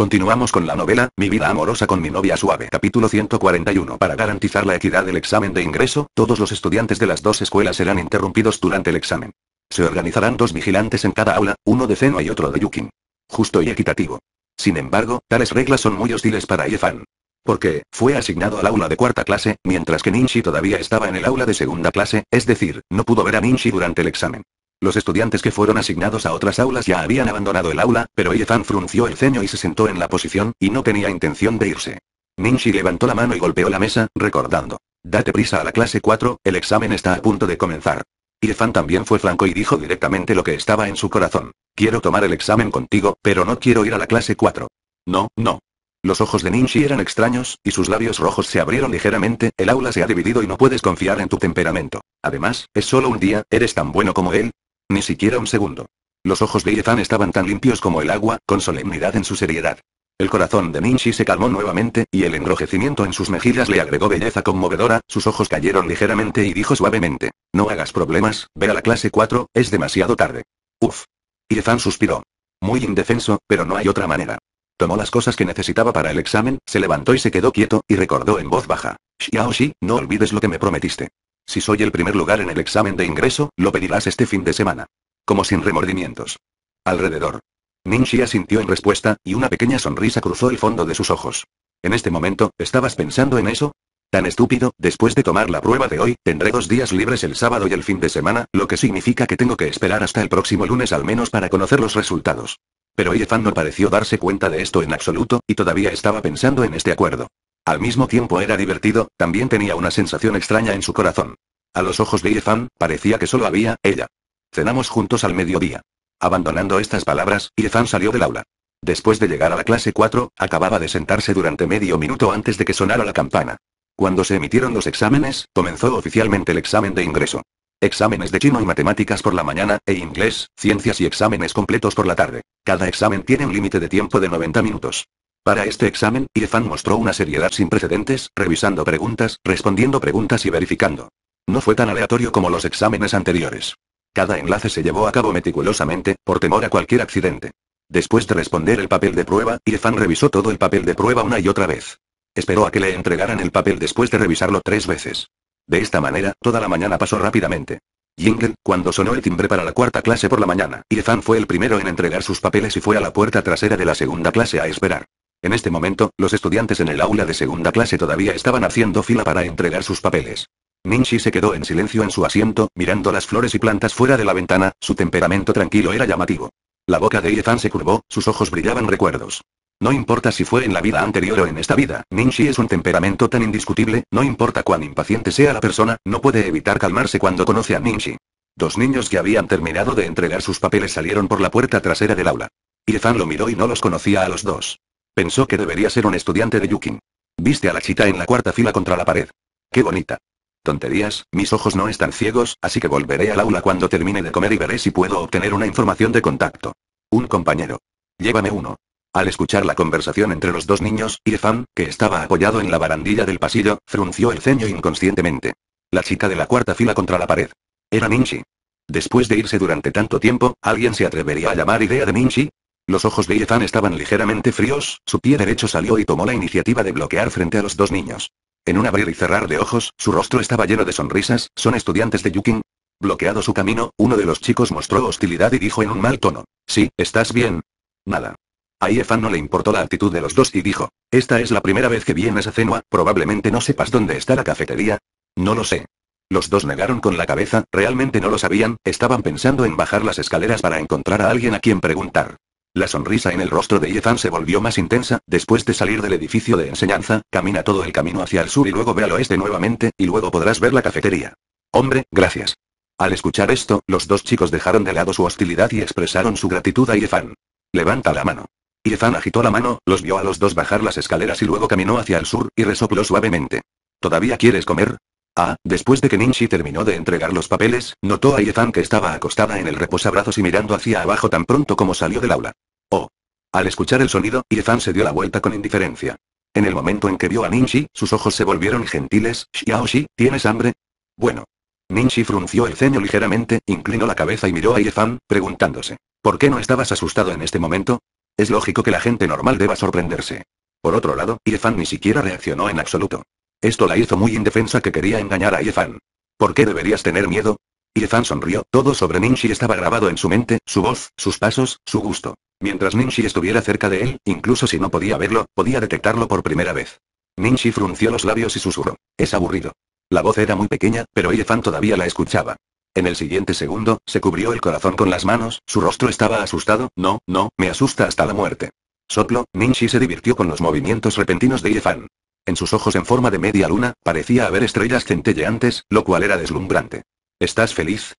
Continuamos con la novela, Mi vida amorosa con mi novia suave. Capítulo 141. Para garantizar la equidad del examen de ingreso, todos los estudiantes de las dos escuelas serán interrumpidos durante el examen. Se organizarán dos vigilantes en cada aula, uno de Zeno y otro de Yukin. Justo y equitativo. Sin embargo, tales reglas son muy hostiles para Yefan. Porque, fue asignado al aula de cuarta clase, mientras que Ninshi todavía estaba en el aula de segunda clase, es decir, no pudo ver a Ninshi durante el examen. Los estudiantes que fueron asignados a otras aulas ya habían abandonado el aula, pero Yefan frunció el ceño y se sentó en la posición, y no tenía intención de irse. Ninshi levantó la mano y golpeó la mesa, recordando. Date prisa a la clase 4, el examen está a punto de comenzar. Irfan también fue franco y dijo directamente lo que estaba en su corazón. Quiero tomar el examen contigo, pero no quiero ir a la clase 4. No, no. Los ojos de Ninshi eran extraños, y sus labios rojos se abrieron ligeramente, el aula se ha dividido y no puedes confiar en tu temperamento. Además, es solo un día, ¿eres tan bueno como él? Ni siquiera un segundo. Los ojos de Ethan estaban tan limpios como el agua, con solemnidad en su seriedad. El corazón de Ninchi se calmó nuevamente, y el enrojecimiento en sus mejillas le agregó belleza conmovedora, sus ojos cayeron ligeramente y dijo suavemente, no hagas problemas, ve a la clase 4, es demasiado tarde. Uf. Y suspiró. Muy indefenso, pero no hay otra manera. Tomó las cosas que necesitaba para el examen, se levantó y se quedó quieto, y recordó en voz baja. Xiaoshi, no olvides lo que me prometiste. Si soy el primer lugar en el examen de ingreso, lo pedirás este fin de semana. Como sin remordimientos. Alrededor. Ninshi asintió en respuesta, y una pequeña sonrisa cruzó el fondo de sus ojos. En este momento, ¿estabas pensando en eso? Tan estúpido, después de tomar la prueba de hoy, tendré dos días libres el sábado y el fin de semana, lo que significa que tengo que esperar hasta el próximo lunes al menos para conocer los resultados. Pero Yefan no pareció darse cuenta de esto en absoluto, y todavía estaba pensando en este acuerdo. Al mismo tiempo era divertido, también tenía una sensación extraña en su corazón. A los ojos de Yefan, parecía que solo había ella. Cenamos juntos al mediodía. Abandonando estas palabras, Yefan salió del aula. Después de llegar a la clase 4, acababa de sentarse durante medio minuto antes de que sonara la campana. Cuando se emitieron los exámenes, comenzó oficialmente el examen de ingreso. Exámenes de chino y matemáticas por la mañana, e inglés, ciencias y exámenes completos por la tarde. Cada examen tiene un límite de tiempo de 90 minutos. Para este examen, Irfan mostró una seriedad sin precedentes, revisando preguntas, respondiendo preguntas y verificando. No fue tan aleatorio como los exámenes anteriores. Cada enlace se llevó a cabo meticulosamente, por temor a cualquier accidente. Después de responder el papel de prueba, Irfan revisó todo el papel de prueba una y otra vez. Esperó a que le entregaran el papel después de revisarlo tres veces. De esta manera, toda la mañana pasó rápidamente. Jingle, cuando sonó el timbre para la cuarta clase por la mañana, Irfan fue el primero en entregar sus papeles y fue a la puerta trasera de la segunda clase a esperar. En este momento, los estudiantes en el aula de segunda clase todavía estaban haciendo fila para entregar sus papeles. Ninshi se quedó en silencio en su asiento, mirando las flores y plantas fuera de la ventana, su temperamento tranquilo era llamativo. La boca de Yefan se curvó, sus ojos brillaban recuerdos. No importa si fue en la vida anterior o en esta vida, Ninshi es un temperamento tan indiscutible, no importa cuán impaciente sea la persona, no puede evitar calmarse cuando conoce a Minchi Dos niños que habían terminado de entregar sus papeles salieron por la puerta trasera del aula. Yefan lo miró y no los conocía a los dos. Pensó que debería ser un estudiante de Yukin. Viste a la chica en la cuarta fila contra la pared. ¡Qué bonita! Tonterías, mis ojos no están ciegos, así que volveré al aula cuando termine de comer y veré si puedo obtener una información de contacto. Un compañero. Llévame uno. Al escuchar la conversación entre los dos niños, Irfan, que estaba apoyado en la barandilla del pasillo, frunció el ceño inconscientemente. La chica de la cuarta fila contra la pared. Era Minchi. Después de irse durante tanto tiempo, ¿alguien se atrevería a llamar idea de Minchi? Los ojos de Iefan estaban ligeramente fríos, su pie derecho salió y tomó la iniciativa de bloquear frente a los dos niños. En un abrir y cerrar de ojos, su rostro estaba lleno de sonrisas, son estudiantes de Yukin. Bloqueado su camino, uno de los chicos mostró hostilidad y dijo en un mal tono. Sí, ¿estás bien? Nada. A Iefan no le importó la actitud de los dos y dijo. Esta es la primera vez que vienes a Cenua, probablemente no sepas dónde está la cafetería. No lo sé. Los dos negaron con la cabeza, realmente no lo sabían, estaban pensando en bajar las escaleras para encontrar a alguien a quien preguntar. La sonrisa en el rostro de Yefan se volvió más intensa, después de salir del edificio de enseñanza, camina todo el camino hacia el sur y luego ve al oeste nuevamente, y luego podrás ver la cafetería. Hombre, gracias. Al escuchar esto, los dos chicos dejaron de lado su hostilidad y expresaron su gratitud a Yefan. Levanta la mano. Yefan agitó la mano, los vio a los dos bajar las escaleras y luego caminó hacia el sur, y resopló suavemente. ¿Todavía quieres comer? Ah, después de que Ninchi terminó de entregar los papeles, notó a Yefan que estaba acostada en el reposabrazos y mirando hacia abajo tan pronto como salió del aula. Oh. Al escuchar el sonido, Yefan se dio la vuelta con indiferencia. En el momento en que vio a Ninchi, sus ojos se volvieron gentiles. Xiaoshi, ¿tienes hambre? Bueno. Ninchi frunció el ceño ligeramente, inclinó la cabeza y miró a Yefan, preguntándose. ¿Por qué no estabas asustado en este momento? Es lógico que la gente normal deba sorprenderse. Por otro lado, Yefan ni siquiera reaccionó en absoluto. Esto la hizo muy indefensa que quería engañar a Yefan. ¿Por qué deberías tener miedo? Yefan sonrió, todo sobre Ninshi estaba grabado en su mente, su voz, sus pasos, su gusto. Mientras Ninshi estuviera cerca de él, incluso si no podía verlo, podía detectarlo por primera vez. Ninshi frunció los labios y susurró. Es aburrido. La voz era muy pequeña, pero Yefan todavía la escuchaba. En el siguiente segundo, se cubrió el corazón con las manos, su rostro estaba asustado, no, no, me asusta hasta la muerte. Soplo, Ninshi se divirtió con los movimientos repentinos de Yefan. En sus ojos en forma de media luna, parecía haber estrellas centelleantes, lo cual era deslumbrante. ¿Estás feliz?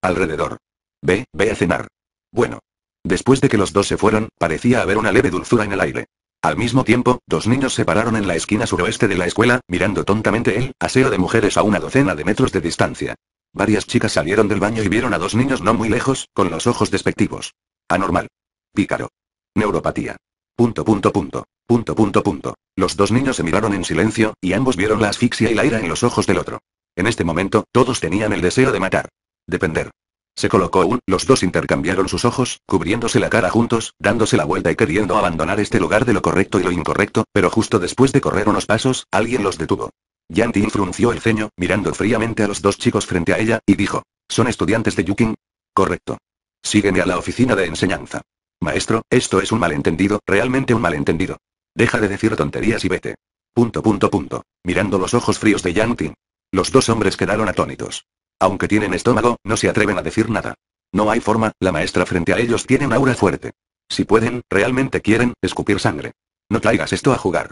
Alrededor. Ve, ve a cenar. Bueno. Después de que los dos se fueron, parecía haber una leve dulzura en el aire. Al mismo tiempo, dos niños se pararon en la esquina suroeste de la escuela, mirando tontamente el aseo de mujeres a una docena de metros de distancia. Varias chicas salieron del baño y vieron a dos niños no muy lejos, con los ojos despectivos. Anormal. Pícaro. Neuropatía. Punto punto punto. Punto punto punto. Los dos niños se miraron en silencio, y ambos vieron la asfixia y la ira en los ojos del otro. En este momento, todos tenían el deseo de matar. Depender. Se colocó un, los dos intercambiaron sus ojos, cubriéndose la cara juntos, dándose la vuelta y queriendo abandonar este lugar de lo correcto y lo incorrecto, pero justo después de correr unos pasos, alguien los detuvo. Yantin frunció el ceño, mirando fríamente a los dos chicos frente a ella, y dijo, ¿son estudiantes de Yukin? Correcto. Sígueme a la oficina de enseñanza. Maestro, esto es un malentendido, realmente un malentendido. Deja de decir tonterías y vete. Punto punto punto. Mirando los ojos fríos de Yantin. Los dos hombres quedaron atónitos. Aunque tienen estómago, no se atreven a decir nada. No hay forma, la maestra frente a ellos tiene aura fuerte. Si pueden, realmente quieren, escupir sangre. No traigas esto a jugar.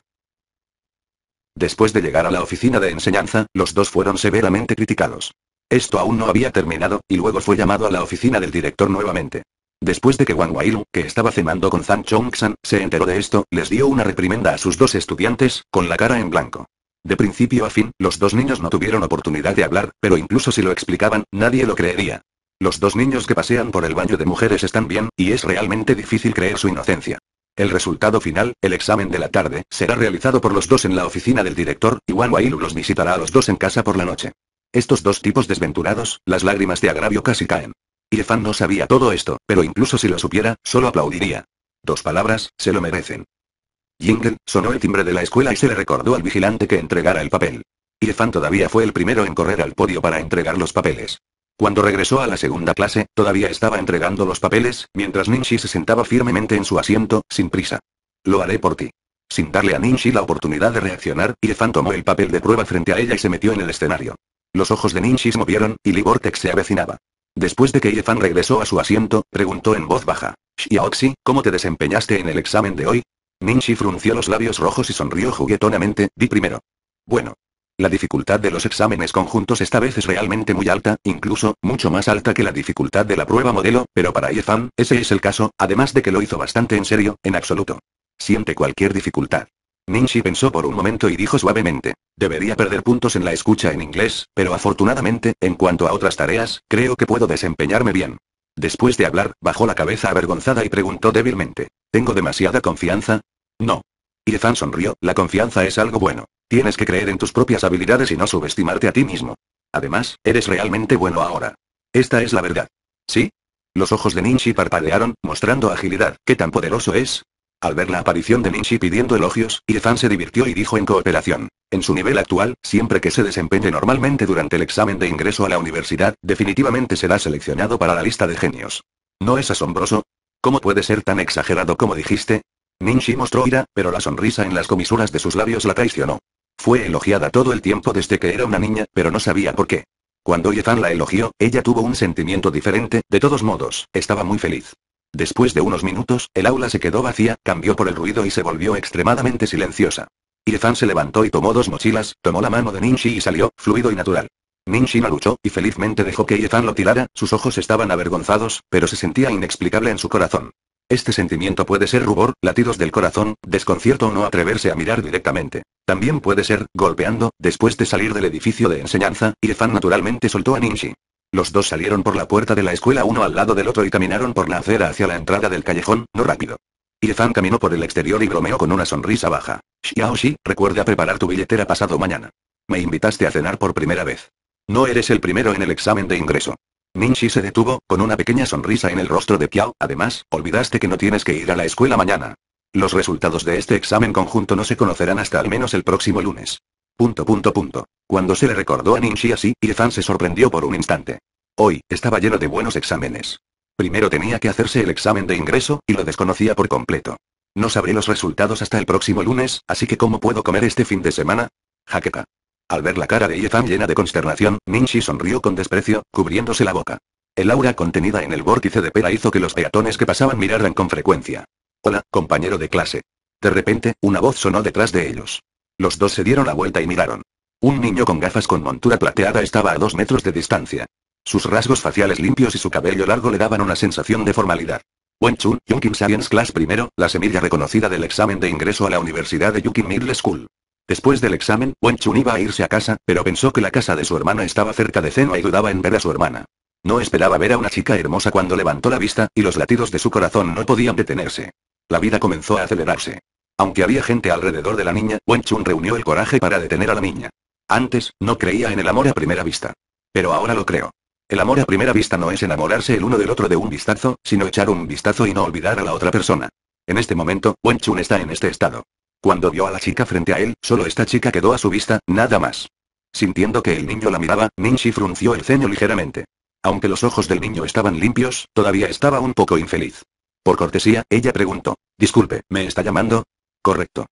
Después de llegar a la oficina de enseñanza, los dos fueron severamente criticados. Esto aún no había terminado, y luego fue llamado a la oficina del director nuevamente. Después de que Wang Wailu, que estaba cenando con Zhang san se enteró de esto, les dio una reprimenda a sus dos estudiantes, con la cara en blanco. De principio a fin, los dos niños no tuvieron oportunidad de hablar, pero incluso si lo explicaban, nadie lo creería. Los dos niños que pasean por el baño de mujeres están bien, y es realmente difícil creer su inocencia. El resultado final, el examen de la tarde, será realizado por los dos en la oficina del director, y Wan los visitará a los dos en casa por la noche. Estos dos tipos desventurados, las lágrimas de agravio casi caen. Yefan no sabía todo esto, pero incluso si lo supiera, solo aplaudiría. Dos palabras, se lo merecen. Jingle, sonó el timbre de la escuela y se le recordó al vigilante que entregara el papel. Irfan todavía fue el primero en correr al podio para entregar los papeles. Cuando regresó a la segunda clase, todavía estaba entregando los papeles, mientras Ninji se sentaba firmemente en su asiento, sin prisa. Lo haré por ti. Sin darle a Ninji la oportunidad de reaccionar, Irfan tomó el papel de prueba frente a ella y se metió en el escenario. Los ojos de ninchi se movieron, y Libortex se avecinaba. Después de que Irfan regresó a su asiento, preguntó en voz baja. Xiaoxi, ¿cómo te desempeñaste en el examen de hoy? Minchi frunció los labios rojos y sonrió juguetonamente, di primero. Bueno. La dificultad de los exámenes conjuntos esta vez es realmente muy alta, incluso, mucho más alta que la dificultad de la prueba modelo, pero para Yefan, ese es el caso, además de que lo hizo bastante en serio, en absoluto. Siente cualquier dificultad. Minchi pensó por un momento y dijo suavemente. Debería perder puntos en la escucha en inglés, pero afortunadamente, en cuanto a otras tareas, creo que puedo desempeñarme bien. Después de hablar, bajó la cabeza avergonzada y preguntó débilmente. ¿Tengo demasiada confianza? No. Irfan sonrió, la confianza es algo bueno. Tienes que creer en tus propias habilidades y no subestimarte a ti mismo. Además, eres realmente bueno ahora. Esta es la verdad. ¿Sí? Los ojos de Ninchi parpadearon, mostrando agilidad. ¿Qué tan poderoso es? Al ver la aparición de Minchi pidiendo elogios, Yefan se divirtió y dijo en cooperación. En su nivel actual, siempre que se desempeñe normalmente durante el examen de ingreso a la universidad, definitivamente será seleccionado para la lista de genios. ¿No es asombroso? ¿Cómo puede ser tan exagerado como dijiste? Minchi mostró ira, pero la sonrisa en las comisuras de sus labios la traicionó. Fue elogiada todo el tiempo desde que era una niña, pero no sabía por qué. Cuando Yefan la elogió, ella tuvo un sentimiento diferente, de todos modos, estaba muy feliz. Después de unos minutos, el aula se quedó vacía, cambió por el ruido y se volvió extremadamente silenciosa. Irfan se levantó y tomó dos mochilas, tomó la mano de Ninshi y salió, fluido y natural. Ninchi no luchó, y felizmente dejó que Irfan lo tirara, sus ojos estaban avergonzados, pero se sentía inexplicable en su corazón. Este sentimiento puede ser rubor, latidos del corazón, desconcierto o no atreverse a mirar directamente. También puede ser, golpeando, después de salir del edificio de enseñanza, Irfan naturalmente soltó a Ninshi. Los dos salieron por la puerta de la escuela uno al lado del otro y caminaron por la acera hacia la entrada del callejón, no rápido. Irfan caminó por el exterior y bromeó con una sonrisa baja. Xiaoxi, recuerda preparar tu billetera pasado mañana. Me invitaste a cenar por primera vez. No eres el primero en el examen de ingreso. Ninchi se detuvo, con una pequeña sonrisa en el rostro de Piao, además, olvidaste que no tienes que ir a la escuela mañana. Los resultados de este examen conjunto no se conocerán hasta al menos el próximo lunes. Punto punto punto. Cuando se le recordó a Ninchi así, Irfan se sorprendió por un instante. Hoy, estaba lleno de buenos exámenes. Primero tenía que hacerse el examen de ingreso, y lo desconocía por completo. No sabré los resultados hasta el próximo lunes, así que ¿cómo puedo comer este fin de semana? Jaqueca. Al ver la cara de Irfan llena de consternación, Ninchi sonrió con desprecio, cubriéndose la boca. El aura contenida en el vórtice de pera hizo que los peatones que pasaban miraran con frecuencia. Hola, compañero de clase. De repente, una voz sonó detrás de ellos. Los dos se dieron la vuelta y miraron. Un niño con gafas con montura plateada estaba a dos metros de distancia. Sus rasgos faciales limpios y su cabello largo le daban una sensación de formalidad. Wen Chun, Yunkin Science Class I, la semilla reconocida del examen de ingreso a la Universidad de Yuki Middle School. Después del examen, Wen Chun iba a irse a casa, pero pensó que la casa de su hermana estaba cerca de Zeno y dudaba en ver a su hermana. No esperaba ver a una chica hermosa cuando levantó la vista, y los latidos de su corazón no podían detenerse. La vida comenzó a acelerarse. Aunque había gente alrededor de la niña, Wen Chun reunió el coraje para detener a la niña. Antes, no creía en el amor a primera vista. Pero ahora lo creo. El amor a primera vista no es enamorarse el uno del otro de un vistazo, sino echar un vistazo y no olvidar a la otra persona. En este momento, Wen Chun está en este estado. Cuando vio a la chica frente a él, solo esta chica quedó a su vista, nada más. Sintiendo que el niño la miraba, Ninshi frunció el ceño ligeramente. Aunque los ojos del niño estaban limpios, todavía estaba un poco infeliz. Por cortesía, ella preguntó. Disculpe, ¿me está llamando? Correcto.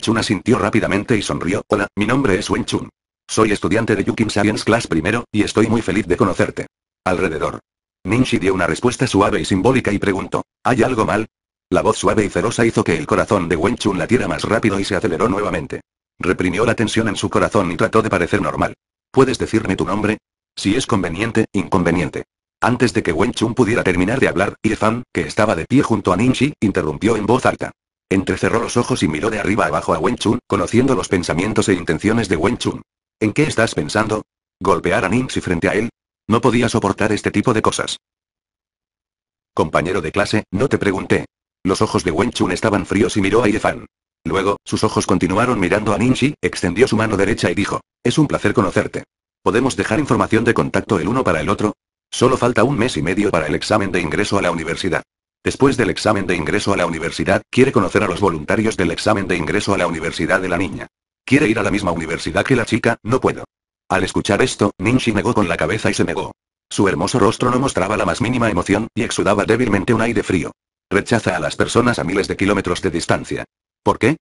Chun asintió rápidamente y sonrió. Hola, mi nombre es Chun. Soy estudiante de Yukin Science Class primero, y estoy muy feliz de conocerte. Alrededor. Ninshi dio una respuesta suave y simbólica y preguntó, ¿hay algo mal? La voz suave y cerosa hizo que el corazón de Wen Chun latiera más rápido y se aceleró nuevamente. Reprimió la tensión en su corazón y trató de parecer normal. ¿Puedes decirme tu nombre? Si es conveniente, inconveniente. Antes de que Chun pudiera terminar de hablar, Irfan, que estaba de pie junto a Ninshi, interrumpió en voz alta. Entrecerró los ojos y miró de arriba abajo a Wen Chun, conociendo los pensamientos e intenciones de Wen Chun. ¿En qué estás pensando? ¿Golpear a Ningxi frente a él? No podía soportar este tipo de cosas. Compañero de clase, no te pregunté. Los ojos de Wen Chun estaban fríos y miró a Yefan. Luego, sus ojos continuaron mirando a Ningxi, extendió su mano derecha y dijo, es un placer conocerte. ¿Podemos dejar información de contacto el uno para el otro? Solo falta un mes y medio para el examen de ingreso a la universidad. Después del examen de ingreso a la universidad, quiere conocer a los voluntarios del examen de ingreso a la universidad de la niña. Quiere ir a la misma universidad que la chica, no puedo. Al escuchar esto, Ninshi negó con la cabeza y se negó. Su hermoso rostro no mostraba la más mínima emoción, y exudaba débilmente un aire frío. Rechaza a las personas a miles de kilómetros de distancia. ¿Por qué?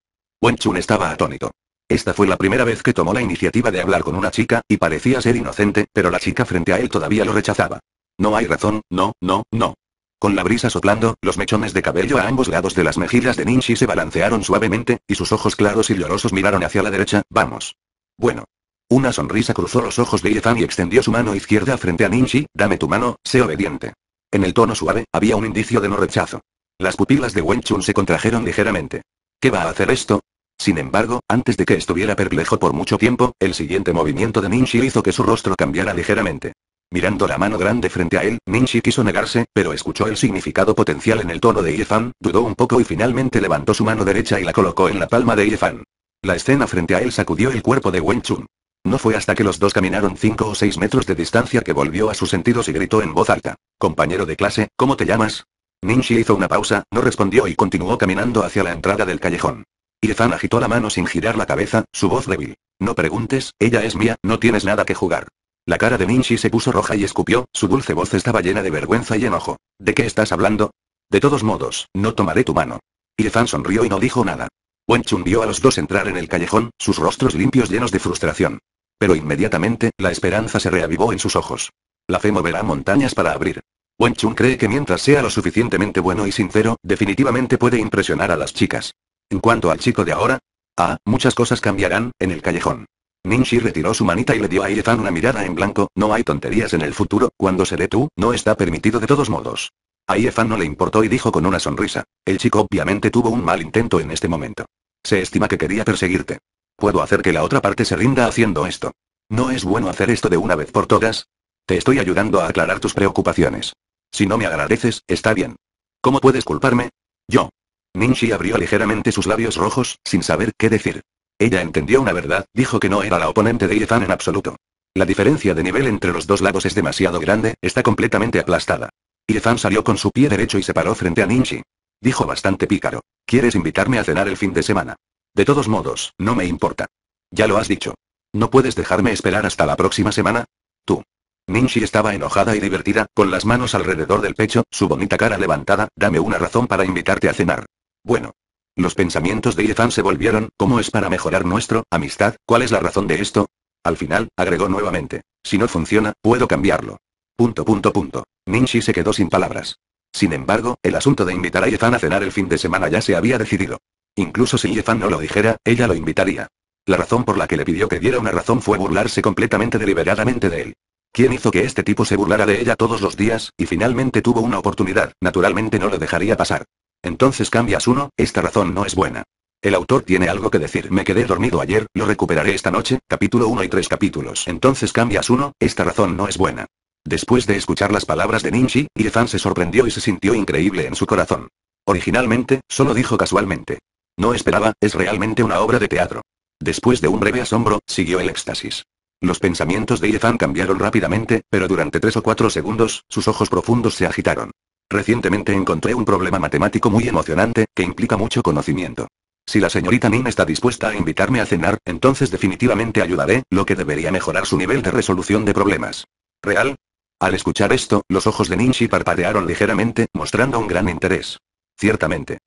Chun estaba atónito. Esta fue la primera vez que tomó la iniciativa de hablar con una chica, y parecía ser inocente, pero la chica frente a él todavía lo rechazaba. No hay razón, no, no, no. Con la brisa soplando, los mechones de cabello a ambos lados de las mejillas de Ninchi se balancearon suavemente, y sus ojos claros y llorosos miraron hacia la derecha, vamos. Bueno. Una sonrisa cruzó los ojos de Yefan y extendió su mano izquierda frente a Ninchi, dame tu mano, sé obediente. En el tono suave, había un indicio de no rechazo. Las pupilas de Wenchun se contrajeron ligeramente. ¿Qué va a hacer esto? Sin embargo, antes de que estuviera perplejo por mucho tiempo, el siguiente movimiento de Ninchi hizo que su rostro cambiara ligeramente. Mirando la mano grande frente a él, Minchi quiso negarse, pero escuchó el significado potencial en el tono de Yefan, dudó un poco y finalmente levantó su mano derecha y la colocó en la palma de Irfan. La escena frente a él sacudió el cuerpo de Wen Chun. No fue hasta que los dos caminaron cinco o seis metros de distancia que volvió a sus sentidos y gritó en voz alta. Compañero de clase, ¿cómo te llamas? Minchi hizo una pausa, no respondió y continuó caminando hacia la entrada del callejón. Yefan agitó la mano sin girar la cabeza, su voz débil. No preguntes, ella es mía, no tienes nada que jugar. La cara de Minchi se puso roja y escupió, su dulce voz estaba llena de vergüenza y enojo. ¿De qué estás hablando? De todos modos, no tomaré tu mano. Ye-Fan sonrió y no dijo nada. Wen-Chun vio a los dos entrar en el callejón, sus rostros limpios llenos de frustración. Pero inmediatamente, la esperanza se reavivó en sus ojos. La fe moverá montañas para abrir. Wen-Chun cree que mientras sea lo suficientemente bueno y sincero, definitivamente puede impresionar a las chicas. En cuanto al chico de ahora, ah, muchas cosas cambiarán, en el callejón. Ninshi retiró su manita y le dio a Iefan una mirada en blanco, no hay tonterías en el futuro, cuando seré tú, no está permitido de todos modos. A no le importó y dijo con una sonrisa, el chico obviamente tuvo un mal intento en este momento. Se estima que quería perseguirte. Puedo hacer que la otra parte se rinda haciendo esto. No es bueno hacer esto de una vez por todas. Te estoy ayudando a aclarar tus preocupaciones. Si no me agradeces, está bien. ¿Cómo puedes culparme? Yo. Ninshi abrió ligeramente sus labios rojos, sin saber qué decir. Ella entendió una verdad, dijo que no era la oponente de Yefan en absoluto. La diferencia de nivel entre los dos lados es demasiado grande, está completamente aplastada. Yefan salió con su pie derecho y se paró frente a Ninji. Dijo bastante pícaro. ¿Quieres invitarme a cenar el fin de semana? De todos modos, no me importa. Ya lo has dicho. ¿No puedes dejarme esperar hasta la próxima semana? Tú. Ninchi estaba enojada y divertida, con las manos alrededor del pecho, su bonita cara levantada, dame una razón para invitarte a cenar. Bueno. Los pensamientos de Yefan se volvieron, ¿cómo es para mejorar nuestro, amistad, cuál es la razón de esto? Al final, agregó nuevamente, si no funciona, puedo cambiarlo. Punto punto punto. Ninshi se quedó sin palabras. Sin embargo, el asunto de invitar a Yefan a cenar el fin de semana ya se había decidido. Incluso si Yefan no lo dijera, ella lo invitaría. La razón por la que le pidió que diera una razón fue burlarse completamente deliberadamente de él. ¿Quién hizo que este tipo se burlara de ella todos los días, y finalmente tuvo una oportunidad? Naturalmente no lo dejaría pasar. Entonces cambias uno, esta razón no es buena. El autor tiene algo que decir. Me quedé dormido ayer, lo recuperaré esta noche, capítulo 1 y 3 capítulos. Entonces cambias uno, esta razón no es buena. Después de escuchar las palabras de Ninji, Irfan se sorprendió y se sintió increíble en su corazón. Originalmente, solo dijo casualmente. No esperaba, es realmente una obra de teatro. Después de un breve asombro, siguió el éxtasis. Los pensamientos de Irfan cambiaron rápidamente, pero durante tres o cuatro segundos, sus ojos profundos se agitaron. Recientemente encontré un problema matemático muy emocionante, que implica mucho conocimiento. Si la señorita Nin está dispuesta a invitarme a cenar, entonces definitivamente ayudaré, lo que debería mejorar su nivel de resolución de problemas. ¿Real? Al escuchar esto, los ojos de Ninchi parpadearon ligeramente, mostrando un gran interés. Ciertamente.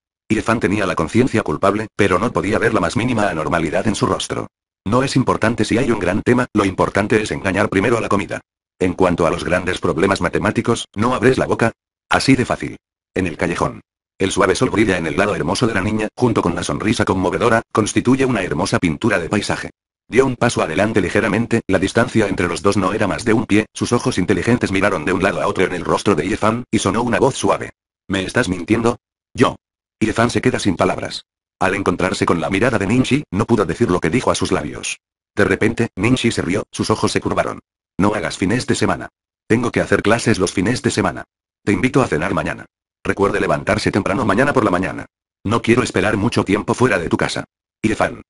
fan tenía la conciencia culpable, pero no podía ver la más mínima anormalidad en su rostro. No es importante si hay un gran tema, lo importante es engañar primero a la comida. En cuanto a los grandes problemas matemáticos, ¿no abres la boca? Así de fácil. En el callejón. El suave sol brilla en el lado hermoso de la niña, junto con la sonrisa conmovedora, constituye una hermosa pintura de paisaje. Dio un paso adelante ligeramente, la distancia entre los dos no era más de un pie, sus ojos inteligentes miraron de un lado a otro en el rostro de Yefan, y sonó una voz suave. ¿Me estás mintiendo? Yo. Yefan se queda sin palabras. Al encontrarse con la mirada de Ninchi, no pudo decir lo que dijo a sus labios. De repente, Ninchi se rió, sus ojos se curvaron. No hagas fines de semana. Tengo que hacer clases los fines de semana. Te invito a cenar mañana. Recuerde levantarse temprano mañana por la mañana. No quiero esperar mucho tiempo fuera de tu casa. Irfan.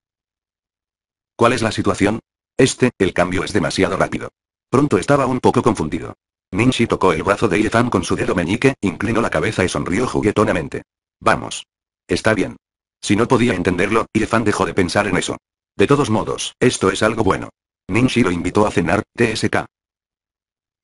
¿Cuál es la situación? Este, el cambio es demasiado rápido. Pronto estaba un poco confundido. Ninchi tocó el brazo de Irfan con su dedo meñique, inclinó la cabeza y sonrió juguetonamente. Vamos. Está bien. Si no podía entenderlo, Irfan dejó de pensar en eso. De todos modos, esto es algo bueno. Ninshi lo invitó a cenar, TSK.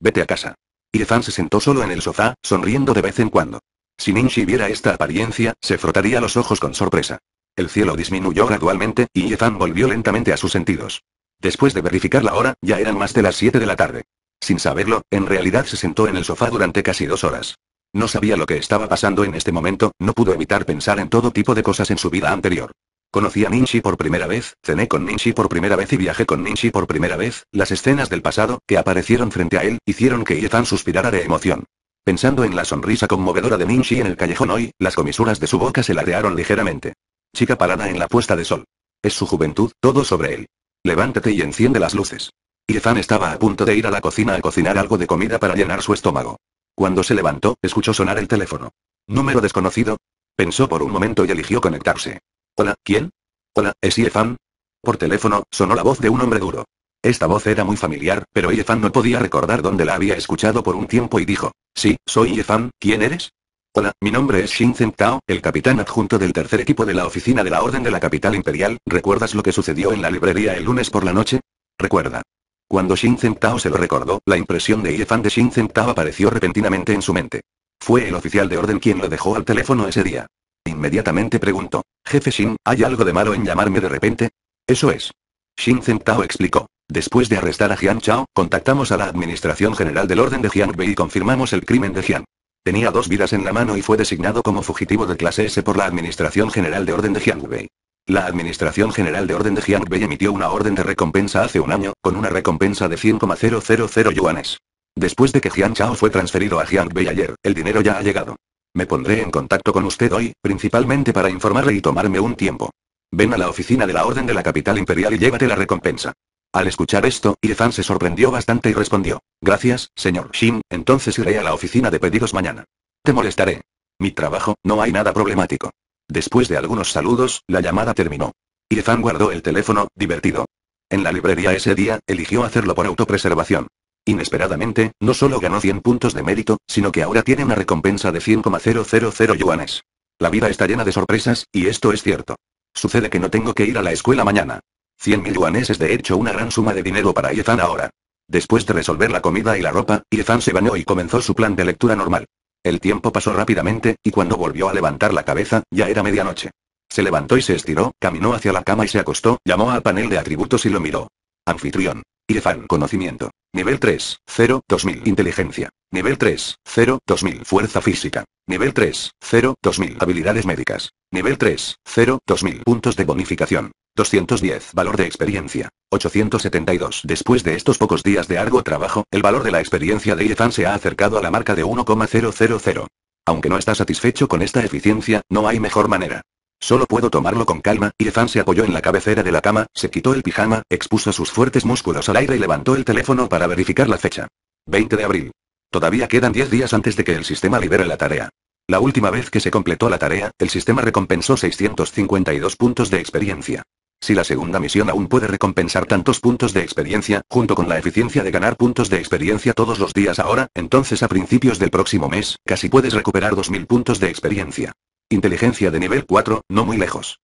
Vete a casa. Yifan se sentó solo en el sofá, sonriendo de vez en cuando. Si Ninji viera esta apariencia, se frotaría los ojos con sorpresa. El cielo disminuyó gradualmente, y Yefan volvió lentamente a sus sentidos. Después de verificar la hora, ya eran más de las 7 de la tarde. Sin saberlo, en realidad se sentó en el sofá durante casi dos horas. No sabía lo que estaba pasando en este momento, no pudo evitar pensar en todo tipo de cosas en su vida anterior. Conocí a Ninchi por primera vez, cené con Ninchi por primera vez y viajé con Ninchi por primera vez, las escenas del pasado, que aparecieron frente a él, hicieron que Yefan suspirara de emoción. Pensando en la sonrisa conmovedora de Ninchi en el callejón hoy, las comisuras de su boca se ladearon ligeramente. Chica parada en la puesta de sol. Es su juventud, todo sobre él. Levántate y enciende las luces. Yefan estaba a punto de ir a la cocina a cocinar algo de comida para llenar su estómago. Cuando se levantó, escuchó sonar el teléfono. Número desconocido. Pensó por un momento y eligió conectarse. Hola, ¿quién? Hola, ¿es Yefan? Por teléfono, sonó la voz de un hombre duro. Esta voz era muy familiar, pero Yefan no podía recordar dónde la había escuchado por un tiempo y dijo, sí, soy Yefan, ¿quién eres? Hola, mi nombre es Shinzen Tao, el capitán adjunto del tercer equipo de la oficina de la Orden de la Capital Imperial, ¿recuerdas lo que sucedió en la librería el lunes por la noche? Recuerda. Cuando Zeng Tao se lo recordó, la impresión de Yefan de Zeng Tao apareció repentinamente en su mente. Fue el oficial de orden quien lo dejó al teléfono ese día. Inmediatamente preguntó, Jefe Shin, ¿hay algo de malo en llamarme de repente? Eso es. Shin Zentao explicó. Después de arrestar a Jian Chao, contactamos a la Administración General del Orden de Jiangbei y confirmamos el crimen de Jian. Tenía dos vidas en la mano y fue designado como fugitivo de clase S por la Administración General de Orden de Jiangbei. La Administración General de Orden de Jiangbei emitió una orden de recompensa hace un año, con una recompensa de 100,000 yuanes. Después de que Jian Chao fue transferido a Jiangbei ayer, el dinero ya ha llegado. Me pondré en contacto con usted hoy, principalmente para informarle y tomarme un tiempo. Ven a la oficina de la Orden de la Capital Imperial y llévate la recompensa. Al escuchar esto, Irfan se sorprendió bastante y respondió. Gracias, señor Shin, entonces iré a la oficina de pedidos mañana. Te molestaré. Mi trabajo, no hay nada problemático. Después de algunos saludos, la llamada terminó. Irfan guardó el teléfono, divertido. En la librería ese día, eligió hacerlo por autopreservación. Inesperadamente, no solo ganó 100 puntos de mérito, sino que ahora tiene una recompensa de 100,000 yuanes. La vida está llena de sorpresas, y esto es cierto. Sucede que no tengo que ir a la escuela mañana. 100.000 yuanes es de hecho una gran suma de dinero para Yefan ahora. Después de resolver la comida y la ropa, Yefan se bañó y comenzó su plan de lectura normal. El tiempo pasó rápidamente, y cuando volvió a levantar la cabeza, ya era medianoche. Se levantó y se estiró, caminó hacia la cama y se acostó, llamó al panel de atributos y lo miró. Anfitrión. Irfan. Conocimiento. Nivel 3, 0, 2000. Inteligencia. Nivel 3, 0, 2000. Fuerza física. Nivel 3, 0, 2000. Habilidades médicas. Nivel 3, 0, 2000. Puntos de bonificación. 210. Valor de experiencia. 872. Después de estos pocos días de arduo trabajo, el valor de la experiencia de Irfan se ha acercado a la marca de 1,000. Aunque no está satisfecho con esta eficiencia, no hay mejor manera. Solo puedo tomarlo con calma, y fan se apoyó en la cabecera de la cama, se quitó el pijama, expuso sus fuertes músculos al aire y levantó el teléfono para verificar la fecha. 20 de abril. Todavía quedan 10 días antes de que el sistema libere la tarea. La última vez que se completó la tarea, el sistema recompensó 652 puntos de experiencia. Si la segunda misión aún puede recompensar tantos puntos de experiencia, junto con la eficiencia de ganar puntos de experiencia todos los días ahora, entonces a principios del próximo mes, casi puedes recuperar 2.000 puntos de experiencia. Inteligencia de nivel 4, no muy lejos.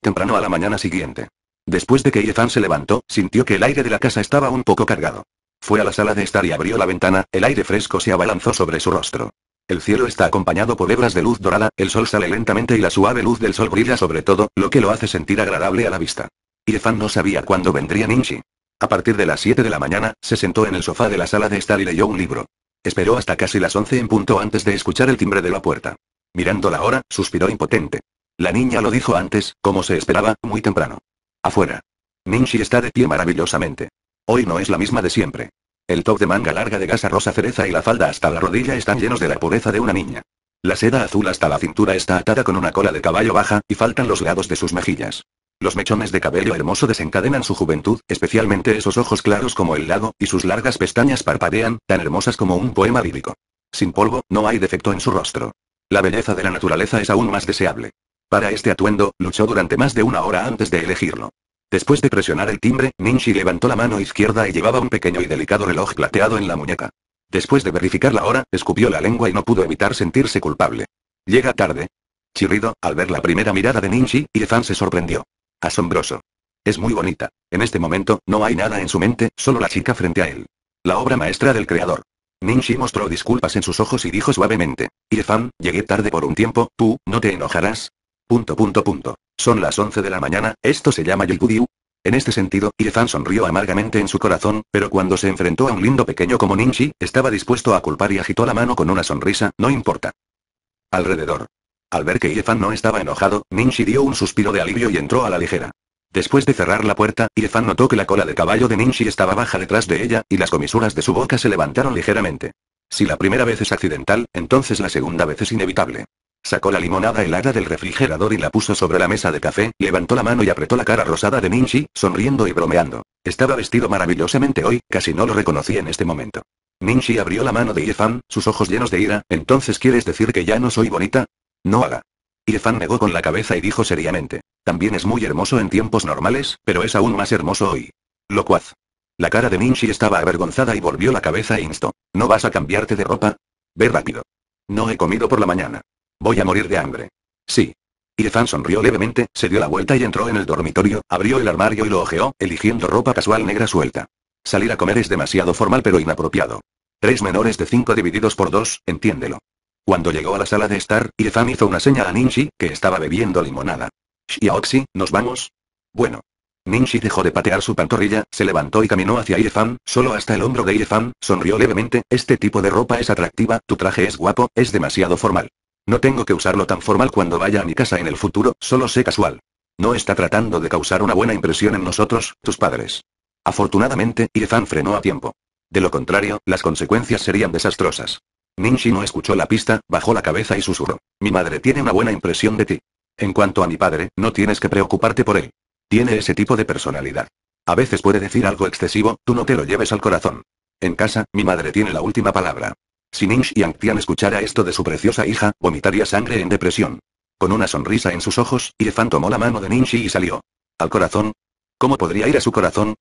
Temprano a la mañana siguiente. Después de que Yefan se levantó, sintió que el aire de la casa estaba un poco cargado. Fue a la sala de estar y abrió la ventana, el aire fresco se abalanzó sobre su rostro. El cielo está acompañado por hebras de luz dorada, el sol sale lentamente y la suave luz del sol brilla sobre todo, lo que lo hace sentir agradable a la vista. Yefan no sabía cuándo vendría Ninji. A partir de las 7 de la mañana, se sentó en el sofá de la sala de estar y leyó un libro. Esperó hasta casi las 11 en punto antes de escuchar el timbre de la puerta. Mirándola ahora, suspiró impotente. La niña lo dijo antes, como se esperaba, muy temprano. Afuera. Minchi está de pie maravillosamente. Hoy no es la misma de siempre. El top de manga larga de gasa rosa cereza y la falda hasta la rodilla están llenos de la pureza de una niña. La seda azul hasta la cintura está atada con una cola de caballo baja, y faltan los lados de sus mejillas. Los mechones de cabello hermoso desencadenan su juventud, especialmente esos ojos claros como el lago, y sus largas pestañas parpadean, tan hermosas como un poema bíblico. Sin polvo, no hay defecto en su rostro. La belleza de la naturaleza es aún más deseable. Para este atuendo, luchó durante más de una hora antes de elegirlo. Después de presionar el timbre, Ninshi levantó la mano izquierda y llevaba un pequeño y delicado reloj plateado en la muñeca. Después de verificar la hora, escupió la lengua y no pudo evitar sentirse culpable. Llega tarde. Chirrido, al ver la primera mirada de Ninji, fan se sorprendió. Asombroso. Es muy bonita. En este momento, no hay nada en su mente, solo la chica frente a él. La obra maestra del creador. Ninshi mostró disculpas en sus ojos y dijo suavemente. "Ilefan, llegué tarde por un tiempo, tú, ¿no te enojarás? Punto punto punto. Son las 11 de la mañana, esto se llama Yulgudiu. En este sentido, Irfan sonrió amargamente en su corazón, pero cuando se enfrentó a un lindo pequeño como Ninshi, estaba dispuesto a culpar y agitó la mano con una sonrisa, no importa. Alrededor. Al ver que Irfan no estaba enojado, Ninshi dio un suspiro de alivio y entró a la ligera. Después de cerrar la puerta, Irfan notó que la cola de caballo de Ninshi estaba baja detrás de ella, y las comisuras de su boca se levantaron ligeramente. Si la primera vez es accidental, entonces la segunda vez es inevitable. Sacó la limonada helada del refrigerador y la puso sobre la mesa de café, levantó la mano y apretó la cara rosada de Ninshi, sonriendo y bromeando. Estaba vestido maravillosamente hoy, casi no lo reconocí en este momento. Ninshi abrió la mano de Irfan, sus ojos llenos de ira, ¿entonces quieres decir que ya no soy bonita? No haga. Irfan negó con la cabeza y dijo seriamente. También es muy hermoso en tiempos normales, pero es aún más hermoso hoy. Locuaz. La cara de Ninchi estaba avergonzada y volvió la cabeza e instó. ¿No vas a cambiarte de ropa? Ve rápido. No he comido por la mañana. Voy a morir de hambre. Sí. Irfan sonrió levemente, se dio la vuelta y entró en el dormitorio, abrió el armario y lo ojeó, eligiendo ropa casual negra suelta. Salir a comer es demasiado formal pero inapropiado. Tres menores de cinco divididos por dos, entiéndelo. Cuando llegó a la sala de estar, Irfan hizo una seña a Ninchi, que estaba bebiendo limonada. Oxy, ¿nos vamos? Bueno. Ninshi dejó de patear su pantorrilla, se levantó y caminó hacia Iefan, solo hasta el hombro de Iefan, sonrió levemente, este tipo de ropa es atractiva, tu traje es guapo, es demasiado formal. No tengo que usarlo tan formal cuando vaya a mi casa en el futuro, solo sé casual. No está tratando de causar una buena impresión en nosotros, tus padres. Afortunadamente, Iefan frenó a tiempo. De lo contrario, las consecuencias serían desastrosas. Ninshi no escuchó la pista, bajó la cabeza y susurró. Mi madre tiene una buena impresión de ti. En cuanto a mi padre, no tienes que preocuparte por él. Tiene ese tipo de personalidad. A veces puede decir algo excesivo, tú no te lo lleves al corazón. En casa, mi madre tiene la última palabra. Si Ninch y Tian escuchara esto de su preciosa hija, vomitaría sangre en depresión. Con una sonrisa en sus ojos, Yefan tomó la mano de Ninch y salió. ¿Al corazón? ¿Cómo podría ir a su corazón?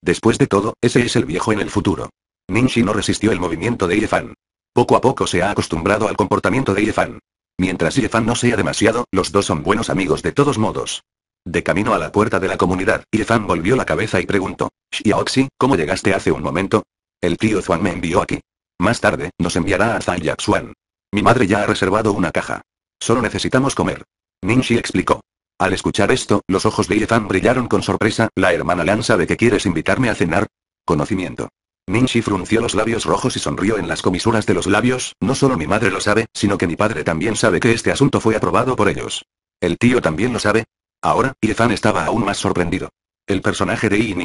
Después de todo, ese es el viejo en el futuro. Ninchi no resistió el movimiento de Yefan. Poco a poco se ha acostumbrado al comportamiento de Yefan. Mientras yifan no sea demasiado, los dos son buenos amigos de todos modos. De camino a la puerta de la comunidad, yifan volvió la cabeza y preguntó. Xiaoxi, ¿cómo llegaste hace un momento? El tío Zhuang me envió aquí. Más tarde, nos enviará a Yaxuan. Mi madre ya ha reservado una caja. Solo necesitamos comer. Ningxi explicó. Al escuchar esto, los ojos de yifan brillaron con sorpresa, la hermana lanza de que quieres invitarme a cenar. Conocimiento. Minchi frunció los labios rojos y sonrió en las comisuras de los labios, no solo mi madre lo sabe, sino que mi padre también sabe que este asunto fue aprobado por ellos. ¿El tío también lo sabe? Ahora, Fan estaba aún más sorprendido. El personaje de y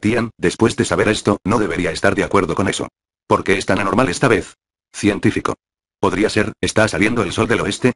Tian, después de saber esto, no debería estar de acuerdo con eso. ¿Por qué es tan anormal esta vez? Científico. Podría ser, ¿está saliendo el sol del oeste?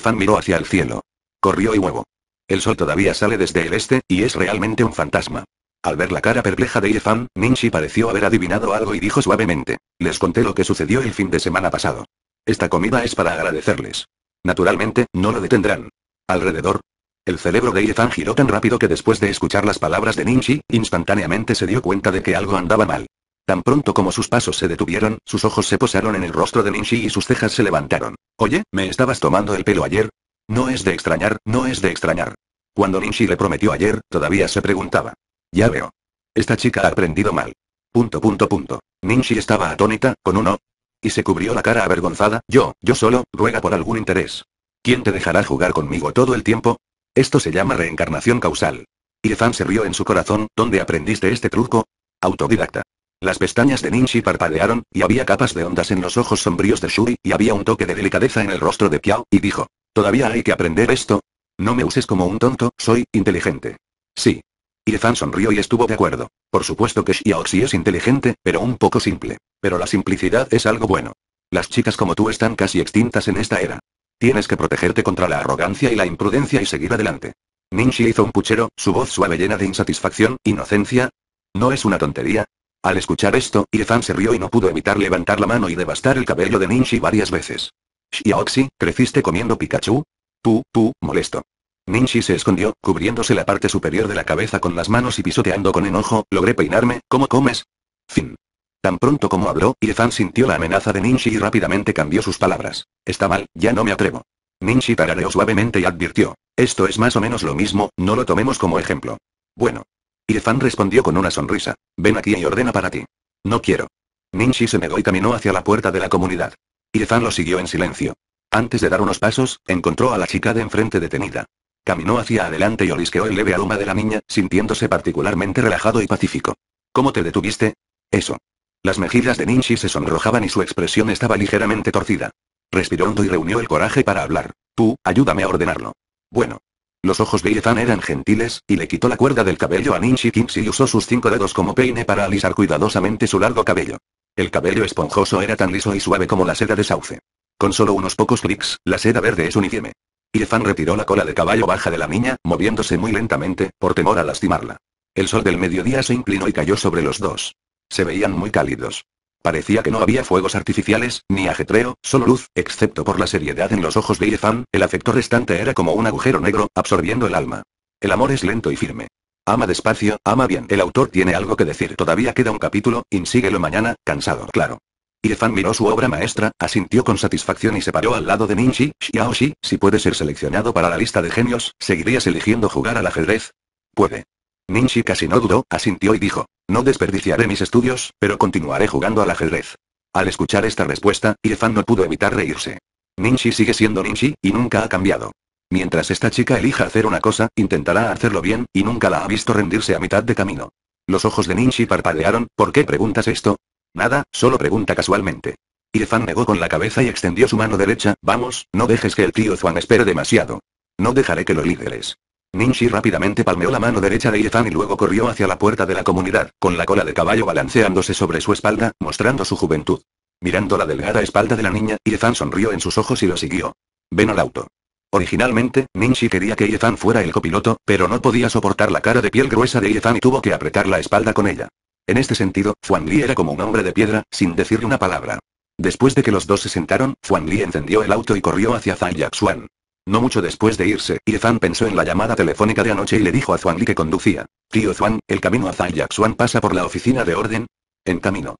Fan miró hacia el cielo. Corrió y huevo. El sol todavía sale desde el este, y es realmente un fantasma. Al ver la cara perpleja de Yefan, Ninshi pareció haber adivinado algo y dijo suavemente. Les conté lo que sucedió el fin de semana pasado. Esta comida es para agradecerles. Naturalmente, no lo detendrán. Alrededor. El cerebro de Yefan giró tan rápido que después de escuchar las palabras de Ninshi, instantáneamente se dio cuenta de que algo andaba mal. Tan pronto como sus pasos se detuvieron, sus ojos se posaron en el rostro de Ninshi y sus cejas se levantaron. Oye, ¿me estabas tomando el pelo ayer? No es de extrañar, no es de extrañar. Cuando Ninshi le prometió ayer, todavía se preguntaba. Ya veo. Esta chica ha aprendido mal. Punto punto punto. Ninshi estaba atónita, con uno. Y se cubrió la cara avergonzada, yo, yo solo, ruega por algún interés. ¿Quién te dejará jugar conmigo todo el tiempo? Esto se llama reencarnación causal. Ie-Fan se rió en su corazón, ¿dónde aprendiste este truco? Autodidacta. Las pestañas de Ninshi parpadearon, y había capas de ondas en los ojos sombríos de Shuri, y había un toque de delicadeza en el rostro de Piao, y dijo, ¿todavía hay que aprender esto? No me uses como un tonto, soy inteligente. Sí, Yefan sonrió y estuvo de acuerdo. Por supuesto que Xiaoxi es inteligente, pero un poco simple. Pero la simplicidad es algo bueno. Las chicas como tú están casi extintas en esta era. Tienes que protegerte contra la arrogancia y la imprudencia y seguir adelante. Ninshi hizo un puchero, su voz suave llena de insatisfacción, inocencia. ¿No es una tontería? Al escuchar esto, Yefan se rió y no pudo evitar levantar la mano y devastar el cabello de Ninshi varias veces. Xiaoxi, ¿creciste comiendo Pikachu? Tú, tú, molesto. Ninchi se escondió, cubriéndose la parte superior de la cabeza con las manos y pisoteando con enojo, logré peinarme, ¿cómo comes? Fin. Tan pronto como habló, Irfan sintió la amenaza de Ninchi y rápidamente cambió sus palabras. Está mal, ya no me atrevo. Ninchi parareó suavemente y advirtió. Esto es más o menos lo mismo, no lo tomemos como ejemplo. Bueno. Irfan respondió con una sonrisa. Ven aquí y ordena para ti. No quiero. Ninchi se negó y caminó hacia la puerta de la comunidad. Irfan lo siguió en silencio. Antes de dar unos pasos, encontró a la chica de enfrente detenida. Caminó hacia adelante y olisqueó el leve aroma de la niña, sintiéndose particularmente relajado y pacífico. ¿Cómo te detuviste? Eso. Las mejillas de Ninchi se sonrojaban y su expresión estaba ligeramente torcida. Respiró hondo y reunió el coraje para hablar. Tú, ayúdame a ordenarlo. Bueno. Los ojos de Ethan eran gentiles, y le quitó la cuerda del cabello a Ninchi Kimsi y usó sus cinco dedos como peine para alisar cuidadosamente su largo cabello. El cabello esponjoso era tan liso y suave como la seda de sauce. Con solo unos pocos clics, la seda verde es un uniforme. Irfan retiró la cola de caballo baja de la niña, moviéndose muy lentamente, por temor a lastimarla. El sol del mediodía se inclinó y cayó sobre los dos. Se veían muy cálidos. Parecía que no había fuegos artificiales, ni ajetreo, solo luz, excepto por la seriedad en los ojos de Irfan, el afecto restante era como un agujero negro, absorbiendo el alma. El amor es lento y firme. Ama despacio, ama bien. El autor tiene algo que decir. Todavía queda un capítulo, insíguelo mañana, cansado, claro. Irfan miró su obra maestra, asintió con satisfacción y se paró al lado de Ninji, Xiaoshi, si puede ser seleccionado para la lista de genios, ¿seguirías eligiendo jugar al ajedrez? Puede. Ninchi casi no dudó, asintió y dijo, no desperdiciaré mis estudios, pero continuaré jugando al ajedrez. Al escuchar esta respuesta, Irfan no pudo evitar reírse. Ninchi sigue siendo Ninchi, y nunca ha cambiado. Mientras esta chica elija hacer una cosa, intentará hacerlo bien, y nunca la ha visto rendirse a mitad de camino. Los ojos de Ninchi parpadearon, ¿por qué preguntas esto? Nada, solo pregunta casualmente. Irfan negó con la cabeza y extendió su mano derecha, vamos, no dejes que el tío Juan espere demasiado. No dejaré que lo lideres. Ninshi rápidamente palmeó la mano derecha de Irfan y luego corrió hacia la puerta de la comunidad, con la cola de caballo balanceándose sobre su espalda, mostrando su juventud. Mirando la delgada espalda de la niña, Irfan sonrió en sus ojos y lo siguió. Ven al auto. Originalmente, Ninshi quería que Irfan fuera el copiloto, pero no podía soportar la cara de piel gruesa de Irfan y tuvo que apretar la espalda con ella. En este sentido, Juan Li era como un hombre de piedra, sin decir una palabra. Después de que los dos se sentaron, Juan Li encendió el auto y corrió hacia Zhang Yaxuan. No mucho después de irse, Yefan pensó en la llamada telefónica de anoche y le dijo a Zhuang Li que conducía. Tío Zhuang, el camino a Zhang Yaxuan pasa por la oficina de orden. En camino.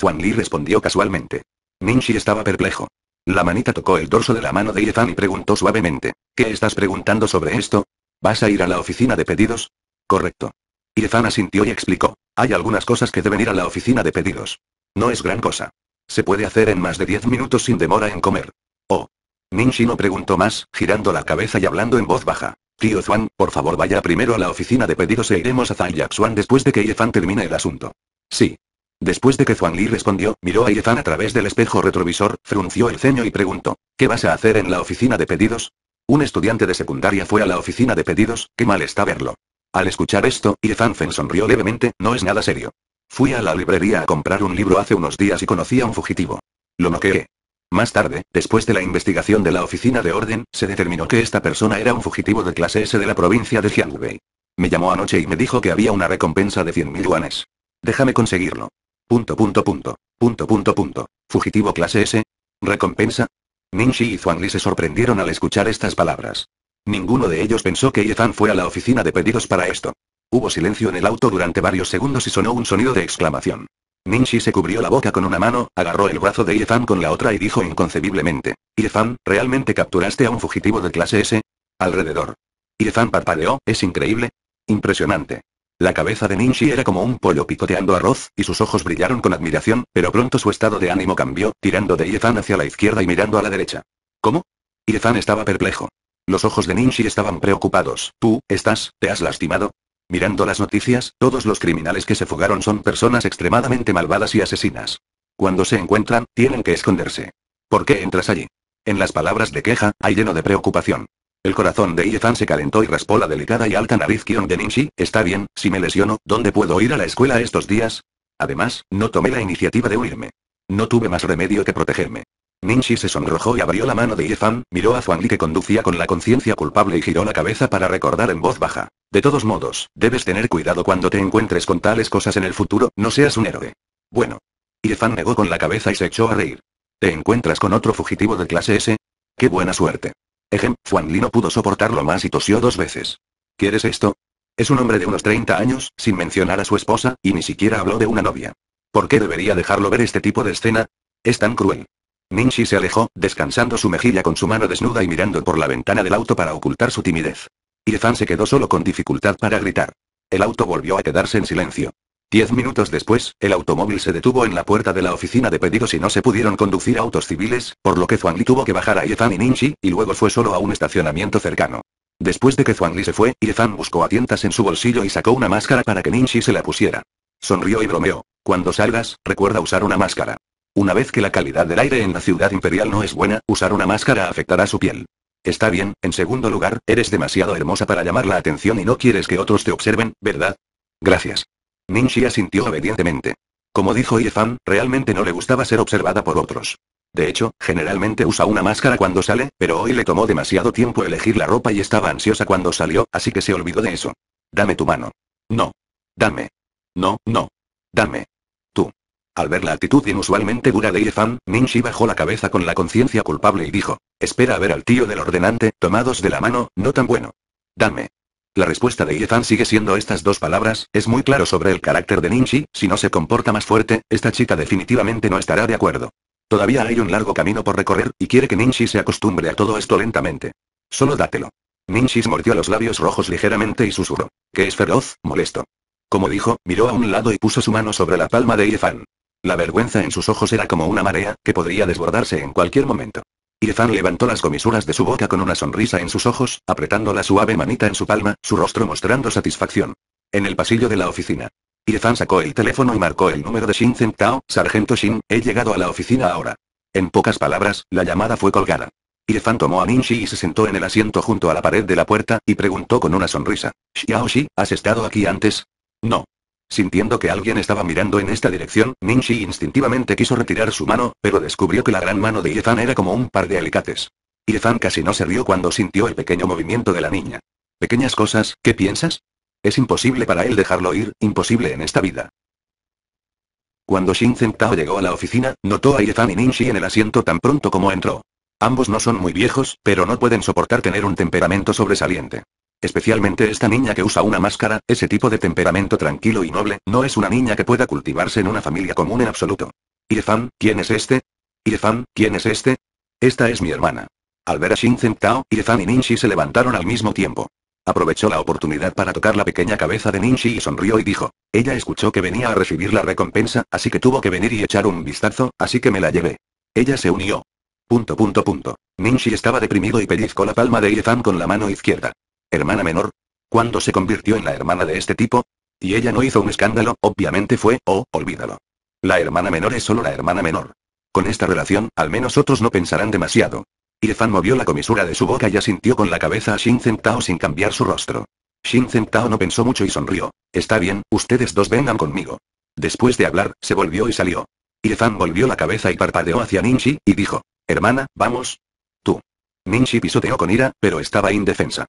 Zhuang Li respondió casualmente. Shi estaba perplejo. La manita tocó el dorso de la mano de Yefan y preguntó suavemente. ¿Qué estás preguntando sobre esto? ¿Vas a ir a la oficina de pedidos? Correcto. Fan asintió y explicó. Hay algunas cosas que deben ir a la oficina de pedidos. No es gran cosa. Se puede hacer en más de 10 minutos sin demora en comer. Oh. Ninshi no preguntó más, girando la cabeza y hablando en voz baja. Tío Zuan, por favor vaya primero a la oficina de pedidos e iremos a Zhang después de que fan termine el asunto. Sí. Después de que Zhuang Li respondió, miró a Yefan a través del espejo retrovisor, frunció el ceño y preguntó, ¿qué vas a hacer en la oficina de pedidos? Un estudiante de secundaria fue a la oficina de pedidos, qué mal está verlo. Al escuchar esto, Yifanfen sonrió levemente, no es nada serio. Fui a la librería a comprar un libro hace unos días y conocí a un fugitivo. Lo noqueé. Más tarde, después de la investigación de la oficina de orden, se determinó que esta persona era un fugitivo de clase S de la provincia de Jiangwei. Me llamó anoche y me dijo que había una recompensa de 100.000 yuanes. Déjame conseguirlo. Punto punto punto. Punto punto punto. Fugitivo clase S. ¿Recompensa? Ningxi y Zhuangli se sorprendieron al escuchar estas palabras. Ninguno de ellos pensó que Yefan fuera a la oficina de pedidos para esto. Hubo silencio en el auto durante varios segundos y sonó un sonido de exclamación. Ninshi se cubrió la boca con una mano, agarró el brazo de Yefan con la otra y dijo inconcebiblemente. Yefan, ¿realmente capturaste a un fugitivo de clase S? Alrededor. Yefan parpadeó, es increíble. Impresionante. La cabeza de Ninshi era como un pollo picoteando arroz, y sus ojos brillaron con admiración, pero pronto su estado de ánimo cambió, tirando de Yefan hacia la izquierda y mirando a la derecha. ¿Cómo? Yefan estaba perplejo. Los ojos de Ninshi estaban preocupados. ¿Tú, estás, te has lastimado? Mirando las noticias, todos los criminales que se fugaron son personas extremadamente malvadas y asesinas. Cuando se encuentran, tienen que esconderse. ¿Por qué entras allí? En las palabras de queja, hay lleno de preocupación. El corazón de Yefan se calentó y raspó la delicada y alta nariz Kion de Ninshi, está bien, si me lesiono, ¿dónde puedo ir a la escuela estos días? Además, no tomé la iniciativa de huirme. No tuve más remedio que protegerme. Minchi se sonrojó y abrió la mano de Yefan, miró a Zhuangli que conducía con la conciencia culpable y giró la cabeza para recordar en voz baja. De todos modos, debes tener cuidado cuando te encuentres con tales cosas en el futuro, no seas un héroe. Bueno. Yefan negó con la cabeza y se echó a reír. ¿Te encuentras con otro fugitivo de clase S? ¡Qué buena suerte! Ejem, Zhuangli no pudo soportarlo más y tosió dos veces. ¿Quieres esto? Es un hombre de unos 30 años, sin mencionar a su esposa, y ni siquiera habló de una novia. ¿Por qué debería dejarlo ver este tipo de escena? Es tan cruel. Minchi se alejó, descansando su mejilla con su mano desnuda y mirando por la ventana del auto para ocultar su timidez. Irfan se quedó solo con dificultad para gritar. El auto volvió a quedarse en silencio. Diez minutos después, el automóvil se detuvo en la puerta de la oficina de pedidos y no se pudieron conducir autos civiles, por lo que Li tuvo que bajar a Irfan y Ninchi, y luego fue solo a un estacionamiento cercano. Después de que Li se fue, Irfan buscó a tientas en su bolsillo y sacó una máscara para que Ninchi se la pusiera. Sonrió y bromeó. Cuando salgas, recuerda usar una máscara. Una vez que la calidad del aire en la ciudad imperial no es buena, usar una máscara afectará su piel. Está bien, en segundo lugar, eres demasiado hermosa para llamar la atención y no quieres que otros te observen, ¿verdad? Gracias. Ninshi asintió obedientemente. Como dijo Yefan, realmente no le gustaba ser observada por otros. De hecho, generalmente usa una máscara cuando sale, pero hoy le tomó demasiado tiempo elegir la ropa y estaba ansiosa cuando salió, así que se olvidó de eso. Dame tu mano. No. Dame. No, no. Dame. Al ver la actitud inusualmente dura de Yefan, Ninchi bajó la cabeza con la conciencia culpable y dijo, espera a ver al tío del ordenante, tomados de la mano, no tan bueno. Dame. La respuesta de Yefan sigue siendo estas dos palabras, es muy claro sobre el carácter de Ninchi, si no se comporta más fuerte, esta chica definitivamente no estará de acuerdo. Todavía hay un largo camino por recorrer, y quiere que Ninchi se acostumbre a todo esto lentamente. Solo dátelo. Ninchi mordió los labios rojos ligeramente y susurró. Que es feroz, molesto. Como dijo, miró a un lado y puso su mano sobre la palma de Yefan. La vergüenza en sus ojos era como una marea, que podría desbordarse en cualquier momento. Irfan levantó las comisuras de su boca con una sonrisa en sus ojos, apretando la suave manita en su palma, su rostro mostrando satisfacción. En el pasillo de la oficina. Irfan sacó el teléfono y marcó el número de Shin Tao, Sargento Shin, he llegado a la oficina ahora. En pocas palabras, la llamada fue colgada. Irfan tomó a Minxi y se sentó en el asiento junto a la pared de la puerta, y preguntó con una sonrisa. Shi, ¿has estado aquí antes? No. Sintiendo que alguien estaba mirando en esta dirección, Ninshi instintivamente quiso retirar su mano, pero descubrió que la gran mano de Yefan era como un par de alicates. Yefan casi no se rió cuando sintió el pequeño movimiento de la niña. Pequeñas cosas, ¿qué piensas? Es imposible para él dejarlo ir, imposible en esta vida. Cuando Shin Tao llegó a la oficina, notó a Yefan y Ninshi en el asiento tan pronto como entró. Ambos no son muy viejos, pero no pueden soportar tener un temperamento sobresaliente. Especialmente esta niña que usa una máscara, ese tipo de temperamento tranquilo y noble, no es una niña que pueda cultivarse en una familia común en absoluto. Irfan, ¿quién es este? Irfan, ¿quién es este? Esta es mi hermana. Al ver a Shinzen Tao, Irfan y Ninshi se levantaron al mismo tiempo. Aprovechó la oportunidad para tocar la pequeña cabeza de Ninshi y sonrió y dijo. Ella escuchó que venía a recibir la recompensa, así que tuvo que venir y echar un vistazo, así que me la llevé. Ella se unió. Punto punto punto. Ninshi estaba deprimido y pellizcó la palma de Irfan con la mano izquierda. ¿Hermana menor? ¿Cuándo se convirtió en la hermana de este tipo? Y ella no hizo un escándalo, obviamente fue, oh, olvídalo. La hermana menor es solo la hermana menor. Con esta relación, al menos otros no pensarán demasiado. Irfan movió la comisura de su boca y asintió con la cabeza a Shin Tao sin cambiar su rostro. Shin Tao no pensó mucho y sonrió. Está bien, ustedes dos vengan conmigo. Después de hablar, se volvió y salió. Irfan volvió la cabeza y parpadeó hacia Ninji y dijo, Hermana, vamos. Tú. Ninshi pisoteó con ira, pero estaba indefensa.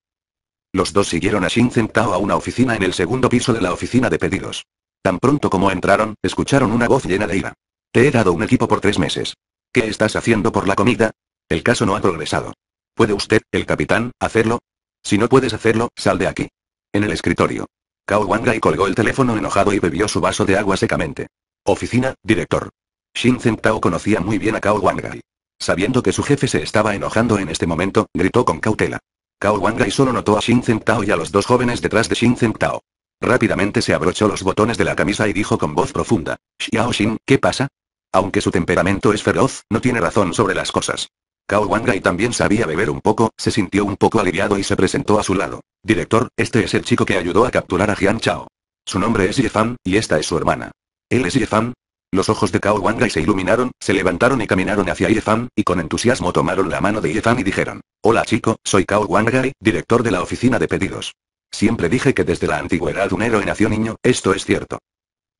Los dos siguieron a Shin Tao a una oficina en el segundo piso de la oficina de pedidos. Tan pronto como entraron, escucharon una voz llena de ira. Te he dado un equipo por tres meses. ¿Qué estás haciendo por la comida? El caso no ha progresado. ¿Puede usted, el capitán, hacerlo? Si no puedes hacerlo, sal de aquí. En el escritorio. Cao Wangai colgó el teléfono enojado y bebió su vaso de agua secamente. Oficina, director. Shin Tao conocía muy bien a Cao Wangai. Sabiendo que su jefe se estaba enojando en este momento, gritó con cautela. Cao Wangai solo notó a Shin Tao y a los dos jóvenes detrás de Shin Tao. Rápidamente se abrochó los botones de la camisa y dijo con voz profunda, Xiao Xin, ¿qué pasa? Aunque su temperamento es feroz, no tiene razón sobre las cosas. Cao Wangai también sabía beber un poco, se sintió un poco aliviado y se presentó a su lado. Director, este es el chico que ayudó a capturar a Jian Chao. Su nombre es Fan, y esta es su hermana. Él es Fan. Los ojos de Cao Wangai se iluminaron, se levantaron y caminaron hacia Yefan, y con entusiasmo tomaron la mano de Yefan y dijeron. Hola chico, soy Cao Wangai, director de la oficina de pedidos. Siempre dije que desde la antigüedad un héroe nació niño, esto es cierto.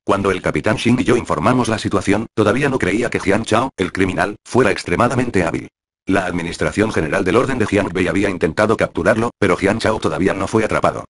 Cuando el capitán Xing y yo informamos la situación, todavía no creía que Jian Chao, el criminal, fuera extremadamente hábil. La Administración General del Orden de Jian Bei había intentado capturarlo, pero Jian Chao todavía no fue atrapado.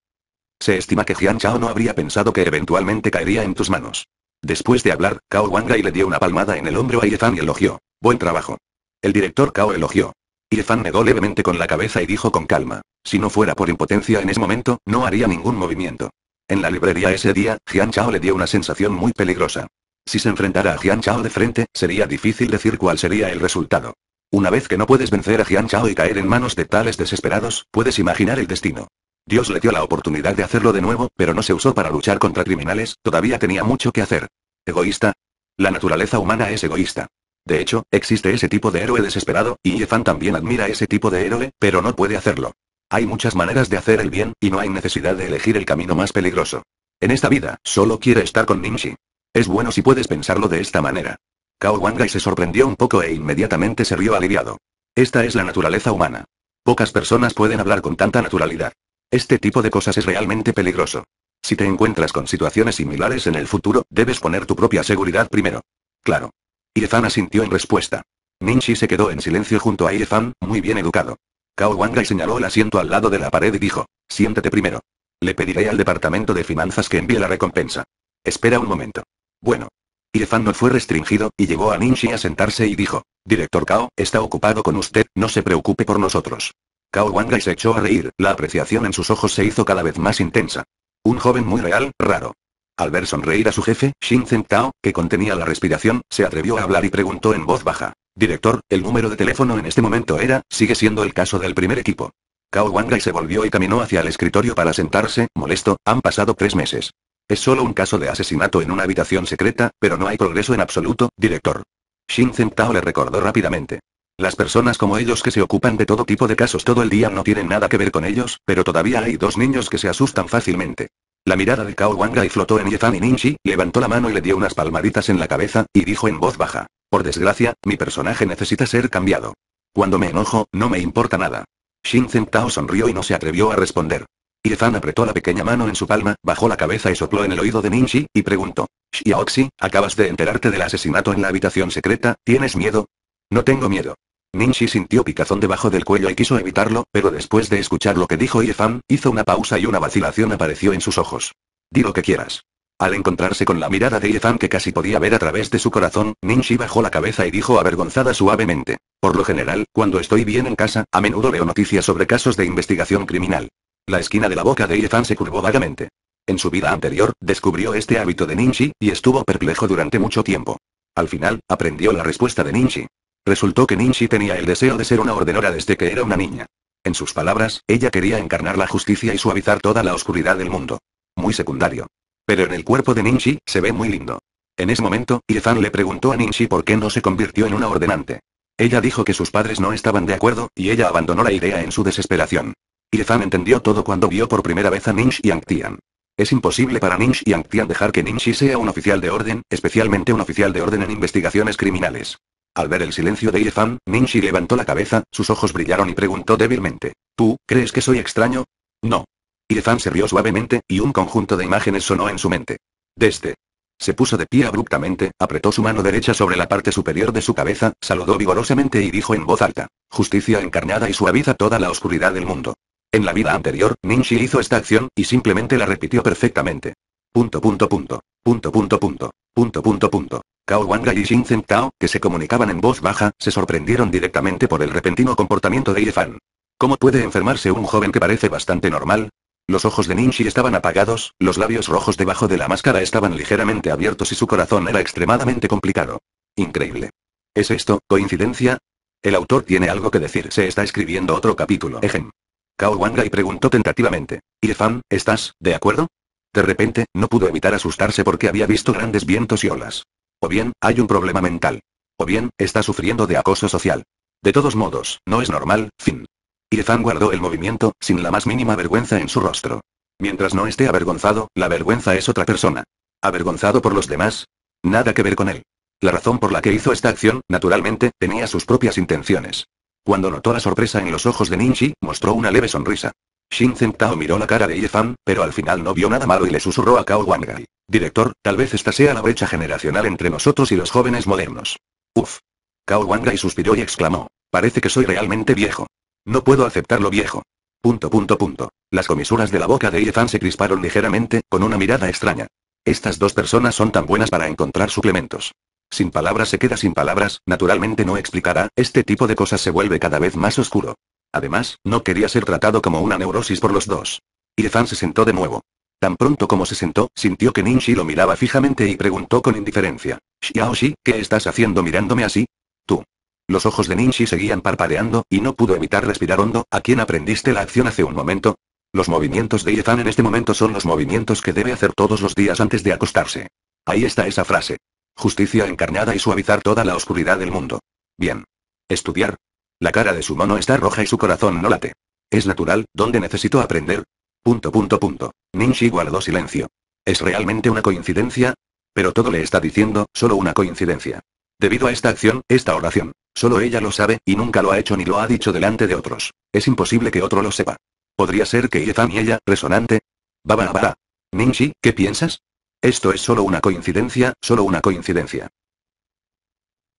Se estima que Jian Chao no habría pensado que eventualmente caería en tus manos. Después de hablar, Cao Wangai le dio una palmada en el hombro a Yefan y elogió. Buen trabajo. El director Cao elogió. Yefan negó levemente con la cabeza y dijo con calma. Si no fuera por impotencia en ese momento, no haría ningún movimiento. En la librería ese día, Jian Chao le dio una sensación muy peligrosa. Si se enfrentara a Jian Chao de frente, sería difícil decir cuál sería el resultado. Una vez que no puedes vencer a Jian Chao y caer en manos de tales desesperados, puedes imaginar el destino. Dios le dio la oportunidad de hacerlo de nuevo, pero no se usó para luchar contra criminales, todavía tenía mucho que hacer. ¿Egoísta? La naturaleza humana es egoísta. De hecho, existe ese tipo de héroe desesperado, y Yefan también admira ese tipo de héroe, pero no puede hacerlo. Hay muchas maneras de hacer el bien, y no hay necesidad de elegir el camino más peligroso. En esta vida, solo quiere estar con Nimshi. Es bueno si puedes pensarlo de esta manera. Kao Wangai se sorprendió un poco e inmediatamente se rió aliviado. Esta es la naturaleza humana. Pocas personas pueden hablar con tanta naturalidad. Este tipo de cosas es realmente peligroso. Si te encuentras con situaciones similares en el futuro, debes poner tu propia seguridad primero. Claro. Irfan asintió en respuesta. Ninchi se quedó en silencio junto a Irfan, muy bien educado. Cao Wangai señaló el asiento al lado de la pared y dijo, siéntate primero. Le pediré al departamento de finanzas que envíe la recompensa. Espera un momento. Bueno. Irfan no fue restringido, y llegó a Ninchi a sentarse y dijo, Director Cao, está ocupado con usted, no se preocupe por nosotros. Cao Wangai se echó a reír, la apreciación en sus ojos se hizo cada vez más intensa. Un joven muy real, raro. Al ver sonreír a su jefe, Shinzen Tao, que contenía la respiración, se atrevió a hablar y preguntó en voz baja. Director, el número de teléfono en este momento era, sigue siendo el caso del primer equipo. Cao Wangai se volvió y caminó hacia el escritorio para sentarse, molesto, han pasado tres meses. Es solo un caso de asesinato en una habitación secreta, pero no hay progreso en absoluto, director. Shinzen Tao le recordó rápidamente. Las personas como ellos que se ocupan de todo tipo de casos todo el día no tienen nada que ver con ellos, pero todavía hay dos niños que se asustan fácilmente. La mirada de Kao Wangai flotó en Yefan y Ninchi, levantó la mano y le dio unas palmaditas en la cabeza, y dijo en voz baja. Por desgracia, mi personaje necesita ser cambiado. Cuando me enojo, no me importa nada. Shinzen Tao sonrió y no se atrevió a responder. Yefan apretó la pequeña mano en su palma, bajó la cabeza y sopló en el oído de Ninchi, y preguntó. Xiaoxi, acabas de enterarte del asesinato en la habitación secreta, ¿tienes miedo? No tengo miedo. Ninchi sintió picazón debajo del cuello y quiso evitarlo, pero después de escuchar lo que dijo Iefan, hizo una pausa y una vacilación apareció en sus ojos. Di lo que quieras. Al encontrarse con la mirada de Yefam que casi podía ver a través de su corazón, Ninchi bajó la cabeza y dijo avergonzada suavemente. Por lo general, cuando estoy bien en casa, a menudo veo noticias sobre casos de investigación criminal. La esquina de la boca de Yefam se curvó vagamente. En su vida anterior, descubrió este hábito de Ninchi, y estuvo perplejo durante mucho tiempo. Al final, aprendió la respuesta de Ninchi. Resultó que Ninchi tenía el deseo de ser una ordenora desde que era una niña. En sus palabras, ella quería encarnar la justicia y suavizar toda la oscuridad del mundo. Muy secundario. Pero en el cuerpo de Ninchi, se ve muy lindo. En ese momento, Irfan le preguntó a Ninchi por qué no se convirtió en una ordenante. Ella dijo que sus padres no estaban de acuerdo, y ella abandonó la idea en su desesperación. Irfan entendió todo cuando vio por primera vez a Ninch y Angtian. Es imposible para Ninch y Angtian dejar que Ninchi sea un oficial de orden, especialmente un oficial de orden en investigaciones criminales. Al ver el silencio de Irfan, Ninshi levantó la cabeza, sus ojos brillaron y preguntó débilmente. ¿Tú, crees que soy extraño? No. Irfan se rió suavemente, y un conjunto de imágenes sonó en su mente. Desde. Se puso de pie abruptamente, apretó su mano derecha sobre la parte superior de su cabeza, saludó vigorosamente y dijo en voz alta. Justicia encarnada y suaviza toda la oscuridad del mundo. En la vida anterior, Ninshi hizo esta acción, y simplemente la repitió perfectamente. Punto punto punto. Punto punto punto. Punto punto punto. Cao Wanga y Zeng Tao, que se comunicaban en voz baja, se sorprendieron directamente por el repentino comportamiento de Fan. ¿Cómo puede enfermarse un joven que parece bastante normal? Los ojos de Ninji estaban apagados, los labios rojos debajo de la máscara estaban ligeramente abiertos y su corazón era extremadamente complicado. Increíble. ¿Es esto, coincidencia? El autor tiene algo que decir, se está escribiendo otro capítulo. Ejem. Cao Wangai preguntó tentativamente. Fan, ¿estás, de acuerdo? De repente, no pudo evitar asustarse porque había visto grandes vientos y olas. O bien, hay un problema mental. O bien, está sufriendo de acoso social. De todos modos, no es normal, fin. Irfan guardó el movimiento, sin la más mínima vergüenza en su rostro. Mientras no esté avergonzado, la vergüenza es otra persona. ¿Avergonzado por los demás? Nada que ver con él. La razón por la que hizo esta acción, naturalmente, tenía sus propias intenciones. Cuando notó la sorpresa en los ojos de Ninji, mostró una leve sonrisa. Shin Tao miró la cara de Ye Fan, pero al final no vio nada malo y le susurró a Cao Wangai. Director, tal vez esta sea la brecha generacional entre nosotros y los jóvenes modernos. Uf. Cao Wangai suspiró y exclamó. Parece que soy realmente viejo. No puedo aceptarlo viejo. Punto punto punto. Las comisuras de la boca de Ye Fan se crisparon ligeramente, con una mirada extraña. Estas dos personas son tan buenas para encontrar suplementos. Sin palabras se queda sin palabras, naturalmente no explicará, este tipo de cosas se vuelve cada vez más oscuro. Además, no quería ser tratado como una neurosis por los dos. Irfan se sentó de nuevo. Tan pronto como se sentó, sintió que Ninshi lo miraba fijamente y preguntó con indiferencia. Xiaoshi, ¿qué estás haciendo mirándome así? Tú. Los ojos de Ninshi seguían parpadeando, y no pudo evitar respirar hondo, ¿a quién aprendiste la acción hace un momento? Los movimientos de Irfan en este momento son los movimientos que debe hacer todos los días antes de acostarse. Ahí está esa frase. Justicia encarnada y suavizar toda la oscuridad del mundo. Bien. Estudiar, la cara de su mano está roja y su corazón no late. Es natural, ¿dónde necesito aprender? Punto punto punto. Ninshi guardó silencio. ¿Es realmente una coincidencia? Pero todo le está diciendo, solo una coincidencia. Debido a esta acción, esta oración, solo ella lo sabe, y nunca lo ha hecho ni lo ha dicho delante de otros. Es imposible que otro lo sepa. ¿Podría ser que Yezan y ella, resonante? Baba Ninshi, ¿qué piensas? Esto es solo una coincidencia, solo una coincidencia.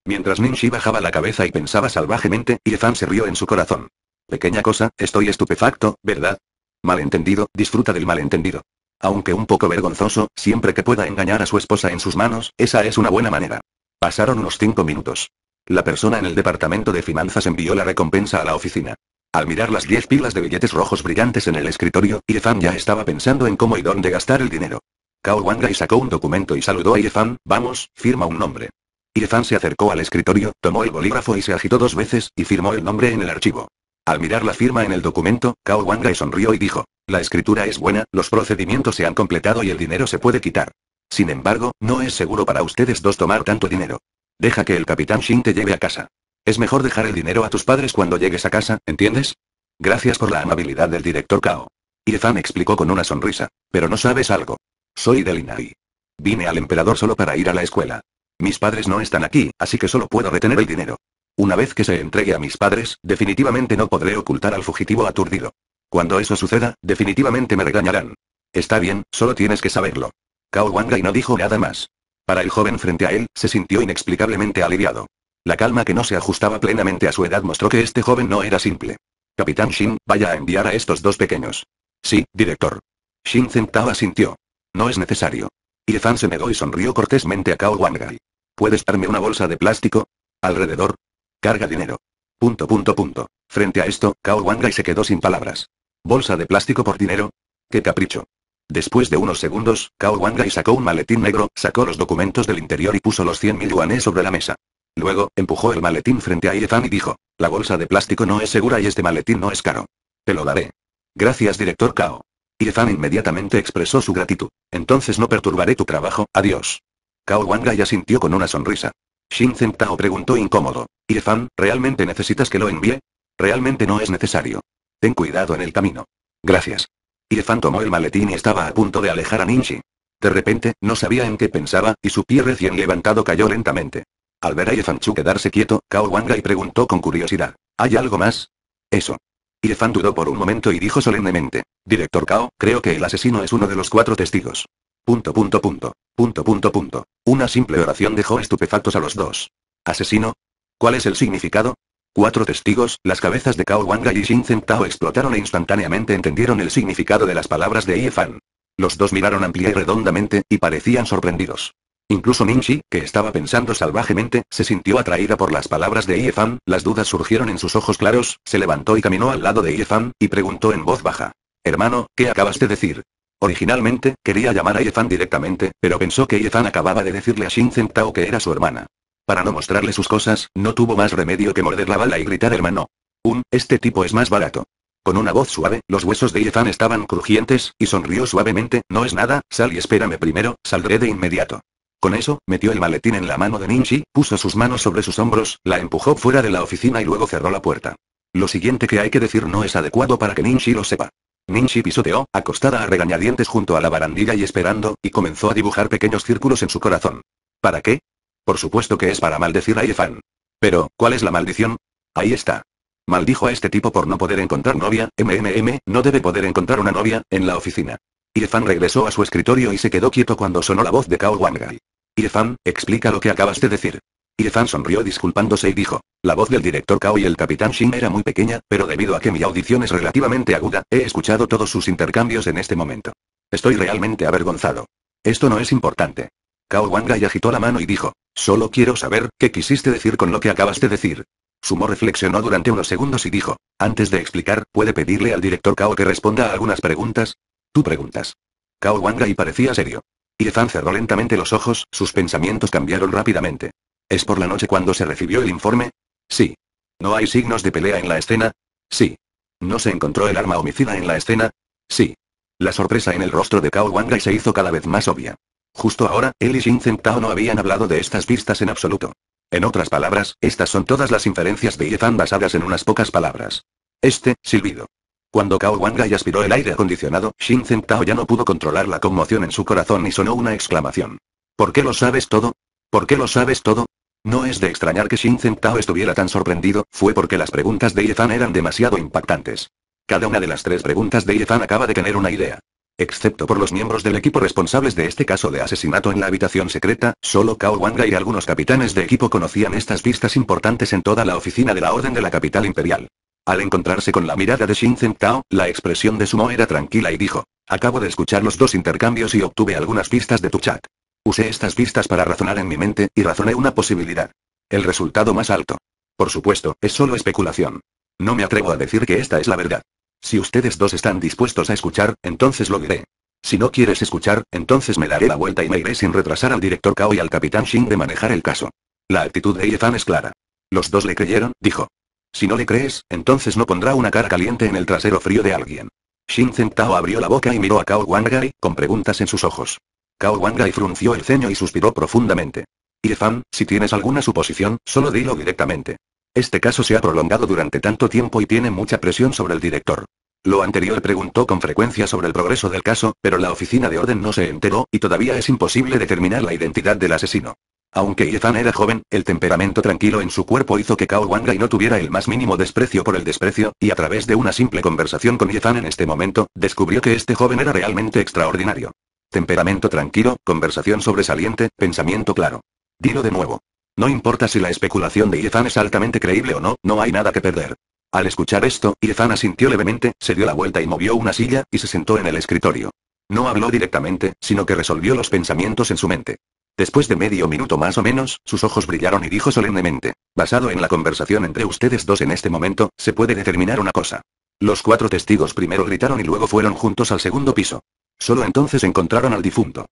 Mientras Ninshi bajaba la cabeza y pensaba salvajemente, Yifan se rió en su corazón. Pequeña cosa, estoy estupefacto, ¿verdad? Malentendido, disfruta del malentendido. Aunque un poco vergonzoso, siempre que pueda engañar a su esposa en sus manos, esa es una buena manera. Pasaron unos cinco minutos. La persona en el departamento de finanzas envió la recompensa a la oficina. Al mirar las 10 pilas de billetes rojos brillantes en el escritorio, Yifan ya estaba pensando en cómo y dónde gastar el dinero. Kao Wangai sacó un documento y saludó a Yifan. vamos, firma un nombre. Irfan se acercó al escritorio, tomó el bolígrafo y se agitó dos veces, y firmó el nombre en el archivo. Al mirar la firma en el documento, Cao Wangai sonrió y dijo, la escritura es buena, los procedimientos se han completado y el dinero se puede quitar. Sin embargo, no es seguro para ustedes dos tomar tanto dinero. Deja que el capitán Shin te lleve a casa. Es mejor dejar el dinero a tus padres cuando llegues a casa, ¿entiendes? Gracias por la amabilidad del director Cao. Irfan explicó con una sonrisa. Pero no sabes algo. Soy del Inari. Vine al emperador solo para ir a la escuela. Mis padres no están aquí, así que solo puedo retener el dinero. Una vez que se entregue a mis padres, definitivamente no podré ocultar al fugitivo aturdido. Cuando eso suceda, definitivamente me regañarán. Está bien, solo tienes que saberlo. Cao Wangai no dijo nada más. Para el joven frente a él, se sintió inexplicablemente aliviado. La calma que no se ajustaba plenamente a su edad mostró que este joven no era simple. Capitán Shin, vaya a enviar a estos dos pequeños. Sí, director. Shin Zengtao asintió. No es necesario. Irfan se negó y sonrió cortésmente a Cao Wangai. ¿Puedes darme una bolsa de plástico? Alrededor. Carga dinero. Punto punto punto. Frente a esto, Cao Wangai se quedó sin palabras. ¿Bolsa de plástico por dinero? ¡Qué capricho! Después de unos segundos, Cao Wangai sacó un maletín negro, sacó los documentos del interior y puso los 100.000 yuanes sobre la mesa. Luego, empujó el maletín frente a Yefan y dijo, la bolsa de plástico no es segura y este maletín no es caro. Te lo daré. Gracias director Cao. Yefan inmediatamente expresó su gratitud. Entonces no perturbaré tu trabajo, adiós. Cao ya sintió con una sonrisa. Shin Tao preguntó incómodo. Irfan, ¿realmente necesitas que lo envíe? Realmente no es necesario. Ten cuidado en el camino. Gracias. Irfan tomó el maletín y estaba a punto de alejar a Ninji. De repente, no sabía en qué pensaba, y su pie recién levantado cayó lentamente. Al ver a Irfan quedarse quieto, Cao y preguntó con curiosidad. ¿Hay algo más? Eso. Irfan dudó por un momento y dijo solemnemente. Director Cao, creo que el asesino es uno de los cuatro testigos. Punto punto punto. Punto punto punto. Una simple oración dejó estupefactos a los dos. ¿Asesino? ¿Cuál es el significado? Cuatro testigos, las cabezas de Cao Wanga y Shinzen Tao explotaron e instantáneamente entendieron el significado de las palabras de Yefan. Los dos miraron amplia y redondamente, y parecían sorprendidos. Incluso Minchi, que estaba pensando salvajemente, se sintió atraída por las palabras de Yefan, las dudas surgieron en sus ojos claros, se levantó y caminó al lado de Yefan, y preguntó en voz baja. Hermano, ¿qué acabas de decir? Originalmente, quería llamar a Yefan directamente, pero pensó que Yefan acababa de decirle a Shin Tao que era su hermana. Para no mostrarle sus cosas, no tuvo más remedio que morder la bala y gritar hermano. Un, este tipo es más barato. Con una voz suave, los huesos de Yefan estaban crujientes, y sonrió suavemente, no es nada, sal y espérame primero, saldré de inmediato. Con eso, metió el maletín en la mano de Ninji, puso sus manos sobre sus hombros, la empujó fuera de la oficina y luego cerró la puerta. Lo siguiente que hay que decir no es adecuado para que Ninji lo sepa. Minchi pisoteó, acostada a regañadientes junto a la barandilla y esperando, y comenzó a dibujar pequeños círculos en su corazón. ¿Para qué? Por supuesto que es para maldecir a Yefan. Pero, ¿cuál es la maldición? Ahí está. Maldijo a este tipo por no poder encontrar novia, MMM, no debe poder encontrar una novia, en la oficina. Yefan regresó a su escritorio y se quedó quieto cuando sonó la voz de Kao Wangai. Irfan, explica lo que acabas de decir fan sonrió disculpándose y dijo. La voz del director Kao y el capitán Shin era muy pequeña, pero debido a que mi audición es relativamente aguda, he escuchado todos sus intercambios en este momento. Estoy realmente avergonzado. Esto no es importante. Kao Wangai agitó la mano y dijo. Solo quiero saber, ¿qué quisiste decir con lo que acabas de decir? Sumo reflexionó durante unos segundos y dijo. Antes de explicar, ¿puede pedirle al director Kao que responda a algunas preguntas? Tú preguntas. Kao Wangai parecía serio. Fan cerró lentamente los ojos, sus pensamientos cambiaron rápidamente. ¿Es por la noche cuando se recibió el informe? Sí. ¿No hay signos de pelea en la escena? Sí. ¿No se encontró el arma homicida en la escena? Sí. La sorpresa en el rostro de Kao Wangai se hizo cada vez más obvia. Justo ahora, él y Zeng Tao no habían hablado de estas pistas en absoluto. En otras palabras, estas son todas las inferencias de Yefan basadas en unas pocas palabras. Este, silbido. Cuando Kao Wangai aspiró el aire acondicionado, Shin Tao ya no pudo controlar la conmoción en su corazón y sonó una exclamación. ¿Por qué lo sabes todo? ¿Por qué lo sabes todo? No es de extrañar que Shin Tao estuviera tan sorprendido, fue porque las preguntas de Yefan eran demasiado impactantes. Cada una de las tres preguntas de Yefan acaba de tener una idea. Excepto por los miembros del equipo responsables de este caso de asesinato en la habitación secreta, solo Cao Wanga y algunos capitanes de equipo conocían estas pistas importantes en toda la oficina de la Orden de la Capital Imperial. Al encontrarse con la mirada de Shin Tao, la expresión de Sumo era tranquila y dijo, acabo de escuchar los dos intercambios y obtuve algunas pistas de tu chat. Usé estas pistas para razonar en mi mente, y razoné una posibilidad. El resultado más alto. Por supuesto, es solo especulación. No me atrevo a decir que esta es la verdad. Si ustedes dos están dispuestos a escuchar, entonces lo diré. Si no quieres escuchar, entonces me daré la vuelta y me iré sin retrasar al director Kao y al capitán Shin de manejar el caso. La actitud de Yefan es clara. Los dos le creyeron, dijo. Si no le crees, entonces no pondrá una cara caliente en el trasero frío de alguien. Shin Tao abrió la boca y miró a Kao Wangai, con preguntas en sus ojos. Cao Wangai frunció el ceño y suspiró profundamente. Irfan, si tienes alguna suposición, solo dilo directamente. Este caso se ha prolongado durante tanto tiempo y tiene mucha presión sobre el director. Lo anterior preguntó con frecuencia sobre el progreso del caso, pero la oficina de orden no se enteró, y todavía es imposible determinar la identidad del asesino. Aunque Yifan era joven, el temperamento tranquilo en su cuerpo hizo que Cao Wangai no tuviera el más mínimo desprecio por el desprecio, y a través de una simple conversación con Yifan en este momento, descubrió que este joven era realmente extraordinario. Temperamento tranquilo, conversación sobresaliente, pensamiento claro. Dilo de nuevo. No importa si la especulación de Yefan es altamente creíble o no, no hay nada que perder. Al escuchar esto, Yefan asintió levemente, se dio la vuelta y movió una silla, y se sentó en el escritorio. No habló directamente, sino que resolvió los pensamientos en su mente. Después de medio minuto más o menos, sus ojos brillaron y dijo solemnemente, basado en la conversación entre ustedes dos en este momento, se puede determinar una cosa. Los cuatro testigos primero gritaron y luego fueron juntos al segundo piso. Solo entonces encontraron al difunto.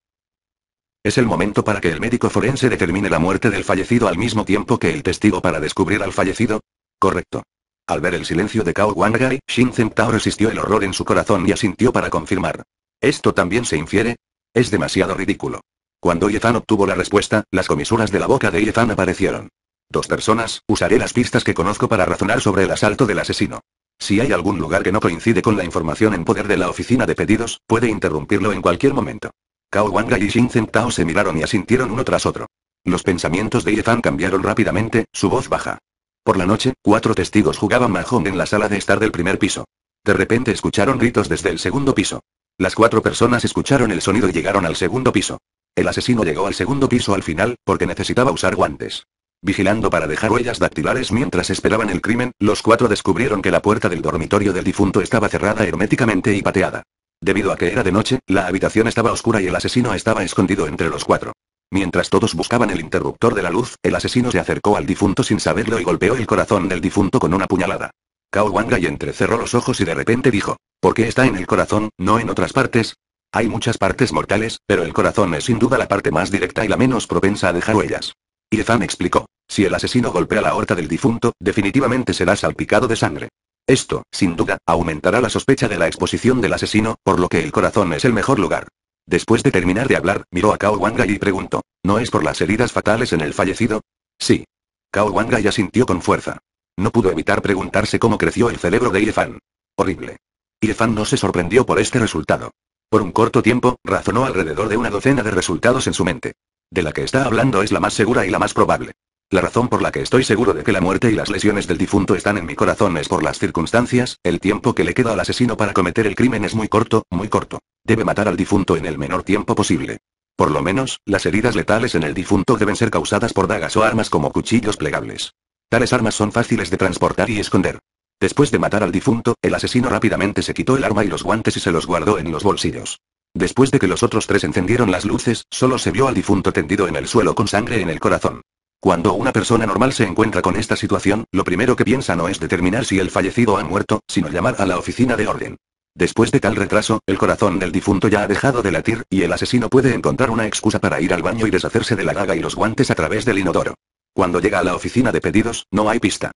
Es el momento para que el médico forense determine la muerte del fallecido al mismo tiempo que el testigo para descubrir al fallecido. Correcto. Al ver el silencio de Cao Wangai, Shin Tao resistió el horror en su corazón y asintió para confirmar. ¿Esto también se infiere? Es demasiado ridículo. Cuando Yefan obtuvo la respuesta, las comisuras de la boca de Yefan aparecieron. Dos personas, usaré las pistas que conozco para razonar sobre el asalto del asesino. Si hay algún lugar que no coincide con la información en poder de la oficina de pedidos, puede interrumpirlo en cualquier momento. Cao Wanga y Shin Tao se miraron y asintieron uno tras otro. Los pensamientos de Yefan cambiaron rápidamente, su voz baja. Por la noche, cuatro testigos jugaban mahjong en la sala de estar del primer piso. De repente escucharon gritos desde el segundo piso. Las cuatro personas escucharon el sonido y llegaron al segundo piso. El asesino llegó al segundo piso al final, porque necesitaba usar guantes. Vigilando para dejar huellas dactilares mientras esperaban el crimen, los cuatro descubrieron que la puerta del dormitorio del difunto estaba cerrada herméticamente y pateada. Debido a que era de noche, la habitación estaba oscura y el asesino estaba escondido entre los cuatro. Mientras todos buscaban el interruptor de la luz, el asesino se acercó al difunto sin saberlo y golpeó el corazón del difunto con una puñalada. Cao y entrecerró los ojos y de repente dijo, ¿por qué está en el corazón, no en otras partes? Hay muchas partes mortales, pero el corazón es sin duda la parte más directa y la menos propensa a dejar huellas. Irefan explicó. Si el asesino golpea la horta del difunto, definitivamente será salpicado de sangre. Esto, sin duda, aumentará la sospecha de la exposición del asesino, por lo que el corazón es el mejor lugar. Después de terminar de hablar, miró a Kao Wangai y preguntó, ¿no es por las heridas fatales en el fallecido? Sí. Cao Wangai asintió con fuerza. No pudo evitar preguntarse cómo creció el cerebro de Irefan. Horrible. Irefan no se sorprendió por este resultado. Por un corto tiempo, razonó alrededor de una docena de resultados en su mente. De la que está hablando es la más segura y la más probable. La razón por la que estoy seguro de que la muerte y las lesiones del difunto están en mi corazón es por las circunstancias, el tiempo que le queda al asesino para cometer el crimen es muy corto, muy corto. Debe matar al difunto en el menor tiempo posible. Por lo menos, las heridas letales en el difunto deben ser causadas por dagas o armas como cuchillos plegables. Tales armas son fáciles de transportar y esconder. Después de matar al difunto, el asesino rápidamente se quitó el arma y los guantes y se los guardó en los bolsillos. Después de que los otros tres encendieron las luces, solo se vio al difunto tendido en el suelo con sangre en el corazón. Cuando una persona normal se encuentra con esta situación, lo primero que piensa no es determinar si el fallecido ha muerto, sino llamar a la oficina de orden. Después de tal retraso, el corazón del difunto ya ha dejado de latir, y el asesino puede encontrar una excusa para ir al baño y deshacerse de la gaga y los guantes a través del inodoro. Cuando llega a la oficina de pedidos, no hay pista.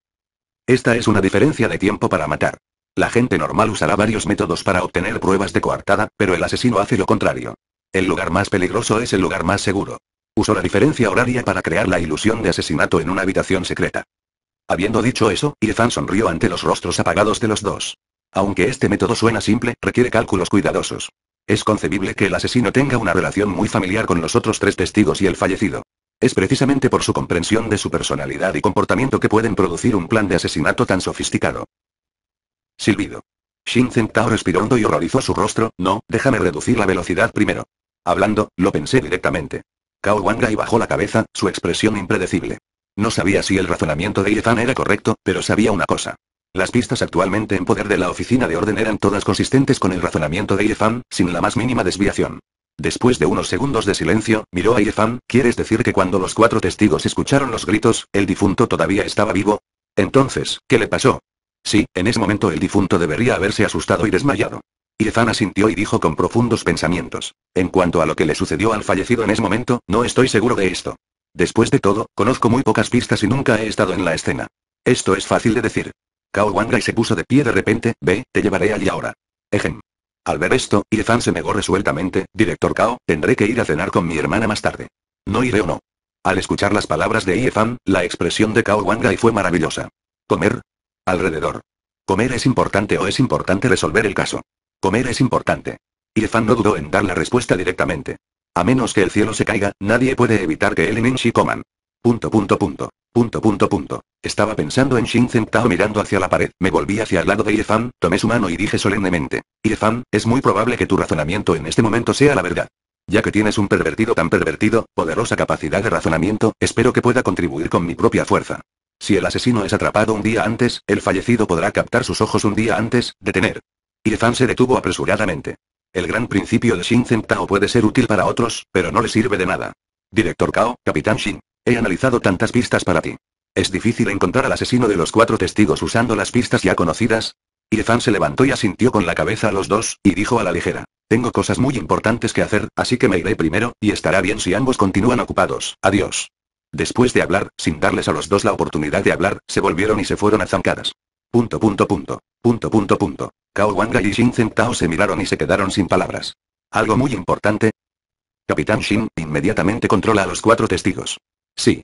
Esta es una diferencia de tiempo para matar. La gente normal usará varios métodos para obtener pruebas de coartada, pero el asesino hace lo contrario. El lugar más peligroso es el lugar más seguro. Usó la diferencia horaria para crear la ilusión de asesinato en una habitación secreta. Habiendo dicho eso, Irfan sonrió ante los rostros apagados de los dos. Aunque este método suena simple, requiere cálculos cuidadosos. Es concebible que el asesino tenga una relación muy familiar con los otros tres testigos y el fallecido. Es precisamente por su comprensión de su personalidad y comportamiento que pueden producir un plan de asesinato tan sofisticado. Silbido. Shin Zeng respiró hondo y horrorizó su rostro, no, déjame reducir la velocidad primero. Hablando, lo pensé directamente. Cao Wangai bajó la cabeza, su expresión impredecible. No sabía si el razonamiento de Yefan era correcto, pero sabía una cosa. Las pistas actualmente en poder de la oficina de orden eran todas consistentes con el razonamiento de Yefan, sin la más mínima desviación. Después de unos segundos de silencio, miró a Yefan, ¿quieres decir que cuando los cuatro testigos escucharon los gritos, el difunto todavía estaba vivo? Entonces, ¿qué le pasó? Sí, en ese momento el difunto debería haberse asustado y desmayado. Irfan asintió y dijo con profundos pensamientos. En cuanto a lo que le sucedió al fallecido en ese momento, no estoy seguro de esto. Después de todo, conozco muy pocas pistas y nunca he estado en la escena. Esto es fácil de decir. Kao Wangai se puso de pie de repente, ve, te llevaré allí ahora. Ejem. Al ver esto, Irfan se negó resueltamente, director Kao, tendré que ir a cenar con mi hermana más tarde. No iré o no. Al escuchar las palabras de Iefan, la expresión de Kao Wangai fue maravillosa. ¿Comer? Alrededor. Comer es importante o es importante resolver el caso. Comer es importante. Irfan no dudó en dar la respuesta directamente. A menos que el cielo se caiga, nadie puede evitar que él y coman. Punto punto punto. Punto punto punto. Estaba pensando en Shin Tao mirando hacia la pared, me volví hacia el lado de Irfan, tomé su mano y dije solemnemente. Irfan, es muy probable que tu razonamiento en este momento sea la verdad. Ya que tienes un pervertido tan pervertido, poderosa capacidad de razonamiento, espero que pueda contribuir con mi propia fuerza. Si el asesino es atrapado un día antes, el fallecido podrá captar sus ojos un día antes, detener. Irfan se detuvo apresuradamente. El gran principio de Shin Tao puede ser útil para otros, pero no le sirve de nada. Director Kao, Capitán Shin, he analizado tantas pistas para ti. Es difícil encontrar al asesino de los cuatro testigos usando las pistas ya conocidas. Irfan se levantó y asintió con la cabeza a los dos, y dijo a la ligera. Tengo cosas muy importantes que hacer, así que me iré primero, y estará bien si ambos continúan ocupados. Adiós. Después de hablar, sin darles a los dos la oportunidad de hablar, se volvieron y se fueron a zancadas. Punto punto punto. Punto punto punto. Cao Wanga y Zeng Tao se miraron y se quedaron sin palabras. ¿Algo muy importante? Capitán Shin, inmediatamente controla a los cuatro testigos. Sí.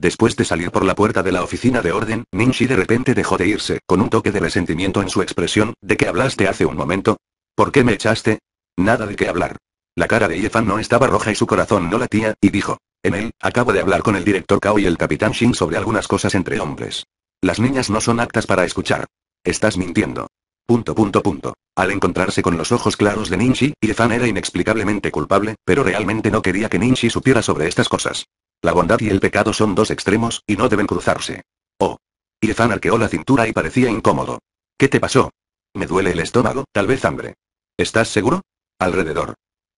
Después de salir por la puerta de la oficina de orden, Shi de repente dejó de irse, con un toque de resentimiento en su expresión, ¿de qué hablaste hace un momento? ¿Por qué me echaste? Nada de qué hablar. La cara de Yefan no estaba roja y su corazón no latía, y dijo, en él, acabo de hablar con el director Cao y el capitán Shin sobre algunas cosas entre hombres. Las niñas no son aptas para escuchar. Estás mintiendo. Punto punto punto. Al encontrarse con los ojos claros de Ninji, Irfan era inexplicablemente culpable, pero realmente no quería que Ninji supiera sobre estas cosas. La bondad y el pecado son dos extremos, y no deben cruzarse. Oh. Irfan arqueó la cintura y parecía incómodo. ¿Qué te pasó? Me duele el estómago, tal vez hambre. ¿Estás seguro? Alrededor.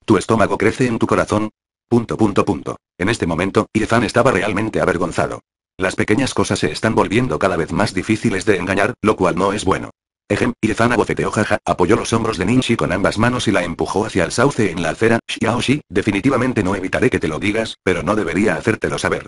Tu estómago crece en tu corazón, Punto punto punto. En este momento, Irfan estaba realmente avergonzado. Las pequeñas cosas se están volviendo cada vez más difíciles de engañar, lo cual no es bueno. Ejem, Irfan abofeteó jaja, apoyó los hombros de Ninchi con ambas manos y la empujó hacia el sauce en la acera. Xiaoshi, definitivamente no evitaré que te lo digas, pero no debería hacértelo saber.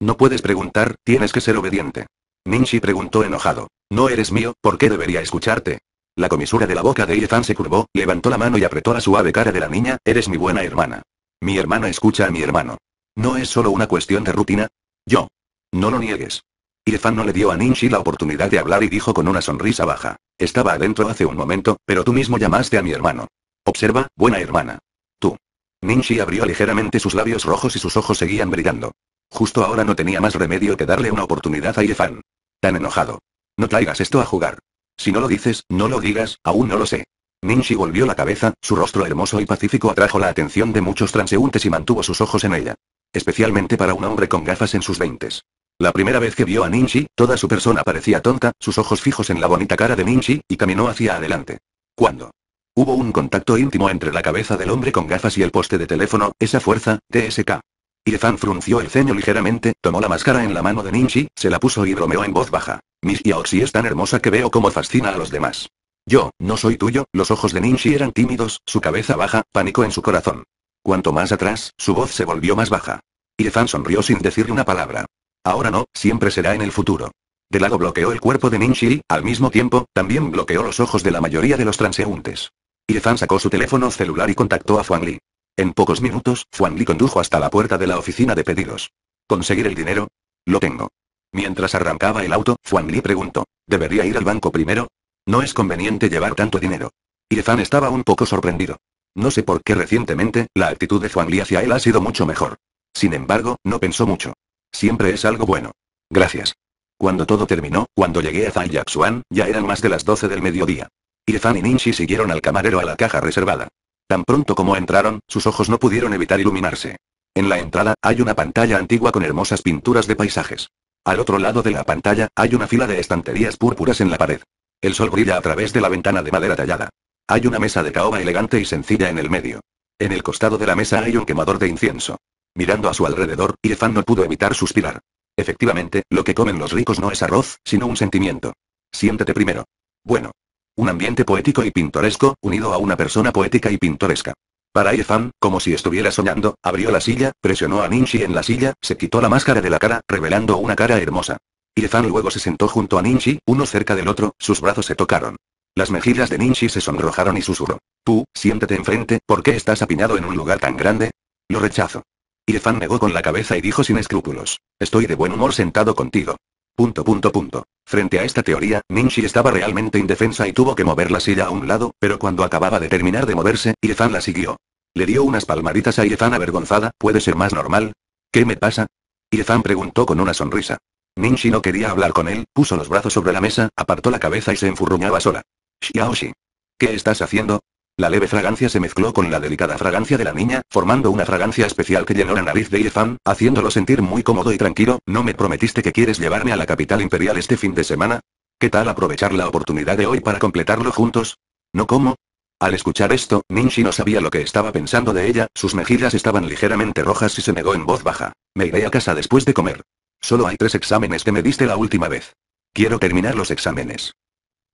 No puedes preguntar, tienes que ser obediente. Ninchi preguntó enojado. No eres mío, ¿por qué debería escucharte? La comisura de la boca de Irfan se curvó, levantó la mano y apretó la suave cara de la niña, eres mi buena hermana. Mi hermana escucha a mi hermano. ¿No es solo una cuestión de rutina? Yo. No lo niegues. Irfan no le dio a Ninshi la oportunidad de hablar y dijo con una sonrisa baja. Estaba adentro hace un momento, pero tú mismo llamaste a mi hermano. Observa, buena hermana. Tú. Ninshi abrió ligeramente sus labios rojos y sus ojos seguían brillando. Justo ahora no tenía más remedio que darle una oportunidad a Irfan. Tan enojado. No traigas esto a jugar. Si no lo dices, no lo digas, aún no lo sé. Ninshi volvió la cabeza, su rostro hermoso y pacífico atrajo la atención de muchos transeúntes y mantuvo sus ojos en ella. Especialmente para un hombre con gafas en sus veintes. La primera vez que vio a Ninshi, toda su persona parecía tonta, sus ojos fijos en la bonita cara de Ninshi, y caminó hacia adelante. Cuando hubo un contacto íntimo entre la cabeza del hombre con gafas y el poste de teléfono, esa fuerza, TSK. Irfan frunció el ceño ligeramente, tomó la máscara en la mano de Ninshi, se la puso y bromeó en voz baja. Miss Yaoxi es tan hermosa que veo cómo fascina a los demás. Yo, no soy tuyo, los ojos de Ninji eran tímidos, su cabeza baja, pánico en su corazón. Cuanto más atrás, su voz se volvió más baja. fan sonrió sin decir una palabra. Ahora no, siempre será en el futuro. De lado bloqueó el cuerpo de Ninji y, al mismo tiempo, también bloqueó los ojos de la mayoría de los transeúntes. Irfan sacó su teléfono celular y contactó a Huang Li. En pocos minutos, Huang Li condujo hasta la puerta de la oficina de pedidos. ¿Conseguir el dinero? Lo tengo. Mientras arrancaba el auto, Huang Li preguntó. ¿Debería ir al banco primero? No es conveniente llevar tanto dinero. Irfan estaba un poco sorprendido. No sé por qué recientemente, la actitud de Juan Li hacia él ha sido mucho mejor. Sin embargo, no pensó mucho. Siempre es algo bueno. Gracias. Cuando todo terminó, cuando llegué a Zayaksuan, ya eran más de las 12 del mediodía. Irfan y Ninchi siguieron al camarero a la caja reservada. Tan pronto como entraron, sus ojos no pudieron evitar iluminarse. En la entrada, hay una pantalla antigua con hermosas pinturas de paisajes. Al otro lado de la pantalla, hay una fila de estanterías púrpuras en la pared. El sol brilla a través de la ventana de madera tallada. Hay una mesa de caoba elegante y sencilla en el medio. En el costado de la mesa hay un quemador de incienso. Mirando a su alrededor, Irfan no pudo evitar suspirar. Efectivamente, lo que comen los ricos no es arroz, sino un sentimiento. Siéntete primero. Bueno. Un ambiente poético y pintoresco, unido a una persona poética y pintoresca. Para Irfan, como si estuviera soñando, abrió la silla, presionó a Ninshi en la silla, se quitó la máscara de la cara, revelando una cara hermosa. Irfan luego se sentó junto a Ninchi, uno cerca del otro, sus brazos se tocaron. Las mejillas de Ninchi se sonrojaron y susurró. Tú, siéntate enfrente, ¿por qué estás apiñado en un lugar tan grande? Lo rechazo. Irfan negó con la cabeza y dijo sin escrúpulos. Estoy de buen humor sentado contigo. Punto punto punto. Frente a esta teoría, Ninchi estaba realmente indefensa y tuvo que mover la silla a un lado, pero cuando acababa de terminar de moverse, Irfan la siguió. Le dio unas palmaditas a Irfan avergonzada, ¿puede ser más normal? ¿Qué me pasa? Irfan preguntó con una sonrisa. Ninshi no quería hablar con él, puso los brazos sobre la mesa, apartó la cabeza y se enfurruñaba sola. Xiaoshi. ¿Qué estás haciendo? La leve fragancia se mezcló con la delicada fragancia de la niña, formando una fragancia especial que llenó la nariz de Yifan, haciéndolo sentir muy cómodo y tranquilo. ¿No me prometiste que quieres llevarme a la capital imperial este fin de semana? ¿Qué tal aprovechar la oportunidad de hoy para completarlo juntos? ¿No cómo? Al escuchar esto, Ninshi no sabía lo que estaba pensando de ella, sus mejillas estaban ligeramente rojas y se negó en voz baja. Me iré a casa después de comer. Solo hay tres exámenes que me diste la última vez. Quiero terminar los exámenes.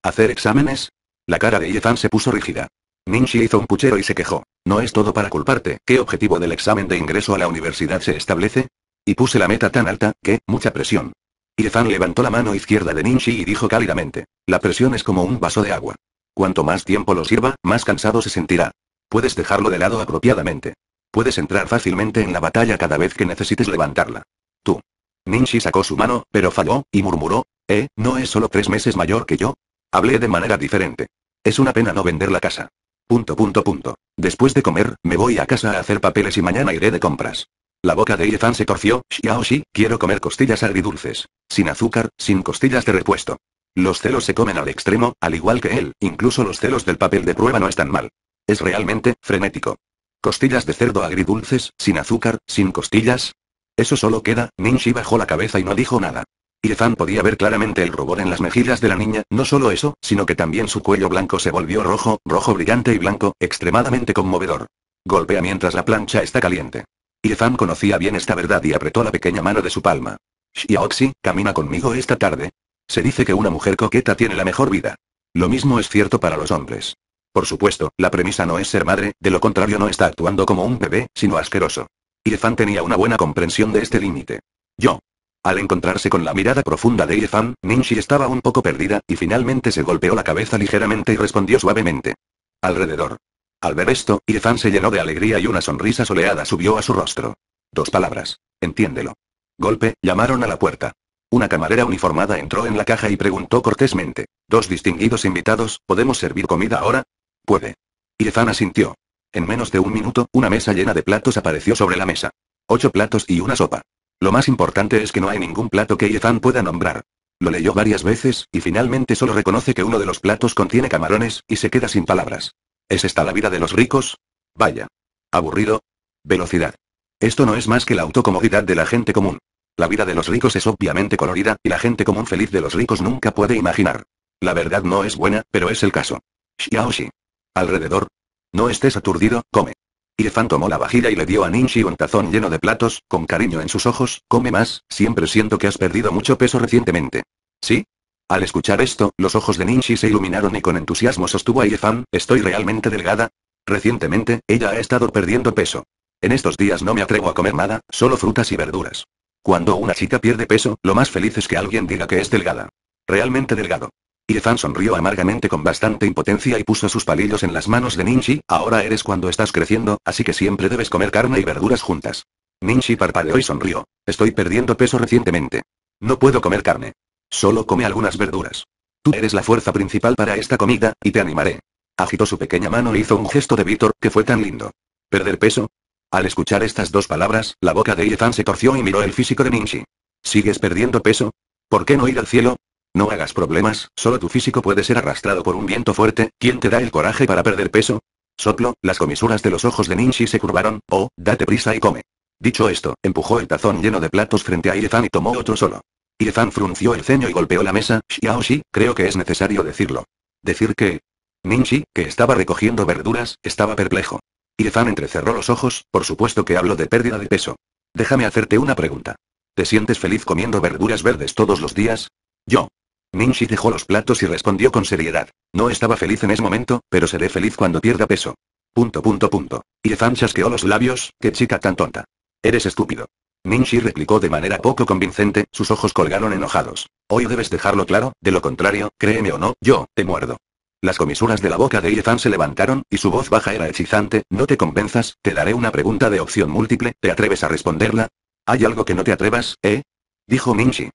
¿Hacer exámenes? La cara de Yefan se puso rígida. Ninchi hizo un puchero y se quejó. No es todo para culparte. ¿Qué objetivo del examen de ingreso a la universidad se establece? Y puse la meta tan alta, que, mucha presión. Yefan levantó la mano izquierda de Ninchi y dijo cálidamente. La presión es como un vaso de agua. Cuanto más tiempo lo sirva, más cansado se sentirá. Puedes dejarlo de lado apropiadamente. Puedes entrar fácilmente en la batalla cada vez que necesites levantarla. Tú. Minchi sacó su mano, pero falló, y murmuró, ¿eh? ¿No es solo tres meses mayor que yo? Hablé de manera diferente. Es una pena no vender la casa. Punto punto punto. Después de comer, me voy a casa a hacer papeles y mañana iré de compras. La boca de Iefan se torció, Xiao Shi, quiero comer costillas agridulces. Sin azúcar, sin costillas de repuesto. Los celos se comen al extremo, al igual que él, incluso los celos del papel de prueba no están mal. Es realmente, frenético. Costillas de cerdo agridulces, sin azúcar, sin costillas, eso solo queda, Ninji bajó la cabeza y no dijo nada. Irfan podía ver claramente el rubor en las mejillas de la niña, no solo eso, sino que también su cuello blanco se volvió rojo, rojo brillante y blanco, extremadamente conmovedor. Golpea mientras la plancha está caliente. Irfan conocía bien esta verdad y apretó la pequeña mano de su palma. Xiaoxi, camina conmigo esta tarde. Se dice que una mujer coqueta tiene la mejor vida. Lo mismo es cierto para los hombres. Por supuesto, la premisa no es ser madre, de lo contrario no está actuando como un bebé, sino asqueroso. Irefan tenía una buena comprensión de este límite. Yo. Al encontrarse con la mirada profunda de Irefan, Ninshi estaba un poco perdida, y finalmente se golpeó la cabeza ligeramente y respondió suavemente. Alrededor. Al ver esto, Yefan se llenó de alegría y una sonrisa soleada subió a su rostro. Dos palabras. Entiéndelo. Golpe, llamaron a la puerta. Una camarera uniformada entró en la caja y preguntó cortésmente. Dos distinguidos invitados, ¿podemos servir comida ahora? Puede. Yefan asintió. En menos de un minuto, una mesa llena de platos apareció sobre la mesa. Ocho platos y una sopa. Lo más importante es que no hay ningún plato que Yefan pueda nombrar. Lo leyó varias veces, y finalmente solo reconoce que uno de los platos contiene camarones, y se queda sin palabras. ¿Es esta la vida de los ricos? Vaya. Aburrido. Velocidad. Esto no es más que la autocomodidad de la gente común. La vida de los ricos es obviamente colorida, y la gente común feliz de los ricos nunca puede imaginar. La verdad no es buena, pero es el caso. Xiaoshi. Alrededor, no estés aturdido, come. Irfan tomó la vajilla y le dio a Ninshi un tazón lleno de platos, con cariño en sus ojos, come más, siempre siento que has perdido mucho peso recientemente. ¿Sí? Al escuchar esto, los ojos de Ninchi se iluminaron y con entusiasmo sostuvo a Irfan, ¿estoy realmente delgada? Recientemente, ella ha estado perdiendo peso. En estos días no me atrevo a comer nada, solo frutas y verduras. Cuando una chica pierde peso, lo más feliz es que alguien diga que es delgada. Realmente delgado. Iefan sonrió amargamente con bastante impotencia y puso sus palillos en las manos de Ninchi, ahora eres cuando estás creciendo, así que siempre debes comer carne y verduras juntas. Ninchi parpadeó y sonrió. Estoy perdiendo peso recientemente. No puedo comer carne. Solo come algunas verduras. Tú eres la fuerza principal para esta comida, y te animaré. Agitó su pequeña mano y hizo un gesto de Víctor, que fue tan lindo. ¿Perder peso? Al escuchar estas dos palabras, la boca de Iefan se torció y miró el físico de Ninchi. ¿Sigues perdiendo peso? ¿Por qué no ir al cielo? No hagas problemas, solo tu físico puede ser arrastrado por un viento fuerte, ¿quién te da el coraje para perder peso? Soplo, las comisuras de los ojos de Ninchi se curvaron, oh, date prisa y come. Dicho esto, empujó el tazón lleno de platos frente a Irefan y tomó otro solo. Irefan frunció el ceño y golpeó la mesa, Xi, creo que es necesario decirlo. ¿Decir que Ninchi, que estaba recogiendo verduras, estaba perplejo. Irfan entrecerró los ojos, por supuesto que hablo de pérdida de peso. Déjame hacerte una pregunta. ¿Te sientes feliz comiendo verduras verdes todos los días? Yo. Minchi dejó los platos y respondió con seriedad. No estaba feliz en ese momento, pero seré feliz cuando pierda peso. Punto punto punto. Yefan chasqueó los labios, qué chica tan tonta. Eres estúpido. Minchi replicó de manera poco convincente, sus ojos colgaron enojados. Hoy debes dejarlo claro, de lo contrario, créeme o no, yo, te muerdo. Las comisuras de la boca de Yefan se levantaron, y su voz baja era hechizante, no te convenzas, te daré una pregunta de opción múltiple, ¿te atreves a responderla? ¿Hay algo que no te atrevas, eh? Dijo Minchi.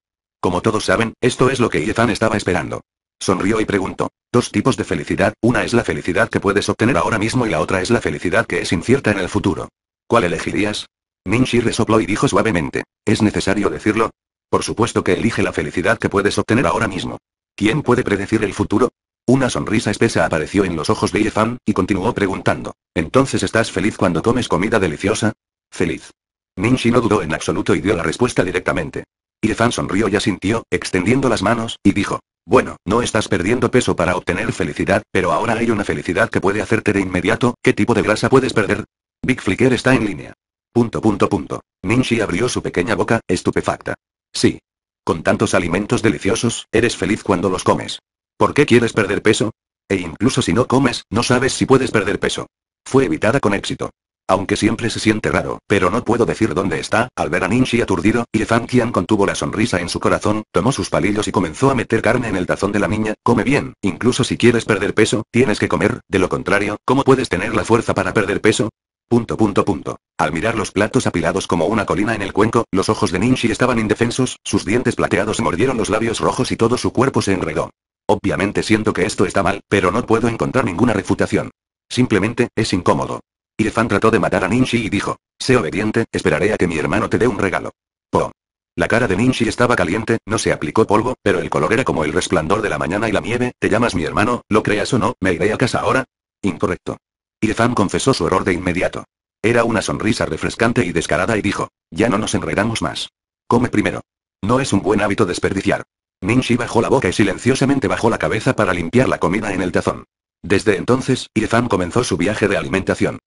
Como todos saben, esto es lo que Yefan estaba esperando. Sonrió y preguntó. Dos tipos de felicidad, una es la felicidad que puedes obtener ahora mismo y la otra es la felicidad que es incierta en el futuro. ¿Cuál elegirías? Ninshi resopló y dijo suavemente. ¿Es necesario decirlo? Por supuesto que elige la felicidad que puedes obtener ahora mismo. ¿Quién puede predecir el futuro? Una sonrisa espesa apareció en los ojos de Yefan, y continuó preguntando. ¿Entonces estás feliz cuando comes comida deliciosa? Feliz. Ninshi no dudó en absoluto y dio la respuesta directamente. Irfan sonrió y asintió, extendiendo las manos, y dijo. Bueno, no estás perdiendo peso para obtener felicidad, pero ahora hay una felicidad que puede hacerte de inmediato, ¿qué tipo de grasa puedes perder? Big Flicker está en línea. Punto punto punto. Ninchi abrió su pequeña boca, estupefacta. Sí. Con tantos alimentos deliciosos, eres feliz cuando los comes. ¿Por qué quieres perder peso? E incluso si no comes, no sabes si puedes perder peso. Fue evitada con éxito. Aunque siempre se siente raro, pero no puedo decir dónde está, al ver a Ninji aturdido, Qian contuvo la sonrisa en su corazón, tomó sus palillos y comenzó a meter carne en el tazón de la niña, come bien, incluso si quieres perder peso, tienes que comer, de lo contrario, ¿cómo puedes tener la fuerza para perder peso? Punto punto punto. Al mirar los platos apilados como una colina en el cuenco, los ojos de Ninji estaban indefensos, sus dientes plateados mordieron los labios rojos y todo su cuerpo se enredó. Obviamente siento que esto está mal, pero no puedo encontrar ninguna refutación. Simplemente, es incómodo. Irfan trató de matar a Ninshi y dijo. Sé obediente, esperaré a que mi hermano te dé un regalo. Po. La cara de Ninshi estaba caliente, no se aplicó polvo, pero el color era como el resplandor de la mañana y la nieve, te llamas mi hermano, lo creas o no, me iré a casa ahora. Incorrecto. Irfan confesó su error de inmediato. Era una sonrisa refrescante y descarada y dijo, ya no nos enredamos más. Come primero. No es un buen hábito desperdiciar. Ninshi bajó la boca y silenciosamente bajó la cabeza para limpiar la comida en el tazón. Desde entonces, Irfan comenzó su viaje de alimentación.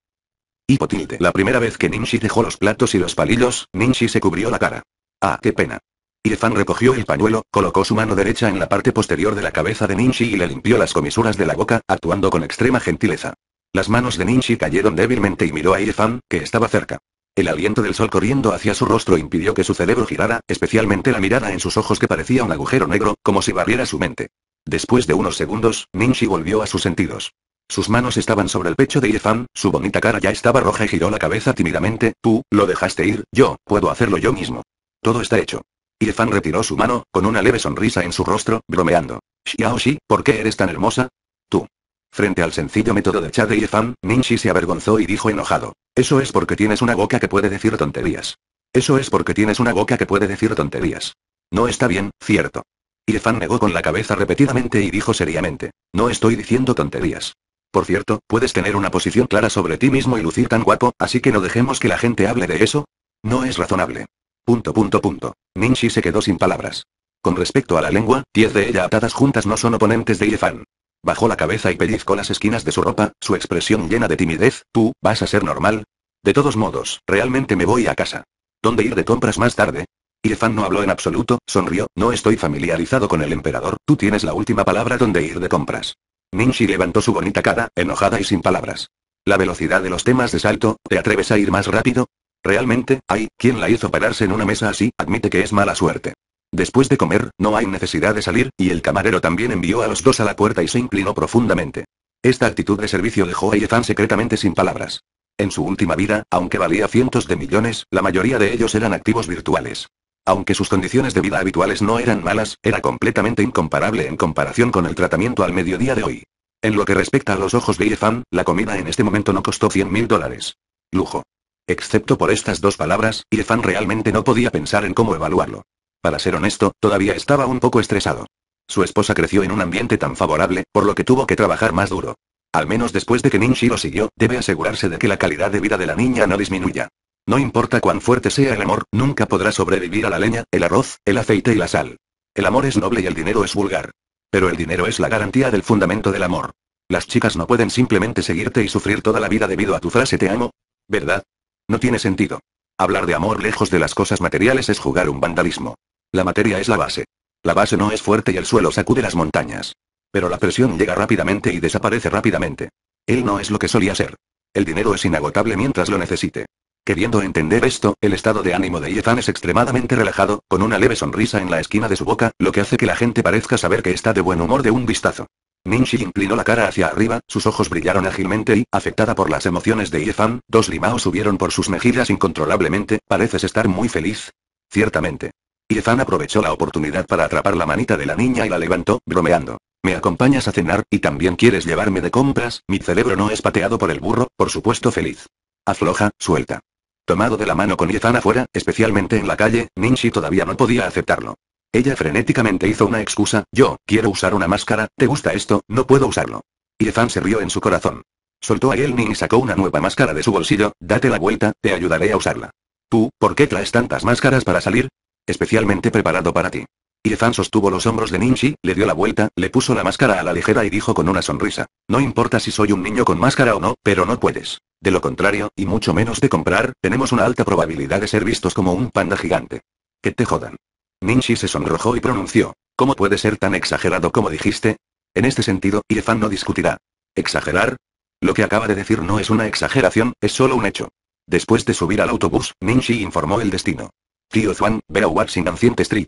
Hipotilde. La primera vez que Ninshi dejó los platos y los palillos, Ninshi se cubrió la cara. Ah, qué pena. Irfan recogió el pañuelo, colocó su mano derecha en la parte posterior de la cabeza de Ninshi y le limpió las comisuras de la boca, actuando con extrema gentileza. Las manos de Ninshi cayeron débilmente y miró a Irfan, que estaba cerca. El aliento del sol corriendo hacia su rostro impidió que su cerebro girara, especialmente la mirada en sus ojos que parecía un agujero negro, como si barriera su mente. Después de unos segundos, Ninshi volvió a sus sentidos. Sus manos estaban sobre el pecho de Yefan, su bonita cara ya estaba roja y giró la cabeza tímidamente, tú, lo dejaste ir, yo, puedo hacerlo yo mismo. Todo está hecho. Yefan retiró su mano, con una leve sonrisa en su rostro, bromeando. Xiaoxi, ¿por qué eres tan hermosa? Tú. Frente al sencillo método de chat de Yefan, Ninshi se avergonzó y dijo enojado. Eso es porque tienes una boca que puede decir tonterías. Eso es porque tienes una boca que puede decir tonterías. No está bien, cierto. Yefan negó con la cabeza repetidamente y dijo seriamente. No estoy diciendo tonterías. Por cierto, puedes tener una posición clara sobre ti mismo y lucir tan guapo, así que no dejemos que la gente hable de eso. No es razonable. Punto punto punto. Ninshi se quedó sin palabras. Con respecto a la lengua, diez de ella atadas juntas no son oponentes de Ilefan. Bajó la cabeza y pellizcó las esquinas de su ropa, su expresión llena de timidez, ¿tú, vas a ser normal? De todos modos, realmente me voy a casa. ¿Dónde ir de compras más tarde? Ilefan no habló en absoluto, sonrió, no estoy familiarizado con el emperador, tú tienes la última palabra donde ir de compras. Minchi levantó su bonita cara, enojada y sin palabras. La velocidad de los temas de salto, ¿te atreves a ir más rápido? Realmente, ay, ¿quién la hizo pararse en una mesa así? Admite que es mala suerte. Después de comer, no hay necesidad de salir, y el camarero también envió a los dos a la puerta y se inclinó profundamente. Esta actitud de servicio dejó a Yefan secretamente sin palabras. En su última vida, aunque valía cientos de millones, la mayoría de ellos eran activos virtuales. Aunque sus condiciones de vida habituales no eran malas, era completamente incomparable en comparación con el tratamiento al mediodía de hoy. En lo que respecta a los ojos de Yefan, la comida en este momento no costó 100.000 mil dólares. Lujo. Excepto por estas dos palabras, Yefan realmente no podía pensar en cómo evaluarlo. Para ser honesto, todavía estaba un poco estresado. Su esposa creció en un ambiente tan favorable, por lo que tuvo que trabajar más duro. Al menos después de que Ninji lo siguió, debe asegurarse de que la calidad de vida de la niña no disminuya. No importa cuán fuerte sea el amor, nunca podrá sobrevivir a la leña, el arroz, el aceite y la sal. El amor es noble y el dinero es vulgar. Pero el dinero es la garantía del fundamento del amor. Las chicas no pueden simplemente seguirte y sufrir toda la vida debido a tu frase te amo. ¿Verdad? No tiene sentido. Hablar de amor lejos de las cosas materiales es jugar un vandalismo. La materia es la base. La base no es fuerte y el suelo sacude las montañas. Pero la presión llega rápidamente y desaparece rápidamente. Él no es lo que solía ser. El dinero es inagotable mientras lo necesite. Queriendo entender esto, el estado de ánimo de Yefan es extremadamente relajado, con una leve sonrisa en la esquina de su boca, lo que hace que la gente parezca saber que está de buen humor de un vistazo. Ninshi inclinó la cara hacia arriba, sus ojos brillaron ágilmente y, afectada por las emociones de Yefan, dos limaos subieron por sus mejillas incontrolablemente, pareces estar muy feliz. Ciertamente. Yefan aprovechó la oportunidad para atrapar la manita de la niña y la levantó, bromeando. ¿Me acompañas a cenar, y también quieres llevarme de compras? Mi cerebro no es pateado por el burro, por supuesto feliz. Afloja, suelta. Tomado de la mano con Yefan afuera, especialmente en la calle, Ninshi todavía no podía aceptarlo. Ella frenéticamente hizo una excusa, yo, quiero usar una máscara, ¿te gusta esto? No puedo usarlo. Yefan se rió en su corazón. Soltó a Elni y sacó una nueva máscara de su bolsillo, date la vuelta, te ayudaré a usarla. Tú, ¿por qué traes tantas máscaras para salir? Especialmente preparado para ti. Irfan sostuvo los hombros de Ninji, le dio la vuelta, le puso la máscara a la ligera y dijo con una sonrisa. No importa si soy un niño con máscara o no, pero no puedes. De lo contrario, y mucho menos de comprar, tenemos una alta probabilidad de ser vistos como un panda gigante. Que te jodan. Ninchi se sonrojó y pronunció. ¿Cómo puede ser tan exagerado como dijiste? En este sentido, Irefan no discutirá. ¿Exagerar? Lo que acaba de decir no es una exageración, es solo un hecho. Después de subir al autobús, Ninchi informó el destino. Tío Zwan, Berowat Ancient Street.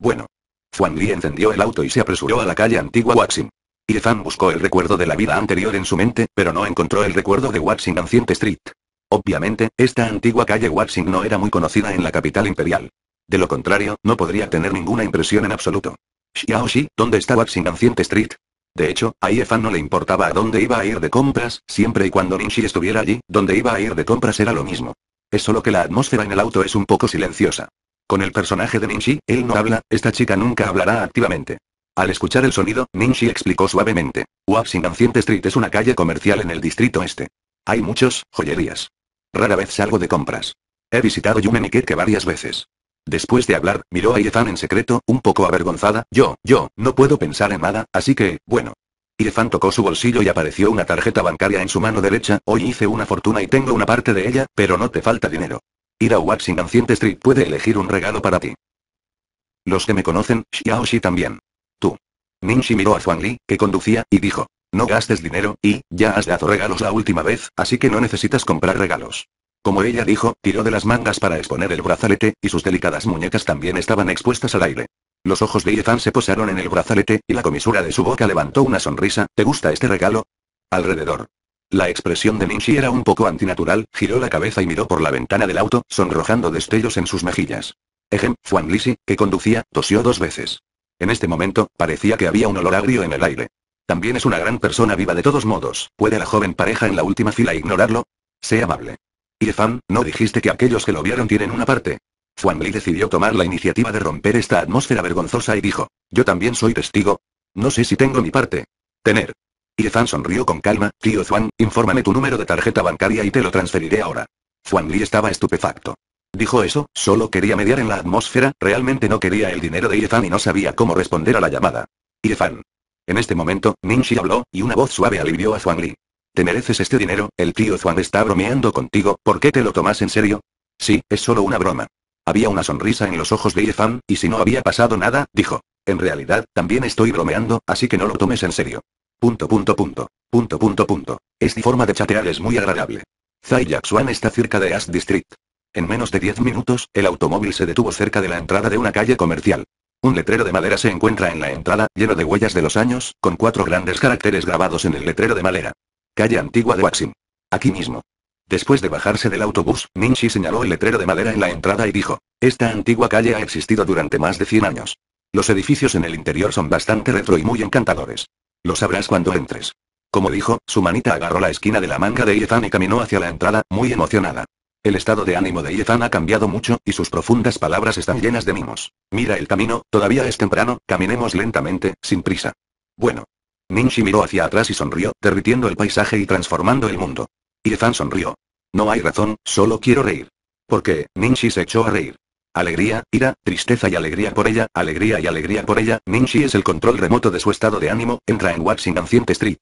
Bueno. fuang Li encendió el auto y se apresuró a la calle antigua Waxing. fan buscó el recuerdo de la vida anterior en su mente, pero no encontró el recuerdo de Waxing Ancient Street. Obviamente, esta antigua calle Waxing no era muy conocida en la capital imperial. De lo contrario, no podría tener ninguna impresión en absoluto. Xi, ¿dónde está Waxing Ancient Street? De hecho, a fan no le importaba a dónde iba a ir de compras, siempre y cuando Xi estuviera allí, donde iba a ir de compras era lo mismo. Es solo que la atmósfera en el auto es un poco silenciosa. Con el personaje de Ninji, él no habla, esta chica nunca hablará activamente. Al escuchar el sonido, Ninji explicó suavemente. Anciente Street es una calle comercial en el distrito este. Hay muchos, joyerías. Rara vez salgo de compras. He visitado Yumenikeke varias veces. Después de hablar, miró a Iefan en secreto, un poco avergonzada. Yo, yo, no puedo pensar en nada, así que, bueno. Iefan tocó su bolsillo y apareció una tarjeta bancaria en su mano derecha. Hoy hice una fortuna y tengo una parte de ella, pero no te falta dinero. Ir a Watching Ancient Street puede elegir un regalo para ti. Los que me conocen, Xiao Xi también. Tú. Shi miró a Zhuang Li, que conducía, y dijo. No gastes dinero, y, ya has dado regalos la última vez, así que no necesitas comprar regalos. Como ella dijo, tiró de las mangas para exponer el brazalete, y sus delicadas muñecas también estaban expuestas al aire. Los ojos de Yefan se posaron en el brazalete, y la comisura de su boca levantó una sonrisa, ¿te gusta este regalo? Alrededor. La expresión de Ninji era un poco antinatural, giró la cabeza y miró por la ventana del auto, sonrojando destellos en sus mejillas. Ejem, Juan Lisi, que conducía, tosió dos veces. En este momento, parecía que había un olor agrio en el aire. También es una gran persona viva de todos modos, ¿puede la joven pareja en la última fila ignorarlo? Sea amable. Irfan, ¿no dijiste que aquellos que lo vieron tienen una parte? Juan Li decidió tomar la iniciativa de romper esta atmósfera vergonzosa y dijo, yo también soy testigo. No sé si tengo mi parte. Tener. Yefan sonrió con calma, tío Juan, infórmame tu número de tarjeta bancaria y te lo transferiré ahora. Juan Li estaba estupefacto. Dijo eso, solo quería mediar en la atmósfera, realmente no quería el dinero de Yefan y no sabía cómo responder a la llamada. Yefan. En este momento, Ninxi habló, y una voz suave alivió a Juan Li. ¿Te mereces este dinero? El tío Juan está bromeando contigo, ¿por qué te lo tomas en serio? Sí, es solo una broma. Había una sonrisa en los ojos de Yefan, y si no había pasado nada, dijo. En realidad, también estoy bromeando, así que no lo tomes en serio. Punto punto punto. Punto punto punto. Esta forma de chatear es muy agradable. Zai Yaxuan está cerca de Ash District. En menos de 10 minutos, el automóvil se detuvo cerca de la entrada de una calle comercial. Un letrero de madera se encuentra en la entrada, lleno de huellas de los años, con cuatro grandes caracteres grabados en el letrero de madera. Calle antigua de Waxing. Aquí mismo. Después de bajarse del autobús, Minchi señaló el letrero de madera en la entrada y dijo, esta antigua calle ha existido durante más de 100 años. Los edificios en el interior son bastante retro y muy encantadores. Lo sabrás cuando entres. Como dijo, su manita agarró la esquina de la manga de Yefan y caminó hacia la entrada, muy emocionada. El estado de ánimo de Yefan ha cambiado mucho, y sus profundas palabras están llenas de mimos. Mira el camino, todavía es temprano, caminemos lentamente, sin prisa. Bueno. Ninshi miró hacia atrás y sonrió, derritiendo el paisaje y transformando el mundo. Yefan sonrió. No hay razón, solo quiero reír. Porque, Ninshi se echó a reír. Alegría, ira, tristeza y alegría por ella, alegría y alegría por ella, Ninchi es el control remoto de su estado de ánimo, entra en Washington Street.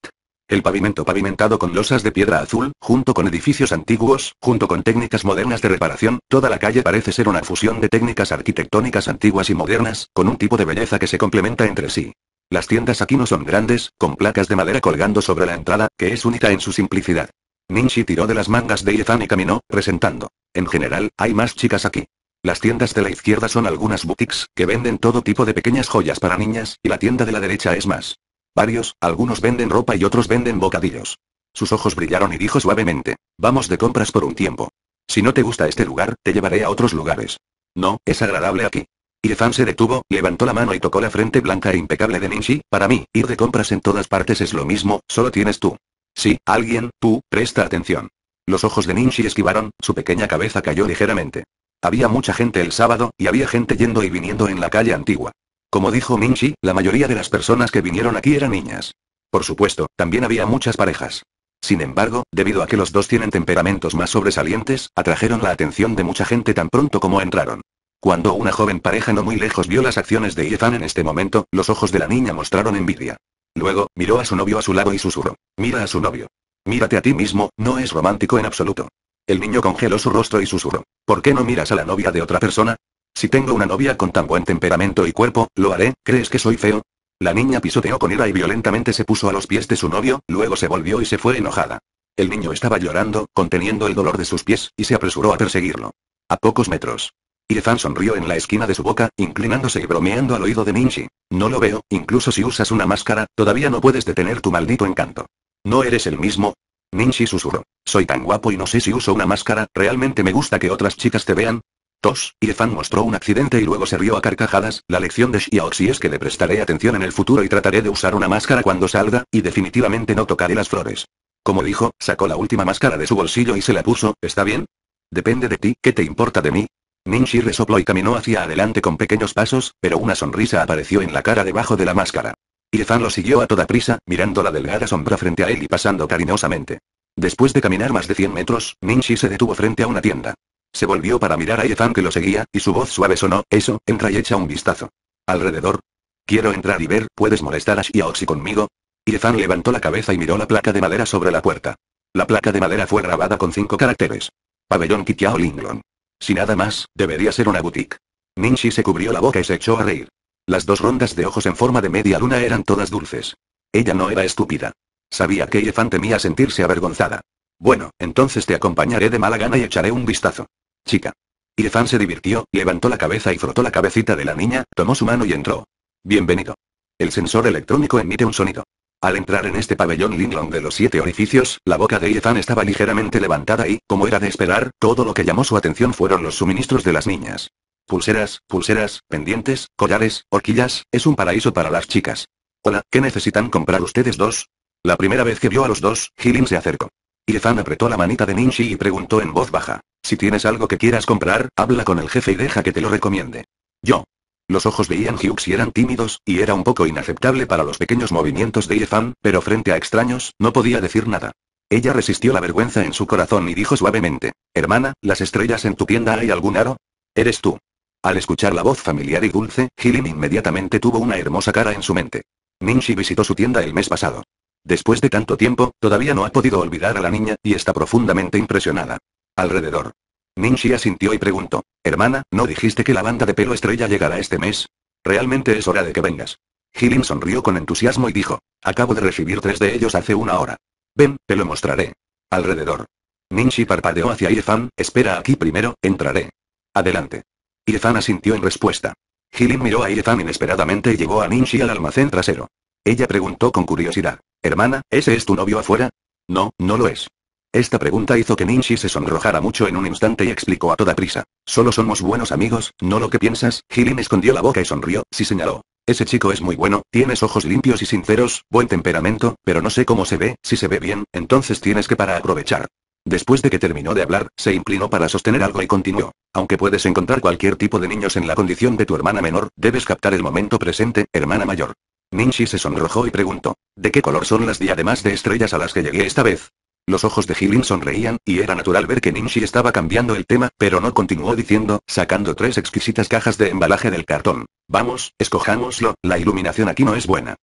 El pavimento pavimentado con losas de piedra azul, junto con edificios antiguos, junto con técnicas modernas de reparación, toda la calle parece ser una fusión de técnicas arquitectónicas antiguas y modernas, con un tipo de belleza que se complementa entre sí. Las tiendas aquí no son grandes, con placas de madera colgando sobre la entrada, que es única en su simplicidad. Ninchi tiró de las mangas de Ethan y caminó, presentando. En general, hay más chicas aquí. Las tiendas de la izquierda son algunas boutiques, que venden todo tipo de pequeñas joyas para niñas, y la tienda de la derecha es más. Varios, algunos venden ropa y otros venden bocadillos. Sus ojos brillaron y dijo suavemente, vamos de compras por un tiempo. Si no te gusta este lugar, te llevaré a otros lugares. No, es agradable aquí. Irfan se detuvo, levantó la mano y tocó la frente blanca e impecable de Ninji, para mí, ir de compras en todas partes es lo mismo, solo tienes tú. Sí, alguien, tú, presta atención. Los ojos de ninji esquivaron, su pequeña cabeza cayó ligeramente. Había mucha gente el sábado, y había gente yendo y viniendo en la calle antigua. Como dijo Minchi, la mayoría de las personas que vinieron aquí eran niñas. Por supuesto, también había muchas parejas. Sin embargo, debido a que los dos tienen temperamentos más sobresalientes, atrajeron la atención de mucha gente tan pronto como entraron. Cuando una joven pareja no muy lejos vio las acciones de Yefan en este momento, los ojos de la niña mostraron envidia. Luego, miró a su novio a su lado y susurró. Mira a su novio. Mírate a ti mismo, no es romántico en absoluto. El niño congeló su rostro y susurró. ¿Por qué no miras a la novia de otra persona? Si tengo una novia con tan buen temperamento y cuerpo, lo haré, ¿crees que soy feo? La niña pisoteó con ira y violentamente se puso a los pies de su novio, luego se volvió y se fue enojada. El niño estaba llorando, conteniendo el dolor de sus pies, y se apresuró a perseguirlo. A pocos metros. Irfan sonrió en la esquina de su boca, inclinándose y bromeando al oído de Minji. No lo veo, incluso si usas una máscara, todavía no puedes detener tu maldito encanto. No eres el mismo, Minchi susurró. Soy tan guapo y no sé si uso una máscara, realmente me gusta que otras chicas te vean. Tos, Yefan mostró un accidente y luego se rió a carcajadas, la lección de Xiaoxi es que le prestaré atención en el futuro y trataré de usar una máscara cuando salga, y definitivamente no tocaré las flores. Como dijo, sacó la última máscara de su bolsillo y se la puso, ¿está bien? Depende de ti, ¿qué te importa de mí? minchi resopló y caminó hacia adelante con pequeños pasos, pero una sonrisa apareció en la cara debajo de la máscara. Yefan lo siguió a toda prisa, mirando la delgada sombra frente a él y pasando cariñosamente. Después de caminar más de 100 metros, Ninchi se detuvo frente a una tienda. Se volvió para mirar a Yefan que lo seguía, y su voz suave sonó, eso, entra y echa un vistazo. Alrededor. Quiero entrar y ver, ¿puedes molestar a Shiaoxi conmigo? Yefan levantó la cabeza y miró la placa de madera sobre la puerta. La placa de madera fue grabada con cinco caracteres. Pabellón Kitiao Linglon. Si nada más, debería ser una boutique. Ninchi se cubrió la boca y se echó a reír. Las dos rondas de ojos en forma de media luna eran todas dulces. Ella no era estúpida. Sabía que Yefan temía sentirse avergonzada. Bueno, entonces te acompañaré de mala gana y echaré un vistazo. Chica. Yefan se divirtió, levantó la cabeza y frotó la cabecita de la niña, tomó su mano y entró. Bienvenido. El sensor electrónico emite un sonido. Al entrar en este pabellón Linglong de los siete orificios, la boca de Yefan estaba ligeramente levantada y, como era de esperar, todo lo que llamó su atención fueron los suministros de las niñas. Pulseras, pulseras, pendientes, collares, horquillas, es un paraíso para las chicas. Hola, ¿qué necesitan comprar ustedes dos? La primera vez que vio a los dos, Hilin se acercó. Yefan apretó la manita de Ninji y preguntó en voz baja. Si tienes algo que quieras comprar, habla con el jefe y deja que te lo recomiende. Yo. Los ojos veían Ian Hughes y eran tímidos, y era un poco inaceptable para los pequeños movimientos de Yefan, pero frente a extraños, no podía decir nada. Ella resistió la vergüenza en su corazón y dijo suavemente. Hermana, ¿las estrellas en tu tienda hay algún aro? Eres tú. Al escuchar la voz familiar y dulce, Jilin inmediatamente tuvo una hermosa cara en su mente. Ninshi visitó su tienda el mes pasado. Después de tanto tiempo, todavía no ha podido olvidar a la niña, y está profundamente impresionada. Alrededor. Ninshi asintió y preguntó. Hermana, ¿no dijiste que la banda de pelo estrella llegará este mes? Realmente es hora de que vengas. Jilin sonrió con entusiasmo y dijo. Acabo de recibir tres de ellos hace una hora. Ven, te lo mostraré. Alrededor. Ninshi parpadeó hacia Irfan, espera aquí primero, entraré. Adelante. Irezan asintió en respuesta. Hilin miró a Irezan inesperadamente y llevó a Ninshi al almacén trasero. Ella preguntó con curiosidad. Hermana, ¿ese es tu novio afuera? No, no lo es. Esta pregunta hizo que Ninshi se sonrojara mucho en un instante y explicó a toda prisa. Solo somos buenos amigos, no lo que piensas. Hilin escondió la boca y sonrió, sí señaló. Ese chico es muy bueno, tienes ojos limpios y sinceros, buen temperamento, pero no sé cómo se ve, si se ve bien, entonces tienes que para aprovechar. Después de que terminó de hablar, se inclinó para sostener algo y continuó. Aunque puedes encontrar cualquier tipo de niños en la condición de tu hermana menor, debes captar el momento presente, hermana mayor. Ninchi se sonrojó y preguntó. ¿De qué color son las diademas de estrellas a las que llegué esta vez? Los ojos de Hilin sonreían, y era natural ver que Ninchi estaba cambiando el tema, pero no continuó diciendo, sacando tres exquisitas cajas de embalaje del cartón. Vamos, escojámoslo, la iluminación aquí no es buena.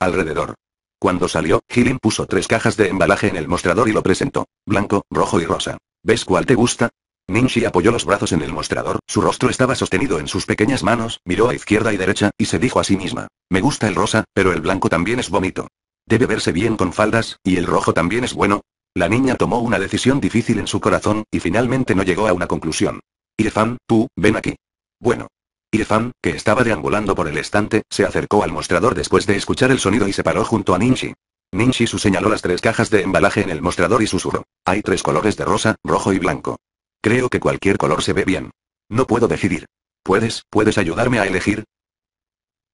Alrededor, cuando salió, Hilin puso tres cajas de embalaje en el mostrador y lo presentó. Blanco, rojo y rosa. ¿Ves cuál te gusta? Ninshi apoyó los brazos en el mostrador, su rostro estaba sostenido en sus pequeñas manos, miró a izquierda y derecha, y se dijo a sí misma, me gusta el rosa, pero el blanco también es bonito. Debe verse bien con faldas, y el rojo también es bueno. La niña tomó una decisión difícil en su corazón, y finalmente no llegó a una conclusión. Irfan, tú, ven aquí. Bueno, Irfan, que estaba deambulando por el estante, se acercó al mostrador después de escuchar el sonido y se paró junto a Ninji. Ninchi su señaló las tres cajas de embalaje en el mostrador y susurró. Hay tres colores de rosa, rojo y blanco. Creo que cualquier color se ve bien. No puedo decidir. ¿Puedes, puedes ayudarme a elegir?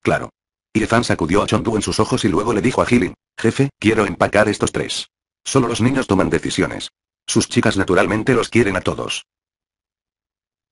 Claro. Irfan sacudió a Chondu en sus ojos y luego le dijo a Hilly, jefe, quiero empacar estos tres. Solo los niños toman decisiones. Sus chicas naturalmente los quieren a todos.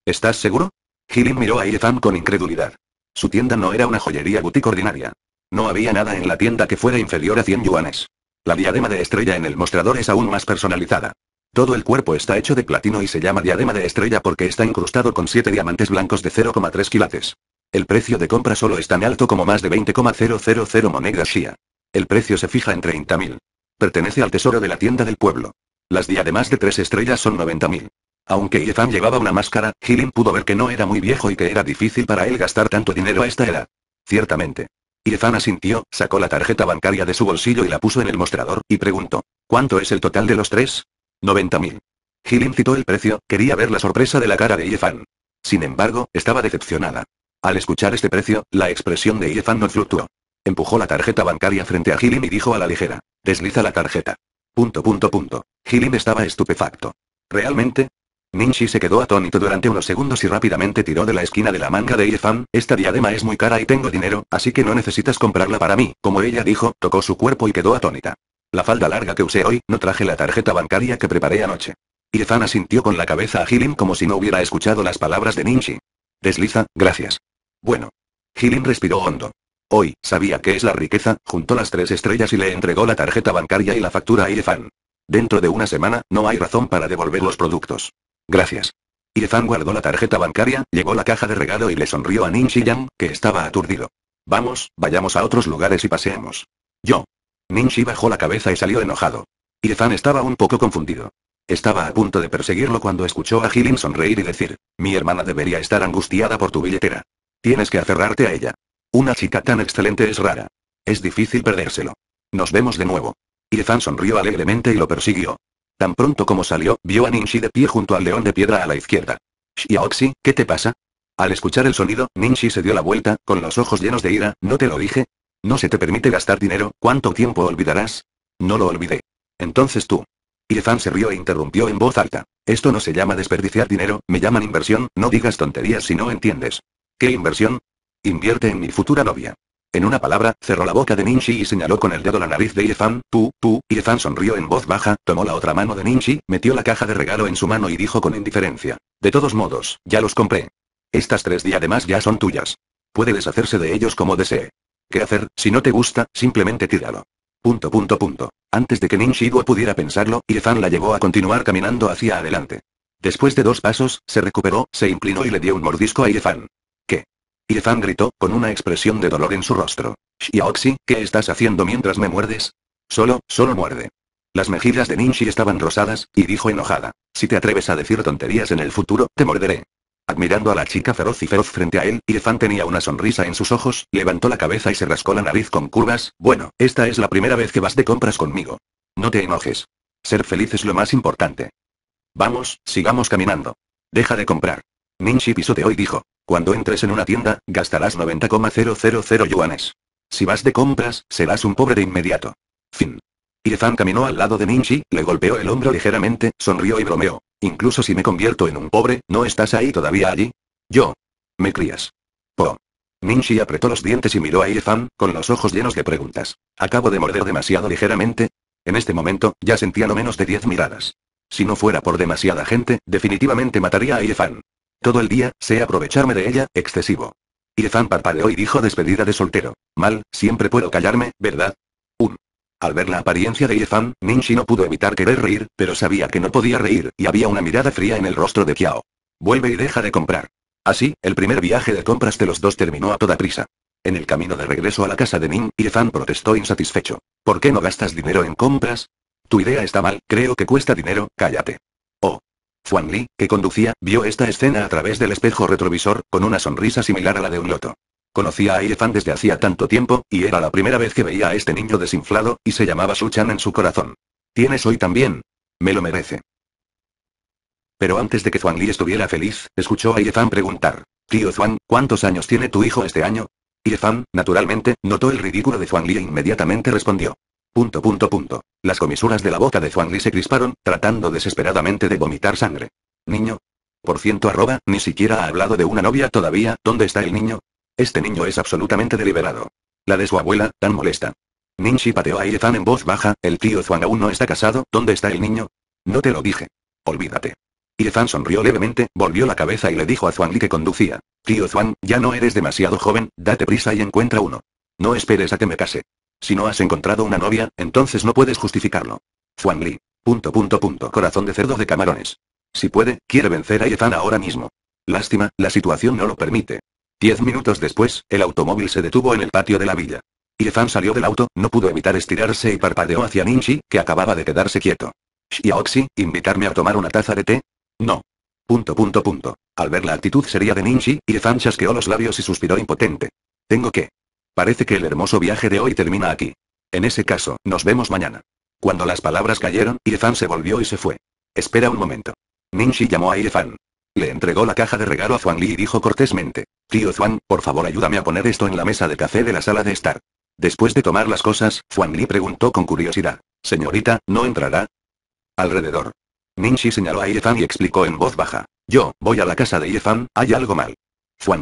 ¿Estás seguro? Hirin miró a Ethan con incredulidad. Su tienda no era una joyería boutique ordinaria. No había nada en la tienda que fuera inferior a 100 yuanes. La diadema de estrella en el mostrador es aún más personalizada. Todo el cuerpo está hecho de platino y se llama diadema de estrella porque está incrustado con 7 diamantes blancos de 0,3 kilates. El precio de compra solo es tan alto como más de 20,000 monedas Shia. El precio se fija en 30.000. Pertenece al tesoro de la tienda del pueblo. Las diademas de tres estrellas son 90.000. Aunque Yefan llevaba una máscara, Jilin pudo ver que no era muy viejo y que era difícil para él gastar tanto dinero a esta era. Ciertamente. Yefan asintió, sacó la tarjeta bancaria de su bolsillo y la puso en el mostrador, y preguntó. ¿Cuánto es el total de los tres? 90.000. Jilin citó el precio, quería ver la sorpresa de la cara de Yefan. Sin embargo, estaba decepcionada. Al escuchar este precio, la expresión de Yefan no fluctuó. Empujó la tarjeta bancaria frente a Jilin y dijo a la ligera. Desliza la tarjeta. Punto punto punto. Hilim estaba estupefacto. ¿Realmente? Ninchi se quedó atónito durante unos segundos y rápidamente tiró de la esquina de la manga de Irfan, esta diadema es muy cara y tengo dinero, así que no necesitas comprarla para mí, como ella dijo, tocó su cuerpo y quedó atónita. La falda larga que usé hoy, no traje la tarjeta bancaria que preparé anoche. Irfan asintió con la cabeza a Hilim como si no hubiera escuchado las palabras de Ninchi. Desliza, gracias. Bueno. Hilim respiró hondo. Hoy, sabía que es la riqueza, juntó las tres estrellas y le entregó la tarjeta bancaria y la factura a Irfan. Dentro de una semana, no hay razón para devolver los productos. Gracias. Irfan guardó la tarjeta bancaria, llegó la caja de regalo y le sonrió a Ning Yang, que estaba aturdido. Vamos, vayamos a otros lugares y paseemos. Yo. Ninchi bajó la cabeza y salió enojado. Irfan estaba un poco confundido. Estaba a punto de perseguirlo cuando escuchó a Hillin sonreír y decir, mi hermana debería estar angustiada por tu billetera. Tienes que aferrarte a ella. Una chica tan excelente es rara. Es difícil perdérselo. Nos vemos de nuevo. Irfan sonrió alegremente y lo persiguió. Tan pronto como salió, vio a Ninshi de pie junto al león de piedra a la izquierda. Oxy, ¿qué te pasa? Al escuchar el sonido, Ninshi se dio la vuelta, con los ojos llenos de ira, ¿no te lo dije? No se te permite gastar dinero, ¿cuánto tiempo olvidarás? No lo olvidé. Entonces tú. Irfan se rió e interrumpió en voz alta. Esto no se llama desperdiciar dinero, me llaman inversión, no digas tonterías si no entiendes. ¿Qué inversión? Invierte en mi futura novia. En una palabra, cerró la boca de Ninchi y señaló con el dedo la nariz de Iefan, tú, tú, Iefan sonrió en voz baja, tomó la otra mano de Ninchi, metió la caja de regalo en su mano y dijo con indiferencia. De todos modos, ya los compré. Estas tres además ya son tuyas. Puede deshacerse de ellos como desee. ¿Qué hacer? Si no te gusta, simplemente tíralo. Punto punto punto. Antes de que Ninchi pudiera pensarlo, Iefan la llevó a continuar caminando hacia adelante. Después de dos pasos, se recuperó, se inclinó y le dio un mordisco a Iefan. Yefan gritó, con una expresión de dolor en su rostro. Xiaoxi, ¿qué estás haciendo mientras me muerdes? Solo, solo muerde. Las mejillas de ninji estaban rosadas, y dijo enojada. Si te atreves a decir tonterías en el futuro, te morderé. Admirando a la chica feroz y feroz frente a él, Irfan tenía una sonrisa en sus ojos, levantó la cabeza y se rascó la nariz con curvas, bueno, esta es la primera vez que vas de compras conmigo. No te enojes. Ser feliz es lo más importante. Vamos, sigamos caminando. Deja de comprar. Minchi pisoteó y dijo. Cuando entres en una tienda, gastarás 90,000 yuanes. Si vas de compras, serás un pobre de inmediato. Fin. Irfan caminó al lado de Minchi, le golpeó el hombro ligeramente, sonrió y bromeó. Incluso si me convierto en un pobre, ¿no estás ahí todavía allí? Yo. Me crías. Po. Minchi apretó los dientes y miró a Irfan, con los ojos llenos de preguntas. ¿Acabo de morder demasiado ligeramente? En este momento, ya sentía no menos de 10 miradas. Si no fuera por demasiada gente, definitivamente mataría a Irfan. Todo el día, sé aprovecharme de ella, excesivo. Irfan parpadeó y dijo despedida de soltero. Mal, siempre puedo callarme, ¿verdad? Un. Al ver la apariencia de Irfan, Ninchi no pudo evitar querer reír, pero sabía que no podía reír, y había una mirada fría en el rostro de Kiao. Vuelve y deja de comprar. Así, el primer viaje de compras de los dos terminó a toda prisa. En el camino de regreso a la casa de Nin, Irfan protestó insatisfecho. ¿Por qué no gastas dinero en compras? Tu idea está mal, creo que cuesta dinero, cállate. Chuan Li, que conducía, vio esta escena a través del espejo retrovisor, con una sonrisa similar a la de un loto. Conocía a Fan desde hacía tanto tiempo, y era la primera vez que veía a este niño desinflado, y se llamaba Chan en su corazón. ¿Tienes hoy también? Me lo merece. Pero antes de que Zhuang Li estuviera feliz, escuchó a Fan preguntar. Tío Zhuang, ¿cuántos años tiene tu hijo este año? Fan, naturalmente, notó el ridículo de Zhuang Li e inmediatamente respondió. Punto punto punto. Las comisuras de la boca de Zhuangli se crisparon, tratando desesperadamente de vomitar sangre. Niño. Por ciento arroba, ni siquiera ha hablado de una novia todavía, ¿dónde está el niño? Este niño es absolutamente deliberado. La de su abuela, tan molesta. Ninchi pateó a Irefan en voz baja, el tío Zhuang aún no está casado, ¿dónde está el niño? No te lo dije. Olvídate. Irefan sonrió levemente, volvió la cabeza y le dijo a Zhuangli que conducía. Tío Zhuang, ya no eres demasiado joven, date prisa y encuentra uno. No esperes a que me case. Si no has encontrado una novia, entonces no puedes justificarlo. Juan Li. Punto punto punto corazón de cerdo de camarones. Si puede, quiere vencer a Yefan ahora mismo. Lástima, la situación no lo permite. Diez minutos después, el automóvil se detuvo en el patio de la villa. Yefan salió del auto, no pudo evitar estirarse y parpadeó hacia Ninchi, que acababa de quedarse quieto. Xiaoxi, ¿invitarme a tomar una taza de té? No. Punto punto punto. Al ver la actitud seria de Ninchi, Ethan chasqueó los labios y suspiró impotente. Tengo que. Parece que el hermoso viaje de hoy termina aquí. En ese caso, nos vemos mañana. Cuando las palabras cayeron, Yefan se volvió y se fue. Espera un momento. Ningxi llamó a Yefan. Le entregó la caja de regalo a Zhuang Li y dijo cortésmente, Tío Zhuang, por favor ayúdame a poner esto en la mesa de café de la sala de estar. Después de tomar las cosas, Zhuang Li preguntó con curiosidad, Señorita, ¿no entrará? Alrededor. Ningxi señaló a Yefan y explicó en voz baja, Yo, voy a la casa de Yefan, hay algo mal.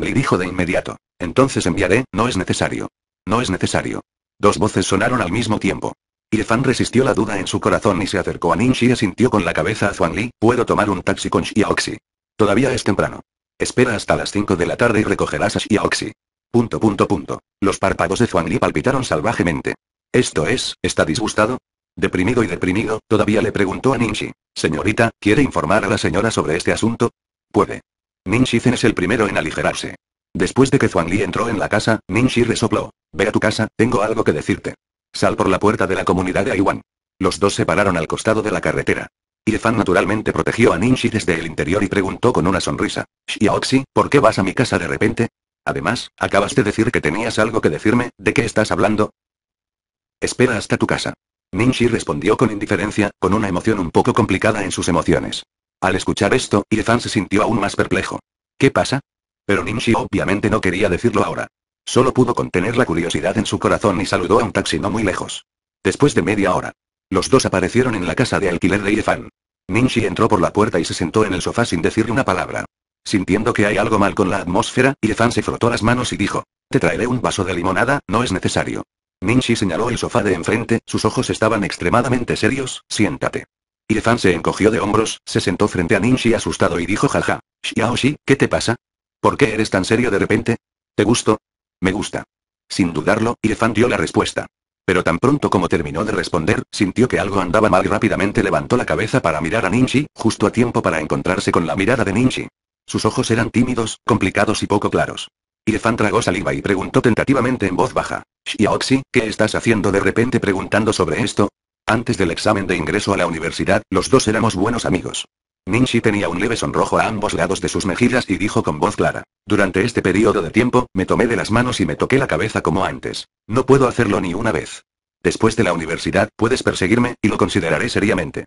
Li dijo de inmediato. Entonces enviaré, no es necesario. No es necesario. Dos voces sonaron al mismo tiempo. Y fan resistió la duda en su corazón y se acercó a Ninji y asintió con la cabeza a Li. puedo tomar un taxi con Xiaoxi. Todavía es temprano. Espera hasta las 5 de la tarde y recogerás a Xiaoxi. Punto punto punto. Los párpados de Li palpitaron salvajemente. Esto es, ¿está disgustado? Deprimido y deprimido, todavía le preguntó a Ninji. Señorita, ¿quiere informar a la señora sobre este asunto? Puede. Min Shizen es el primero en aligerarse. Después de que Zhuang Li entró en la casa, Min Shi resopló. Ve a tu casa, tengo algo que decirte. Sal por la puerta de la comunidad de Aiwan. Los dos se pararon al costado de la carretera. Fan naturalmente protegió a Shi desde el interior y preguntó con una sonrisa. Xiaoxi, ¿por qué vas a mi casa de repente? Además, acabas de decir que tenías algo que decirme, ¿de qué estás hablando? Espera hasta tu casa. Shi respondió con indiferencia, con una emoción un poco complicada en sus emociones. Al escuchar esto, Irfan se sintió aún más perplejo. ¿Qué pasa? Pero Ninshi obviamente no quería decirlo ahora. Solo pudo contener la curiosidad en su corazón y saludó a un taxi no muy lejos. Después de media hora, los dos aparecieron en la casa de alquiler de Irfan. Ninshi entró por la puerta y se sentó en el sofá sin decir una palabra. Sintiendo que hay algo mal con la atmósfera, Irfan se frotó las manos y dijo, Te traeré un vaso de limonada, no es necesario. Ninshi señaló el sofá de enfrente, sus ojos estaban extremadamente serios, siéntate. Irfan se encogió de hombros, se sentó frente a Ninchi asustado y dijo jaja. Xiaoshi, ¿qué te pasa? ¿Por qué eres tan serio de repente? ¿Te gusto? Me gusta. Sin dudarlo, Irfan dio la respuesta. Pero tan pronto como terminó de responder, sintió que algo andaba mal y rápidamente levantó la cabeza para mirar a Ninji, justo a tiempo para encontrarse con la mirada de Ninji. Sus ojos eran tímidos, complicados y poco claros. Irfan tragó saliva y preguntó tentativamente en voz baja. Xiaoxi, ¿qué estás haciendo de repente preguntando sobre esto? Antes del examen de ingreso a la universidad, los dos éramos buenos amigos. Ninshi tenía un leve sonrojo a ambos lados de sus mejillas y dijo con voz clara. Durante este periodo de tiempo, me tomé de las manos y me toqué la cabeza como antes. No puedo hacerlo ni una vez. Después de la universidad, puedes perseguirme, y lo consideraré seriamente.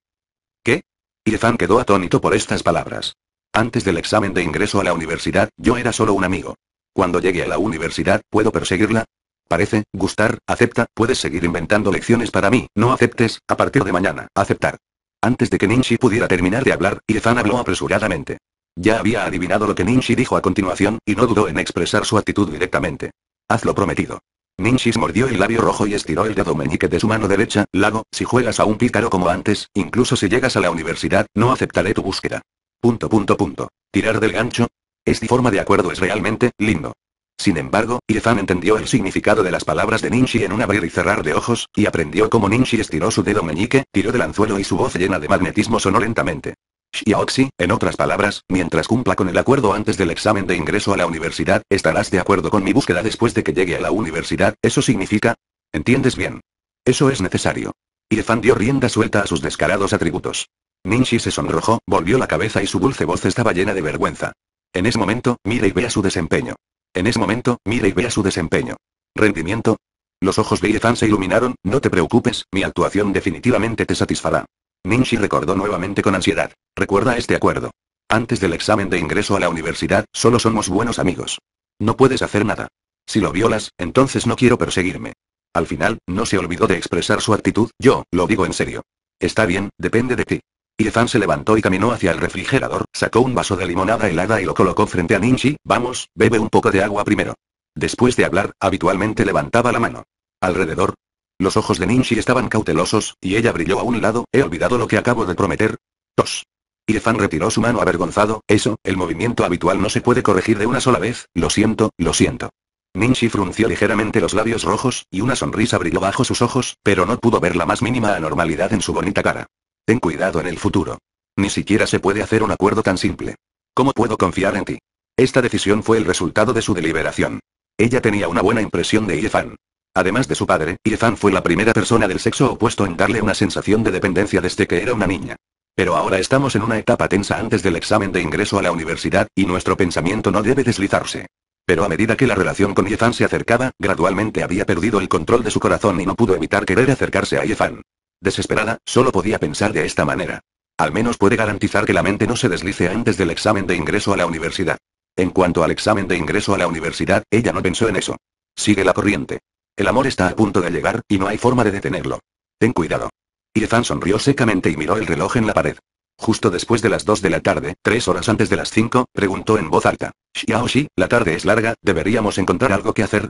¿Qué? Irfan quedó atónito por estas palabras. Antes del examen de ingreso a la universidad, yo era solo un amigo. Cuando llegué a la universidad, ¿puedo perseguirla? Parece, gustar, acepta, puedes seguir inventando lecciones para mí, no aceptes, a partir de mañana, aceptar. Antes de que Ninchi pudiera terminar de hablar, Irfan habló apresuradamente. Ya había adivinado lo que Ninchi dijo a continuación, y no dudó en expresar su actitud directamente. Haz lo prometido. se mordió el labio rojo y estiró el dedo meñique de su mano derecha, Lago, si juegas a un pícaro como antes, incluso si llegas a la universidad, no aceptaré tu búsqueda. Punto punto punto. Tirar del gancho. Esta forma de acuerdo es realmente, lindo. Sin embargo, Irfan entendió el significado de las palabras de Ninchi en un abrir y cerrar de ojos, y aprendió cómo Ninchi estiró su dedo meñique, tiró del anzuelo y su voz llena de magnetismo sonó lentamente. Xiaoxi, en otras palabras, mientras cumpla con el acuerdo antes del examen de ingreso a la universidad, estarás de acuerdo con mi búsqueda después de que llegue a la universidad, eso significa... ¿Entiendes bien? Eso es necesario. Irfan dio rienda suelta a sus descarados atributos. Ninchi se sonrojó, volvió la cabeza y su dulce voz estaba llena de vergüenza. En ese momento, mira y vea su desempeño. En ese momento, mire y vea su desempeño. ¿Rendimiento? Los ojos de Yefan se iluminaron, no te preocupes, mi actuación definitivamente te satisfará. Ninshi recordó nuevamente con ansiedad. Recuerda este acuerdo. Antes del examen de ingreso a la universidad, solo somos buenos amigos. No puedes hacer nada. Si lo violas, entonces no quiero perseguirme. Al final, no se olvidó de expresar su actitud, yo, lo digo en serio. Está bien, depende de ti. Irfan se levantó y caminó hacia el refrigerador, sacó un vaso de limonada helada y lo colocó frente a Ninji, vamos, bebe un poco de agua primero. Después de hablar, habitualmente levantaba la mano. Alrededor. Los ojos de Ninji estaban cautelosos, y ella brilló a un lado, he olvidado lo que acabo de prometer. Tos. Irfan retiró su mano avergonzado, eso, el movimiento habitual no se puede corregir de una sola vez, lo siento, lo siento. Ninchi frunció ligeramente los labios rojos, y una sonrisa brilló bajo sus ojos, pero no pudo ver la más mínima anormalidad en su bonita cara. Ten cuidado en el futuro. Ni siquiera se puede hacer un acuerdo tan simple. ¿Cómo puedo confiar en ti? Esta decisión fue el resultado de su deliberación. Ella tenía una buena impresión de Yefan. Además de su padre, Yefan fue la primera persona del sexo opuesto en darle una sensación de dependencia desde que era una niña. Pero ahora estamos en una etapa tensa antes del examen de ingreso a la universidad, y nuestro pensamiento no debe deslizarse. Pero a medida que la relación con Yefan se acercaba, gradualmente había perdido el control de su corazón y no pudo evitar querer acercarse a Yefan. Desesperada, solo podía pensar de esta manera. Al menos puede garantizar que la mente no se deslice antes del examen de ingreso a la universidad. En cuanto al examen de ingreso a la universidad, ella no pensó en eso. Sigue la corriente. El amor está a punto de llegar, y no hay forma de detenerlo. Ten cuidado. Irfan sonrió secamente y miró el reloj en la pared. Justo después de las 2 de la tarde, tres horas antes de las 5, preguntó en voz alta. Xiao Xi, la tarde es larga, ¿deberíamos encontrar algo que hacer?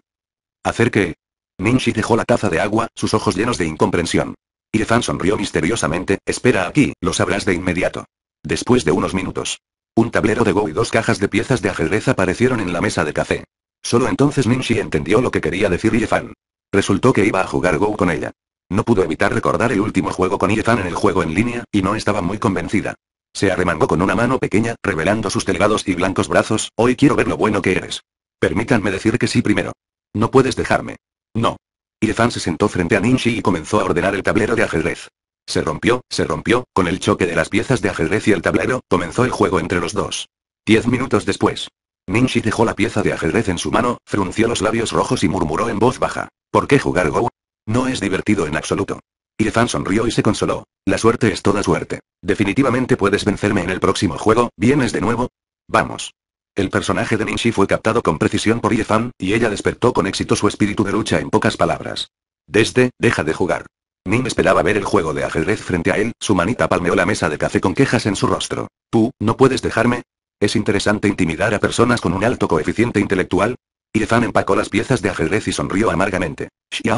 ¿Hacer qué? Ninshi dejó la taza de agua, sus ojos llenos de incomprensión. Irfan sonrió misteriosamente, espera aquí, lo sabrás de inmediato. Después de unos minutos. Un tablero de Go y dos cajas de piezas de ajedrez aparecieron en la mesa de café. Solo entonces Ninji entendió lo que quería decir Yefan. Resultó que iba a jugar Go con ella. No pudo evitar recordar el último juego con Yefan en el juego en línea, y no estaba muy convencida. Se arremangó con una mano pequeña, revelando sus delgados y blancos brazos, hoy quiero ver lo bueno que eres. Permítanme decir que sí primero. No puedes dejarme. No. Ilefan se sentó frente a Ninshi y comenzó a ordenar el tablero de ajedrez. Se rompió, se rompió, con el choque de las piezas de ajedrez y el tablero, comenzó el juego entre los dos. Diez minutos después. Ninshi dejó la pieza de ajedrez en su mano, frunció los labios rojos y murmuró en voz baja. ¿Por qué jugar Go? No es divertido en absoluto. Ilefan sonrió y se consoló. La suerte es toda suerte. Definitivamente puedes vencerme en el próximo juego, ¿vienes de nuevo? Vamos. El personaje de Ninshi fue captado con precisión por Yefan, y ella despertó con éxito su espíritu de lucha en pocas palabras. Desde, deja de jugar. Nin esperaba ver el juego de ajedrez frente a él, su manita palmeó la mesa de café con quejas en su rostro. ¿Tú, no puedes dejarme? ¿Es interesante intimidar a personas con un alto coeficiente intelectual? Yefan empacó las piezas de ajedrez y sonrió amargamente.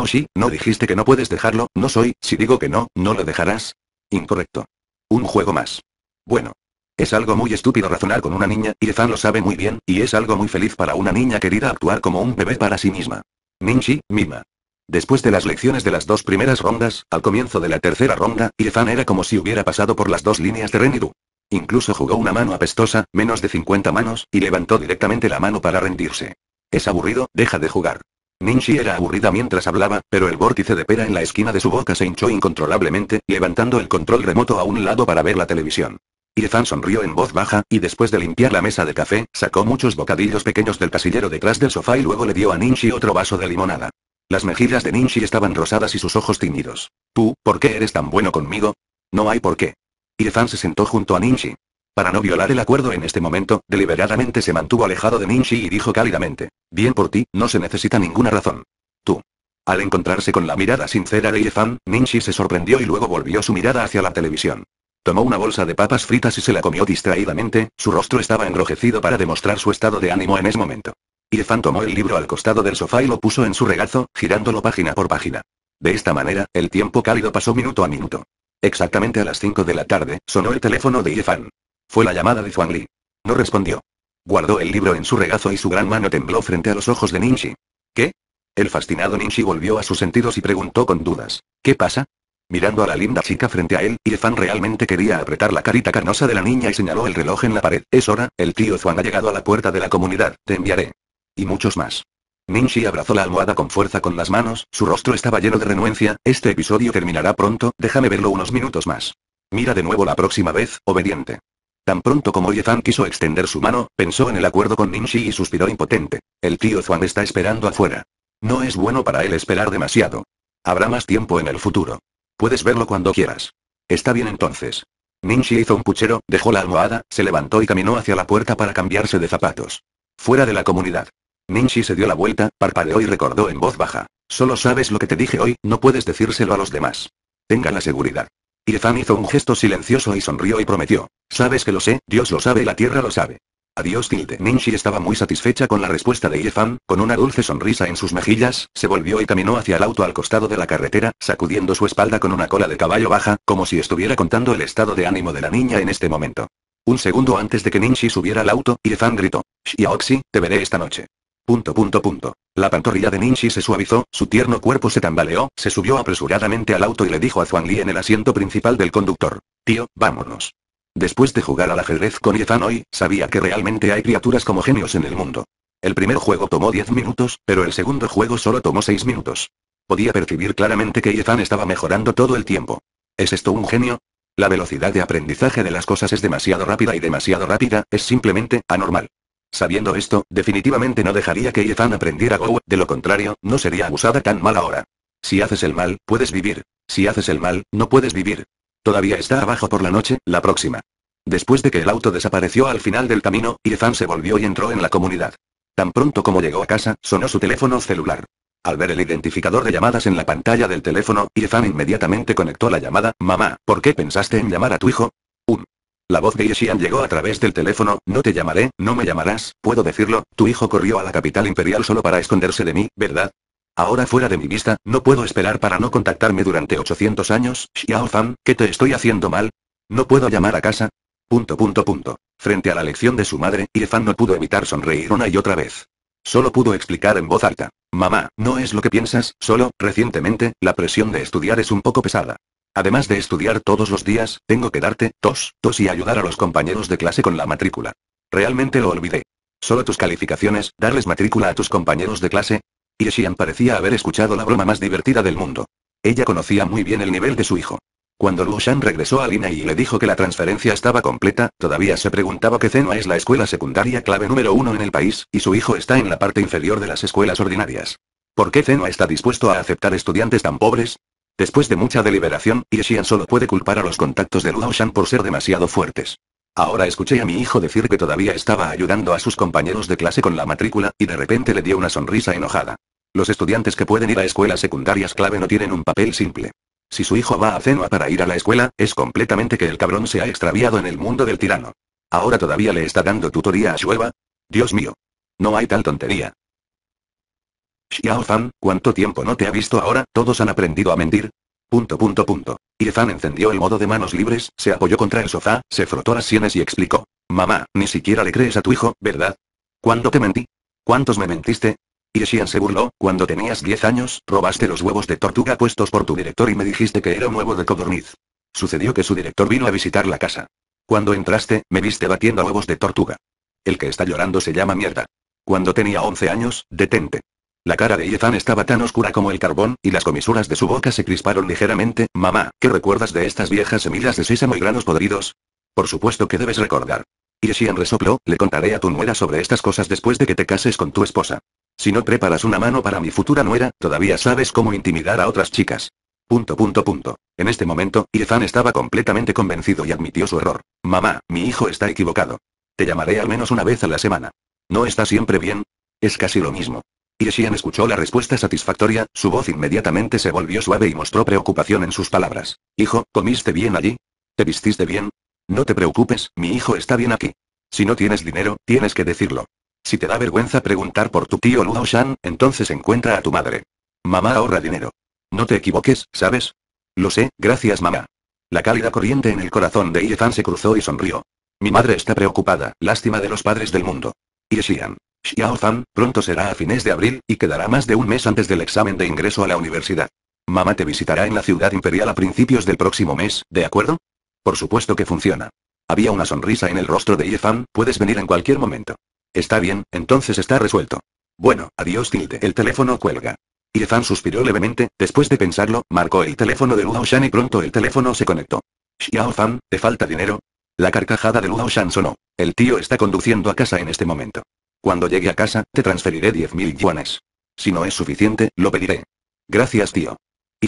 Xi, no dijiste que no puedes dejarlo, no soy, si digo que no, ¿no lo dejarás? Incorrecto. Un juego más. Bueno, es algo muy estúpido razonar con una niña, Irfan lo sabe muy bien, y es algo muy feliz para una niña querida actuar como un bebé para sí misma. Minchi, mima. Después de las lecciones de las dos primeras rondas, al comienzo de la tercera ronda, Irfan era como si hubiera pasado por las dos líneas de Renidu. Incluso jugó una mano apestosa, menos de 50 manos, y levantó directamente la mano para rendirse. Es aburrido, deja de jugar. Ninchi era aburrida mientras hablaba, pero el vórtice de pera en la esquina de su boca se hinchó incontrolablemente, levantando el control remoto a un lado para ver la televisión. Irfan sonrió en voz baja, y después de limpiar la mesa de café, sacó muchos bocadillos pequeños del casillero detrás del sofá y luego le dio a Ninchi otro vaso de limonada. Las mejillas de Ninchi estaban rosadas y sus ojos tímidos. ¿Tú, por qué eres tan bueno conmigo? No hay por qué. Irfan se sentó junto a Ninchi. Para no violar el acuerdo en este momento, deliberadamente se mantuvo alejado de Ninchi y dijo cálidamente. Bien por ti, no se necesita ninguna razón. Tú. Al encontrarse con la mirada sincera de Irfan, Ninchi se sorprendió y luego volvió su mirada hacia la televisión. Tomó una bolsa de papas fritas y se la comió distraídamente, su rostro estaba enrojecido para demostrar su estado de ánimo en ese momento. Irfan tomó el libro al costado del sofá y lo puso en su regazo, girándolo página por página. De esta manera, el tiempo cálido pasó minuto a minuto. Exactamente a las 5 de la tarde, sonó el teléfono de Irfan. Fue la llamada de Zhuang Li. No respondió. Guardó el libro en su regazo y su gran mano tembló frente a los ojos de Ninji. ¿Qué? El fascinado Ninji volvió a sus sentidos y preguntó con dudas. ¿Qué pasa? Mirando a la linda chica frente a él, Irfan realmente quería apretar la carita carnosa de la niña y señaló el reloj en la pared. Es hora, el tío Juan ha llegado a la puerta de la comunidad, te enviaré. Y muchos más. Minshi abrazó la almohada con fuerza con las manos, su rostro estaba lleno de renuencia, este episodio terminará pronto, déjame verlo unos minutos más. Mira de nuevo la próxima vez, obediente. Tan pronto como Yefan quiso extender su mano, pensó en el acuerdo con Minshi y suspiró impotente. El tío Juan está esperando afuera. No es bueno para él esperar demasiado. Habrá más tiempo en el futuro. Puedes verlo cuando quieras. Está bien entonces. Ninchi hizo un puchero, dejó la almohada, se levantó y caminó hacia la puerta para cambiarse de zapatos. Fuera de la comunidad. Ninchi se dio la vuelta, parpadeó y recordó en voz baja. Solo sabes lo que te dije hoy, no puedes decírselo a los demás. Tenga la seguridad. Irfan hizo un gesto silencioso y sonrió y prometió. Sabes que lo sé, Dios lo sabe y la tierra lo sabe. Adiós Tilde. Ninchi estaba muy satisfecha con la respuesta de Yefan, con una dulce sonrisa en sus mejillas, se volvió y caminó hacia el auto al costado de la carretera, sacudiendo su espalda con una cola de caballo baja, como si estuviera contando el estado de ánimo de la niña en este momento. Un segundo antes de que Ninshi subiera al auto, Yefan gritó. Xiaoxi, te veré esta noche. Punto punto punto. La pantorrilla de Ninshi se suavizó, su tierno cuerpo se tambaleó, se subió apresuradamente al auto y le dijo a Zhuang Li en el asiento principal del conductor. Tío, vámonos. Después de jugar al ajedrez con Yefan hoy, sabía que realmente hay criaturas como genios en el mundo. El primer juego tomó 10 minutos, pero el segundo juego solo tomó 6 minutos. Podía percibir claramente que Yefan estaba mejorando todo el tiempo. ¿Es esto un genio? La velocidad de aprendizaje de las cosas es demasiado rápida y demasiado rápida, es simplemente anormal. Sabiendo esto, definitivamente no dejaría que Yefan aprendiera Go, de lo contrario, no sería abusada tan mal ahora. Si haces el mal, puedes vivir. Si haces el mal, no puedes vivir. Todavía está abajo por la noche, la próxima. Después de que el auto desapareció al final del camino, Irfan se volvió y entró en la comunidad. Tan pronto como llegó a casa, sonó su teléfono celular. Al ver el identificador de llamadas en la pantalla del teléfono, Irfan inmediatamente conectó la llamada, Mamá, ¿por qué pensaste en llamar a tu hijo? Un. La voz de Yeshian llegó a través del teléfono, no te llamaré, no me llamarás, puedo decirlo, tu hijo corrió a la capital imperial solo para esconderse de mí, ¿verdad? Ahora fuera de mi vista, no puedo esperar para no contactarme durante 800 años, Xiao Fan, ¿qué te estoy haciendo mal? ¿No puedo llamar a casa? Punto punto punto. Frente a la lección de su madre, Irfan no pudo evitar sonreír una y otra vez. Solo pudo explicar en voz alta. Mamá, no es lo que piensas, solo, recientemente, la presión de estudiar es un poco pesada. Además de estudiar todos los días, tengo que darte, tos, tos y ayudar a los compañeros de clase con la matrícula. Realmente lo olvidé. Solo tus calificaciones, darles matrícula a tus compañeros de clase, y Xian parecía haber escuchado la broma más divertida del mundo. Ella conocía muy bien el nivel de su hijo. Cuando Luo Shan regresó a Lina y le dijo que la transferencia estaba completa, todavía se preguntaba que Zenua es la escuela secundaria clave número uno en el país, y su hijo está en la parte inferior de las escuelas ordinarias. ¿Por qué Zenua está dispuesto a aceptar estudiantes tan pobres? Después de mucha deliberación, Xian solo puede culpar a los contactos de Luo Shan por ser demasiado fuertes. Ahora escuché a mi hijo decir que todavía estaba ayudando a sus compañeros de clase con la matrícula, y de repente le dio una sonrisa enojada. Los estudiantes que pueden ir a escuelas secundarias clave no tienen un papel simple. Si su hijo va a Cenua para ir a la escuela, es completamente que el cabrón se ha extraviado en el mundo del tirano. ¿Ahora todavía le está dando tutoría a Shueva? Dios mío. No hay tal tontería. Xiao Fan, ¿cuánto tiempo no te ha visto ahora? ¿Todos han aprendido a mentir? Punto punto punto. Irfan encendió el modo de manos libres, se apoyó contra el sofá, se frotó las sienes y explicó. Mamá, ni siquiera le crees a tu hijo, ¿verdad? ¿Cuándo te mentí? ¿Cuántos me mentiste? Irshian se burló, cuando tenías 10 años, robaste los huevos de tortuga puestos por tu director y me dijiste que era un huevo de codorniz. Sucedió que su director vino a visitar la casa. Cuando entraste, me viste batiendo huevos de tortuga. El que está llorando se llama mierda. Cuando tenía 11 años, detente. La cara de Ethan estaba tan oscura como el carbón, y las comisuras de su boca se crisparon ligeramente. Mamá, ¿qué recuerdas de estas viejas semillas de sésamo y granos podridos? Por supuesto que debes recordar. Y si en resopló, le contaré a tu nuera sobre estas cosas después de que te cases con tu esposa. Si no preparas una mano para mi futura nuera, todavía sabes cómo intimidar a otras chicas. Punto punto punto. En este momento, Ethan estaba completamente convencido y admitió su error. Mamá, mi hijo está equivocado. Te llamaré al menos una vez a la semana. ¿No está siempre bien? Es casi lo mismo. Yeshian escuchó la respuesta satisfactoria, su voz inmediatamente se volvió suave y mostró preocupación en sus palabras. Hijo, ¿comiste bien allí? ¿Te vististe bien? No te preocupes, mi hijo está bien aquí. Si no tienes dinero, tienes que decirlo. Si te da vergüenza preguntar por tu tío Luo Shan, entonces encuentra a tu madre. Mamá ahorra dinero. No te equivoques, ¿sabes? Lo sé, gracias mamá. La cálida corriente en el corazón de Ye se cruzó y sonrió. Mi madre está preocupada, lástima de los padres del mundo. Ye Xiao Fan, pronto será a fines de abril, y quedará más de un mes antes del examen de ingreso a la universidad. Mamá te visitará en la ciudad imperial a principios del próximo mes, ¿de acuerdo? Por supuesto que funciona. Había una sonrisa en el rostro de Yefan, puedes venir en cualquier momento. Está bien, entonces está resuelto. Bueno, adiós Tilde. El teléfono cuelga. Yefan suspiró levemente, después de pensarlo, marcó el teléfono de Luo Shan y pronto el teléfono se conectó. Xiao Fan, ¿te falta dinero? La carcajada de Luo Shan sonó. El tío está conduciendo a casa en este momento. Cuando llegue a casa, te transferiré 10.000 yuanes. Si no es suficiente, lo pediré. Gracias, tío.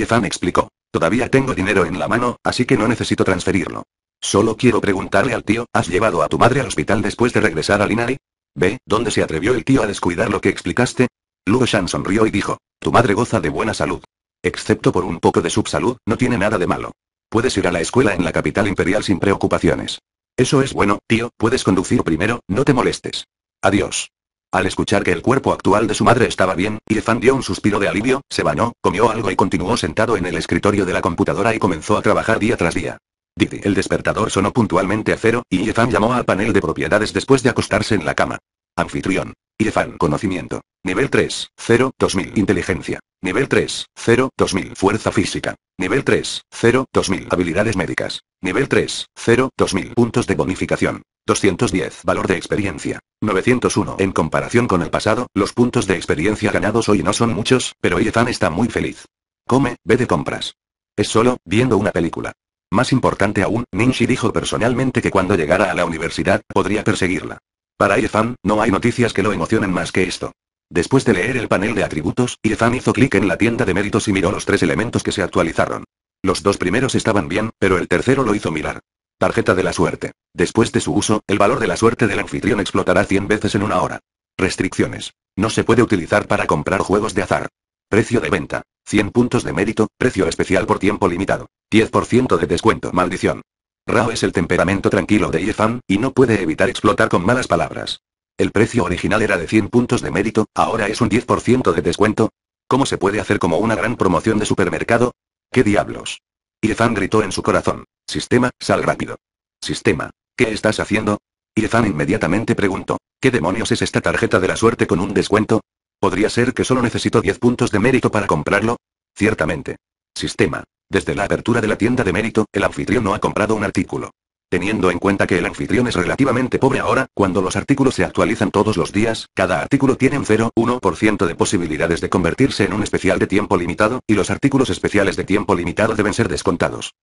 Fan explicó. Todavía tengo dinero en la mano, así que no necesito transferirlo. Solo quiero preguntarle al tío, ¿has llevado a tu madre al hospital después de regresar a Linari? ¿Ve, dónde se atrevió el tío a descuidar lo que explicaste? Luo Shan sonrió y dijo, tu madre goza de buena salud. Excepto por un poco de subsalud, no tiene nada de malo. Puedes ir a la escuela en la capital imperial sin preocupaciones. Eso es bueno, tío, puedes conducir primero, no te molestes. Adiós. Al escuchar que el cuerpo actual de su madre estaba bien, yefan dio un suspiro de alivio, se bañó, comió algo y continuó sentado en el escritorio de la computadora y comenzó a trabajar día tras día. Didi, el despertador sonó puntualmente a cero, y yefan llamó al panel de propiedades después de acostarse en la cama. Anfitrión. Irfan Conocimiento. Nivel 3, 0, 2000. Inteligencia. Nivel 3, 0, 2000. Fuerza física. Nivel 3, 0, 2000. Habilidades médicas. Nivel 3, 0, 2000. Puntos de bonificación. 210. Valor de experiencia. 901. En comparación con el pasado, los puntos de experiencia ganados hoy no son muchos, pero Irfan está muy feliz. Come, ve de compras. Es solo, viendo una película. Más importante aún, Ninshi dijo personalmente que cuando llegara a la universidad, podría perseguirla. Para Irfan, no hay noticias que lo emocionen más que esto. Después de leer el panel de atributos, Irfan hizo clic en la tienda de méritos y miró los tres elementos que se actualizaron. Los dos primeros estaban bien, pero el tercero lo hizo mirar. Tarjeta de la suerte. Después de su uso, el valor de la suerte del anfitrión explotará 100 veces en una hora. Restricciones. No se puede utilizar para comprar juegos de azar. Precio de venta. 100 puntos de mérito, precio especial por tiempo limitado. 10% de descuento. Maldición. Rao es el temperamento tranquilo de Yefan, y no puede evitar explotar con malas palabras. El precio original era de 100 puntos de mérito, ahora es un 10% de descuento. ¿Cómo se puede hacer como una gran promoción de supermercado? ¿Qué diablos? Yefan gritó en su corazón. Sistema, sal rápido. Sistema, ¿qué estás haciendo? Yefan inmediatamente preguntó. ¿Qué demonios es esta tarjeta de la suerte con un descuento? ¿Podría ser que solo necesito 10 puntos de mérito para comprarlo? Ciertamente. Sistema. Desde la apertura de la tienda de mérito, el anfitrión no ha comprado un artículo. Teniendo en cuenta que el anfitrión es relativamente pobre ahora, cuando los artículos se actualizan todos los días, cada artículo tiene un 0,1% de posibilidades de convertirse en un especial de tiempo limitado, y los artículos especiales de tiempo limitado deben ser descontados.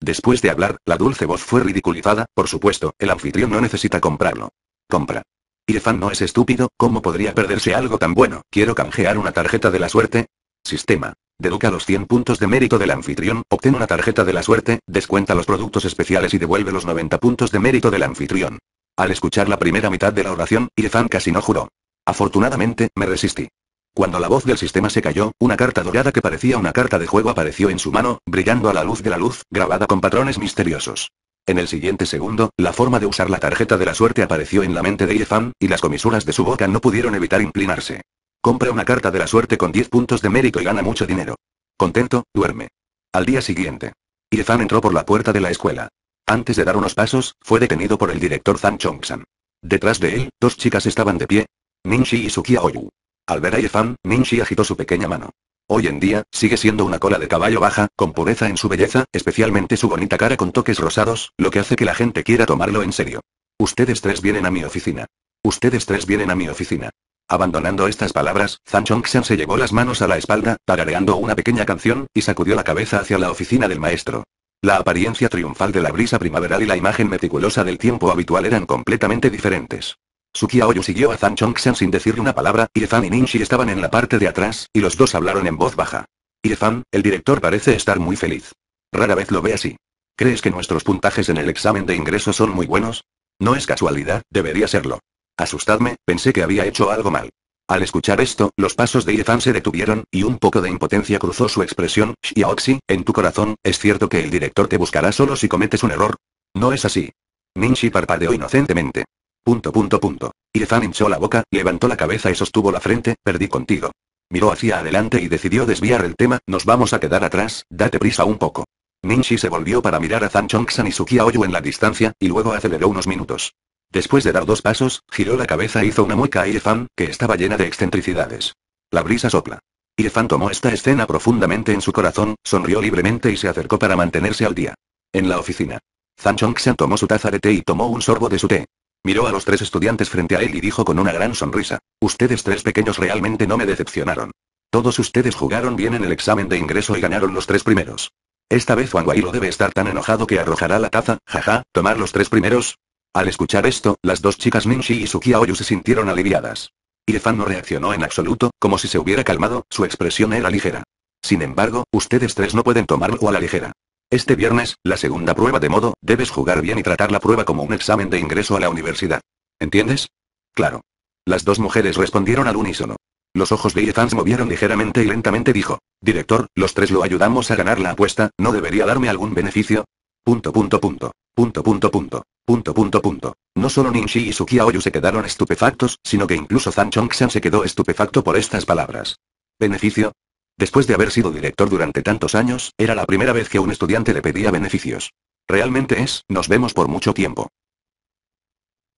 Después de hablar, la dulce voz fue ridiculizada, por supuesto, el anfitrión no necesita comprarlo. Compra. Irfan no es estúpido, ¿cómo podría perderse algo tan bueno? Quiero canjear una tarjeta de la suerte. Sistema. Deduca los 100 puntos de mérito del anfitrión, obtén una tarjeta de la suerte, descuenta los productos especiales y devuelve los 90 puntos de mérito del anfitrión. Al escuchar la primera mitad de la oración, Irfan casi no juró. Afortunadamente, me resistí. Cuando la voz del sistema se cayó, una carta dorada que parecía una carta de juego apareció en su mano, brillando a la luz de la luz, grabada con patrones misteriosos. En el siguiente segundo, la forma de usar la tarjeta de la suerte apareció en la mente de Irfan, y las comisuras de su boca no pudieron evitar inclinarse. Compra una carta de la suerte con 10 puntos de mérito y gana mucho dinero. Contento, duerme. Al día siguiente. Irfan entró por la puerta de la escuela. Antes de dar unos pasos, fue detenido por el director Zhang Chongsan. Detrás de él, dos chicas estaban de pie. Shi y Sukia Oyu. Al ver a Irfan, Shi agitó su pequeña mano. Hoy en día, sigue siendo una cola de caballo baja, con pureza en su belleza, especialmente su bonita cara con toques rosados, lo que hace que la gente quiera tomarlo en serio. Ustedes tres vienen a mi oficina. Ustedes tres vienen a mi oficina. Abandonando estas palabras, Zhang Chongxian se llevó las manos a la espalda, tarareando una pequeña canción, y sacudió la cabeza hacia la oficina del maestro. La apariencia triunfal de la brisa primaveral y la imagen meticulosa del tiempo habitual eran completamente diferentes. Su Kiaoyu siguió a Zhang Chongxian sin decirle una palabra, Irfan y Ninshi estaban en la parte de atrás, y los dos hablaron en voz baja. Irfan, el director parece estar muy feliz. Rara vez lo ve así. ¿Crees que nuestros puntajes en el examen de ingreso son muy buenos? No es casualidad, debería serlo. Asustadme, pensé que había hecho algo mal. Al escuchar esto, los pasos de Irfan se detuvieron, y un poco de impotencia cruzó su expresión. Xiaoxi, en tu corazón, ¿es cierto que el director te buscará solo si cometes un error? No es así. Ninchi parpadeó inocentemente. Punto punto punto. hinchó la boca, levantó la cabeza y sostuvo la frente, perdí contigo. Miró hacia adelante y decidió desviar el tema, nos vamos a quedar atrás, date prisa un poco. Ninchi se volvió para mirar a Zhang Chongsan y su en la distancia, y luego aceleró unos minutos. Después de dar dos pasos, giró la cabeza e hizo una mueca a Irfan, que estaba llena de excentricidades. La brisa sopla. Irfan tomó esta escena profundamente en su corazón, sonrió libremente y se acercó para mantenerse al día. En la oficina. Zhang Chongxian tomó su taza de té y tomó un sorbo de su té. Miró a los tres estudiantes frente a él y dijo con una gran sonrisa. Ustedes tres pequeños realmente no me decepcionaron. Todos ustedes jugaron bien en el examen de ingreso y ganaron los tres primeros. Esta vez Wang lo debe estar tan enojado que arrojará la taza, jaja, tomar los tres primeros, al escuchar esto, las dos chicas Minchi y Suki Oyu se sintieron aliviadas. Irfan no reaccionó en absoluto, como si se hubiera calmado, su expresión era ligera. Sin embargo, ustedes tres no pueden tomarlo a la ligera. Este viernes, la segunda prueba de modo, debes jugar bien y tratar la prueba como un examen de ingreso a la universidad. ¿Entiendes? Claro. Las dos mujeres respondieron al unísono. Los ojos de Irfan se movieron ligeramente y lentamente dijo. Director, los tres lo ayudamos a ganar la apuesta, ¿no debería darme algún beneficio? Punto punto punto. Punto punto punto. Punto punto punto. No solo Ninshi y Suki se quedaron estupefactos, sino que incluso Zhang Chongxian se quedó estupefacto por estas palabras. ¿Beneficio? Después de haber sido director durante tantos años, era la primera vez que un estudiante le pedía beneficios. Realmente es, nos vemos por mucho tiempo.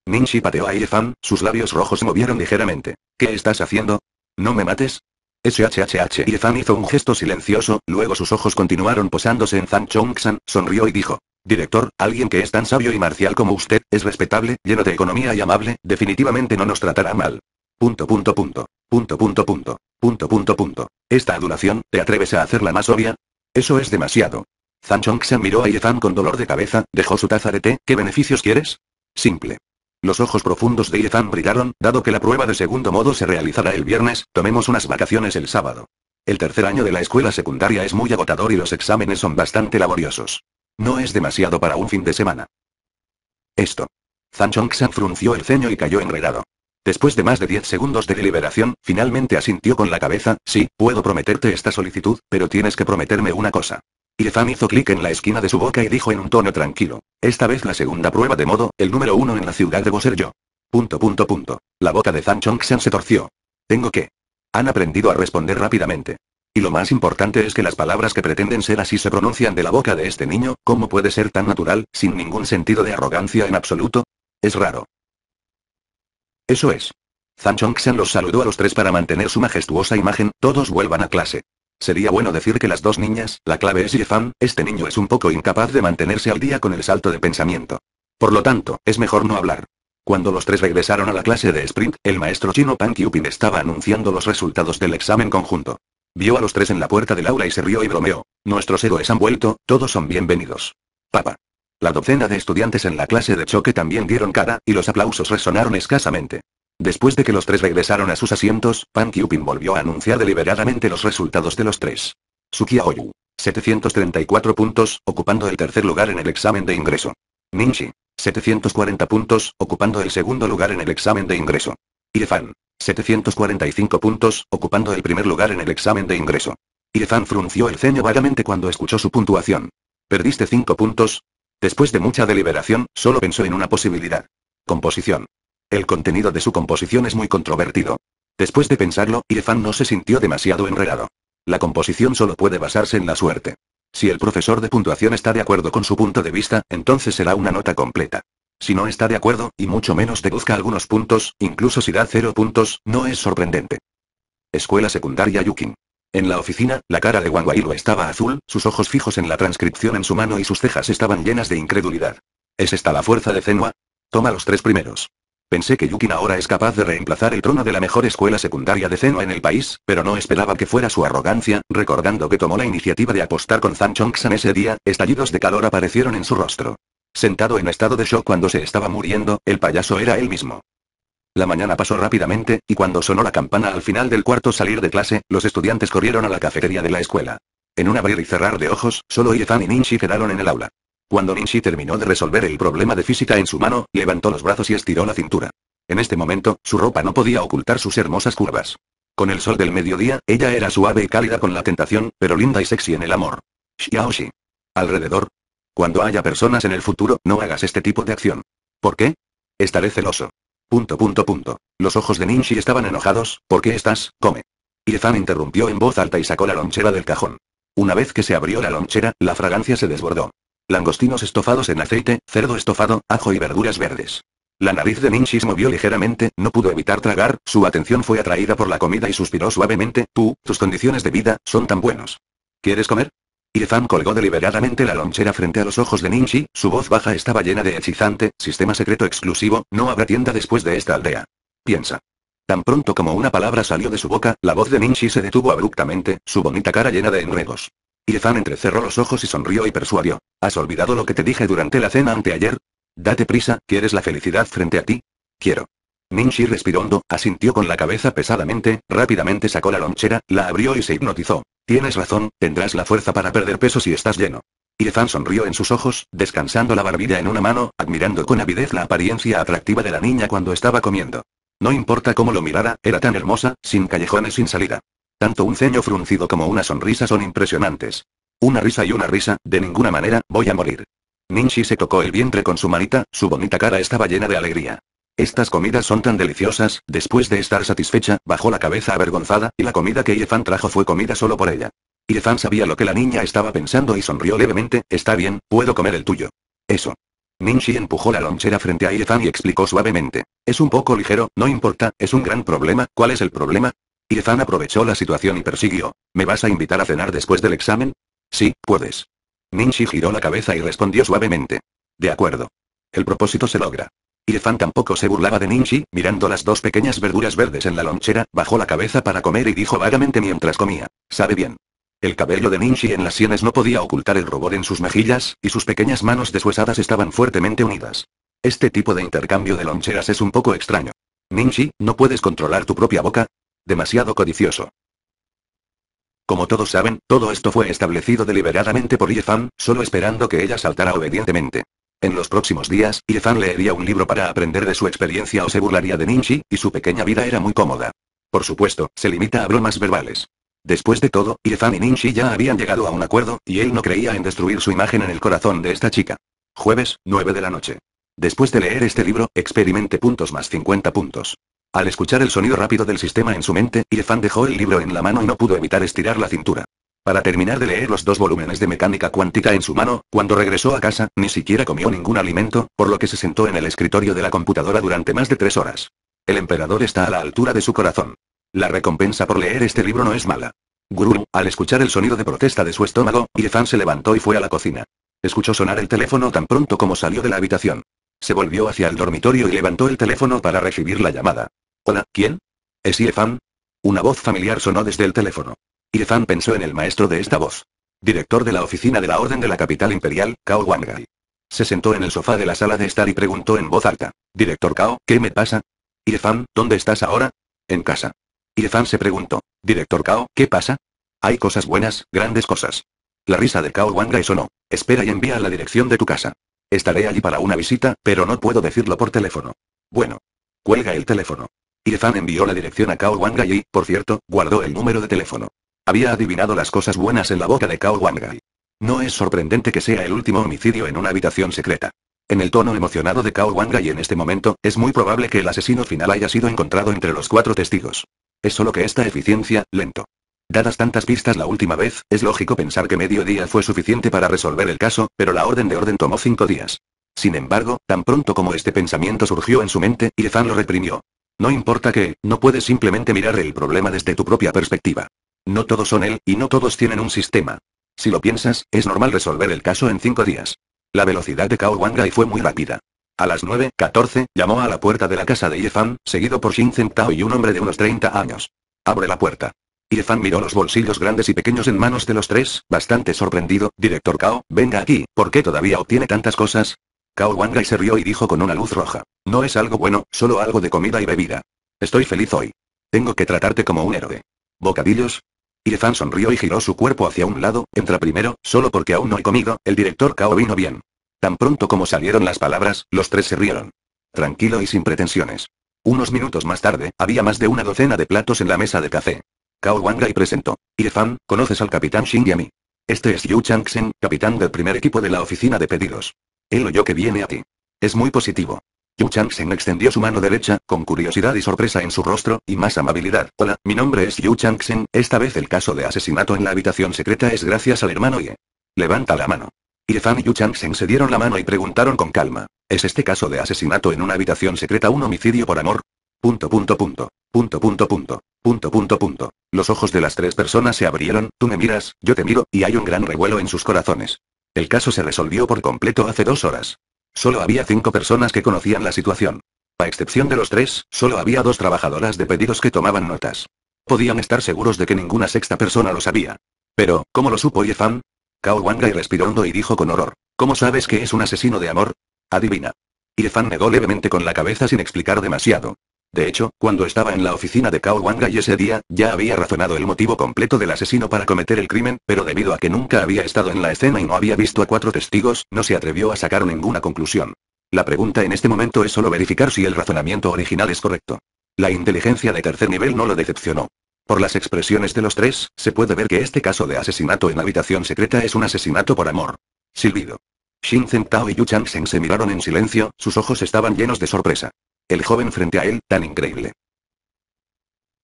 Ninshi pateó a Iefan, sus labios rojos se movieron ligeramente. ¿Qué estás haciendo? No me mates, SHHH y hizo un gesto silencioso, luego sus ojos continuaron posándose en Zhang san sonrió y dijo. Director, alguien que es tan sabio y marcial como usted, es respetable, lleno de economía y amable, definitivamente no nos tratará mal. Punto punto punto. Punto punto punto. Punto punto punto. Esta adulación, ¿te atreves a hacerla más obvia? Eso es demasiado. Zhang san miró a Yefan con dolor de cabeza, dejó su taza de té, ¿qué beneficios quieres? Simple. Los ojos profundos de Ethan brillaron, dado que la prueba de segundo modo se realizará el viernes, tomemos unas vacaciones el sábado. El tercer año de la escuela secundaria es muy agotador y los exámenes son bastante laboriosos. No es demasiado para un fin de semana. Esto. Zhang san frunció el ceño y cayó enredado. Después de más de 10 segundos de deliberación, finalmente asintió con la cabeza, sí, puedo prometerte esta solicitud, pero tienes que prometerme una cosa. Lefan hizo clic en la esquina de su boca y dijo en un tono tranquilo. Esta vez la segunda prueba de modo, el número uno en la ciudad debo ser yo. Punto punto punto. La boca de Zhang Chongxian se torció. Tengo que. Han aprendido a responder rápidamente. Y lo más importante es que las palabras que pretenden ser así se pronuncian de la boca de este niño, ¿cómo puede ser tan natural, sin ningún sentido de arrogancia en absoluto? Es raro. Eso es. Zhang Chongxian los saludó a los tres para mantener su majestuosa imagen, todos vuelvan a clase. Sería bueno decir que las dos niñas, la clave es Yefan, este niño es un poco incapaz de mantenerse al día con el salto de pensamiento. Por lo tanto, es mejor no hablar. Cuando los tres regresaron a la clase de sprint, el maestro chino Pan Kyupin estaba anunciando los resultados del examen conjunto. Vio a los tres en la puerta del aula y se rió y bromeó. Nuestros héroes han vuelto, todos son bienvenidos. Papa. La docena de estudiantes en la clase de choque también dieron cara, y los aplausos resonaron escasamente. Después de que los tres regresaron a sus asientos, Pan Kyupin volvió a anunciar deliberadamente los resultados de los tres. Tsukia Oyu. 734 puntos, ocupando el tercer lugar en el examen de ingreso. Minchi. 740 puntos, ocupando el segundo lugar en el examen de ingreso. Irefan. 745 puntos, ocupando el primer lugar en el examen de ingreso. Irefan frunció el ceño vagamente cuando escuchó su puntuación. ¿Perdiste 5 puntos? Después de mucha deliberación, solo pensó en una posibilidad. Composición. El contenido de su composición es muy controvertido. Después de pensarlo, Irfan no se sintió demasiado enredado. La composición solo puede basarse en la suerte. Si el profesor de puntuación está de acuerdo con su punto de vista, entonces será una nota completa. Si no está de acuerdo, y mucho menos deduzca algunos puntos, incluso si da cero puntos, no es sorprendente. Escuela Secundaria Yukin. En la oficina, la cara de Wang estaba azul, sus ojos fijos en la transcripción en su mano y sus cejas estaban llenas de incredulidad. ¿Es esta la fuerza de Zenwa? Toma los tres primeros. Pensé que Yukin ahora es capaz de reemplazar el trono de la mejor escuela secundaria de Zeno en el país, pero no esperaba que fuera su arrogancia, recordando que tomó la iniciativa de apostar con Zhang san ese día, estallidos de calor aparecieron en su rostro. Sentado en estado de shock cuando se estaba muriendo, el payaso era él mismo. La mañana pasó rápidamente, y cuando sonó la campana al final del cuarto salir de clase, los estudiantes corrieron a la cafetería de la escuela. En un abrir y cerrar de ojos, solo Yefan y ninchi quedaron en el aula. Cuando Shi terminó de resolver el problema de física en su mano, levantó los brazos y estiró la cintura. En este momento, su ropa no podía ocultar sus hermosas curvas. Con el sol del mediodía, ella era suave y cálida con la tentación, pero linda y sexy en el amor. Xiaoshi. Alrededor. Cuando haya personas en el futuro, no hagas este tipo de acción. ¿Por qué? Estaré celoso. Punto punto punto. Los ojos de Ninshi estaban enojados, ¿por qué estás? Come. Yefan interrumpió en voz alta y sacó la lonchera del cajón. Una vez que se abrió la lonchera, la fragancia se desbordó. Langostinos estofados en aceite, cerdo estofado, ajo y verduras verdes. La nariz de se movió ligeramente, no pudo evitar tragar, su atención fue atraída por la comida y suspiró suavemente, tú, tus condiciones de vida, son tan buenos. ¿Quieres comer? Irfan colgó deliberadamente la lonchera frente a los ojos de Ninchi, su voz baja estaba llena de hechizante, sistema secreto exclusivo, no habrá tienda después de esta aldea. Piensa. Tan pronto como una palabra salió de su boca, la voz de Ninchi se detuvo abruptamente, su bonita cara llena de enredos. Yefan entrecerró los ojos y sonrió y persuadió. ¿Has olvidado lo que te dije durante la cena anteayer? Date prisa, ¿quieres la felicidad frente a ti? Quiero. Minchi respiró hondo, asintió con la cabeza pesadamente, rápidamente sacó la lonchera, la abrió y se hipnotizó. Tienes razón, tendrás la fuerza para perder peso si estás lleno. Irfan sonrió en sus ojos, descansando la barbilla en una mano, admirando con avidez la apariencia atractiva de la niña cuando estaba comiendo. No importa cómo lo mirara, era tan hermosa, sin callejones sin salida. Tanto un ceño fruncido como una sonrisa son impresionantes. Una risa y una risa, de ninguna manera, voy a morir. Ninchi se tocó el vientre con su manita, su bonita cara estaba llena de alegría. Estas comidas son tan deliciosas, después de estar satisfecha, bajó la cabeza avergonzada, y la comida que Yefan trajo fue comida solo por ella. Yefan sabía lo que la niña estaba pensando y sonrió levemente, está bien, puedo comer el tuyo. Eso. Ninchi empujó la lonchera frente a Yefan y explicó suavemente. Es un poco ligero, no importa, es un gran problema, ¿cuál es el problema? Irfan aprovechó la situación y persiguió. ¿Me vas a invitar a cenar después del examen? Sí, puedes. Ninchi giró la cabeza y respondió suavemente. De acuerdo. El propósito se logra. Irfan tampoco se burlaba de Ninchi, mirando las dos pequeñas verduras verdes en la lonchera, bajó la cabeza para comer y dijo vagamente mientras comía. Sabe bien. El cabello de Ninchi en las sienes no podía ocultar el rubor en sus mejillas, y sus pequeñas manos deshuesadas estaban fuertemente unidas. Este tipo de intercambio de loncheras es un poco extraño. Ninchi, ¿no puedes controlar tu propia boca? Demasiado codicioso. Como todos saben, todo esto fue establecido deliberadamente por Yefan, solo esperando que ella saltara obedientemente. En los próximos días, Yefan leería un libro para aprender de su experiencia o se burlaría de Ninchi, y su pequeña vida era muy cómoda. Por supuesto, se limita a bromas verbales. Después de todo, Yefan y Ninchi ya habían llegado a un acuerdo, y él no creía en destruir su imagen en el corazón de esta chica. Jueves, 9 de la noche. Después de leer este libro, experimente puntos más 50 puntos. Al escuchar el sonido rápido del sistema en su mente, Irfan dejó el libro en la mano y no pudo evitar estirar la cintura. Para terminar de leer los dos volúmenes de mecánica cuántica en su mano, cuando regresó a casa, ni siquiera comió ningún alimento, por lo que se sentó en el escritorio de la computadora durante más de tres horas. El emperador está a la altura de su corazón. La recompensa por leer este libro no es mala. Guru, al escuchar el sonido de protesta de su estómago, Irfan se levantó y fue a la cocina. Escuchó sonar el teléfono tan pronto como salió de la habitación. Se volvió hacia el dormitorio y levantó el teléfono para recibir la llamada. Hola, ¿quién? ¿Es Irfan? Una voz familiar sonó desde el teléfono. Irfan pensó en el maestro de esta voz. Director de la oficina de la Orden de la Capital Imperial, Cao Wangai. Se sentó en el sofá de la sala de estar y preguntó en voz alta. Director Cao, ¿qué me pasa? Irfan, ¿dónde estás ahora? En casa. Irfan se preguntó. Director Cao, ¿qué pasa? Hay cosas buenas, grandes cosas. La risa de Cao Wangai sonó. Espera y envía la dirección de tu casa. Estaré allí para una visita, pero no puedo decirlo por teléfono. Bueno. Cuelga el teléfono. Irfan envió la dirección a Cao Wangai y, por cierto, guardó el número de teléfono. Había adivinado las cosas buenas en la boca de Cao Wangai. No es sorprendente que sea el último homicidio en una habitación secreta. En el tono emocionado de Cao Wangai en este momento, es muy probable que el asesino final haya sido encontrado entre los cuatro testigos. Es solo que esta eficiencia, lento. Dadas tantas pistas la última vez, es lógico pensar que medio día fue suficiente para resolver el caso, pero la orden de orden tomó cinco días. Sin embargo, tan pronto como este pensamiento surgió en su mente, Irfan lo reprimió. No importa qué, no puedes simplemente mirar el problema desde tu propia perspectiva. No todos son él, y no todos tienen un sistema. Si lo piensas, es normal resolver el caso en cinco días. La velocidad de Cao Wangai fue muy rápida. A las 9.14, llamó a la puerta de la casa de Yefan, seguido por Shin Tao y un hombre de unos 30 años. Abre la puerta. Yefan miró los bolsillos grandes y pequeños en manos de los tres, bastante sorprendido. Director Cao, venga aquí, ¿por qué todavía obtiene tantas cosas? Cao Wangai se rió y dijo con una luz roja. No es algo bueno, solo algo de comida y bebida. Estoy feliz hoy. Tengo que tratarte como un héroe. ¿Bocadillos? Yefan sonrió y giró su cuerpo hacia un lado, entra primero, solo porque aún no he comido, el director Cao vino bien. Tan pronto como salieron las palabras, los tres se rieron. Tranquilo y sin pretensiones. Unos minutos más tarde, había más de una docena de platos en la mesa de café. Cao y presentó. Irfan, ¿conoces al capitán Shin y Este es Yu Changsen, capitán del primer equipo de la oficina de pedidos. Él oyó que viene a ti. Es muy positivo. Yu Changsen extendió su mano derecha, con curiosidad y sorpresa en su rostro, y más amabilidad. Hola, mi nombre es Yu Changsen, esta vez el caso de asesinato en la habitación secreta es gracias al hermano Ye. Levanta la mano. Irfan y Yu Changsen se dieron la mano y preguntaron con calma. ¿Es este caso de asesinato en una habitación secreta un homicidio por amor? Punto punto punto. Punto punto punto. Punto punto punto. Los ojos de las tres personas se abrieron, tú me miras, yo te miro, y hay un gran revuelo en sus corazones. El caso se resolvió por completo hace dos horas. Solo había cinco personas que conocían la situación. A excepción de los tres, solo había dos trabajadoras de pedidos que tomaban notas. Podían estar seguros de que ninguna sexta persona lo sabía. Pero, ¿cómo lo supo Yefan? Kao Wangai respiró hondo y dijo con horror. ¿Cómo sabes que es un asesino de amor? Adivina. Yefan negó levemente con la cabeza sin explicar demasiado. De hecho, cuando estaba en la oficina de Cao Wanga y ese día, ya había razonado el motivo completo del asesino para cometer el crimen, pero debido a que nunca había estado en la escena y no había visto a cuatro testigos, no se atrevió a sacar ninguna conclusión. La pregunta en este momento es solo verificar si el razonamiento original es correcto. La inteligencia de tercer nivel no lo decepcionó. Por las expresiones de los tres, se puede ver que este caso de asesinato en habitación secreta es un asesinato por amor. Silbido. Shin Zhen Tao y Yu Changsheng se miraron en silencio, sus ojos estaban llenos de sorpresa. El joven frente a él, tan increíble.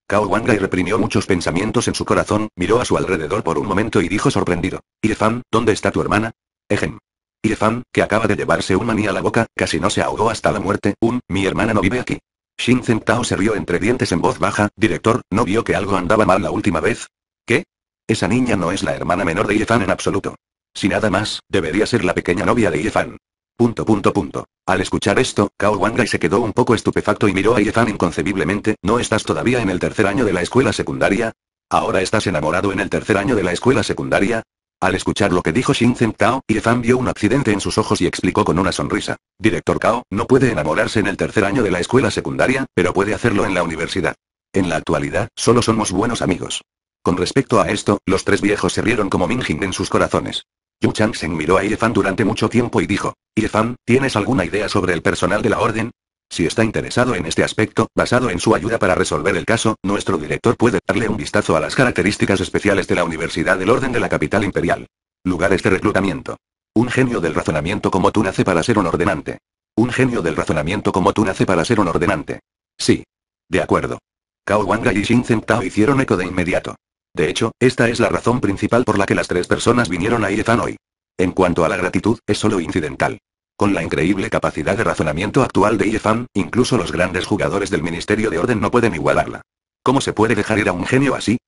Cao Wangai reprimió muchos pensamientos en su corazón, miró a su alrededor por un momento y dijo sorprendido. Irfan, ¿dónde está tu hermana? Ejem. Irfan, que acaba de llevarse un maní a la boca, casi no se ahogó hasta la muerte. Un, mi hermana no vive aquí. Shin Tao se rió entre dientes en voz baja. Director, ¿no vio que algo andaba mal la última vez? ¿Qué? Esa niña no es la hermana menor de Irfan en absoluto. Si nada más, debería ser la pequeña novia de Irfan. Punto punto punto. Al escuchar esto, Cao Wangai se quedó un poco estupefacto y miró a Yefan inconcebiblemente, ¿no estás todavía en el tercer año de la escuela secundaria? ¿Ahora estás enamorado en el tercer año de la escuela secundaria? Al escuchar lo que dijo Shinzen Cao, Yefan vio un accidente en sus ojos y explicó con una sonrisa. Director Cao, no puede enamorarse en el tercer año de la escuela secundaria, pero puede hacerlo en la universidad. En la actualidad, solo somos buenos amigos. Con respecto a esto, los tres viejos se rieron como Minjin en sus corazones. Yu Changsen miró a Fan durante mucho tiempo y dijo, Fan, ¿tienes alguna idea sobre el personal de la orden? Si está interesado en este aspecto, basado en su ayuda para resolver el caso, nuestro director puede darle un vistazo a las características especiales de la Universidad del Orden de la capital imperial. Lugares de reclutamiento. Un genio del razonamiento como tú nace para ser un ordenante. Un genio del razonamiento como tú nace para ser un ordenante. Sí. De acuerdo. Cao Wanga y Zeng Tao hicieron eco de inmediato. De hecho, esta es la razón principal por la que las tres personas vinieron a IEFAN hoy. En cuanto a la gratitud, es solo incidental. Con la increíble capacidad de razonamiento actual de IEFAN, incluso los grandes jugadores del Ministerio de Orden no pueden igualarla. ¿Cómo se puede dejar ir a un genio así?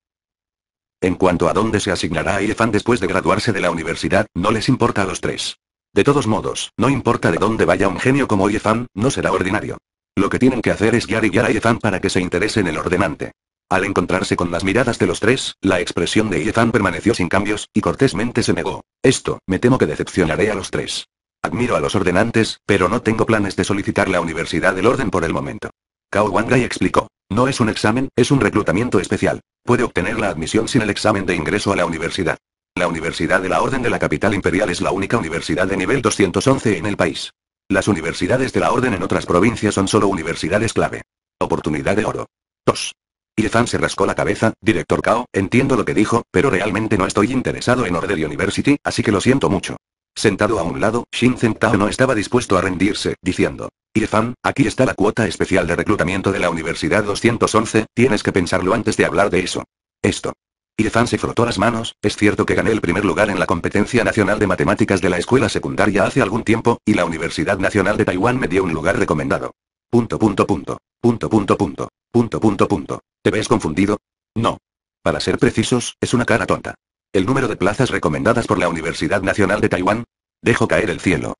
En cuanto a dónde se asignará a IEFAN después de graduarse de la universidad, no les importa a los tres. De todos modos, no importa de dónde vaya un genio como IEFAN, no será ordinario. Lo que tienen que hacer es guiar y guiar a IEFAN para que se interese en el ordenante. Al encontrarse con las miradas de los tres, la expresión de Yefan permaneció sin cambios, y cortésmente se negó. Esto, me temo que decepcionaré a los tres. Admiro a los ordenantes, pero no tengo planes de solicitar la Universidad del Orden por el momento. Cao Wangai explicó. No es un examen, es un reclutamiento especial. Puede obtener la admisión sin el examen de ingreso a la universidad. La Universidad de la Orden de la Capital Imperial es la única universidad de nivel 211 en el país. Las universidades de la Orden en otras provincias son solo universidades clave. Oportunidad de oro. 2. Irfan se rascó la cabeza, director Kao, entiendo lo que dijo, pero realmente no estoy interesado en Order University, así que lo siento mucho. Sentado a un lado, Shin Tao no estaba dispuesto a rendirse, diciendo, Irfan, aquí está la cuota especial de reclutamiento de la Universidad 211, tienes que pensarlo antes de hablar de eso. Esto. Irfan se frotó las manos, es cierto que gané el primer lugar en la competencia nacional de matemáticas de la escuela secundaria hace algún tiempo, y la Universidad Nacional de Taiwán me dio un lugar recomendado. Punto punto punto. Punto punto punto. Punto punto punto. ¿Te ves confundido? No. Para ser precisos, es una cara tonta. El número de plazas recomendadas por la Universidad Nacional de Taiwán. Dejo caer el cielo.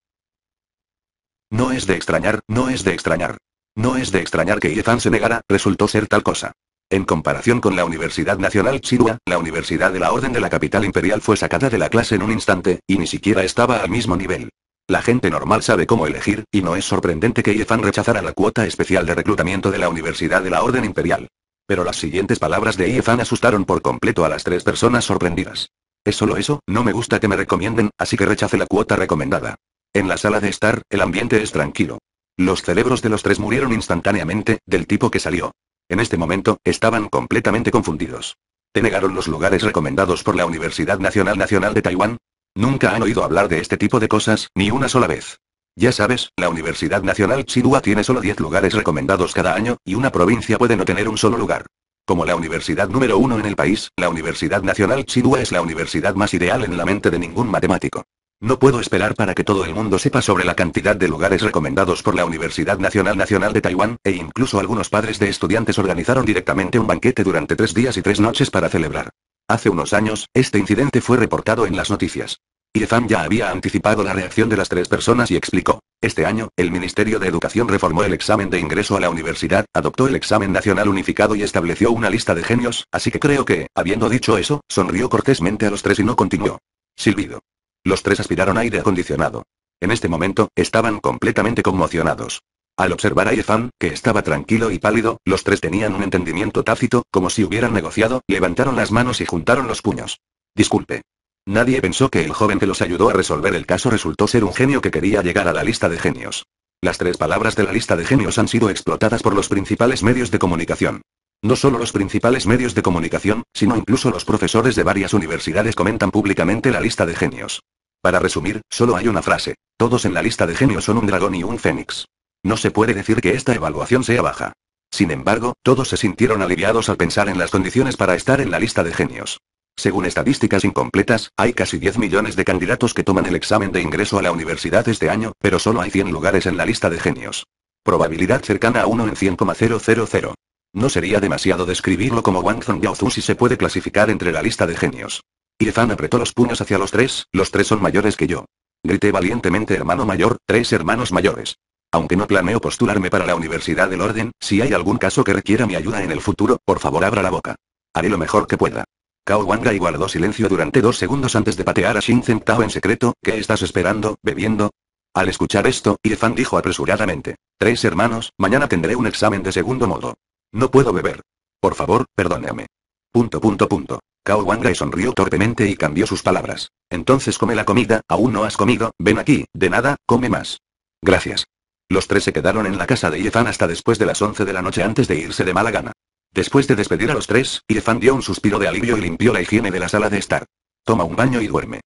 No es de extrañar, no es de extrañar. No es de extrañar que Yifan se negara, resultó ser tal cosa. En comparación con la Universidad Nacional Chihua, la Universidad de la Orden de la Capital Imperial fue sacada de la clase en un instante, y ni siquiera estaba al mismo nivel. La gente normal sabe cómo elegir, y no es sorprendente que Yefan rechazara la cuota especial de reclutamiento de la Universidad de la Orden Imperial. Pero las siguientes palabras de Yefan asustaron por completo a las tres personas sorprendidas. Es solo eso, no me gusta que me recomienden, así que rechace la cuota recomendada. En la sala de estar, el ambiente es tranquilo. Los cerebros de los tres murieron instantáneamente, del tipo que salió. En este momento, estaban completamente confundidos. ¿Te negaron los lugares recomendados por la Universidad Nacional Nacional de Taiwán? Nunca han oído hablar de este tipo de cosas, ni una sola vez. Ya sabes, la Universidad Nacional Chihuahua tiene solo 10 lugares recomendados cada año, y una provincia puede no tener un solo lugar. Como la universidad número uno en el país, la Universidad Nacional Chihuahua es la universidad más ideal en la mente de ningún matemático. No puedo esperar para que todo el mundo sepa sobre la cantidad de lugares recomendados por la Universidad Nacional Nacional de Taiwán, e incluso algunos padres de estudiantes organizaron directamente un banquete durante tres días y tres noches para celebrar. Hace unos años, este incidente fue reportado en las noticias. Irfan ya había anticipado la reacción de las tres personas y explicó. Este año, el Ministerio de Educación reformó el examen de ingreso a la universidad, adoptó el examen nacional unificado y estableció una lista de genios, así que creo que, habiendo dicho eso, sonrió cortésmente a los tres y no continuó. Silbido. Los tres aspiraron aire acondicionado. En este momento, estaban completamente conmocionados. Al observar a Yefan, que estaba tranquilo y pálido, los tres tenían un entendimiento tácito, como si hubieran negociado, levantaron las manos y juntaron los puños. Disculpe. Nadie pensó que el joven que los ayudó a resolver el caso resultó ser un genio que quería llegar a la lista de genios. Las tres palabras de la lista de genios han sido explotadas por los principales medios de comunicación. No solo los principales medios de comunicación, sino incluso los profesores de varias universidades comentan públicamente la lista de genios. Para resumir, solo hay una frase. Todos en la lista de genios son un dragón y un fénix. No se puede decir que esta evaluación sea baja. Sin embargo, todos se sintieron aliviados al pensar en las condiciones para estar en la lista de genios. Según estadísticas incompletas, hay casi 10 millones de candidatos que toman el examen de ingreso a la universidad este año, pero solo hay 100 lugares en la lista de genios. Probabilidad cercana a 1 en 100,000. No sería demasiado describirlo como Wang Zhongyao si se puede clasificar entre la lista de genios. Yifan apretó los puños hacia los tres, los tres son mayores que yo. Grité valientemente hermano mayor, tres hermanos mayores. Aunque no planeo postularme para la Universidad del Orden, si hay algún caso que requiera mi ayuda en el futuro, por favor abra la boca. Haré lo mejor que pueda. Cao Wangai guardó silencio durante dos segundos antes de patear a Shin Tao en secreto, ¿qué estás esperando, bebiendo? Al escuchar esto, Yifan dijo apresuradamente. Tres hermanos, mañana tendré un examen de segundo modo. No puedo beber. Por favor, perdóname. Punto punto punto. Kao Wangai sonrió torpemente y cambió sus palabras. Entonces come la comida, aún no has comido, ven aquí, de nada, come más. Gracias. Los tres se quedaron en la casa de Irfan hasta después de las 11 de la noche antes de irse de mala gana. Después de despedir a los tres, Irfan dio un suspiro de alivio y limpió la higiene de la sala de estar. Toma un baño y duerme.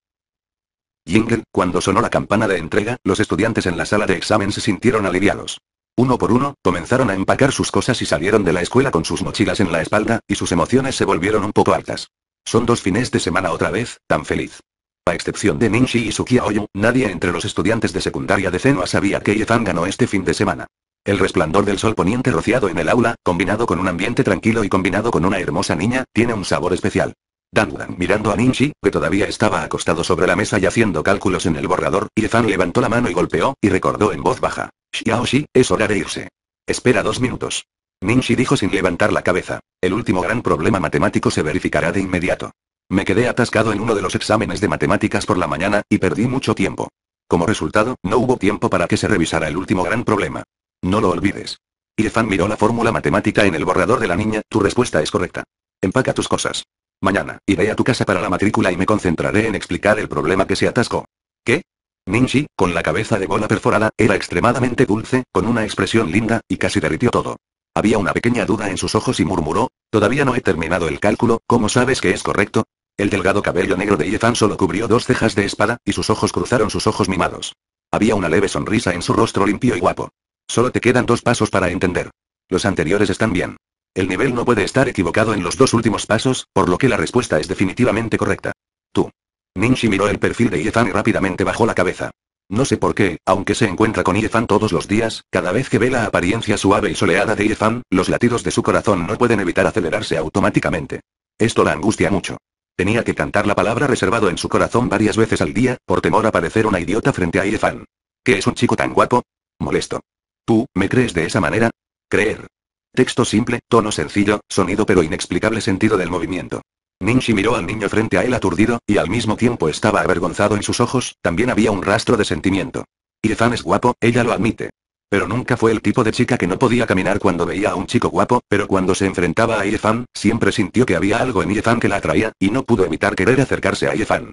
Jingle, cuando sonó la campana de entrega, los estudiantes en la sala de examen se sintieron aliviados. Uno por uno, comenzaron a empacar sus cosas y salieron de la escuela con sus mochilas en la espalda, y sus emociones se volvieron un poco altas. Son dos fines de semana otra vez, tan feliz. A excepción de Ninchi y Sukia Oyu, nadie entre los estudiantes de secundaria de Zenua sabía que Yefan ganó este fin de semana. El resplandor del sol poniente rociado en el aula, combinado con un ambiente tranquilo y combinado con una hermosa niña, tiene un sabor especial. Dan mirando a Ninchi, que todavía estaba acostado sobre la mesa y haciendo cálculos en el borrador, Yefan levantó la mano y golpeó, y recordó en voz baja. Xiaoshi, es hora de irse. Espera dos minutos. Ninchi dijo sin levantar la cabeza. El último gran problema matemático se verificará de inmediato. Me quedé atascado en uno de los exámenes de matemáticas por la mañana, y perdí mucho tiempo. Como resultado, no hubo tiempo para que se revisara el último gran problema. No lo olvides. Irfan miró la fórmula matemática en el borrador de la niña, tu respuesta es correcta. Empaca tus cosas. Mañana, iré a tu casa para la matrícula y me concentraré en explicar el problema que se atascó. ¿Qué? Ninji, con la cabeza de bola perforada, era extremadamente dulce, con una expresión linda, y casi derritió todo. Había una pequeña duda en sus ojos y murmuró, todavía no he terminado el cálculo, ¿cómo sabes que es correcto? El delgado cabello negro de Yefan solo cubrió dos cejas de espada, y sus ojos cruzaron sus ojos mimados. Había una leve sonrisa en su rostro limpio y guapo. Solo te quedan dos pasos para entender. Los anteriores están bien. El nivel no puede estar equivocado en los dos últimos pasos, por lo que la respuesta es definitivamente correcta. Tú. Ninji miró el perfil de Yefan y rápidamente bajó la cabeza. No sé por qué, aunque se encuentra con Irfan todos los días, cada vez que ve la apariencia suave y soleada de Irfan, los latidos de su corazón no pueden evitar acelerarse automáticamente. Esto la angustia mucho. Tenía que cantar la palabra reservado en su corazón varias veces al día, por temor a parecer una idiota frente a Irfan. ¿Qué es un chico tan guapo? Molesto. ¿Tú, me crees de esa manera? Creer. Texto simple, tono sencillo, sonido pero inexplicable sentido del movimiento. Ninji miró al niño frente a él aturdido, y al mismo tiempo estaba avergonzado en sus ojos, también había un rastro de sentimiento. Irfan es guapo, ella lo admite. Pero nunca fue el tipo de chica que no podía caminar cuando veía a un chico guapo, pero cuando se enfrentaba a Irfan, siempre sintió que había algo en Irfan que la atraía, y no pudo evitar querer acercarse a Irfan.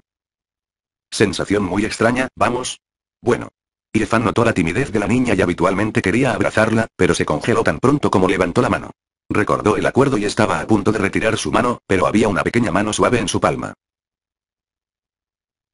Sensación muy extraña, vamos. Bueno. Irfan notó la timidez de la niña y habitualmente quería abrazarla, pero se congeló tan pronto como levantó la mano. Recordó el acuerdo y estaba a punto de retirar su mano, pero había una pequeña mano suave en su palma.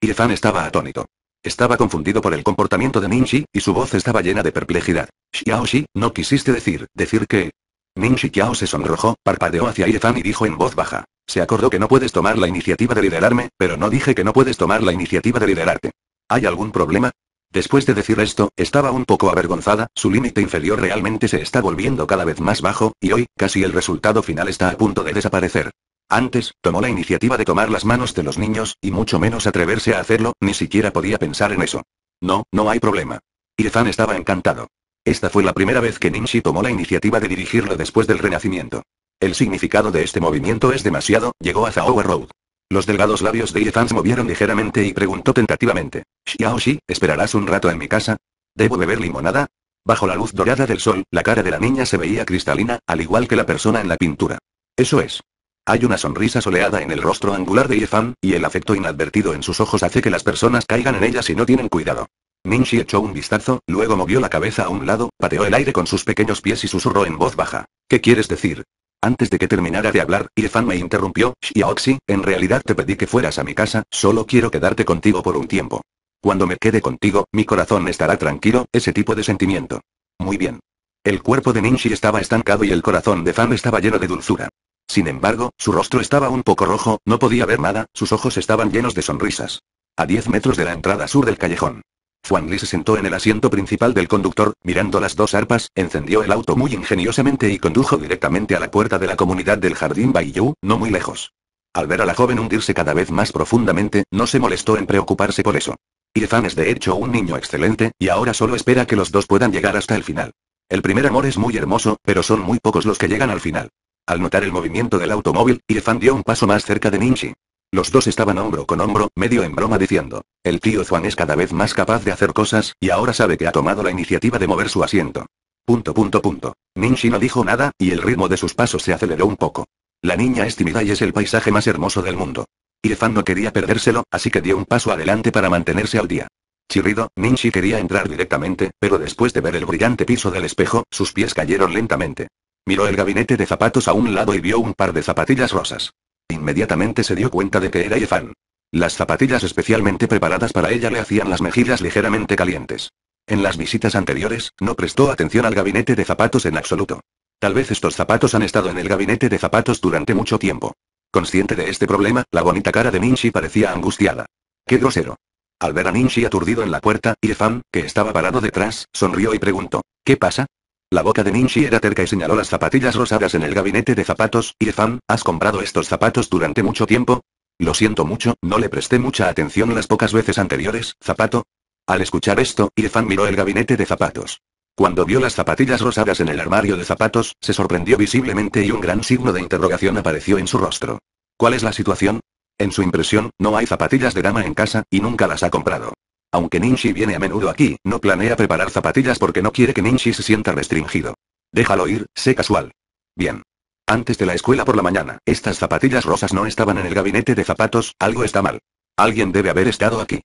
Irfan estaba atónito. Estaba confundido por el comportamiento de Ninshi, y su voz estaba llena de perplejidad. Xiaoshi, no quisiste decir, decir que... Ninshi xiao se sonrojó, parpadeó hacia Irfan y dijo en voz baja. Se acordó que no puedes tomar la iniciativa de liderarme, pero no dije que no puedes tomar la iniciativa de liderarte. ¿Hay algún problema? Después de decir esto, estaba un poco avergonzada, su límite inferior realmente se está volviendo cada vez más bajo, y hoy, casi el resultado final está a punto de desaparecer. Antes, tomó la iniciativa de tomar las manos de los niños, y mucho menos atreverse a hacerlo, ni siquiera podía pensar en eso. No, no hay problema. Irfan estaba encantado. Esta fue la primera vez que Ninshi tomó la iniciativa de dirigirlo después del renacimiento. El significado de este movimiento es demasiado, llegó a Zahowa Road. Los delgados labios de Yefan se movieron ligeramente y preguntó tentativamente. Xiao ¿esperarás un rato en mi casa? ¿Debo beber limonada? Bajo la luz dorada del sol, la cara de la niña se veía cristalina, al igual que la persona en la pintura. Eso es. Hay una sonrisa soleada en el rostro angular de Yefan, y el afecto inadvertido en sus ojos hace que las personas caigan en ella si no tienen cuidado. Minshi echó un vistazo, luego movió la cabeza a un lado, pateó el aire con sus pequeños pies y susurró en voz baja. ¿Qué quieres decir? Antes de que terminara de hablar, Irfan me interrumpió, Xiaoxi, en realidad te pedí que fueras a mi casa, solo quiero quedarte contigo por un tiempo. Cuando me quede contigo, mi corazón estará tranquilo, ese tipo de sentimiento. Muy bien. El cuerpo de Ninshi estaba estancado y el corazón de Fan estaba lleno de dulzura. Sin embargo, su rostro estaba un poco rojo, no podía ver nada, sus ojos estaban llenos de sonrisas. A 10 metros de la entrada sur del callejón. Juan Li se sentó en el asiento principal del conductor, mirando las dos arpas, encendió el auto muy ingeniosamente y condujo directamente a la puerta de la comunidad del jardín Baiyu, no muy lejos. Al ver a la joven hundirse cada vez más profundamente, no se molestó en preocuparse por eso. Irfan es de hecho un niño excelente, y ahora solo espera que los dos puedan llegar hasta el final. El primer amor es muy hermoso, pero son muy pocos los que llegan al final. Al notar el movimiento del automóvil, Irfan dio un paso más cerca de Ninchi. Los dos estaban hombro con hombro, medio en broma diciendo, el tío Juan es cada vez más capaz de hacer cosas, y ahora sabe que ha tomado la iniciativa de mover su asiento. Punto punto punto. Ninshi no dijo nada, y el ritmo de sus pasos se aceleró un poco. La niña es tímida y es el paisaje más hermoso del mundo. Y fan no quería perdérselo, así que dio un paso adelante para mantenerse al día. Chirrido, Ninshi quería entrar directamente, pero después de ver el brillante piso del espejo, sus pies cayeron lentamente. Miró el gabinete de zapatos a un lado y vio un par de zapatillas rosas. Inmediatamente se dio cuenta de que era Yefan. Las zapatillas especialmente preparadas para ella le hacían las mejillas ligeramente calientes. En las visitas anteriores, no prestó atención al gabinete de zapatos en absoluto. Tal vez estos zapatos han estado en el gabinete de zapatos durante mucho tiempo. Consciente de este problema, la bonita cara de Ninshi parecía angustiada. ¡Qué grosero! Al ver a Ninshi aturdido en la puerta, Yefan, que estaba parado detrás, sonrió y preguntó, ¿qué pasa? La boca de Ninshi era terca y señaló las zapatillas rosadas en el gabinete de zapatos, Irfan, ¿has comprado estos zapatos durante mucho tiempo? Lo siento mucho, no le presté mucha atención las pocas veces anteriores, zapato. Al escuchar esto, Irfan miró el gabinete de zapatos. Cuando vio las zapatillas rosadas en el armario de zapatos, se sorprendió visiblemente y un gran signo de interrogación apareció en su rostro. ¿Cuál es la situación? En su impresión, no hay zapatillas de dama en casa, y nunca las ha comprado. Aunque Ninshi viene a menudo aquí, no planea preparar zapatillas porque no quiere que Ninshi se sienta restringido. Déjalo ir, sé casual. Bien. Antes de la escuela por la mañana, estas zapatillas rosas no estaban en el gabinete de zapatos, algo está mal. Alguien debe haber estado aquí.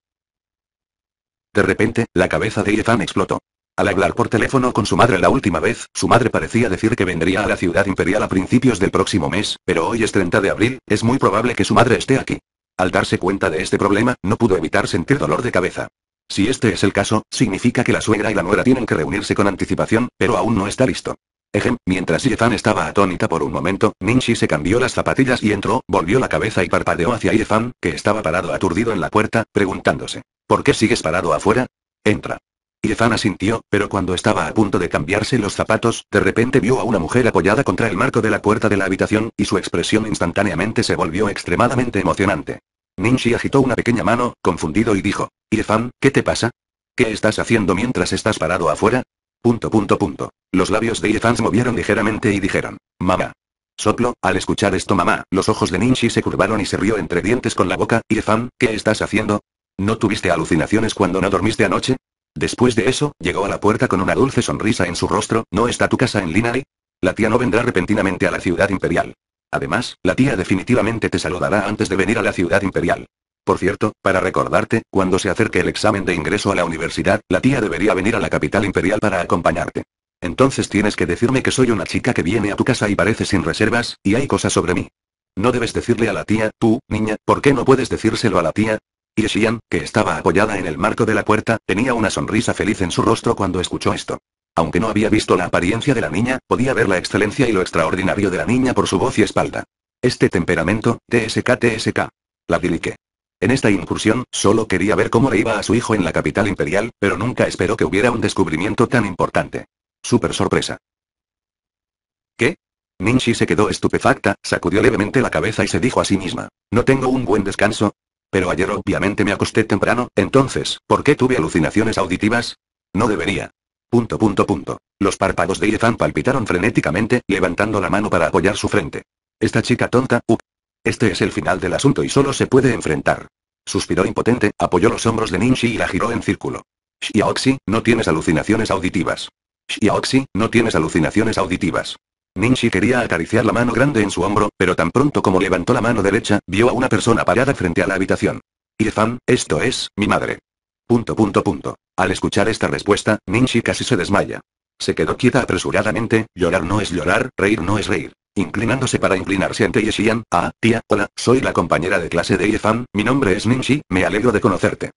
De repente, la cabeza de Ethan explotó. Al hablar por teléfono con su madre la última vez, su madre parecía decir que vendría a la ciudad imperial a principios del próximo mes, pero hoy es 30 de abril, es muy probable que su madre esté aquí. Al darse cuenta de este problema, no pudo evitar sentir dolor de cabeza. Si este es el caso, significa que la suegra y la nuera tienen que reunirse con anticipación, pero aún no está listo. Ejem, mientras Yefan estaba atónita por un momento, Ninshi se cambió las zapatillas y entró, volvió la cabeza y parpadeó hacia Yefan, que estaba parado aturdido en la puerta, preguntándose. ¿Por qué sigues parado afuera? Entra. Yefan asintió, pero cuando estaba a punto de cambiarse los zapatos, de repente vio a una mujer apoyada contra el marco de la puerta de la habitación, y su expresión instantáneamente se volvió extremadamente emocionante. Ninchi agitó una pequeña mano, confundido y dijo, "Irfan, ¿qué te pasa? ¿Qué estás haciendo mientras estás parado afuera? Punto punto punto. Los labios de Irfan se movieron ligeramente y dijeron, mamá. Soplo, al escuchar esto mamá, los ojos de Ninshi se curvaron y se rió entre dientes con la boca, Irfan, ¿qué estás haciendo? ¿No tuviste alucinaciones cuando no dormiste anoche? Después de eso, llegó a la puerta con una dulce sonrisa en su rostro, ¿no está tu casa en Linari? La tía no vendrá repentinamente a la ciudad imperial. Además, la tía definitivamente te saludará antes de venir a la ciudad imperial. Por cierto, para recordarte, cuando se acerque el examen de ingreso a la universidad, la tía debería venir a la capital imperial para acompañarte. Entonces tienes que decirme que soy una chica que viene a tu casa y parece sin reservas, y hay cosas sobre mí. No debes decirle a la tía, tú, niña, ¿por qué no puedes decírselo a la tía? Y que estaba apoyada en el marco de la puerta, tenía una sonrisa feliz en su rostro cuando escuchó esto. Aunque no había visto la apariencia de la niña, podía ver la excelencia y lo extraordinario de la niña por su voz y espalda. Este temperamento, TSK-TSK. La diliqué. En esta incursión, solo quería ver cómo le iba a su hijo en la capital imperial, pero nunca esperó que hubiera un descubrimiento tan importante. Super sorpresa. ¿Qué? Ninshi se quedó estupefacta, sacudió levemente la cabeza y se dijo a sí misma. No tengo un buen descanso, pero ayer obviamente me acosté temprano, entonces, ¿por qué tuve alucinaciones auditivas? No debería. Punto punto punto. Los párpados de Yefan palpitaron frenéticamente, levantando la mano para apoyar su frente. Esta chica tonta, uh. Este es el final del asunto y solo se puede enfrentar. Suspiró impotente, apoyó los hombros de Ninshi y la giró en círculo. Xiaoxi, no tienes alucinaciones auditivas. Xiaoxi, no tienes alucinaciones auditivas. Ninchi quería acariciar la mano grande en su hombro, pero tan pronto como levantó la mano derecha, vio a una persona parada frente a la habitación. Irfan, esto es, mi madre. Punto punto punto. Al escuchar esta respuesta, Ninchi casi se desmaya. Se quedó quieta apresuradamente, llorar no es llorar, reír no es reír. Inclinándose para inclinarse ante Yeshian, ah, tía, hola, soy la compañera de clase de Irfan, mi nombre es Ninchi, me alegro de conocerte.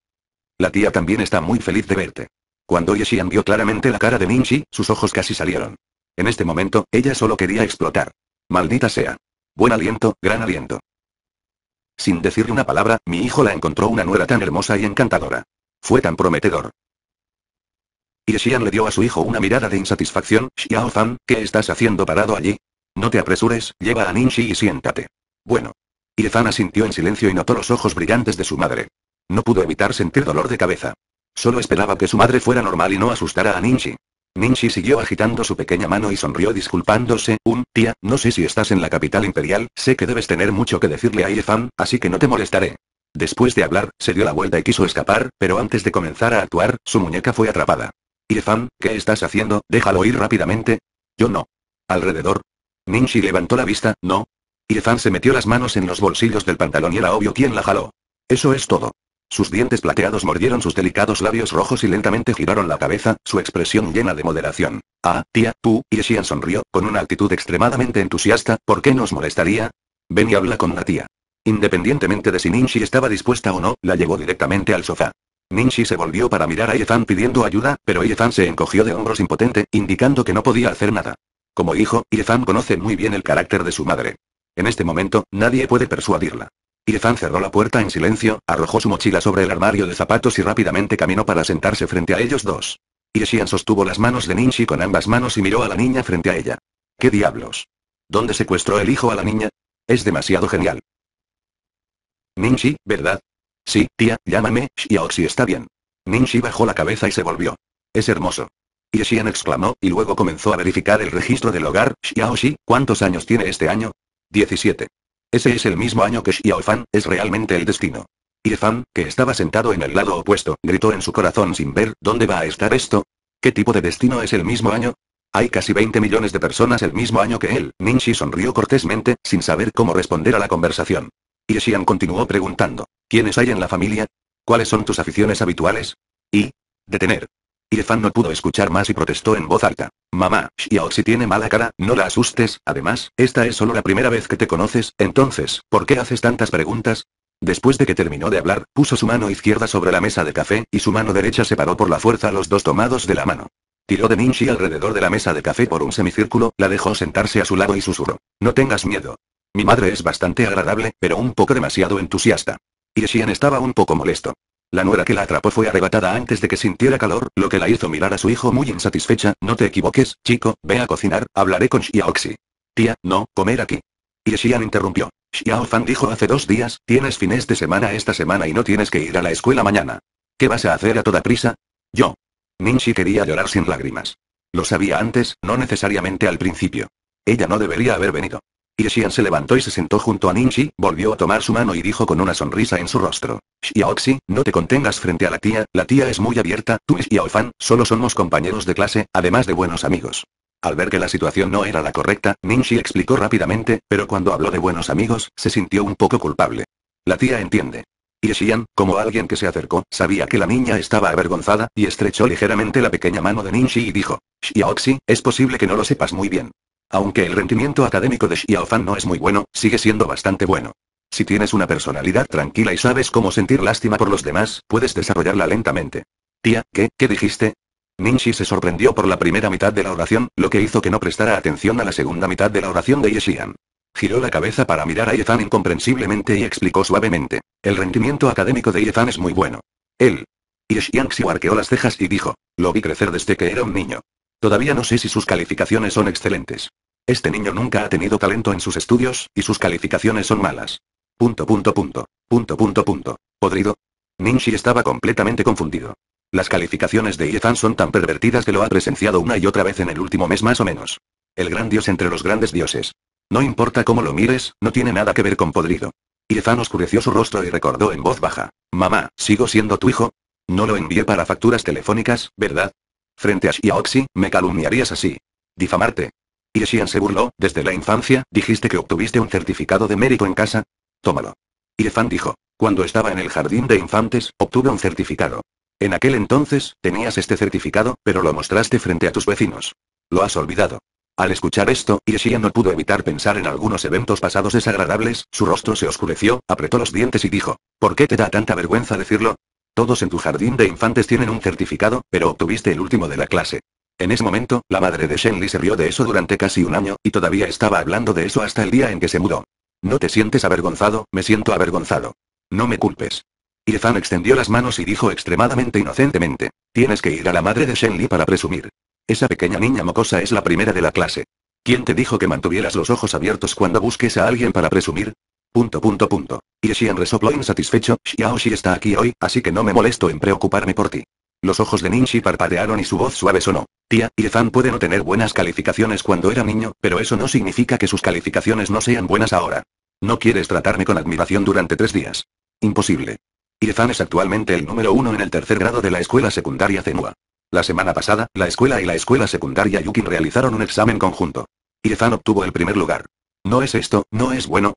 La tía también está muy feliz de verte. Cuando Yeshian vio claramente la cara de Ninchi, sus ojos casi salieron. En este momento, ella solo quería explotar. Maldita sea. Buen aliento, gran aliento. Sin decirle una palabra, mi hijo la encontró una nuera tan hermosa y encantadora. Fue tan prometedor. Y Xian le dio a su hijo una mirada de insatisfacción. Xiao Fan, ¿qué estás haciendo parado allí? No te apresures, lleva a Ninchi y siéntate. Bueno. Y Fan asintió en silencio y notó los ojos brillantes de su madre. No pudo evitar sentir dolor de cabeza. Solo esperaba que su madre fuera normal y no asustara a Ninchi. Minchi siguió agitando su pequeña mano y sonrió disculpándose, un, tía, no sé si estás en la capital imperial, sé que debes tener mucho que decirle a Irfan, así que no te molestaré. Después de hablar, se dio la vuelta y quiso escapar, pero antes de comenzar a actuar, su muñeca fue atrapada. Irfan, ¿qué estás haciendo? Déjalo ir rápidamente. Yo no. Alrededor. Minchi levantó la vista, no. Irfan se metió las manos en los bolsillos del pantalón y era obvio quién la jaló. Eso es todo. Sus dientes plateados mordieron sus delicados labios rojos y lentamente giraron la cabeza, su expresión llena de moderación. Ah, tía, tú, Xian sonrió, con una actitud extremadamente entusiasta, ¿por qué nos molestaría? Ven y habla con la tía. Independientemente de si Ninshi estaba dispuesta o no, la llevó directamente al sofá. Ninshi se volvió para mirar a Yefan pidiendo ayuda, pero Yefan se encogió de hombros impotente, indicando que no podía hacer nada. Como hijo, Yefan conoce muy bien el carácter de su madre. En este momento, nadie puede persuadirla. Yefan cerró la puerta en silencio, arrojó su mochila sobre el armario de zapatos y rápidamente caminó para sentarse frente a ellos dos. Xian sostuvo las manos de Ninchi con ambas manos y miró a la niña frente a ella. ¿Qué diablos? ¿Dónde secuestró el hijo a la niña? Es demasiado genial. Ninchi, ¿verdad? Sí, tía, llámame, Xiao si está bien. Ninchi bajó la cabeza y se volvió. Es hermoso. Xian exclamó, y luego comenzó a verificar el registro del hogar. Xiao ¿cuántos años tiene este año? 17. Ese es el mismo año que Xiao es realmente el destino. Irfan, que estaba sentado en el lado opuesto, gritó en su corazón sin ver, ¿dónde va a estar esto? ¿Qué tipo de destino es el mismo año? Hay casi 20 millones de personas el mismo año que él. Ningxi sonrió cortésmente, sin saber cómo responder a la conversación. Y continuó preguntando, ¿quiénes hay en la familia? ¿Cuáles son tus aficiones habituales? Y... Detener. Irfan no pudo escuchar más y protestó en voz alta. Mamá, si tiene mala cara, no la asustes, además, esta es solo la primera vez que te conoces, entonces, ¿por qué haces tantas preguntas? Después de que terminó de hablar, puso su mano izquierda sobre la mesa de café, y su mano derecha separó por la fuerza a los dos tomados de la mano. Tiró de Shi alrededor de la mesa de café por un semicírculo, la dejó sentarse a su lado y susurró. No tengas miedo. Mi madre es bastante agradable, pero un poco demasiado entusiasta. Y Xian estaba un poco molesto. La nuera que la atrapó fue arrebatada antes de que sintiera calor, lo que la hizo mirar a su hijo muy insatisfecha. No te equivoques, chico, ve a cocinar, hablaré con Xiaoxi. Tía, no, comer aquí. Y Xian interrumpió. Xiao Fan dijo hace dos días, tienes fines de semana esta semana y no tienes que ir a la escuela mañana. ¿Qué vas a hacer a toda prisa? Yo. Ningxi quería llorar sin lágrimas. Lo sabía antes, no necesariamente al principio. Ella no debería haber venido. Xian se levantó y se sentó junto a Ninchi, volvió a tomar su mano y dijo con una sonrisa en su rostro. Xiaoxi, no te contengas frente a la tía, la tía es muy abierta, tú y Xiaofan, solo somos compañeros de clase, además de buenos amigos. Al ver que la situación no era la correcta, Ninchi explicó rápidamente, pero cuando habló de buenos amigos, se sintió un poco culpable. La tía entiende. Y como alguien que se acercó, sabía que la niña estaba avergonzada, y estrechó ligeramente la pequeña mano de Ninchi y dijo. Xiaoxi, es posible que no lo sepas muy bien. Aunque el rendimiento académico de Xiaofan no es muy bueno, sigue siendo bastante bueno. Si tienes una personalidad tranquila y sabes cómo sentir lástima por los demás, puedes desarrollarla lentamente. Tía, ¿qué, qué dijiste? Ningxi se sorprendió por la primera mitad de la oración, lo que hizo que no prestara atención a la segunda mitad de la oración de Yeshian. Giró la cabeza para mirar a Yefan incomprensiblemente y explicó suavemente. El rendimiento académico de Yefan es muy bueno. Él. Yeshian arqueó las cejas y dijo. Lo vi crecer desde que era un niño. Todavía no sé si sus calificaciones son excelentes. Este niño nunca ha tenido talento en sus estudios, y sus calificaciones son malas. Punto punto punto. Punto punto punto. ¿Podrido? Ninshi estaba completamente confundido. Las calificaciones de Iefan son tan pervertidas que lo ha presenciado una y otra vez en el último mes más o menos. El gran dios entre los grandes dioses. No importa cómo lo mires, no tiene nada que ver con podrido. Iefan oscureció su rostro y recordó en voz baja. Mamá, ¿sigo siendo tu hijo? No lo envié para facturas telefónicas, ¿verdad? Frente a Xiaoxi, me calumniarías así. Difamarte. Y se burló, desde la infancia, dijiste que obtuviste un certificado de mérito en casa. Tómalo. Y dijo, cuando estaba en el jardín de infantes, obtuve un certificado. En aquel entonces, tenías este certificado, pero lo mostraste frente a tus vecinos. Lo has olvidado. Al escuchar esto, Yashian no pudo evitar pensar en algunos eventos pasados desagradables, su rostro se oscureció, apretó los dientes y dijo, ¿por qué te da tanta vergüenza decirlo? Todos en tu jardín de infantes tienen un certificado, pero obtuviste el último de la clase. En ese momento, la madre de Shenli se rió de eso durante casi un año, y todavía estaba hablando de eso hasta el día en que se mudó. No te sientes avergonzado, me siento avergonzado. No me culpes. Irfan extendió las manos y dijo extremadamente inocentemente. Tienes que ir a la madre de Li para presumir. Esa pequeña niña mocosa es la primera de la clase. ¿Quién te dijo que mantuvieras los ojos abiertos cuando busques a alguien para presumir? Punto punto Y Xian resopló insatisfecho, Xiaoshi está aquí hoy, así que no me molesto en preocuparme por ti. Los ojos de Ninxi parpadearon y su voz suave sonó. Tía, Yefan puede no tener buenas calificaciones cuando era niño, pero eso no significa que sus calificaciones no sean buenas ahora. No quieres tratarme con admiración durante tres días. Imposible. Yefan es actualmente el número uno en el tercer grado de la escuela secundaria Zenua. La semana pasada, la escuela y la escuela secundaria Yukin realizaron un examen conjunto. Irfan obtuvo el primer lugar. No es esto, no es bueno,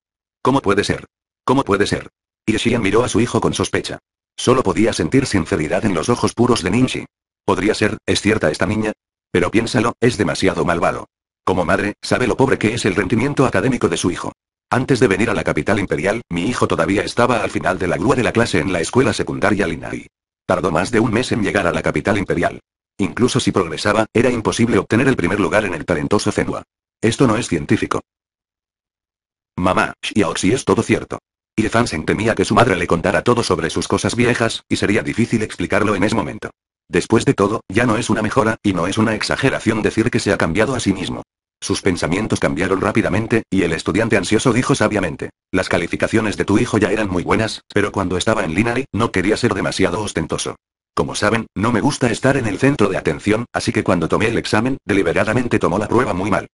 ¿Cómo puede ser? ¿Cómo puede ser? Xian miró a su hijo con sospecha. Solo podía sentir sinceridad en los ojos puros de Ninji. Podría ser, ¿es cierta esta niña? Pero piénsalo, es demasiado malvado. Como madre, sabe lo pobre que es el rendimiento académico de su hijo. Antes de venir a la capital imperial, mi hijo todavía estaba al final de la grúa de la clase en la escuela secundaria Linari. Tardó más de un mes en llegar a la capital imperial. Incluso si progresaba, era imposible obtener el primer lugar en el talentoso Zenua. Esto no es científico. Mamá, si es todo cierto. Irfan temía que su madre le contara todo sobre sus cosas viejas, y sería difícil explicarlo en ese momento. Después de todo, ya no es una mejora, y no es una exageración decir que se ha cambiado a sí mismo. Sus pensamientos cambiaron rápidamente, y el estudiante ansioso dijo sabiamente, las calificaciones de tu hijo ya eran muy buenas, pero cuando estaba en Linari, no quería ser demasiado ostentoso. Como saben, no me gusta estar en el centro de atención, así que cuando tomé el examen, deliberadamente tomó la prueba muy mal.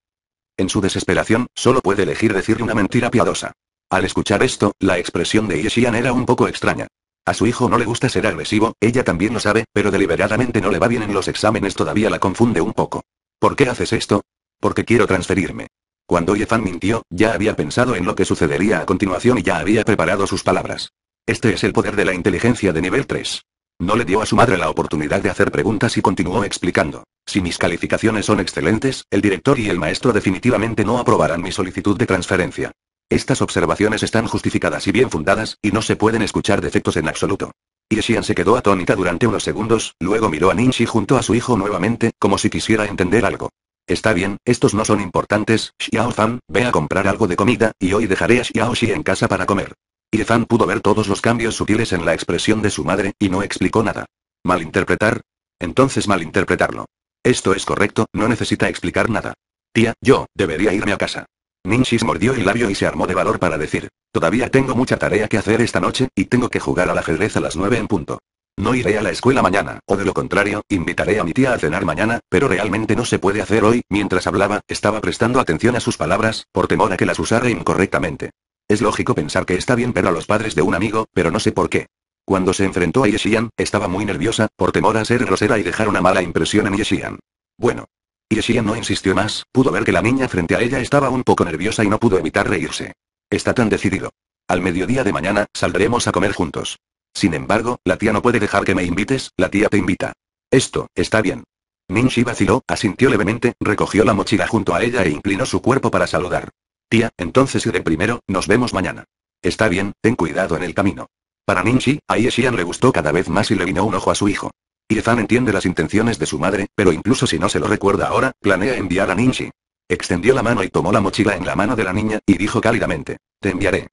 En su desesperación, solo puede elegir decir una mentira piadosa. Al escuchar esto, la expresión de Yeshian era un poco extraña. A su hijo no le gusta ser agresivo, ella también lo sabe, pero deliberadamente no le va bien en los exámenes, todavía la confunde un poco. ¿Por qué haces esto? Porque quiero transferirme. Cuando Yefan mintió, ya había pensado en lo que sucedería a continuación y ya había preparado sus palabras. Este es el poder de la inteligencia de nivel 3. No le dio a su madre la oportunidad de hacer preguntas y continuó explicando. Si mis calificaciones son excelentes, el director y el maestro definitivamente no aprobarán mi solicitud de transferencia. Estas observaciones están justificadas y bien fundadas, y no se pueden escuchar defectos en absoluto. Xi'an se quedó atónita durante unos segundos, luego miró a Ninchi junto a su hijo nuevamente, como si quisiera entender algo. Está bien, estos no son importantes, Xiao Fan, ve a comprar algo de comida, y hoy dejaré a Xiao Xi en casa para comer. Irfan pudo ver todos los cambios sutiles en la expresión de su madre, y no explicó nada. ¿Malinterpretar? Entonces malinterpretarlo. Esto es correcto, no necesita explicar nada. Tía, yo, debería irme a casa. Ninshis mordió el labio y se armó de valor para decir, todavía tengo mucha tarea que hacer esta noche, y tengo que jugar al ajedrez a las nueve en punto. No iré a la escuela mañana, o de lo contrario, invitaré a mi tía a cenar mañana, pero realmente no se puede hacer hoy, mientras hablaba, estaba prestando atención a sus palabras, por temor a que las usara incorrectamente. Es lógico pensar que está bien pero a los padres de un amigo, pero no sé por qué. Cuando se enfrentó a Yeshian, estaba muy nerviosa, por temor a ser grosera y dejar una mala impresión en Yeshian. Bueno. Yeshian no insistió más, pudo ver que la niña frente a ella estaba un poco nerviosa y no pudo evitar reírse. Está tan decidido. Al mediodía de mañana, saldremos a comer juntos. Sin embargo, la tía no puede dejar que me invites, la tía te invita. Esto, está bien. Shi vaciló, asintió levemente, recogió la mochila junto a ella e inclinó su cuerpo para saludar. Tía, entonces iré primero, nos vemos mañana. Está bien, ten cuidado en el camino. Para Ninchi, a Yeshian le gustó cada vez más y le vino un ojo a su hijo. Yefan entiende las intenciones de su madre, pero incluso si no se lo recuerda ahora, planea enviar a Ninchi. Extendió la mano y tomó la mochila en la mano de la niña, y dijo cálidamente, te enviaré.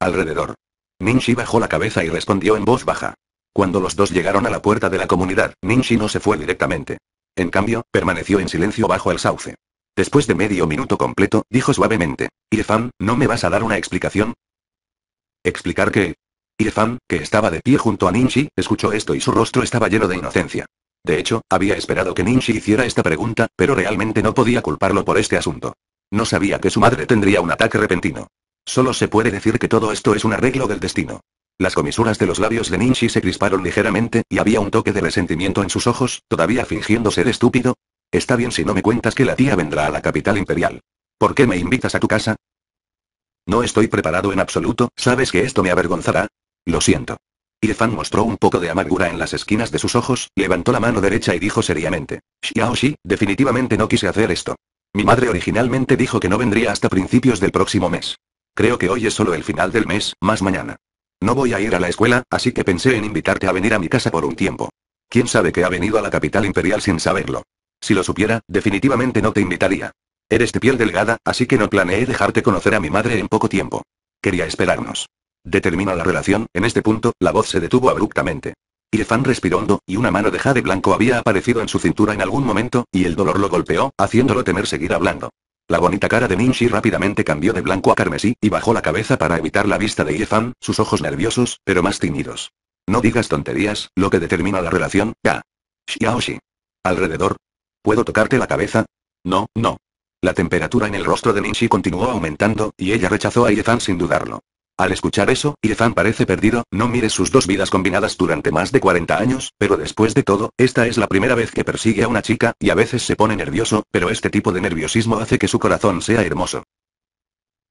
Alrededor. Ninchi bajó la cabeza y respondió en voz baja. Cuando los dos llegaron a la puerta de la comunidad, Ninchi no se fue directamente. En cambio, permaneció en silencio bajo el sauce. Después de medio minuto completo, dijo suavemente. Irfan, ¿no me vas a dar una explicación? ¿Explicar qué? Irfan, que estaba de pie junto a Ninchi, escuchó esto y su rostro estaba lleno de inocencia. De hecho, había esperado que Ninchi hiciera esta pregunta, pero realmente no podía culparlo por este asunto. No sabía que su madre tendría un ataque repentino. Solo se puede decir que todo esto es un arreglo del destino. Las comisuras de los labios de Ninchi se crisparon ligeramente, y había un toque de resentimiento en sus ojos, todavía fingiendo ser estúpido. Está bien si no me cuentas que la tía vendrá a la capital imperial. ¿Por qué me invitas a tu casa? No estoy preparado en absoluto, ¿sabes que esto me avergonzará? Lo siento. Irfan mostró un poco de amargura en las esquinas de sus ojos, levantó la mano derecha y dijo seriamente. Xiao definitivamente no quise hacer esto. Mi madre originalmente dijo que no vendría hasta principios del próximo mes. Creo que hoy es solo el final del mes, más mañana. No voy a ir a la escuela, así que pensé en invitarte a venir a mi casa por un tiempo. ¿Quién sabe que ha venido a la capital imperial sin saberlo? Si lo supiera, definitivamente no te invitaría. Eres de piel delgada, así que no planeé dejarte conocer a mi madre en poco tiempo. Quería esperarnos. Determina la relación, en este punto, la voz se detuvo abruptamente. Irfan respiró hondo, y una mano de jade blanco había aparecido en su cintura en algún momento, y el dolor lo golpeó, haciéndolo temer seguir hablando. La bonita cara de Ninshi rápidamente cambió de blanco a carmesí, y bajó la cabeza para evitar la vista de Irfan, sus ojos nerviosos, pero más tímidos. No digas tonterías, lo que determina la relación, ya. Shiaoshi. Alrededor, ¿Puedo tocarte la cabeza? No, no. La temperatura en el rostro de Ninshi continuó aumentando, y ella rechazó a Yefan sin dudarlo. Al escuchar eso, Yefan parece perdido, no mire sus dos vidas combinadas durante más de 40 años, pero después de todo, esta es la primera vez que persigue a una chica, y a veces se pone nervioso, pero este tipo de nerviosismo hace que su corazón sea hermoso.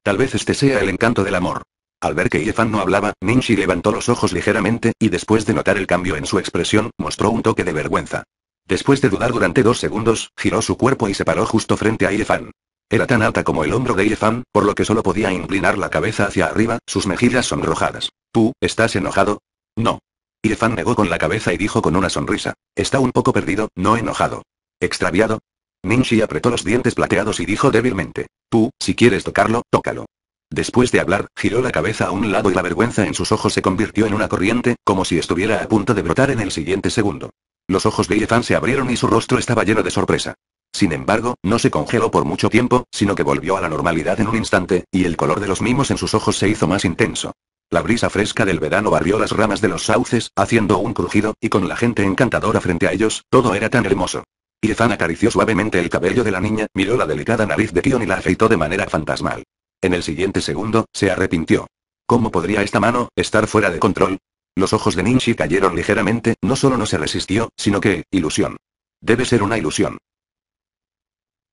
Tal vez este sea el encanto del amor. Al ver que Yefan no hablaba, Ninshi levantó los ojos ligeramente, y después de notar el cambio en su expresión, mostró un toque de vergüenza. Después de dudar durante dos segundos, giró su cuerpo y se paró justo frente a Irefan. Era tan alta como el hombro de Irefan, por lo que solo podía inclinar la cabeza hacia arriba, sus mejillas sonrojadas. ¿Tú, estás enojado? No. Irefan negó con la cabeza y dijo con una sonrisa. Está un poco perdido, no enojado. ¿Extraviado? minchi apretó los dientes plateados y dijo débilmente. Tú, si quieres tocarlo, tócalo. Después de hablar, giró la cabeza a un lado y la vergüenza en sus ojos se convirtió en una corriente, como si estuviera a punto de brotar en el siguiente segundo. Los ojos de Ethan se abrieron y su rostro estaba lleno de sorpresa. Sin embargo, no se congeló por mucho tiempo, sino que volvió a la normalidad en un instante, y el color de los mimos en sus ojos se hizo más intenso. La brisa fresca del verano barrió las ramas de los sauces, haciendo un crujido, y con la gente encantadora frente a ellos, todo era tan hermoso. Ethan acarició suavemente el cabello de la niña, miró la delicada nariz de Kion y la afeitó de manera fantasmal. En el siguiente segundo, se arrepintió. ¿Cómo podría esta mano estar fuera de control? Los ojos de Ninchi cayeron ligeramente, no solo no se resistió, sino que, ilusión. Debe ser una ilusión.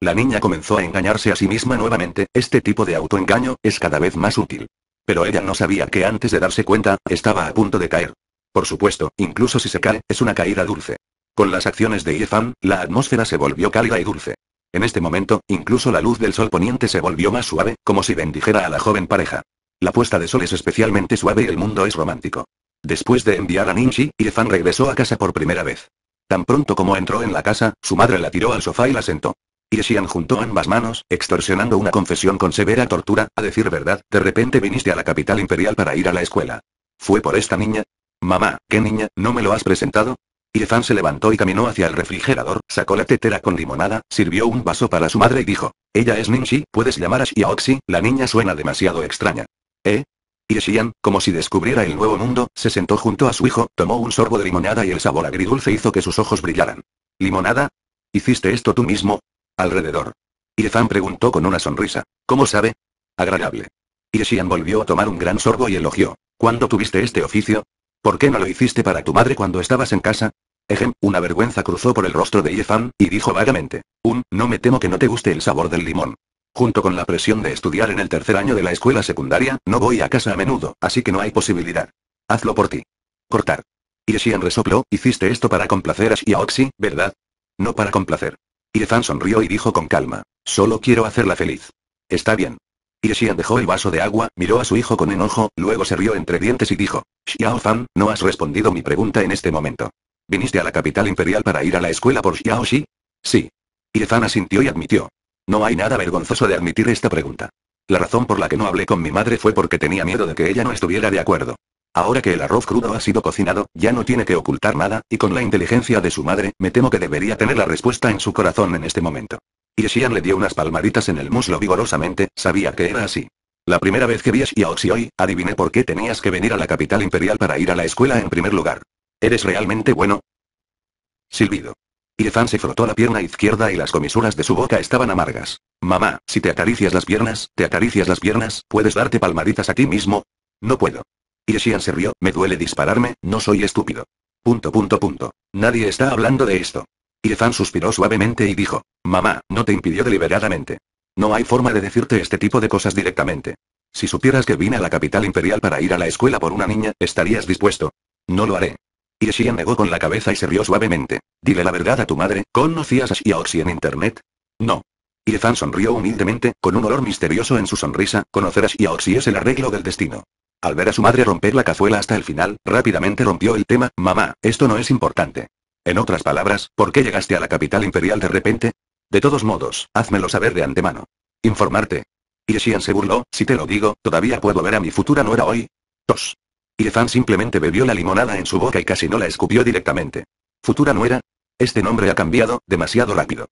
La niña comenzó a engañarse a sí misma nuevamente, este tipo de autoengaño, es cada vez más útil. Pero ella no sabía que antes de darse cuenta, estaba a punto de caer. Por supuesto, incluso si se cae, es una caída dulce. Con las acciones de Yefan, la atmósfera se volvió cálida y dulce. En este momento, incluso la luz del sol poniente se volvió más suave, como si bendijera a la joven pareja. La puesta de sol es especialmente suave y el mundo es romántico. Después de enviar a Ninchi, Irfan regresó a casa por primera vez. Tan pronto como entró en la casa, su madre la tiró al sofá y la sentó. Irshian juntó ambas manos, extorsionando una confesión con severa tortura, a decir verdad, de repente viniste a la capital imperial para ir a la escuela. ¿Fue por esta niña? Mamá, ¿qué niña, no me lo has presentado? Irfan se levantó y caminó hacia el refrigerador, sacó la tetera con limonada, sirvió un vaso para su madre y dijo, ella es Ninchi, puedes llamar a Shiaoxi, Oxy, la niña suena demasiado extraña. ¿Eh? Y como si descubriera el nuevo mundo, se sentó junto a su hijo, tomó un sorbo de limonada y el sabor agridulce hizo que sus ojos brillaran. ¿Limonada? ¿Hiciste esto tú mismo? Alrededor. Irfan preguntó con una sonrisa. ¿Cómo sabe? Agradable. Xian volvió a tomar un gran sorbo y elogió. ¿Cuándo tuviste este oficio? ¿Por qué no lo hiciste para tu madre cuando estabas en casa? Ejem, una vergüenza cruzó por el rostro de Irfan, y dijo vagamente. Un, no me temo que no te guste el sabor del limón. Junto con la presión de estudiar en el tercer año de la escuela secundaria, no voy a casa a menudo, así que no hay posibilidad. Hazlo por ti. Cortar. Xian resopló, hiciste esto para complacer a Xiaoxi, ¿verdad? No para complacer. Irefan sonrió y dijo con calma. Solo quiero hacerla feliz. Está bien. Iresian dejó el vaso de agua, miró a su hijo con enojo, luego se rió entre dientes y dijo. Xiaofan, no has respondido mi pregunta en este momento. ¿Viniste a la capital imperial para ir a la escuela por Xiaoxi? Sí. Irefan asintió y admitió. No hay nada vergonzoso de admitir esta pregunta. La razón por la que no hablé con mi madre fue porque tenía miedo de que ella no estuviera de acuerdo. Ahora que el arroz crudo ha sido cocinado, ya no tiene que ocultar nada, y con la inteligencia de su madre, me temo que debería tener la respuesta en su corazón en este momento. Y Xian le dio unas palmaditas en el muslo vigorosamente, sabía que era así. La primera vez que vi a hoy, adiviné por qué tenías que venir a la capital imperial para ir a la escuela en primer lugar. ¿Eres realmente bueno? Silbido. Irfan se frotó la pierna izquierda y las comisuras de su boca estaban amargas. Mamá, si te acaricias las piernas, te acaricias las piernas, ¿puedes darte palmaditas a ti mismo? No puedo. Irshian se rió, me duele dispararme, no soy estúpido. Punto punto punto. Nadie está hablando de esto. Irfan suspiró suavemente y dijo, mamá, no te impidió deliberadamente. No hay forma de decirte este tipo de cosas directamente. Si supieras que vine a la capital imperial para ir a la escuela por una niña, ¿estarías dispuesto? No lo haré. Yeshian negó con la cabeza y se rió suavemente. Dile la verdad a tu madre, ¿conocías a Xiaoxi en internet? No. Yefan sonrió humildemente, con un olor misterioso en su sonrisa, conocer a Xiaoxi es el arreglo del destino. Al ver a su madre romper la cazuela hasta el final, rápidamente rompió el tema, mamá, esto no es importante. En otras palabras, ¿por qué llegaste a la capital imperial de repente? De todos modos, házmelo saber de antemano. Informarte. Xian se burló, si te lo digo, todavía puedo ver a mi futura nuera hoy. Tos. Fan simplemente bebió la limonada en su boca y casi no la escupió directamente. ¿Futura nuera? Este nombre ha cambiado, demasiado rápido.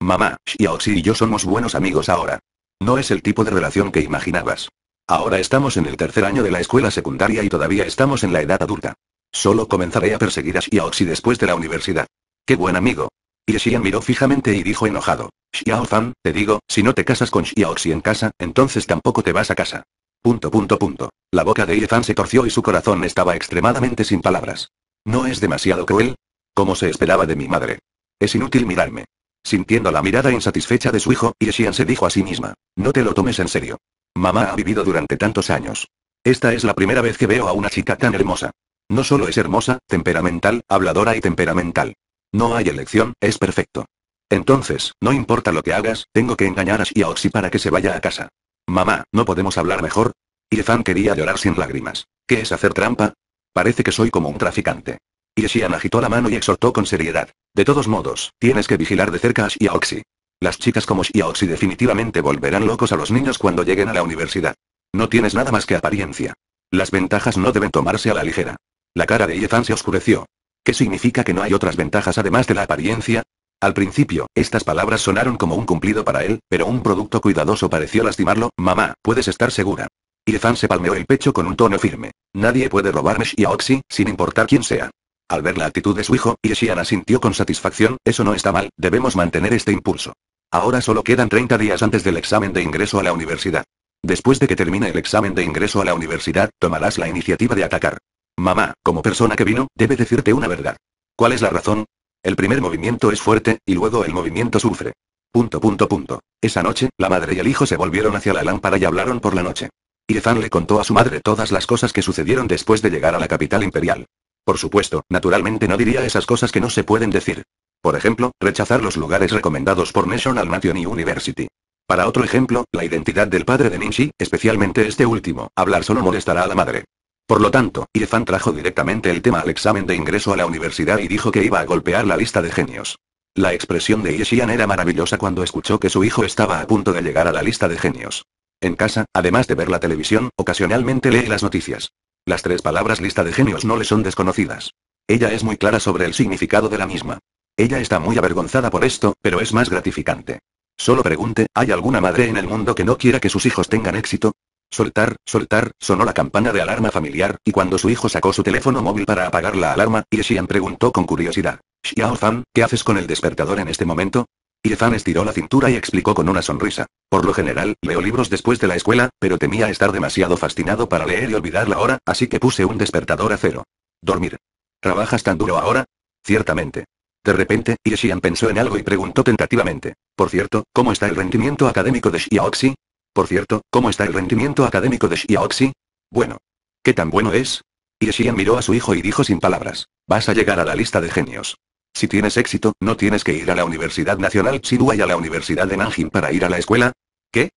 Mamá, Xiaoxi y yo somos buenos amigos ahora. No es el tipo de relación que imaginabas. Ahora estamos en el tercer año de la escuela secundaria y todavía estamos en la edad adulta. Solo comenzaré a perseguir a Xiaoxi después de la universidad. ¡Qué buen amigo! Y Xian miró fijamente y dijo enojado. Xiao Fan, te digo, si no te casas con Xiaoxi en casa, entonces tampoco te vas a casa. Punto punto punto. La boca de Yefan se torció y su corazón estaba extremadamente sin palabras. ¿No es demasiado cruel? Como se esperaba de mi madre. Es inútil mirarme. Sintiendo la mirada insatisfecha de su hijo, Ishian se dijo a sí misma. No te lo tomes en serio. Mamá ha vivido durante tantos años. Esta es la primera vez que veo a una chica tan hermosa. No solo es hermosa, temperamental, habladora y temperamental. No hay elección, es perfecto. Entonces, no importa lo que hagas, tengo que engañar a Shioxi para que se vaya a casa. Mamá, ¿no podemos hablar mejor? Irfan quería llorar sin lágrimas. ¿Qué es hacer trampa? Parece que soy como un traficante. Irsian agitó la mano y exhortó con seriedad. De todos modos, tienes que vigilar de cerca a Xiaoxi. Las chicas como Xiaoxi definitivamente volverán locos a los niños cuando lleguen a la universidad. No tienes nada más que apariencia. Las ventajas no deben tomarse a la ligera. La cara de Yefan se oscureció. ¿Qué significa que no hay otras ventajas además de la apariencia? Al principio, estas palabras sonaron como un cumplido para él, pero un producto cuidadoso pareció lastimarlo, mamá, puedes estar segura. Irfan se palmeó el pecho con un tono firme. Nadie puede robarme a Oxy, sin importar quién sea. Al ver la actitud de su hijo, Ishian sintió con satisfacción, eso no está mal, debemos mantener este impulso. Ahora solo quedan 30 días antes del examen de ingreso a la universidad. Después de que termine el examen de ingreso a la universidad, tomarás la iniciativa de atacar. Mamá, como persona que vino, debe decirte una verdad. ¿Cuál es la razón? El primer movimiento es fuerte, y luego el movimiento sufre. Punto punto punto. Esa noche, la madre y el hijo se volvieron hacia la lámpara y hablaron por la noche. Irfan le contó a su madre todas las cosas que sucedieron después de llegar a la capital imperial. Por supuesto, naturalmente no diría esas cosas que no se pueden decir. Por ejemplo, rechazar los lugares recomendados por National Nation University. Para otro ejemplo, la identidad del padre de Ninji, especialmente este último, hablar solo molestará a la madre. Por lo tanto, Irfan trajo directamente el tema al examen de ingreso a la universidad y dijo que iba a golpear la lista de genios. La expresión de Yeshian era maravillosa cuando escuchó que su hijo estaba a punto de llegar a la lista de genios. En casa, además de ver la televisión, ocasionalmente lee las noticias. Las tres palabras lista de genios no le son desconocidas. Ella es muy clara sobre el significado de la misma. Ella está muy avergonzada por esto, pero es más gratificante. Solo pregunte, ¿hay alguna madre en el mundo que no quiera que sus hijos tengan éxito? Soltar, soltar, sonó la campana de alarma familiar, y cuando su hijo sacó su teléfono móvil para apagar la alarma, Xian preguntó con curiosidad. Xiao Fan, ¿qué haces con el despertador en este momento? Fan estiró la cintura y explicó con una sonrisa. Por lo general, leo libros después de la escuela, pero temía estar demasiado fascinado para leer y olvidar la hora, así que puse un despertador a cero. Dormir. ¿Trabajas tan duro ahora? Ciertamente. De repente, Xian pensó en algo y preguntó tentativamente. Por cierto, ¿cómo está el rendimiento académico de Xiaoxi? Por cierto, ¿cómo está el rendimiento académico de Xiaoxi? Bueno. ¿Qué tan bueno es? Y Xian miró a su hijo y dijo sin palabras. Vas a llegar a la lista de genios. Si tienes éxito, no tienes que ir a la Universidad Nacional Xidua y a la Universidad de Nanjing para ir a la escuela. ¿Qué?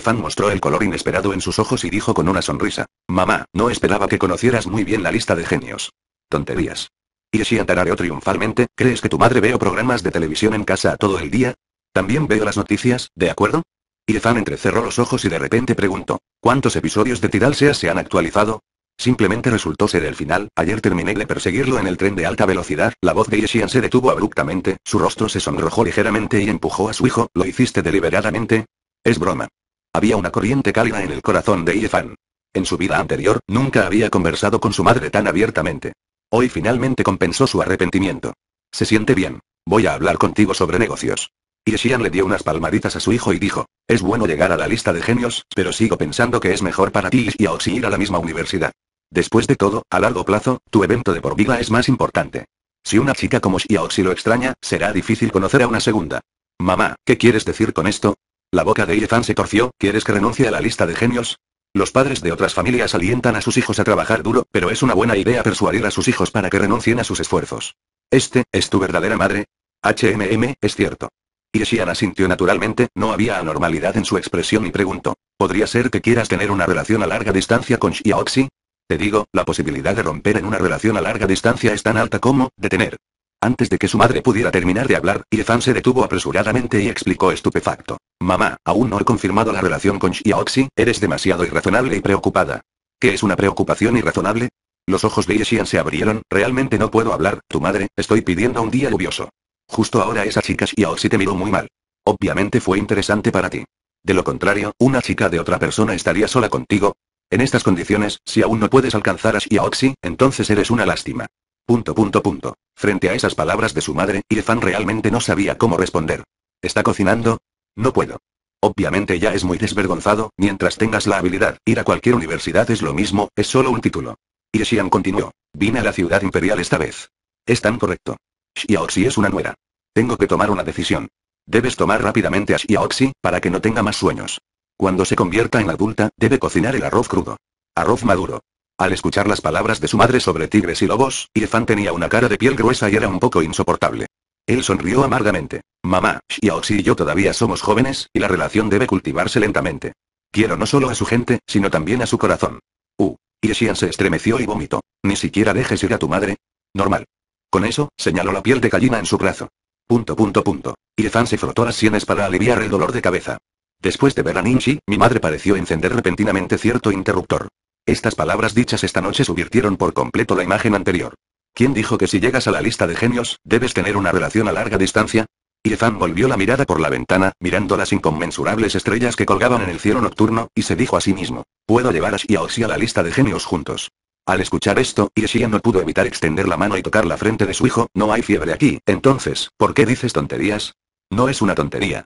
fan mostró el color inesperado en sus ojos y dijo con una sonrisa. Mamá, no esperaba que conocieras muy bien la lista de genios. Tonterías. Xian tarareó triunfalmente, ¿crees que tu madre veo programas de televisión en casa todo el día? También veo las noticias, ¿de acuerdo? Irezan entrecerró los ojos y de repente preguntó, ¿cuántos episodios de Sea se han actualizado? Simplemente resultó ser el final, ayer terminé de perseguirlo en el tren de alta velocidad, la voz de Yeshian se detuvo abruptamente, su rostro se sonrojó ligeramente y empujó a su hijo, ¿lo hiciste deliberadamente? Es broma. Había una corriente cálida en el corazón de Irefan. En su vida anterior, nunca había conversado con su madre tan abiertamente. Hoy finalmente compensó su arrepentimiento. Se siente bien. Voy a hablar contigo sobre negocios. Y le dio unas palmaditas a su hijo y dijo, es bueno llegar a la lista de genios, pero sigo pensando que es mejor para ti y Aoxi ir a la misma universidad. Después de todo, a largo plazo, tu evento de por vida es más importante. Si una chica como Xiaoxi lo extraña, será difícil conocer a una segunda. Mamá, ¿qué quieres decir con esto? La boca de Yefan se torció, ¿quieres que renuncie a la lista de genios? Los padres de otras familias alientan a sus hijos a trabajar duro, pero es una buena idea persuadir a sus hijos para que renuncien a sus esfuerzos. ¿Este, es tu verdadera madre? HMM, es cierto. Yeshian asintió naturalmente, no había anormalidad en su expresión y preguntó. ¿Podría ser que quieras tener una relación a larga distancia con Xiaoxi? Te digo, la posibilidad de romper en una relación a larga distancia es tan alta como, de tener. Antes de que su madre pudiera terminar de hablar, Yefan se detuvo apresuradamente y explicó estupefacto. Mamá, aún no he confirmado la relación con Xiaoxi, eres demasiado irrazonable y preocupada. ¿Qué es una preocupación irrazonable? Los ojos de Yeshian se abrieron, realmente no puedo hablar, tu madre, estoy pidiendo un día lluvioso. Justo ahora esa chica Yaoxi oh, te miró muy mal. Obviamente fue interesante para ti. De lo contrario, una chica de otra persona estaría sola contigo. En estas condiciones, si aún no puedes alcanzar a Shiaoxi, oh, entonces eres una lástima. Punto punto punto. Frente a esas palabras de su madre, Irfan realmente no sabía cómo responder. ¿Está cocinando? No puedo. Obviamente ya es muy desvergonzado, mientras tengas la habilidad, ir a cualquier universidad es lo mismo, es solo un título. Xian continuó. Vine a la ciudad imperial esta vez. Es tan correcto. Xiaoxi es una nuera. Tengo que tomar una decisión. Debes tomar rápidamente a Xiaoxi, para que no tenga más sueños. Cuando se convierta en adulta, debe cocinar el arroz crudo. Arroz maduro. Al escuchar las palabras de su madre sobre tigres y lobos, Irfan tenía una cara de piel gruesa y era un poco insoportable. Él sonrió amargamente. Mamá, Xiaoxi y yo todavía somos jóvenes, y la relación debe cultivarse lentamente. Quiero no solo a su gente, sino también a su corazón. Uh. Xian se estremeció y vomitó. Ni siquiera dejes ir a tu madre. Normal. Con eso, señaló la piel de gallina en su brazo. Punto punto punto. Irfan se frotó las sienes para aliviar el dolor de cabeza. Después de ver a Ninchi, mi madre pareció encender repentinamente cierto interruptor. Estas palabras dichas esta noche subvirtieron por completo la imagen anterior. ¿Quién dijo que si llegas a la lista de genios, debes tener una relación a larga distancia? Irfan volvió la mirada por la ventana, mirando las inconmensurables estrellas que colgaban en el cielo nocturno, y se dijo a sí mismo, puedo llevar a Xiaoxi a la lista de genios juntos. Al escuchar esto, Yeshia no pudo evitar extender la mano y tocar la frente de su hijo, no hay fiebre aquí, entonces, ¿por qué dices tonterías? No es una tontería.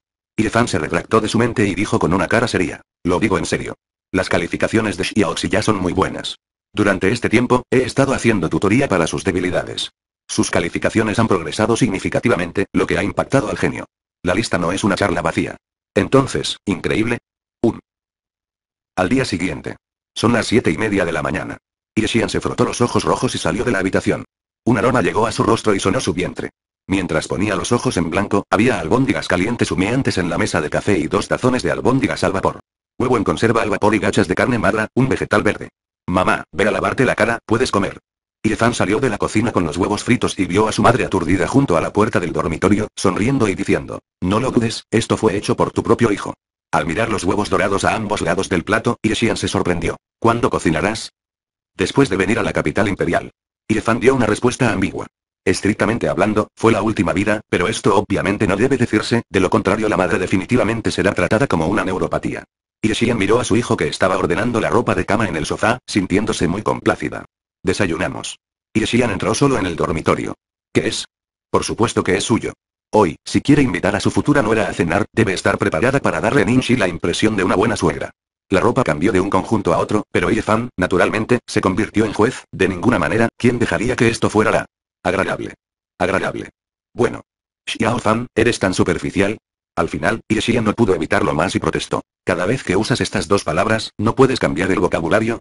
fan se retractó de su mente y dijo con una cara seria. Lo digo en serio. Las calificaciones de Xiaoxi ya son muy buenas. Durante este tiempo, he estado haciendo tutoría para sus debilidades. Sus calificaciones han progresado significativamente, lo que ha impactado al genio. La lista no es una charla vacía. Entonces, increíble. Un. Al día siguiente. Son las siete y media de la mañana. Xian se frotó los ojos rojos y salió de la habitación. Un aroma llegó a su rostro y sonó su vientre. Mientras ponía los ojos en blanco, había albóndigas calientes humeantes en la mesa de café y dos tazones de albóndigas al vapor. Huevo en conserva al vapor y gachas de carne madra, un vegetal verde. Mamá, ve a lavarte la cara, puedes comer. Irfan salió de la cocina con los huevos fritos y vio a su madre aturdida junto a la puerta del dormitorio, sonriendo y diciendo, no lo dudes, esto fue hecho por tu propio hijo. Al mirar los huevos dorados a ambos lados del plato, Irsian se sorprendió. ¿Cuándo cocinarás? Después de venir a la capital imperial. Irfan dio una respuesta ambigua. Estrictamente hablando, fue la última vida, pero esto obviamente no debe decirse, de lo contrario la madre definitivamente será tratada como una neuropatía. Xian miró a su hijo que estaba ordenando la ropa de cama en el sofá, sintiéndose muy complácida. Desayunamos. Xian entró solo en el dormitorio. ¿Qué es? Por supuesto que es suyo. Hoy, si quiere invitar a su futura nuera a cenar, debe estar preparada para darle a Ninshi la impresión de una buena suegra. La ropa cambió de un conjunto a otro, pero fan naturalmente, se convirtió en juez, de ninguna manera, ¿quién dejaría que esto fuera la... agradable. Agradable. Bueno. Xiao Fan, ¿eres tan superficial? Al final, Xian no pudo evitarlo más y protestó. Cada vez que usas estas dos palabras, ¿no puedes cambiar el vocabulario?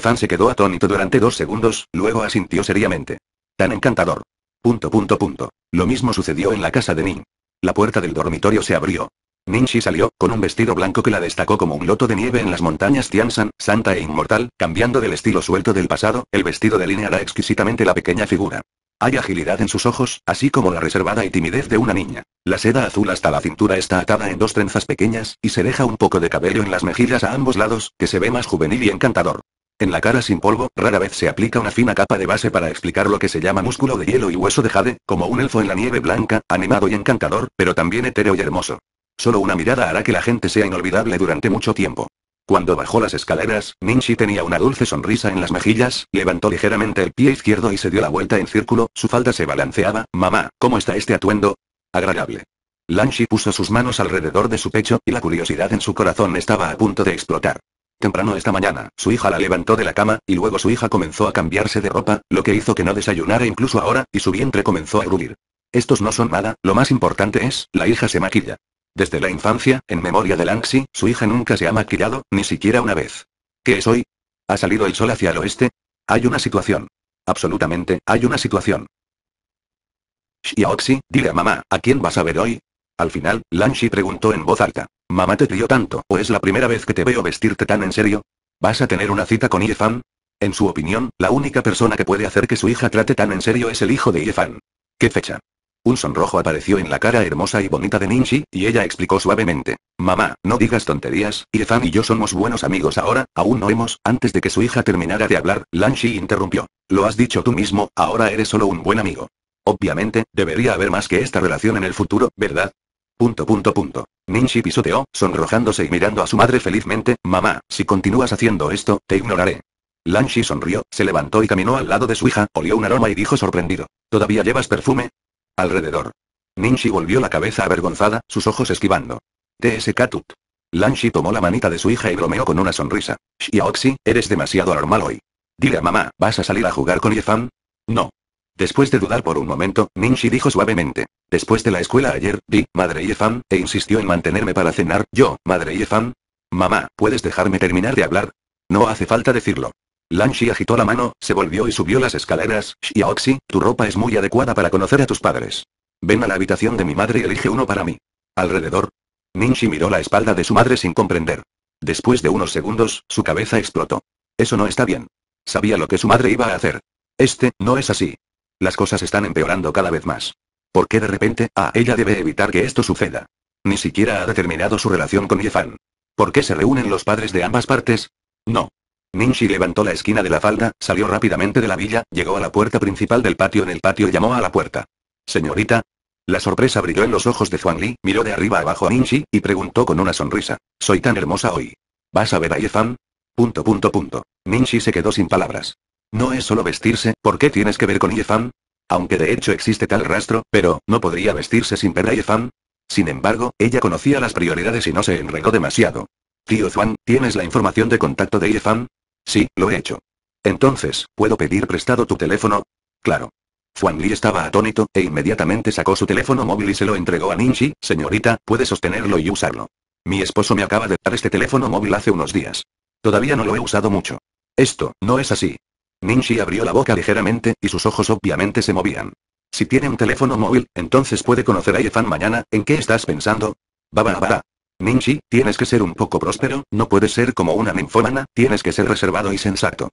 Fan se quedó atónito durante dos segundos, luego asintió seriamente. Tan encantador. Punto punto punto. Lo mismo sucedió en la casa de Ning. La puerta del dormitorio se abrió. Ninchi salió, con un vestido blanco que la destacó como un loto de nieve en las montañas Tiansan, santa e inmortal, cambiando del estilo suelto del pasado, el vestido delineará exquisitamente la pequeña figura. Hay agilidad en sus ojos, así como la reservada y timidez de una niña. La seda azul hasta la cintura está atada en dos trenzas pequeñas, y se deja un poco de cabello en las mejillas a ambos lados, que se ve más juvenil y encantador. En la cara sin polvo, rara vez se aplica una fina capa de base para explicar lo que se llama músculo de hielo y hueso de jade, como un elfo en la nieve blanca, animado y encantador, pero también etéreo y hermoso. Solo una mirada hará que la gente sea inolvidable durante mucho tiempo. Cuando bajó las escaleras, Minchi tenía una dulce sonrisa en las mejillas, levantó ligeramente el pie izquierdo y se dio la vuelta en círculo, su falda se balanceaba, mamá, ¿cómo está este atuendo? Agradable. Lanchi puso sus manos alrededor de su pecho, y la curiosidad en su corazón estaba a punto de explotar. Temprano esta mañana, su hija la levantó de la cama, y luego su hija comenzó a cambiarse de ropa, lo que hizo que no desayunara incluso ahora, y su vientre comenzó a rugir. Estos no son nada, lo más importante es, la hija se maquilla. Desde la infancia, en memoria de Lanxi, su hija nunca se ha maquillado, ni siquiera una vez. ¿Qué es hoy? ¿Ha salido el sol hacia el oeste? Hay una situación. Absolutamente, hay una situación. Xiaoxi, dile a mamá, ¿a quién vas a ver hoy? Al final, Lanxi preguntó en voz alta. ¿Mamá te crió tanto, o es la primera vez que te veo vestirte tan en serio? ¿Vas a tener una cita con Yefan? En su opinión, la única persona que puede hacer que su hija trate tan en serio es el hijo de Yefan. ¿Qué fecha? Un sonrojo apareció en la cara hermosa y bonita de Ninchi, y ella explicó suavemente. Mamá, no digas tonterías, Irfan y yo somos buenos amigos ahora, aún no hemos, antes de que su hija terminara de hablar, Lanchi interrumpió. Lo has dicho tú mismo, ahora eres solo un buen amigo. Obviamente, debería haber más que esta relación en el futuro, ¿verdad? Punto punto punto. Ninchi pisoteó, sonrojándose y mirando a su madre felizmente, mamá, si continúas haciendo esto, te ignoraré. Lanshi sonrió, se levantó y caminó al lado de su hija, olió un aroma y dijo sorprendido. ¿Todavía llevas perfume? Alrededor. Ninshi volvió la cabeza avergonzada, sus ojos esquivando. TSK Tut. Lanshi tomó la manita de su hija y bromeó con una sonrisa. Shiaoxi, eres demasiado anormal hoy. Dile a mamá, ¿vas a salir a jugar con Yefan? No. Después de dudar por un momento, Ninshi dijo suavemente. Después de la escuela ayer, di, madre Yefan, e insistió en mantenerme para cenar, yo, madre Yefan. Mamá, ¿puedes dejarme terminar de hablar? No hace falta decirlo. Lanshi agitó la mano, se volvió y subió las escaleras. Xiaoxi, tu ropa es muy adecuada para conocer a tus padres. Ven a la habitación de mi madre y elige uno para mí. Alrededor. ninxi miró la espalda de su madre sin comprender. Después de unos segundos, su cabeza explotó. Eso no está bien. Sabía lo que su madre iba a hacer. Este, no es así. Las cosas están empeorando cada vez más. ¿Por qué de repente, ah, ella debe evitar que esto suceda? Ni siquiera ha determinado su relación con Yefan. ¿Por qué se reúnen los padres de ambas partes? No. Minchi levantó la esquina de la falda, salió rápidamente de la villa, llegó a la puerta principal del patio. En el patio y llamó a la puerta. Señorita. La sorpresa brilló en los ojos de Zhuang Li, miró de arriba abajo a Minchi, y preguntó con una sonrisa. Soy tan hermosa hoy. ¿Vas a ver a Yefan? Punto punto punto. se quedó sin palabras. No es solo vestirse, ¿por qué tienes que ver con Yefan? Aunque de hecho existe tal rastro, pero, ¿no podría vestirse sin ver a Yefan? Sin embargo, ella conocía las prioridades y no se enredó demasiado. Tío Juan, ¿tienes la información de contacto de Fan? Sí, lo he hecho. Entonces, ¿puedo pedir prestado tu teléfono? Claro. Juan Li estaba atónito, e inmediatamente sacó su teléfono móvil y se lo entregó a Ninji, señorita, puede sostenerlo y usarlo. Mi esposo me acaba de dar este teléfono móvil hace unos días. Todavía no lo he usado mucho. Esto, no es así. Shi abrió la boca ligeramente, y sus ojos obviamente se movían. Si tiene un teléfono móvil, entonces puede conocer a Fan mañana, ¿en qué estás pensando? Baba, Minchi, tienes que ser un poco próspero, no puedes ser como una ninfómana, tienes que ser reservado y sensato.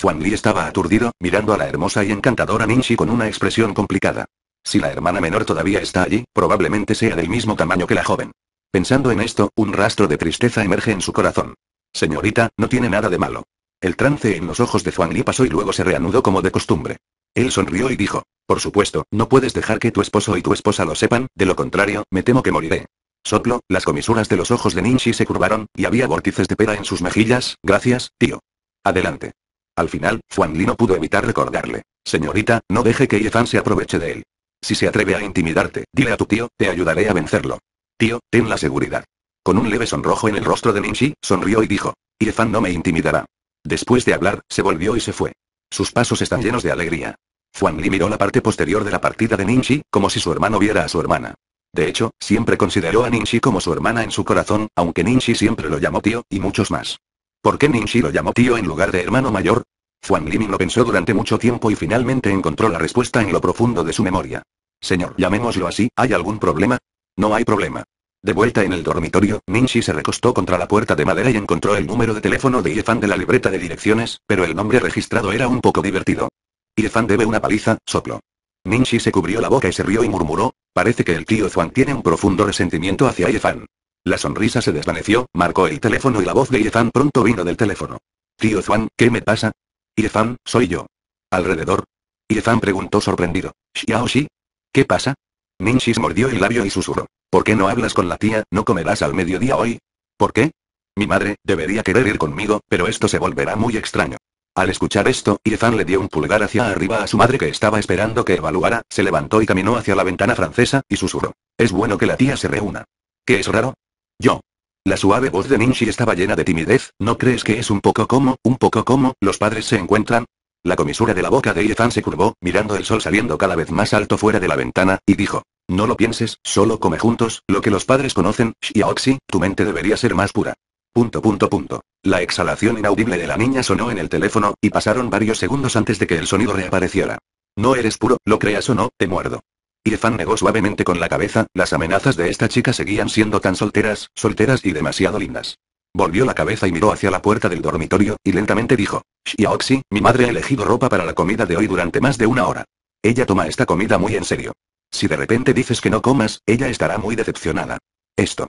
Juan Li estaba aturdido, mirando a la hermosa y encantadora Minchi con una expresión complicada. Si la hermana menor todavía está allí, probablemente sea del mismo tamaño que la joven. Pensando en esto, un rastro de tristeza emerge en su corazón. Señorita, no tiene nada de malo. El trance en los ojos de Juan Li pasó y luego se reanudó como de costumbre. Él sonrió y dijo, por supuesto, no puedes dejar que tu esposo y tu esposa lo sepan, de lo contrario, me temo que moriré. Soplo, las comisuras de los ojos de Ninchi se curvaron, y había vórtices de pera en sus mejillas, gracias, tío. Adelante. Al final, Juan Li no pudo evitar recordarle. Señorita, no deje que Yefan se aproveche de él. Si se atreve a intimidarte, dile a tu tío, te ayudaré a vencerlo. Tío, ten la seguridad. Con un leve sonrojo en el rostro de Ninchi, sonrió y dijo. Yefan no me intimidará. Después de hablar, se volvió y se fue. Sus pasos están llenos de alegría. Juan Li miró la parte posterior de la partida de Ninchi, como si su hermano viera a su hermana. De hecho, siempre consideró a Ninshi como su hermana en su corazón, aunque Ninshi siempre lo llamó tío, y muchos más. ¿Por qué Ninshi lo llamó tío en lugar de hermano mayor? Juan Liming lo pensó durante mucho tiempo y finalmente encontró la respuesta en lo profundo de su memoria. Señor, llamémoslo así, ¿hay algún problema? No hay problema. De vuelta en el dormitorio, Ninshi se recostó contra la puerta de madera y encontró el número de teléfono de Yefan de la libreta de direcciones, pero el nombre registrado era un poco divertido. Yefan debe una paliza, soplo. Ninchi se cubrió la boca y se rió y murmuró, parece que el tío Zhuang tiene un profundo resentimiento hacia Yefan. La sonrisa se desvaneció, marcó el teléfono y la voz de Yefan pronto vino del teléfono. Tío Zhuang, ¿qué me pasa? Yefan, soy yo. Alrededor. Yefan preguntó sorprendido. ¿Xiao Shi? ¿Qué pasa? Minchi mordió el labio y susurró. ¿Por qué no hablas con la tía? ¿No comerás al mediodía hoy? ¿Por qué? Mi madre debería querer ir conmigo, pero esto se volverá muy extraño. Al escuchar esto, Irfan le dio un pulgar hacia arriba a su madre que estaba esperando que evaluara, se levantó y caminó hacia la ventana francesa, y susurró. Es bueno que la tía se reúna. ¿Qué es raro? Yo. La suave voz de Ninshi estaba llena de timidez, ¿no crees que es un poco como, un poco como, los padres se encuentran? La comisura de la boca de Irfan se curvó, mirando el sol saliendo cada vez más alto fuera de la ventana, y dijo. No lo pienses, solo come juntos, lo que los padres conocen, Xiaoxi, tu mente debería ser más pura. Punto punto punto. La exhalación inaudible de la niña sonó en el teléfono, y pasaron varios segundos antes de que el sonido reapareciera. No eres puro, lo creas o no, te muerdo. fan negó suavemente con la cabeza, las amenazas de esta chica seguían siendo tan solteras, solteras y demasiado lindas. Volvió la cabeza y miró hacia la puerta del dormitorio, y lentamente dijo, Shiaoxi, mi madre ha elegido ropa para la comida de hoy durante más de una hora. Ella toma esta comida muy en serio. Si de repente dices que no comas, ella estará muy decepcionada. Esto.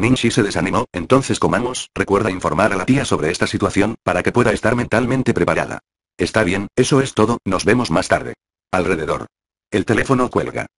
Ninshi se desanimó, entonces comamos, recuerda informar a la tía sobre esta situación, para que pueda estar mentalmente preparada. Está bien, eso es todo, nos vemos más tarde. Alrededor. El teléfono cuelga.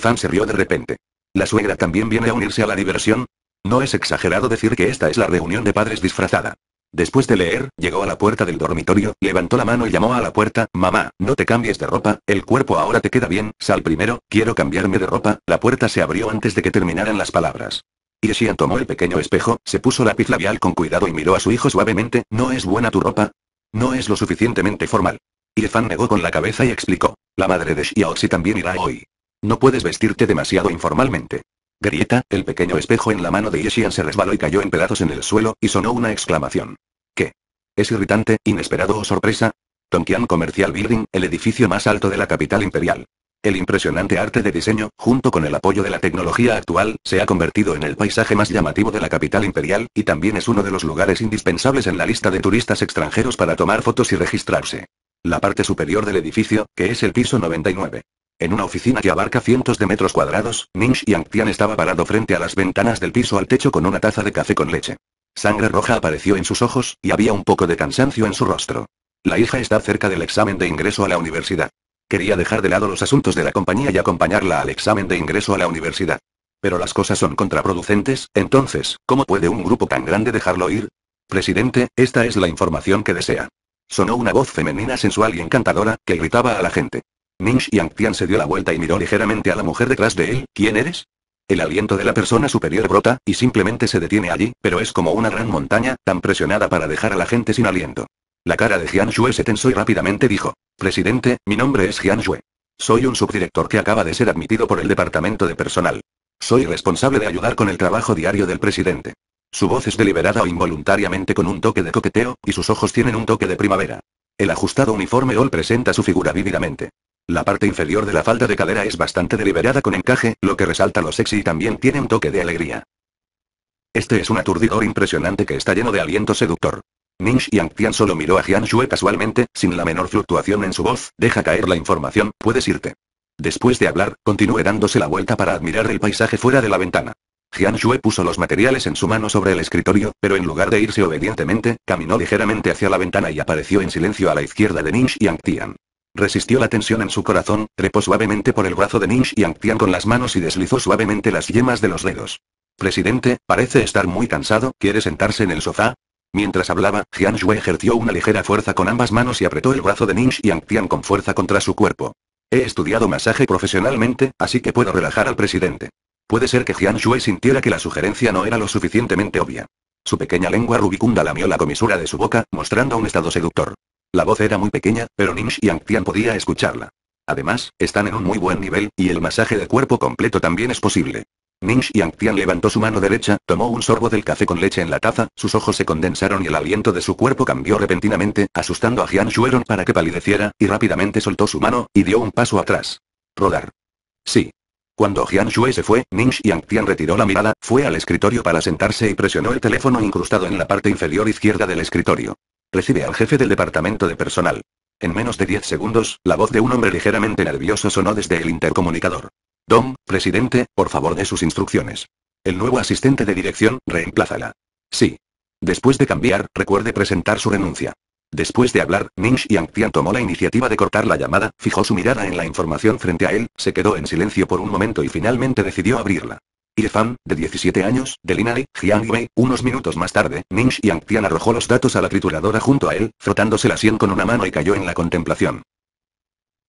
fan se rió de repente. ¿La suegra también viene a unirse a la diversión? No es exagerado decir que esta es la reunión de padres disfrazada. Después de leer, llegó a la puerta del dormitorio, levantó la mano y llamó a la puerta, mamá, no te cambies de ropa, el cuerpo ahora te queda bien, sal primero, quiero cambiarme de ropa, la puerta se abrió antes de que terminaran las palabras. Yeshian tomó el pequeño espejo, se puso lápiz labial con cuidado y miró a su hijo suavemente, ¿no es buena tu ropa? No es lo suficientemente formal. Yefan negó con la cabeza y explicó. La madre de Xiaoxi también irá hoy. No puedes vestirte demasiado informalmente. Grieta, el pequeño espejo en la mano de Yeshian se resbaló y cayó en pedazos en el suelo, y sonó una exclamación. ¿Qué? ¿Es irritante, inesperado o sorpresa? Tonkian Commercial Building, el edificio más alto de la capital imperial. El impresionante arte de diseño, junto con el apoyo de la tecnología actual, se ha convertido en el paisaje más llamativo de la capital imperial, y también es uno de los lugares indispensables en la lista de turistas extranjeros para tomar fotos y registrarse. La parte superior del edificio, que es el piso 99. En una oficina que abarca cientos de metros cuadrados, y Yangtian estaba parado frente a las ventanas del piso al techo con una taza de café con leche. Sangre roja apareció en sus ojos, y había un poco de cansancio en su rostro. La hija está cerca del examen de ingreso a la universidad. Quería dejar de lado los asuntos de la compañía y acompañarla al examen de ingreso a la universidad. Pero las cosas son contraproducentes, entonces, ¿cómo puede un grupo tan grande dejarlo ir? Presidente, esta es la información que desea. Sonó una voz femenina sensual y encantadora, que irritaba a la gente. Yang Yangtian se dio la vuelta y miró ligeramente a la mujer detrás de él. ¿Quién eres? El aliento de la persona superior brota, y simplemente se detiene allí, pero es como una gran montaña, tan presionada para dejar a la gente sin aliento. La cara de Jian Shue se tensó y rápidamente dijo. Presidente, mi nombre es Jian Shue. Soy un subdirector que acaba de ser admitido por el departamento de personal. Soy responsable de ayudar con el trabajo diario del presidente. Su voz es deliberada o involuntariamente con un toque de coqueteo, y sus ojos tienen un toque de primavera. El ajustado uniforme ol presenta su figura vívidamente. La parte inferior de la falda de cadera es bastante deliberada con encaje, lo que resalta lo sexy y también tiene un toque de alegría. Este es un aturdidor impresionante que está lleno de aliento seductor. Minsh Tian solo miró a Jian Shue casualmente, sin la menor fluctuación en su voz, deja caer la información, puedes irte. Después de hablar, continúe dándose la vuelta para admirar el paisaje fuera de la ventana. Jian Shue puso los materiales en su mano sobre el escritorio, pero en lugar de irse obedientemente, caminó ligeramente hacia la ventana y apareció en silencio a la izquierda de Ninsh Tian. Resistió la tensión en su corazón, trepó suavemente por el brazo de Ninsh Tian con las manos y deslizó suavemente las yemas de los dedos. Presidente, parece estar muy cansado, ¿quiere sentarse en el sofá? Mientras hablaba, Jian Shui ejerció una ligera fuerza con ambas manos y apretó el brazo de Ning Tian con fuerza contra su cuerpo. He estudiado masaje profesionalmente, así que puedo relajar al presidente. Puede ser que Jian Shui sintiera que la sugerencia no era lo suficientemente obvia. Su pequeña lengua rubicunda lamió la comisura de su boca, mostrando un estado seductor. La voz era muy pequeña, pero Ning Tian podía escucharla. Además, están en un muy buen nivel, y el masaje de cuerpo completo también es posible. Yang Tian levantó su mano derecha, tomó un sorbo del café con leche en la taza, sus ojos se condensaron y el aliento de su cuerpo cambió repentinamente, asustando a Jian Shueron para que palideciera, y rápidamente soltó su mano, y dio un paso atrás. Rodar. Sí. Cuando Jian Shui se fue, Ning Tian retiró la mirada, fue al escritorio para sentarse y presionó el teléfono incrustado en la parte inferior izquierda del escritorio. Recibe al jefe del departamento de personal. En menos de 10 segundos, la voz de un hombre ligeramente nervioso sonó desde el intercomunicador. Dom, presidente, por favor de sus instrucciones. El nuevo asistente de dirección, reemplázala. Sí. Después de cambiar, recuerde presentar su renuncia. Después de hablar, y tian tomó la iniciativa de cortar la llamada, fijó su mirada en la información frente a él, se quedó en silencio por un momento y finalmente decidió abrirla. Irfan, de 17 años, de Linari, Wei, Unos minutos más tarde, y tian arrojó los datos a la trituradora junto a él, frotándose la sien con una mano y cayó en la contemplación.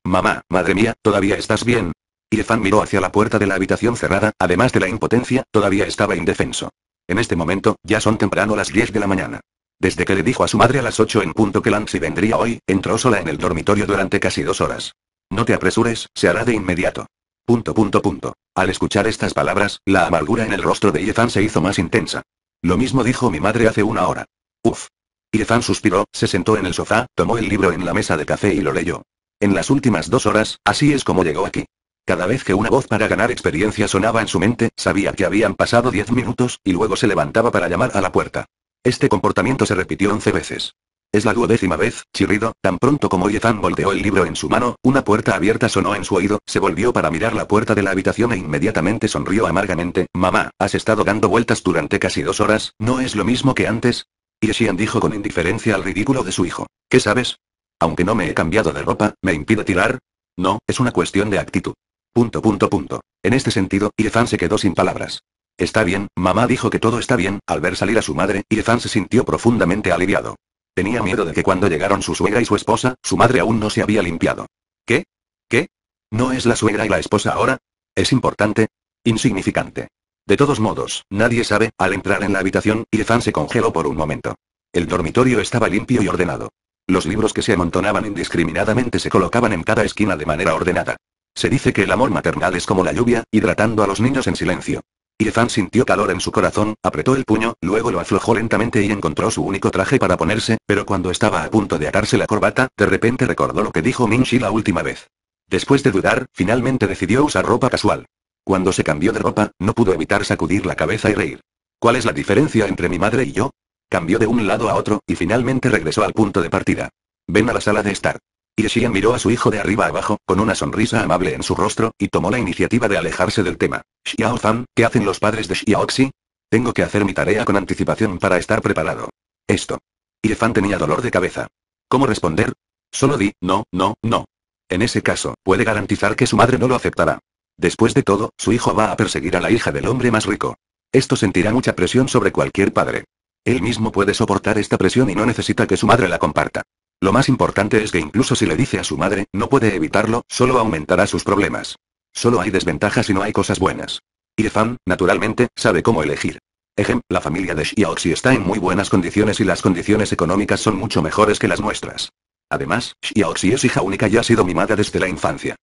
Mamá, madre mía, ¿todavía estás bien? Irfan miró hacia la puerta de la habitación cerrada, además de la impotencia, todavía estaba indefenso. En este momento, ya son temprano las 10 de la mañana. Desde que le dijo a su madre a las 8 en punto que Lancy vendría hoy, entró sola en el dormitorio durante casi dos horas. No te apresures, se hará de inmediato. Punto punto punto. Al escuchar estas palabras, la amargura en el rostro de Irfan se hizo más intensa. Lo mismo dijo mi madre hace una hora. Uf. Irfan suspiró, se sentó en el sofá, tomó el libro en la mesa de café y lo leyó. En las últimas dos horas, así es como llegó aquí. Cada vez que una voz para ganar experiencia sonaba en su mente, sabía que habían pasado 10 minutos, y luego se levantaba para llamar a la puerta. Este comportamiento se repitió 11 veces. Es la duodécima vez, chirrido, tan pronto como Yefan volteó el libro en su mano, una puerta abierta sonó en su oído, se volvió para mirar la puerta de la habitación e inmediatamente sonrió amargamente, mamá, has estado dando vueltas durante casi dos horas, ¿no es lo mismo que antes? Yeshian dijo con indiferencia al ridículo de su hijo. ¿Qué sabes? Aunque no me he cambiado de ropa, ¿me impide tirar? No, es una cuestión de actitud. Punto punto punto. En este sentido, Irfan se quedó sin palabras. Está bien, mamá dijo que todo está bien, al ver salir a su madre, Irfan se sintió profundamente aliviado. Tenía miedo de que cuando llegaron su suegra y su esposa, su madre aún no se había limpiado. ¿Qué? ¿Qué? ¿No es la suegra y la esposa ahora? ¿Es importante? Insignificante. De todos modos, nadie sabe, al entrar en la habitación, Irfan se congeló por un momento. El dormitorio estaba limpio y ordenado. Los libros que se amontonaban indiscriminadamente se colocaban en cada esquina de manera ordenada. Se dice que el amor maternal es como la lluvia, hidratando a los niños en silencio. Fan sintió calor en su corazón, apretó el puño, luego lo aflojó lentamente y encontró su único traje para ponerse, pero cuando estaba a punto de atarse la corbata, de repente recordó lo que dijo Min-Shi la última vez. Después de dudar, finalmente decidió usar ropa casual. Cuando se cambió de ropa, no pudo evitar sacudir la cabeza y reír. ¿Cuál es la diferencia entre mi madre y yo? Cambió de un lado a otro, y finalmente regresó al punto de partida. Ven a la sala de estar. Yan miró a su hijo de arriba abajo, con una sonrisa amable en su rostro, y tomó la iniciativa de alejarse del tema. xiao ¿qué hacen los padres de Xiaoxi? Tengo que hacer mi tarea con anticipación para estar preparado. Esto. fan tenía dolor de cabeza. ¿Cómo responder? Solo di, no, no, no. En ese caso, puede garantizar que su madre no lo aceptará. Después de todo, su hijo va a perseguir a la hija del hombre más rico. Esto sentirá mucha presión sobre cualquier padre. Él mismo puede soportar esta presión y no necesita que su madre la comparta. Lo más importante es que incluso si le dice a su madre, no puede evitarlo, solo aumentará sus problemas. Solo hay desventajas y no hay cosas buenas. Y Fan, naturalmente, sabe cómo elegir. Ejemplo, la familia de Xiaoxi está en muy buenas condiciones y las condiciones económicas son mucho mejores que las nuestras. Además, Xiaoxi es hija única y ha sido mimada desde la infancia.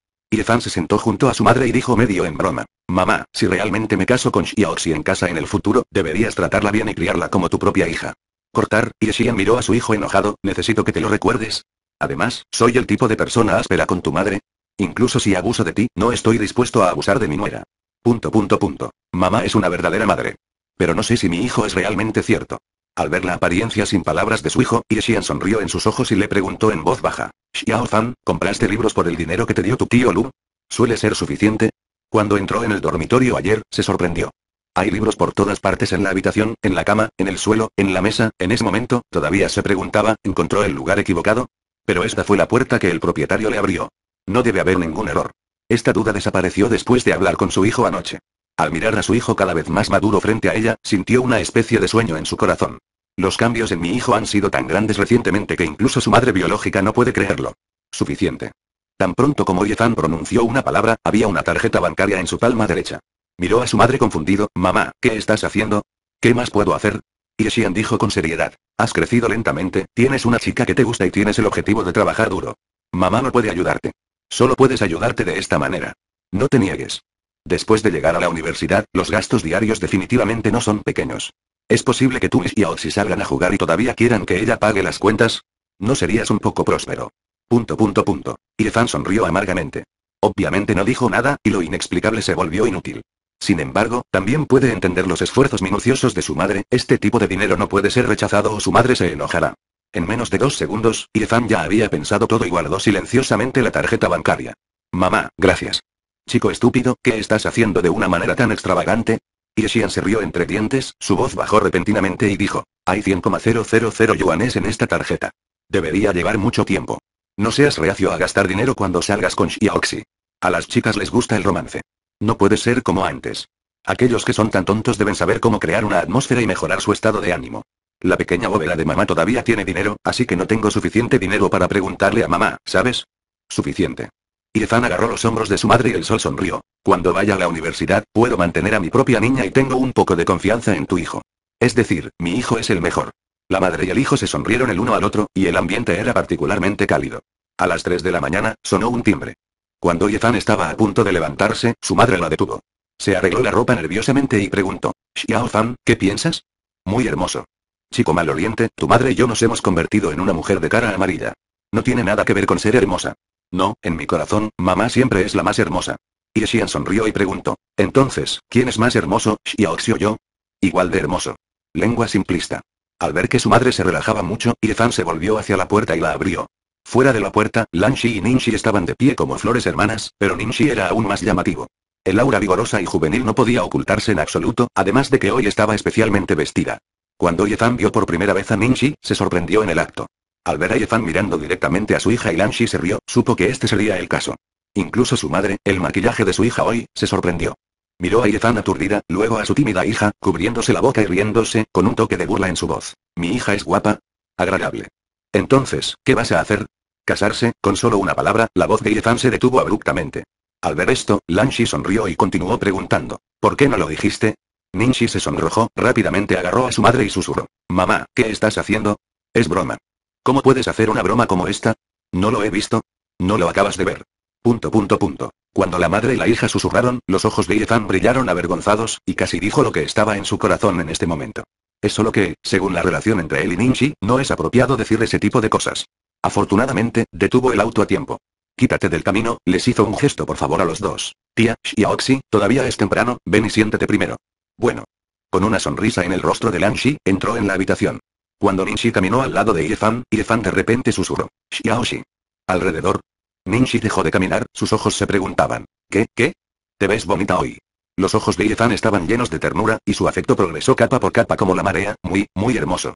Fan se sentó junto a su madre y dijo medio en broma. Mamá, si realmente me caso con Xiaoxi en casa en el futuro, deberías tratarla bien y criarla como tu propia hija cortar, y miró a su hijo enojado, necesito que te lo recuerdes. Además, soy el tipo de persona áspera con tu madre. Incluso si abuso de ti, no estoy dispuesto a abusar de mi nuera. Punto punto punto. Mamá es una verdadera madre. Pero no sé si mi hijo es realmente cierto. Al ver la apariencia sin palabras de su hijo, Xian sonrió en sus ojos y le preguntó en voz baja. Xiao-Fan, ¿compraste libros por el dinero que te dio tu tío Lu? ¿Suele ser suficiente? Cuando entró en el dormitorio ayer, se sorprendió. Hay libros por todas partes en la habitación, en la cama, en el suelo, en la mesa, en ese momento, todavía se preguntaba, ¿encontró el lugar equivocado? Pero esta fue la puerta que el propietario le abrió. No debe haber ningún error. Esta duda desapareció después de hablar con su hijo anoche. Al mirar a su hijo cada vez más maduro frente a ella, sintió una especie de sueño en su corazón. Los cambios en mi hijo han sido tan grandes recientemente que incluso su madre biológica no puede creerlo. Suficiente. Tan pronto como Yefan pronunció una palabra, había una tarjeta bancaria en su palma derecha. Miró a su madre confundido, mamá, ¿qué estás haciendo? ¿Qué más puedo hacer? Y Xian dijo con seriedad, has crecido lentamente, tienes una chica que te gusta y tienes el objetivo de trabajar duro. Mamá no puede ayudarte. Solo puedes ayudarte de esta manera. No te niegues. Después de llegar a la universidad, los gastos diarios definitivamente no son pequeños. ¿Es posible que tú y si salgan a jugar y todavía quieran que ella pague las cuentas? No serías un poco próspero. Punto punto punto. Irfan sonrió amargamente. Obviamente no dijo nada, y lo inexplicable se volvió inútil. Sin embargo, también puede entender los esfuerzos minuciosos de su madre, este tipo de dinero no puede ser rechazado o su madre se enojará. En menos de dos segundos, Irfan ya había pensado todo y guardó silenciosamente la tarjeta bancaria. Mamá, gracias. Chico estúpido, ¿qué estás haciendo de una manera tan extravagante? Yixian se rió entre dientes, su voz bajó repentinamente y dijo, hay 100,000 yuanes en esta tarjeta. Debería llevar mucho tiempo. No seas reacio a gastar dinero cuando salgas con Xiaoxi. A las chicas les gusta el romance. No puede ser como antes. Aquellos que son tan tontos deben saber cómo crear una atmósfera y mejorar su estado de ánimo. La pequeña bóveda de mamá todavía tiene dinero, así que no tengo suficiente dinero para preguntarle a mamá, ¿sabes? Suficiente. Irfan agarró los hombros de su madre y el sol sonrió. Cuando vaya a la universidad, puedo mantener a mi propia niña y tengo un poco de confianza en tu hijo. Es decir, mi hijo es el mejor. La madre y el hijo se sonrieron el uno al otro, y el ambiente era particularmente cálido. A las 3 de la mañana, sonó un timbre. Cuando Yefan estaba a punto de levantarse, su madre la detuvo. Se arregló la ropa nerviosamente y preguntó, Xiao Fan, ¿qué piensas? Muy hermoso. Chico maloliente, tu madre y yo nos hemos convertido en una mujer de cara amarilla. No tiene nada que ver con ser hermosa. No, en mi corazón, mamá siempre es la más hermosa. Y Xian sonrió y preguntó, entonces, ¿quién es más hermoso, Xiao o yo? Igual de hermoso. Lengua simplista. Al ver que su madre se relajaba mucho, Yefan se volvió hacia la puerta y la abrió. Fuera de la puerta, Lanshi y Ninshi estaban de pie como flores hermanas, pero Ninshi era aún más llamativo. El aura vigorosa y juvenil no podía ocultarse en absoluto, además de que hoy estaba especialmente vestida. Cuando Yefan vio por primera vez a Ninshi, se sorprendió en el acto. Al ver a Yefan mirando directamente a su hija y Lanshi se rió, supo que este sería el caso. Incluso su madre, el maquillaje de su hija hoy, se sorprendió. Miró a Yefan aturdida, luego a su tímida hija, cubriéndose la boca y riéndose, con un toque de burla en su voz. Mi hija es guapa. Agradable. Entonces, ¿qué vas a hacer? ¿Casarse? Con solo una palabra, la voz de Irfan se detuvo abruptamente. Al ver esto, Lanshi sonrió y continuó preguntando. ¿Por qué no lo dijiste? Ninchi se sonrojó, rápidamente agarró a su madre y susurró. Mamá, ¿qué estás haciendo? Es broma. ¿Cómo puedes hacer una broma como esta? No lo he visto. No lo acabas de ver. Punto punto punto. Cuando la madre y la hija susurraron, los ojos de Irfan brillaron avergonzados, y casi dijo lo que estaba en su corazón en este momento. Es solo que, según la relación entre él y Ninchi, no es apropiado decir ese tipo de cosas. Afortunadamente, detuvo el auto a tiempo. Quítate del camino, les hizo un gesto por favor a los dos. Tía, Xiaoxi, todavía es temprano, ven y siéntate primero. Bueno. Con una sonrisa en el rostro de Lanxi, entró en la habitación. Cuando Ninxi caminó al lado de Yefan, Yefan de repente susurró. Xiaoxi. Alrededor. Ninxi dejó de caminar, sus ojos se preguntaban. ¿Qué, qué? ¿Te ves bonita hoy? Los ojos de Yefan estaban llenos de ternura, y su afecto progresó capa por capa como la marea, muy, muy hermoso.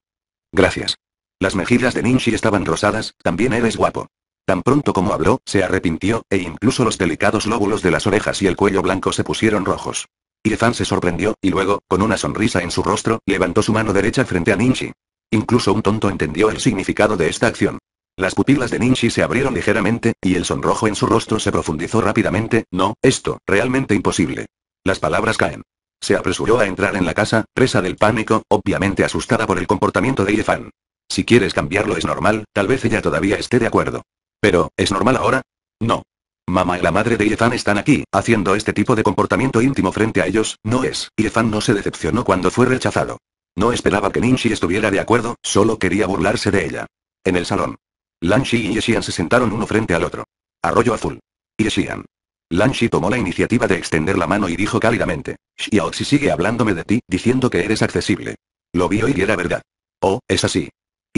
Gracias. Las mejillas de Ninshi estaban rosadas, también eres guapo. Tan pronto como habló, se arrepintió, e incluso los delicados lóbulos de las orejas y el cuello blanco se pusieron rojos. Irefan se sorprendió, y luego, con una sonrisa en su rostro, levantó su mano derecha frente a Ninshi. Incluso un tonto entendió el significado de esta acción. Las pupilas de Ninshi se abrieron ligeramente, y el sonrojo en su rostro se profundizó rápidamente, no, esto, realmente imposible. Las palabras caen. Se apresuró a entrar en la casa, presa del pánico, obviamente asustada por el comportamiento de Irefan. Si quieres cambiarlo es normal, tal vez ella todavía esté de acuerdo. Pero, ¿es normal ahora? No. Mamá y la madre de Yefan están aquí, haciendo este tipo de comportamiento íntimo frente a ellos, no es, Yefan no se decepcionó cuando fue rechazado. No esperaba que Ninshi estuviera de acuerdo, solo quería burlarse de ella. En el salón. Lanshi y Yeshian se sentaron uno frente al otro. Arroyo azul. Yeshian. Lanshi tomó la iniciativa de extender la mano y dijo cálidamente. Xiaoxi sigue hablándome de ti, diciendo que eres accesible. Lo vio y era verdad. Oh, es así.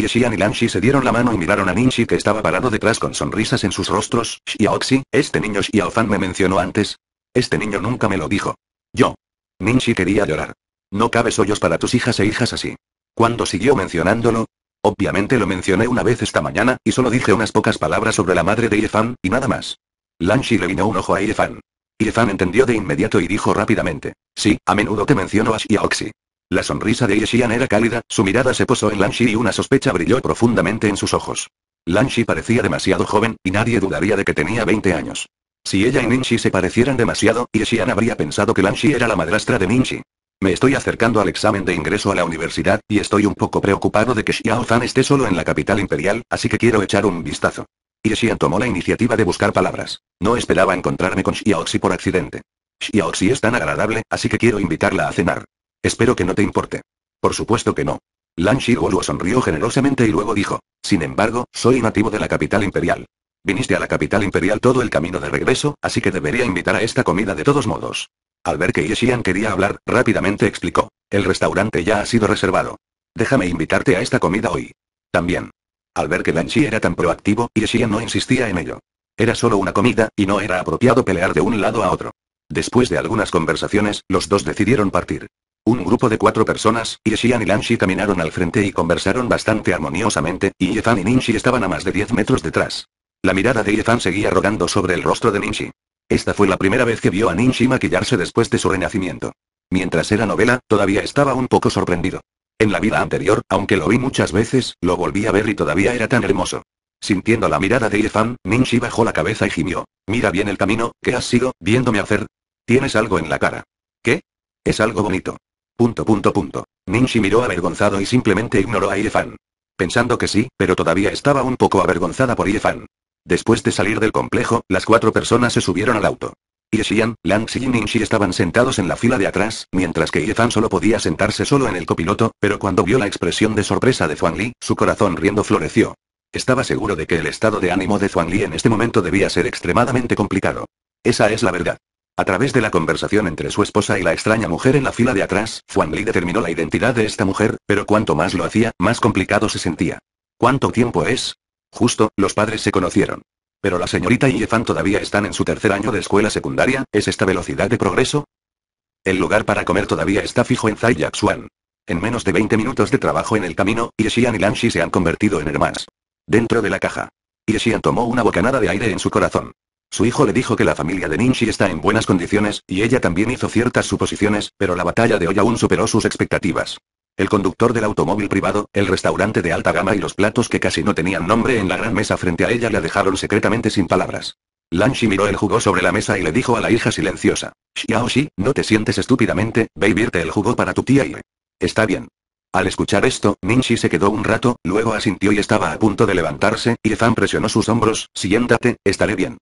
Xian y Lanxi se dieron la mano y miraron a Ninxi que estaba parado detrás con sonrisas en sus rostros. Shiaoxi, este niño Xiaofan me mencionó antes. Este niño nunca me lo dijo. Yo. Ninchi quería llorar. No cabes hoyos para tus hijas e hijas así. ¿Cuándo siguió mencionándolo? Obviamente lo mencioné una vez esta mañana, y solo dije unas pocas palabras sobre la madre de Yifan, y nada más. Lanshi le vino un ojo a Yifan. Yifan entendió de inmediato y dijo rápidamente. Sí, a menudo te menciono a Shiaoxi. La sonrisa de Yeshian era cálida, su mirada se posó en Lanshi y una sospecha brilló profundamente en sus ojos. Lanshi parecía demasiado joven, y nadie dudaría de que tenía 20 años. Si ella y Ninshi se parecieran demasiado, Yeshian habría pensado que Lanshi era la madrastra de Ninshi. Me estoy acercando al examen de ingreso a la universidad, y estoy un poco preocupado de que xiao Fan esté solo en la capital imperial, así que quiero echar un vistazo. Yeshian tomó la iniciativa de buscar palabras. No esperaba encontrarme con Xiaoxi por accidente. Xiaoxi es tan agradable, así que quiero invitarla a cenar. Espero que no te importe. Por supuesto que no. Lan Wolu sonrió generosamente y luego dijo, sin embargo, soy nativo de la capital imperial. Viniste a la capital imperial todo el camino de regreso, así que debería invitar a esta comida de todos modos. Al ver que Yeshian quería hablar, rápidamente explicó, el restaurante ya ha sido reservado. Déjame invitarte a esta comida hoy. También. Al ver que Shi era tan proactivo, Yeshian no insistía en ello. Era solo una comida, y no era apropiado pelear de un lado a otro. Después de algunas conversaciones, los dos decidieron partir. Un grupo de cuatro personas, Xian y Lanshi caminaron al frente y conversaron bastante armoniosamente, y Yefan y Ninshi estaban a más de 10 metros detrás. La mirada de Yefan seguía rogando sobre el rostro de Ninshi. Esta fue la primera vez que vio a Ninshi maquillarse después de su renacimiento. Mientras era novela, todavía estaba un poco sorprendido. En la vida anterior, aunque lo vi muchas veces, lo volví a ver y todavía era tan hermoso. Sintiendo la mirada de Yefan, Ninshi bajó la cabeza y gimió. Mira bien el camino, ¿qué has sido, viéndome hacer? Tienes algo en la cara. ¿Qué? Es algo bonito. Punto punto punto. miró avergonzado y simplemente ignoró a Ie-Fan. Pensando que sí, pero todavía estaba un poco avergonzada por Ie-Fan. Después de salir del complejo, las cuatro personas se subieron al auto. Xian, Langxi y Ningxi estaban sentados en la fila de atrás, mientras que Ie-Fan solo podía sentarse solo en el copiloto, pero cuando vio la expresión de sorpresa de Zhuang Li, su corazón riendo floreció. Estaba seguro de que el estado de ánimo de Zhuang Li en este momento debía ser extremadamente complicado. Esa es la verdad. A través de la conversación entre su esposa y la extraña mujer en la fila de atrás, Juan Li determinó la identidad de esta mujer, pero cuanto más lo hacía, más complicado se sentía. ¿Cuánto tiempo es? Justo, los padres se conocieron. Pero la señorita y Yefan todavía están en su tercer año de escuela secundaria, ¿es esta velocidad de progreso? El lugar para comer todavía está fijo en Zai En menos de 20 minutos de trabajo en el camino, Yexian y Lanshi se han convertido en hermanas. Dentro de la caja. Yexian tomó una bocanada de aire en su corazón. Su hijo le dijo que la familia de Ninchi está en buenas condiciones, y ella también hizo ciertas suposiciones, pero la batalla de hoy aún superó sus expectativas. El conductor del automóvil privado, el restaurante de alta gama y los platos que casi no tenían nombre en la gran mesa frente a ella la dejaron secretamente sin palabras. Lanshi miró el jugo sobre la mesa y le dijo a la hija silenciosa. Xiaoshi no te sientes estúpidamente, ve y el jugo para tu tía y... Está bien. Al escuchar esto, Ninchi se quedó un rato, luego asintió y estaba a punto de levantarse, y Fan presionó sus hombros, siéntate, estaré bien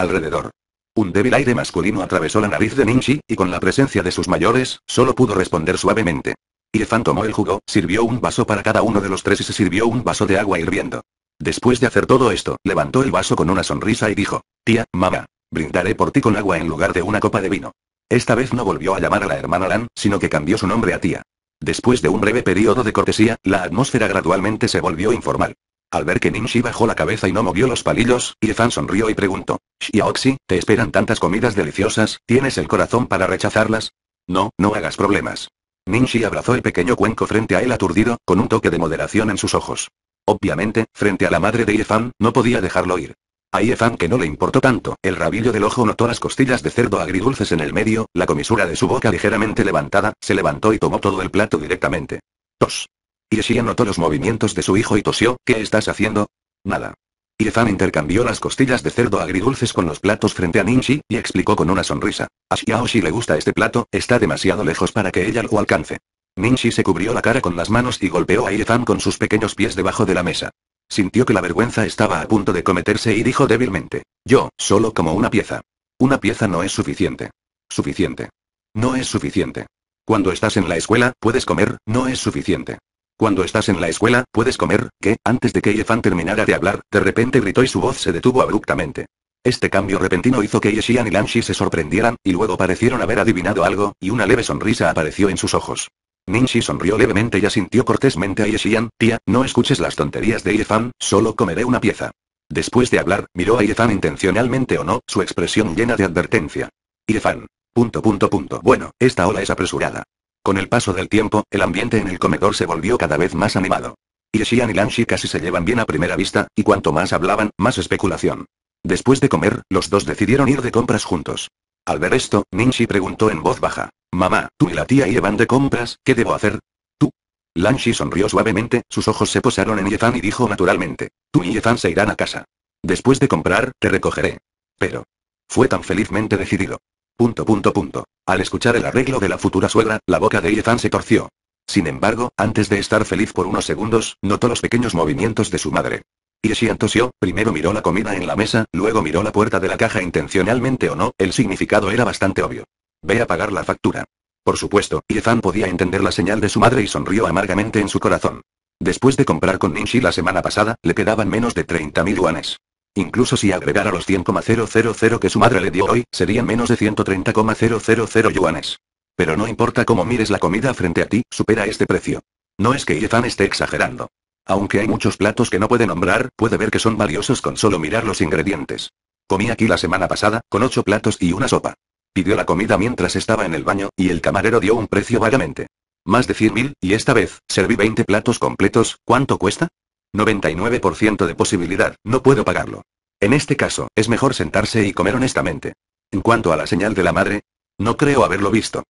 alrededor. Un débil aire masculino atravesó la nariz de Ninchi, y con la presencia de sus mayores, solo pudo responder suavemente. Irfan tomó el jugo, sirvió un vaso para cada uno de los tres y se sirvió un vaso de agua hirviendo. Después de hacer todo esto, levantó el vaso con una sonrisa y dijo, tía, mamá, brindaré por ti con agua en lugar de una copa de vino. Esta vez no volvió a llamar a la hermana Lan, sino que cambió su nombre a tía. Después de un breve periodo de cortesía, la atmósfera gradualmente se volvió informal. Al ver que Ninshi bajó la cabeza y no movió los palillos, Yefan sonrió y preguntó. Xiaoxi, ¿te esperan tantas comidas deliciosas? ¿Tienes el corazón para rechazarlas? No, no hagas problemas. Ninshi abrazó el pequeño cuenco frente a él aturdido, con un toque de moderación en sus ojos. Obviamente, frente a la madre de Yefan, no podía dejarlo ir. A Yefan que no le importó tanto, el rabillo del ojo notó las costillas de cerdo agridulces en el medio, la comisura de su boca ligeramente levantada, se levantó y tomó todo el plato directamente. Tos. Ieshia notó los movimientos de su hijo y tosió, ¿qué estás haciendo? Nada. Irfan intercambió las costillas de cerdo agridulces con los platos frente a Ninchi, y explicó con una sonrisa. A si le gusta este plato, está demasiado lejos para que ella lo alcance. Ninchi se cubrió la cara con las manos y golpeó a Irfan con sus pequeños pies debajo de la mesa. Sintió que la vergüenza estaba a punto de cometerse y dijo débilmente. Yo, solo como una pieza. Una pieza no es suficiente. Suficiente. No es suficiente. Cuando estás en la escuela, puedes comer, no es suficiente. Cuando estás en la escuela, puedes comer, que, antes de que Yefan terminara de hablar, de repente gritó y su voz se detuvo abruptamente. Este cambio repentino hizo que Yeshian y Lanshi se sorprendieran, y luego parecieron haber adivinado algo, y una leve sonrisa apareció en sus ojos. Ninshi sonrió levemente y asintió cortésmente a Yeshian, tía, no escuches las tonterías de Yefan, solo comeré una pieza. Después de hablar, miró a Yefan intencionalmente o no, su expresión llena de advertencia. Yefan. Punto punto punto. Bueno, esta ola es apresurada. Con el paso del tiempo, el ambiente en el comedor se volvió cada vez más animado. Shian y Lanshi casi se llevan bien a primera vista, y cuanto más hablaban, más especulación. Después de comer, los dos decidieron ir de compras juntos. Al ver esto, Ninshi preguntó en voz baja. Mamá, tú y la tía irán de compras, ¿qué debo hacer? Tú. Lanshi sonrió suavemente, sus ojos se posaron en Yefan y dijo naturalmente. Tú y Yefan se irán a casa. Después de comprar, te recogeré. Pero. Fue tan felizmente decidido. Punto punto punto. Al escuchar el arreglo de la futura suegra, la boca de Yefan se torció. Sin embargo, antes de estar feliz por unos segundos, notó los pequeños movimientos de su madre. y tosió, primero miró la comida en la mesa, luego miró la puerta de la caja intencionalmente o no, el significado era bastante obvio. Ve a pagar la factura. Por supuesto, Yefan podía entender la señal de su madre y sonrió amargamente en su corazón. Después de comprar con Ninshi la semana pasada, le quedaban menos de 30.000 yuanes. Incluso si agregara los 100,000 que su madre le dio hoy, serían menos de 130,000 yuanes. Pero no importa cómo mires la comida frente a ti, supera este precio. No es que Yefan esté exagerando. Aunque hay muchos platos que no puede nombrar, puede ver que son valiosos con solo mirar los ingredientes. Comí aquí la semana pasada, con ocho platos y una sopa. Pidió la comida mientras estaba en el baño, y el camarero dio un precio vagamente. Más de 100.000, y esta vez, serví 20 platos completos, ¿cuánto cuesta? 99% de posibilidad, no puedo pagarlo. En este caso, es mejor sentarse y comer honestamente. En cuanto a la señal de la madre, no creo haberlo visto.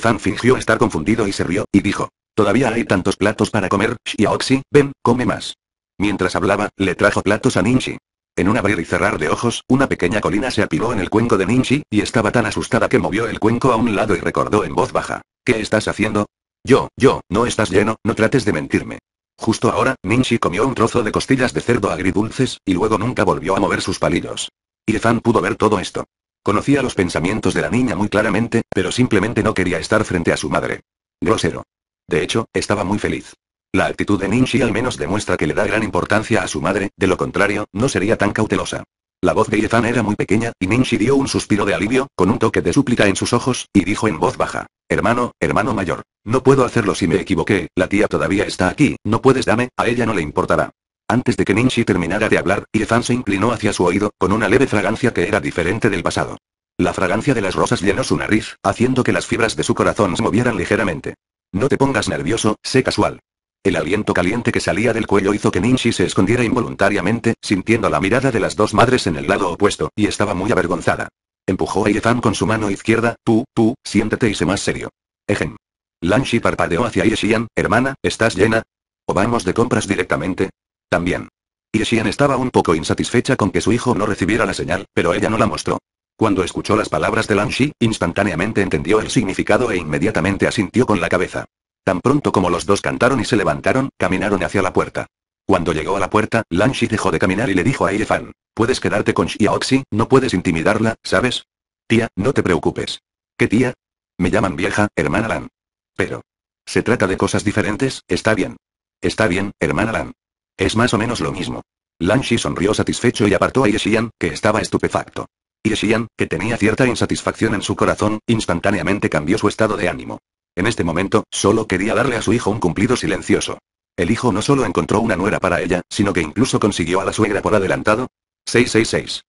fan fingió estar confundido y se rió, y dijo, todavía hay tantos platos para comer, Xiaoxi, ven, come más. Mientras hablaba, le trajo platos a Ninchi. En un abrir y cerrar de ojos, una pequeña colina se apiló en el cuenco de Ninchi, y estaba tan asustada que movió el cuenco a un lado y recordó en voz baja, ¿qué estás haciendo? Yo, yo, no estás lleno, no trates de mentirme. Justo ahora, Ninchi comió un trozo de costillas de cerdo agridulces, y luego nunca volvió a mover sus palillos. Irfan pudo ver todo esto. Conocía los pensamientos de la niña muy claramente, pero simplemente no quería estar frente a su madre. Grosero. De hecho, estaba muy feliz. La actitud de Ninchi al menos demuestra que le da gran importancia a su madre, de lo contrario, no sería tan cautelosa. La voz de Yefan era muy pequeña, y Ninji dio un suspiro de alivio, con un toque de súplica en sus ojos, y dijo en voz baja. Hermano, hermano mayor. No puedo hacerlo si me equivoqué, la tía todavía está aquí, no puedes dame, a ella no le importará. Antes de que Ninji terminara de hablar, Yefan se inclinó hacia su oído, con una leve fragancia que era diferente del pasado. La fragancia de las rosas llenó su nariz, haciendo que las fibras de su corazón se movieran ligeramente. No te pongas nervioso, sé casual. El aliento caliente que salía del cuello hizo que Ninshi se escondiera involuntariamente, sintiendo la mirada de las dos madres en el lado opuesto, y estaba muy avergonzada. Empujó a Yefan con su mano izquierda, tú, tú, siéntate y sé más serio. Ejem. Lanshi parpadeó hacia Iesian. hermana, ¿estás llena? ¿O vamos de compras directamente? También. Iesian estaba un poco insatisfecha con que su hijo no recibiera la señal, pero ella no la mostró. Cuando escuchó las palabras de Lanshi, instantáneamente entendió el significado e inmediatamente asintió con la cabeza. Tan pronto como los dos cantaron y se levantaron, caminaron hacia la puerta. Cuando llegó a la puerta, Lanshi dejó de caminar y le dijo a Irfan, puedes quedarte con Xiaoxi, no puedes intimidarla, ¿sabes? Tía, no te preocupes. ¿Qué tía? Me llaman vieja, hermana Lan. Pero. Se trata de cosas diferentes, está bien. Está bien, hermana Lan. Es más o menos lo mismo. Lanshi sonrió satisfecho y apartó a Xian, que estaba estupefacto. Xian, que tenía cierta insatisfacción en su corazón, instantáneamente cambió su estado de ánimo. En este momento, solo quería darle a su hijo un cumplido silencioso. El hijo no solo encontró una nuera para ella, sino que incluso consiguió a la suegra por adelantado. 666.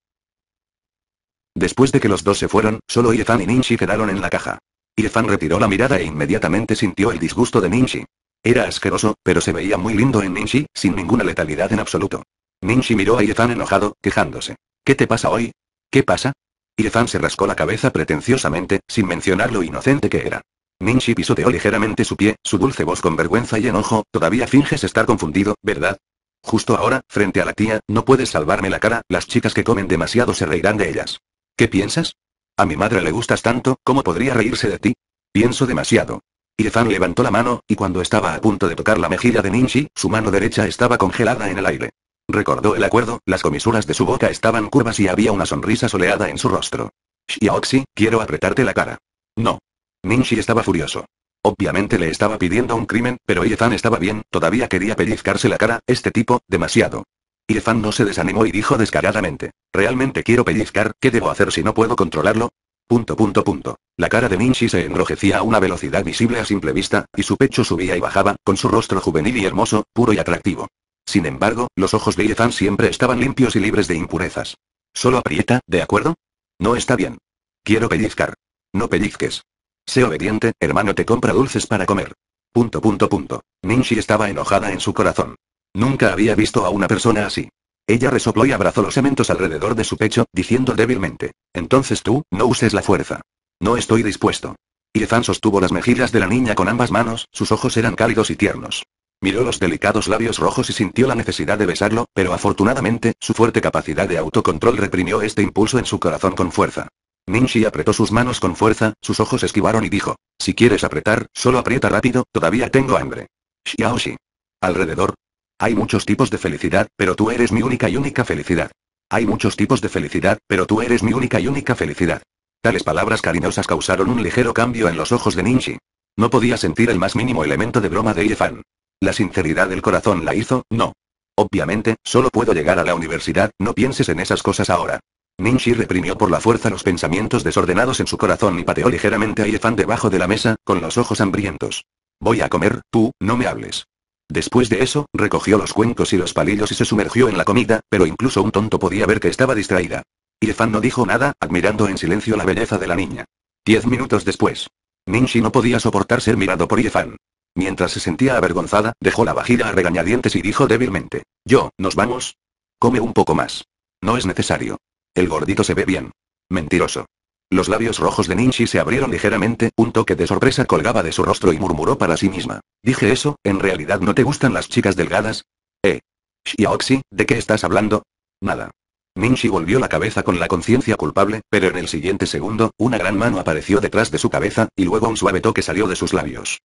Después de que los dos se fueron, solo Yefan y Ninshi quedaron en la caja. Yefan retiró la mirada e inmediatamente sintió el disgusto de Ninshi. Era asqueroso, pero se veía muy lindo en Ninshi, sin ninguna letalidad en absoluto. Ninshi miró a Yefan enojado, quejándose. ¿Qué te pasa hoy? ¿Qué pasa? Yefan se rascó la cabeza pretenciosamente, sin mencionar lo inocente que era. Minchi pisoteó ligeramente su pie, su dulce voz con vergüenza y enojo, todavía finges estar confundido, ¿verdad? Justo ahora, frente a la tía, no puedes salvarme la cara, las chicas que comen demasiado se reirán de ellas. ¿Qué piensas? A mi madre le gustas tanto, ¿cómo podría reírse de ti? Pienso demasiado. Irfan levantó la mano, y cuando estaba a punto de tocar la mejilla de Ninchi, su mano derecha estaba congelada en el aire. Recordó el acuerdo, las comisuras de su boca estaban curvas y había una sonrisa soleada en su rostro. Xiaoxi, quiero apretarte la cara. No. Minchi estaba furioso. Obviamente le estaba pidiendo un crimen, pero Yefan estaba bien, todavía quería pellizcarse la cara, este tipo, demasiado. Yefan no se desanimó y dijo descaradamente. ¿Realmente quiero pellizcar? ¿Qué debo hacer si no puedo controlarlo? Punto punto punto. La cara de Minchi se enrojecía a una velocidad visible a simple vista, y su pecho subía y bajaba, con su rostro juvenil y hermoso, puro y atractivo. Sin embargo, los ojos de Yefan siempre estaban limpios y libres de impurezas. Solo aprieta, ¿de acuerdo? No está bien. Quiero pellizcar. No pellizques. «Se obediente, hermano te compra dulces para comer. Punto punto punto. Ninshi estaba enojada en su corazón. Nunca había visto a una persona así. Ella resopló y abrazó los cementos alrededor de su pecho, diciendo débilmente. Entonces tú, no uses la fuerza. No estoy dispuesto. Irfan sostuvo las mejillas de la niña con ambas manos, sus ojos eran cálidos y tiernos. Miró los delicados labios rojos y sintió la necesidad de besarlo, pero afortunadamente, su fuerte capacidad de autocontrol reprimió este impulso en su corazón con fuerza. Ninshi apretó sus manos con fuerza, sus ojos esquivaron y dijo. Si quieres apretar, solo aprieta rápido, todavía tengo hambre. Xiaoshi. Alrededor. Hay muchos tipos de felicidad, pero tú eres mi única y única felicidad. Hay muchos tipos de felicidad, pero tú eres mi única y única felicidad. Tales palabras cariñosas causaron un ligero cambio en los ojos de Ninchi. No podía sentir el más mínimo elemento de broma de Yefan. La sinceridad del corazón la hizo, no. Obviamente, solo puedo llegar a la universidad, no pienses en esas cosas ahora. Ninshi reprimió por la fuerza los pensamientos desordenados en su corazón y pateó ligeramente a Iefan debajo de la mesa, con los ojos hambrientos. Voy a comer, tú, no me hables. Después de eso, recogió los cuencos y los palillos y se sumergió en la comida, pero incluso un tonto podía ver que estaba distraída. Iefan no dijo nada, admirando en silencio la belleza de la niña. Diez minutos después. Ninshi no podía soportar ser mirado por Iefan. Mientras se sentía avergonzada, dejó la vajilla a regañadientes y dijo débilmente. Yo, ¿nos vamos? Come un poco más. No es necesario. El gordito se ve bien. Mentiroso. Los labios rojos de Ninchi se abrieron ligeramente, un toque de sorpresa colgaba de su rostro y murmuró para sí misma. Dije eso, ¿en realidad no te gustan las chicas delgadas? Eh. Xiaoxi, ¿de qué estás hablando? Nada. Ninchi volvió la cabeza con la conciencia culpable, pero en el siguiente segundo, una gran mano apareció detrás de su cabeza, y luego un suave toque salió de sus labios.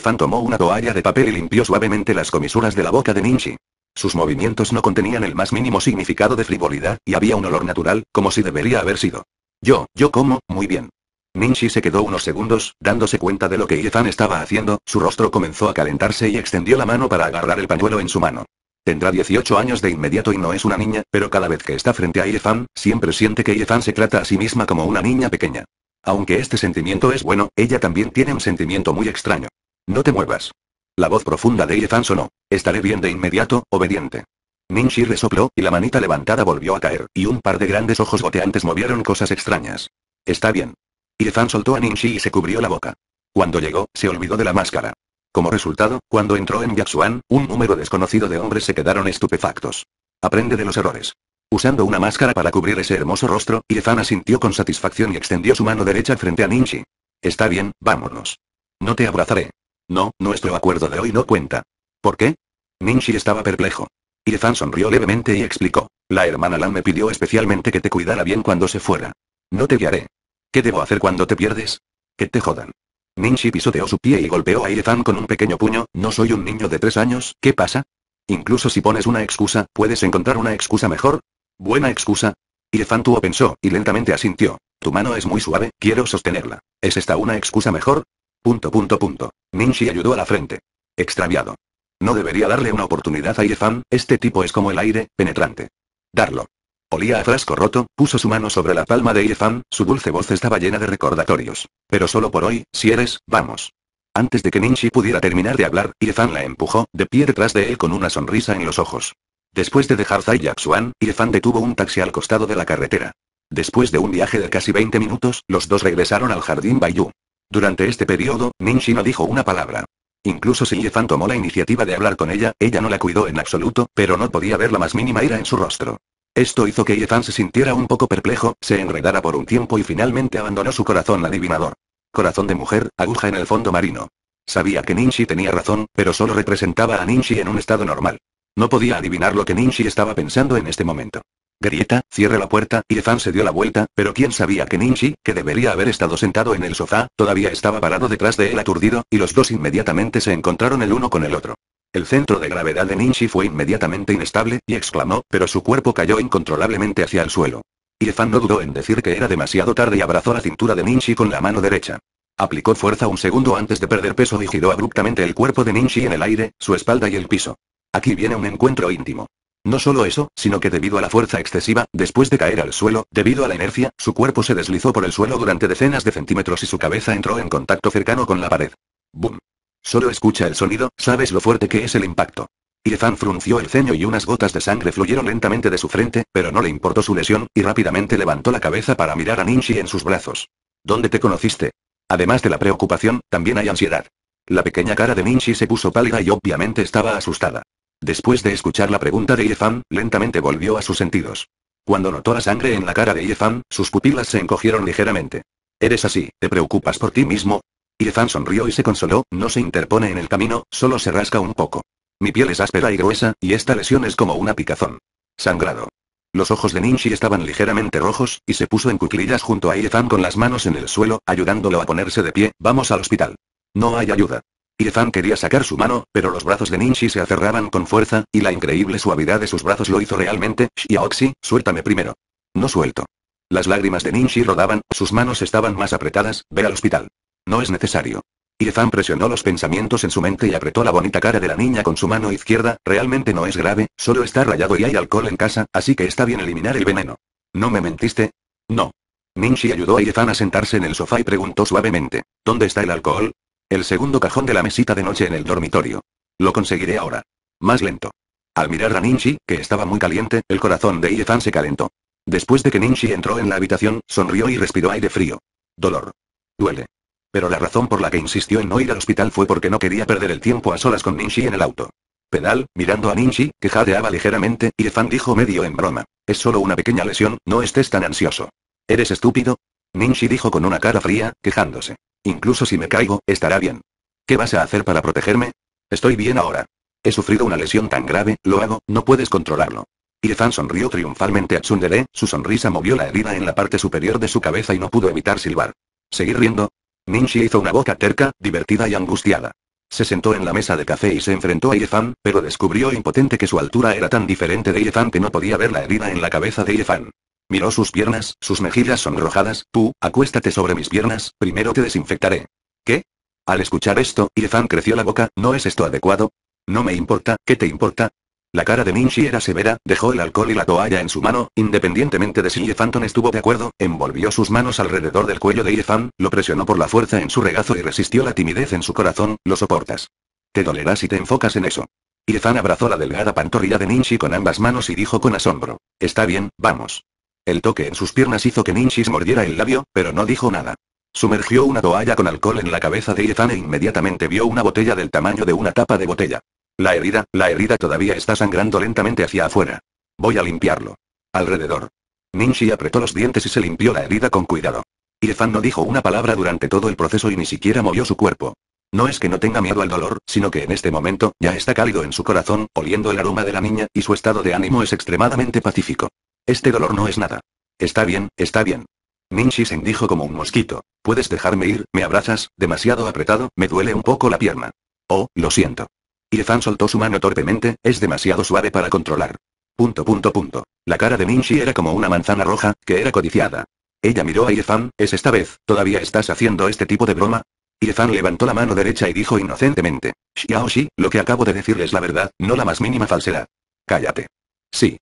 fan tomó una toalla de papel y limpió suavemente las comisuras de la boca de Ninchi. Sus movimientos no contenían el más mínimo significado de frivolidad, y había un olor natural, como si debería haber sido. Yo, yo como, muy bien. Minchi se quedó unos segundos, dándose cuenta de lo que Yefan estaba haciendo, su rostro comenzó a calentarse y extendió la mano para agarrar el pañuelo en su mano. Tendrá 18 años de inmediato y no es una niña, pero cada vez que está frente a Yefan, siempre siente que Yefan se trata a sí misma como una niña pequeña. Aunque este sentimiento es bueno, ella también tiene un sentimiento muy extraño. No te muevas. La voz profunda de Yefan sonó. Estaré bien de inmediato, obediente. Ninchi resopló, y la manita levantada volvió a caer, y un par de grandes ojos goteantes movieron cosas extrañas. Está bien. Yefan soltó a Ninchi y se cubrió la boca. Cuando llegó, se olvidó de la máscara. Como resultado, cuando entró en Yaxuan, un número desconocido de hombres se quedaron estupefactos. Aprende de los errores. Usando una máscara para cubrir ese hermoso rostro, Yefan asintió con satisfacción y extendió su mano derecha frente a Ninchi. Está bien, vámonos. No te abrazaré. No, nuestro acuerdo de hoy no cuenta. ¿Por qué? Ninshi estaba perplejo. Irfan sonrió levemente y explicó. La hermana Lan me pidió especialmente que te cuidara bien cuando se fuera. No te guiaré. ¿Qué debo hacer cuando te pierdes? Que te jodan. Ninshi pisoteó su pie y golpeó a Irfan con un pequeño puño. No soy un niño de tres años, ¿qué pasa? Incluso si pones una excusa, ¿puedes encontrar una excusa mejor? Buena excusa. Irfan tuvo pensó, y lentamente asintió. Tu mano es muy suave, quiero sostenerla. ¿Es esta una excusa mejor? Punto punto punto. Ninshi ayudó a la frente. Extraviado. No debería darle una oportunidad a Irfan, este tipo es como el aire, penetrante. Darlo. Olía a frasco roto, puso su mano sobre la palma de Irfan, su dulce voz estaba llena de recordatorios. Pero solo por hoy, si eres, vamos. Antes de que Ninchi pudiera terminar de hablar, Irfan la empujó, de pie detrás de él con una sonrisa en los ojos. Después de dejar Zaiyaxuan, Irfan detuvo un taxi al costado de la carretera. Después de un viaje de casi 20 minutos, los dos regresaron al jardín Bayou. Durante este periodo, Ninshi no dijo una palabra. Incluso si Yefan tomó la iniciativa de hablar con ella, ella no la cuidó en absoluto, pero no podía ver la más mínima ira en su rostro. Esto hizo que Yefan se sintiera un poco perplejo, se enredara por un tiempo y finalmente abandonó su corazón adivinador. Corazón de mujer, aguja en el fondo marino. Sabía que Ninshi tenía razón, pero solo representaba a Ninshi en un estado normal. No podía adivinar lo que Ninshi estaba pensando en este momento. Grieta, cierra la puerta, y se dio la vuelta, pero quién sabía que Ninchi, que debería haber estado sentado en el sofá, todavía estaba parado detrás de él aturdido, y los dos inmediatamente se encontraron el uno con el otro. El centro de gravedad de Ninchi fue inmediatamente inestable, y exclamó, pero su cuerpo cayó incontrolablemente hacia el suelo. Y no dudó en decir que era demasiado tarde y abrazó la cintura de Ninchi con la mano derecha. Aplicó fuerza un segundo antes de perder peso y giró abruptamente el cuerpo de Ninchi en el aire, su espalda y el piso. Aquí viene un encuentro íntimo. No solo eso, sino que debido a la fuerza excesiva, después de caer al suelo, debido a la inercia, su cuerpo se deslizó por el suelo durante decenas de centímetros y su cabeza entró en contacto cercano con la pared. ¡Bum! Solo escucha el sonido, sabes lo fuerte que es el impacto. Irfan frunció el ceño y unas gotas de sangre fluyeron lentamente de su frente, pero no le importó su lesión, y rápidamente levantó la cabeza para mirar a Ninchi en sus brazos. ¿Dónde te conociste? Además de la preocupación, también hay ansiedad. La pequeña cara de Ninchi se puso pálida y obviamente estaba asustada. Después de escuchar la pregunta de Irfan, lentamente volvió a sus sentidos. Cuando notó la sangre en la cara de Irfan, sus pupilas se encogieron ligeramente. ¿Eres así? ¿Te preocupas por ti mismo? Irfan sonrió y se consoló, no se interpone en el camino, solo se rasca un poco. Mi piel es áspera y gruesa, y esta lesión es como una picazón. Sangrado. Los ojos de Ninshi estaban ligeramente rojos, y se puso en cuclillas junto a Irfan con las manos en el suelo, ayudándolo a ponerse de pie, vamos al hospital. No hay ayuda. Yefan quería sacar su mano, pero los brazos de Ninchi se aferraban con fuerza, y la increíble suavidad de sus brazos lo hizo realmente. Xiaoxi, suéltame primero. No suelto. Las lágrimas de Ninchi rodaban, sus manos estaban más apretadas, ve al hospital. No es necesario. Yefan presionó los pensamientos en su mente y apretó la bonita cara de la niña con su mano izquierda, realmente no es grave, solo está rayado y hay alcohol en casa, así que está bien eliminar el veneno. ¿No me mentiste? No. Ninchi ayudó a Yefan a sentarse en el sofá y preguntó suavemente, ¿dónde está el alcohol? El segundo cajón de la mesita de noche en el dormitorio. Lo conseguiré ahora. Más lento. Al mirar a Ninchi, que estaba muy caliente, el corazón de Iefan se calentó. Después de que Ninchi entró en la habitación, sonrió y respiró aire frío. Dolor. Duele. Pero la razón por la que insistió en no ir al hospital fue porque no quería perder el tiempo a solas con Ninchi en el auto. Penal, mirando a Ninchi, que jadeaba ligeramente, Iefan dijo medio en broma. Es solo una pequeña lesión, no estés tan ansioso. ¿Eres estúpido? Ninchi dijo con una cara fría, quejándose. Incluso si me caigo, estará bien. ¿Qué vas a hacer para protegerme? Estoy bien ahora. He sufrido una lesión tan grave, lo hago, no puedes controlarlo. Yefan sonrió triunfalmente a Tsundere, su sonrisa movió la herida en la parte superior de su cabeza y no pudo evitar silbar. ¿Seguir riendo? Ninshi hizo una boca terca, divertida y angustiada. Se sentó en la mesa de café y se enfrentó a Yefan, pero descubrió impotente que su altura era tan diferente de Yefan que no podía ver la herida en la cabeza de Yefan. Miró sus piernas, sus mejillas sonrojadas. Tú, acuéstate sobre mis piernas, primero te desinfectaré. ¿Qué? Al escuchar esto, Irfan creció la boca, ¿no es esto adecuado? No me importa, ¿qué te importa? La cara de Minchi era severa, dejó el alcohol y la toalla en su mano, independientemente de si Yefanton estuvo de acuerdo, envolvió sus manos alrededor del cuello de Yefan, lo presionó por la fuerza en su regazo y resistió la timidez en su corazón, lo soportas. Te dolerás si te enfocas en eso. Yefan abrazó la delgada pantorrilla de Ninchi con ambas manos y dijo con asombro. Está bien, vamos. El toque en sus piernas hizo que Ninchis mordiera el labio, pero no dijo nada. Sumergió una toalla con alcohol en la cabeza de Ethan e inmediatamente vio una botella del tamaño de una tapa de botella. La herida, la herida todavía está sangrando lentamente hacia afuera. Voy a limpiarlo. Alrededor. Ninchi apretó los dientes y se limpió la herida con cuidado. Ethan no dijo una palabra durante todo el proceso y ni siquiera movió su cuerpo. No es que no tenga miedo al dolor, sino que en este momento, ya está cálido en su corazón, oliendo el aroma de la niña, y su estado de ánimo es extremadamente pacífico. Este dolor no es nada. Está bien, está bien. Min se dijo como un mosquito. Puedes dejarme ir, me abrazas, demasiado apretado, me duele un poco la pierna. Oh, lo siento. Irfan soltó su mano torpemente, es demasiado suave para controlar. Punto punto punto. La cara de Minchi era como una manzana roja, que era codiciada. Ella miró a Irfan, ¿es esta vez, todavía estás haciendo este tipo de broma? Irfan levantó la mano derecha y dijo inocentemente. Xiao Shi, lo que acabo de decir es la verdad, no la más mínima falsedad. Cállate. Sí,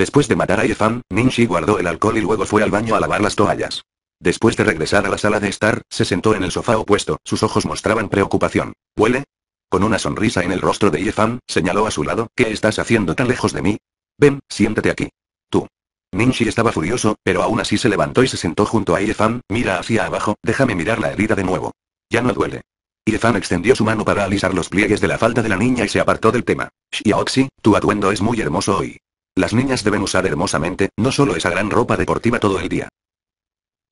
Después de matar a Yefan, Ninji guardó el alcohol y luego fue al baño a lavar las toallas. Después de regresar a la sala de estar, se sentó en el sofá opuesto, sus ojos mostraban preocupación. ¿Huele? Con una sonrisa en el rostro de Yefan, señaló a su lado, ¿qué estás haciendo tan lejos de mí? Ven, siéntate aquí. Tú. Ninji estaba furioso, pero aún así se levantó y se sentó junto a Yefan, mira hacia abajo, déjame mirar la herida de nuevo. Ya no duele. Yefan extendió su mano para alisar los pliegues de la falda de la niña y se apartó del tema. Xiaoxi, tu atuendo es muy hermoso hoy. Las niñas deben usar hermosamente, no solo esa gran ropa deportiva todo el día.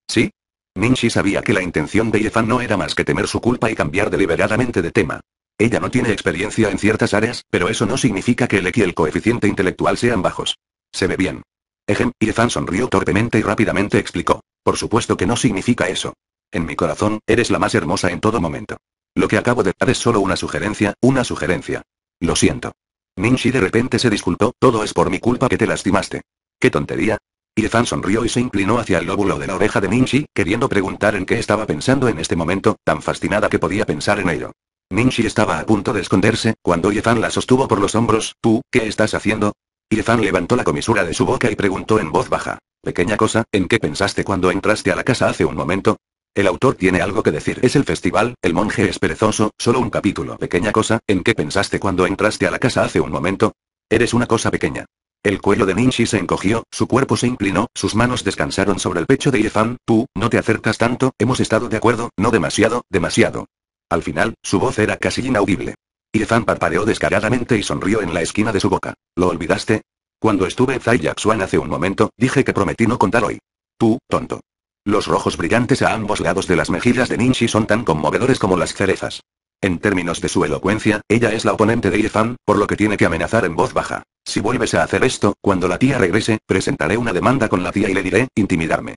¿Sí? Minxi sabía que la intención de Yefan no era más que temer su culpa y cambiar deliberadamente de tema. Ella no tiene experiencia en ciertas áreas, pero eso no significa que el X y el coeficiente intelectual sean bajos. Se ve bien. Ejem, Yefan sonrió torpemente y rápidamente explicó. Por supuesto que no significa eso. En mi corazón, eres la más hermosa en todo momento. Lo que acabo de dar es solo una sugerencia, una sugerencia. Lo siento. Minchi de repente se disculpó, todo es por mi culpa que te lastimaste. ¡Qué tontería! Irfan sonrió y se inclinó hacia el lóbulo de la oreja de Minchi, queriendo preguntar en qué estaba pensando en este momento, tan fascinada que podía pensar en ello. Minchi estaba a punto de esconderse, cuando Irfan la sostuvo por los hombros, ¿tú, qué estás haciendo? Irfan levantó la comisura de su boca y preguntó en voz baja. Pequeña cosa, ¿en qué pensaste cuando entraste a la casa hace un momento? El autor tiene algo que decir. Es el festival, el monje es perezoso, solo un capítulo. Pequeña cosa, ¿en qué pensaste cuando entraste a la casa hace un momento? Eres una cosa pequeña. El cuello de Ninshi se encogió, su cuerpo se inclinó, sus manos descansaron sobre el pecho de Yefan. Tú, no te acercas tanto, hemos estado de acuerdo, no demasiado, demasiado. Al final, su voz era casi inaudible. Yefan parpadeó descaradamente y sonrió en la esquina de su boca. ¿Lo olvidaste? Cuando estuve en Zai hace un momento, dije que prometí no contar hoy. Tú, tonto. Los rojos brillantes a ambos lados de las mejillas de Ninchi son tan conmovedores como las cerezas. En términos de su elocuencia, ella es la oponente de Irfan, por lo que tiene que amenazar en voz baja. Si vuelves a hacer esto, cuando la tía regrese, presentaré una demanda con la tía y le diré, intimidarme.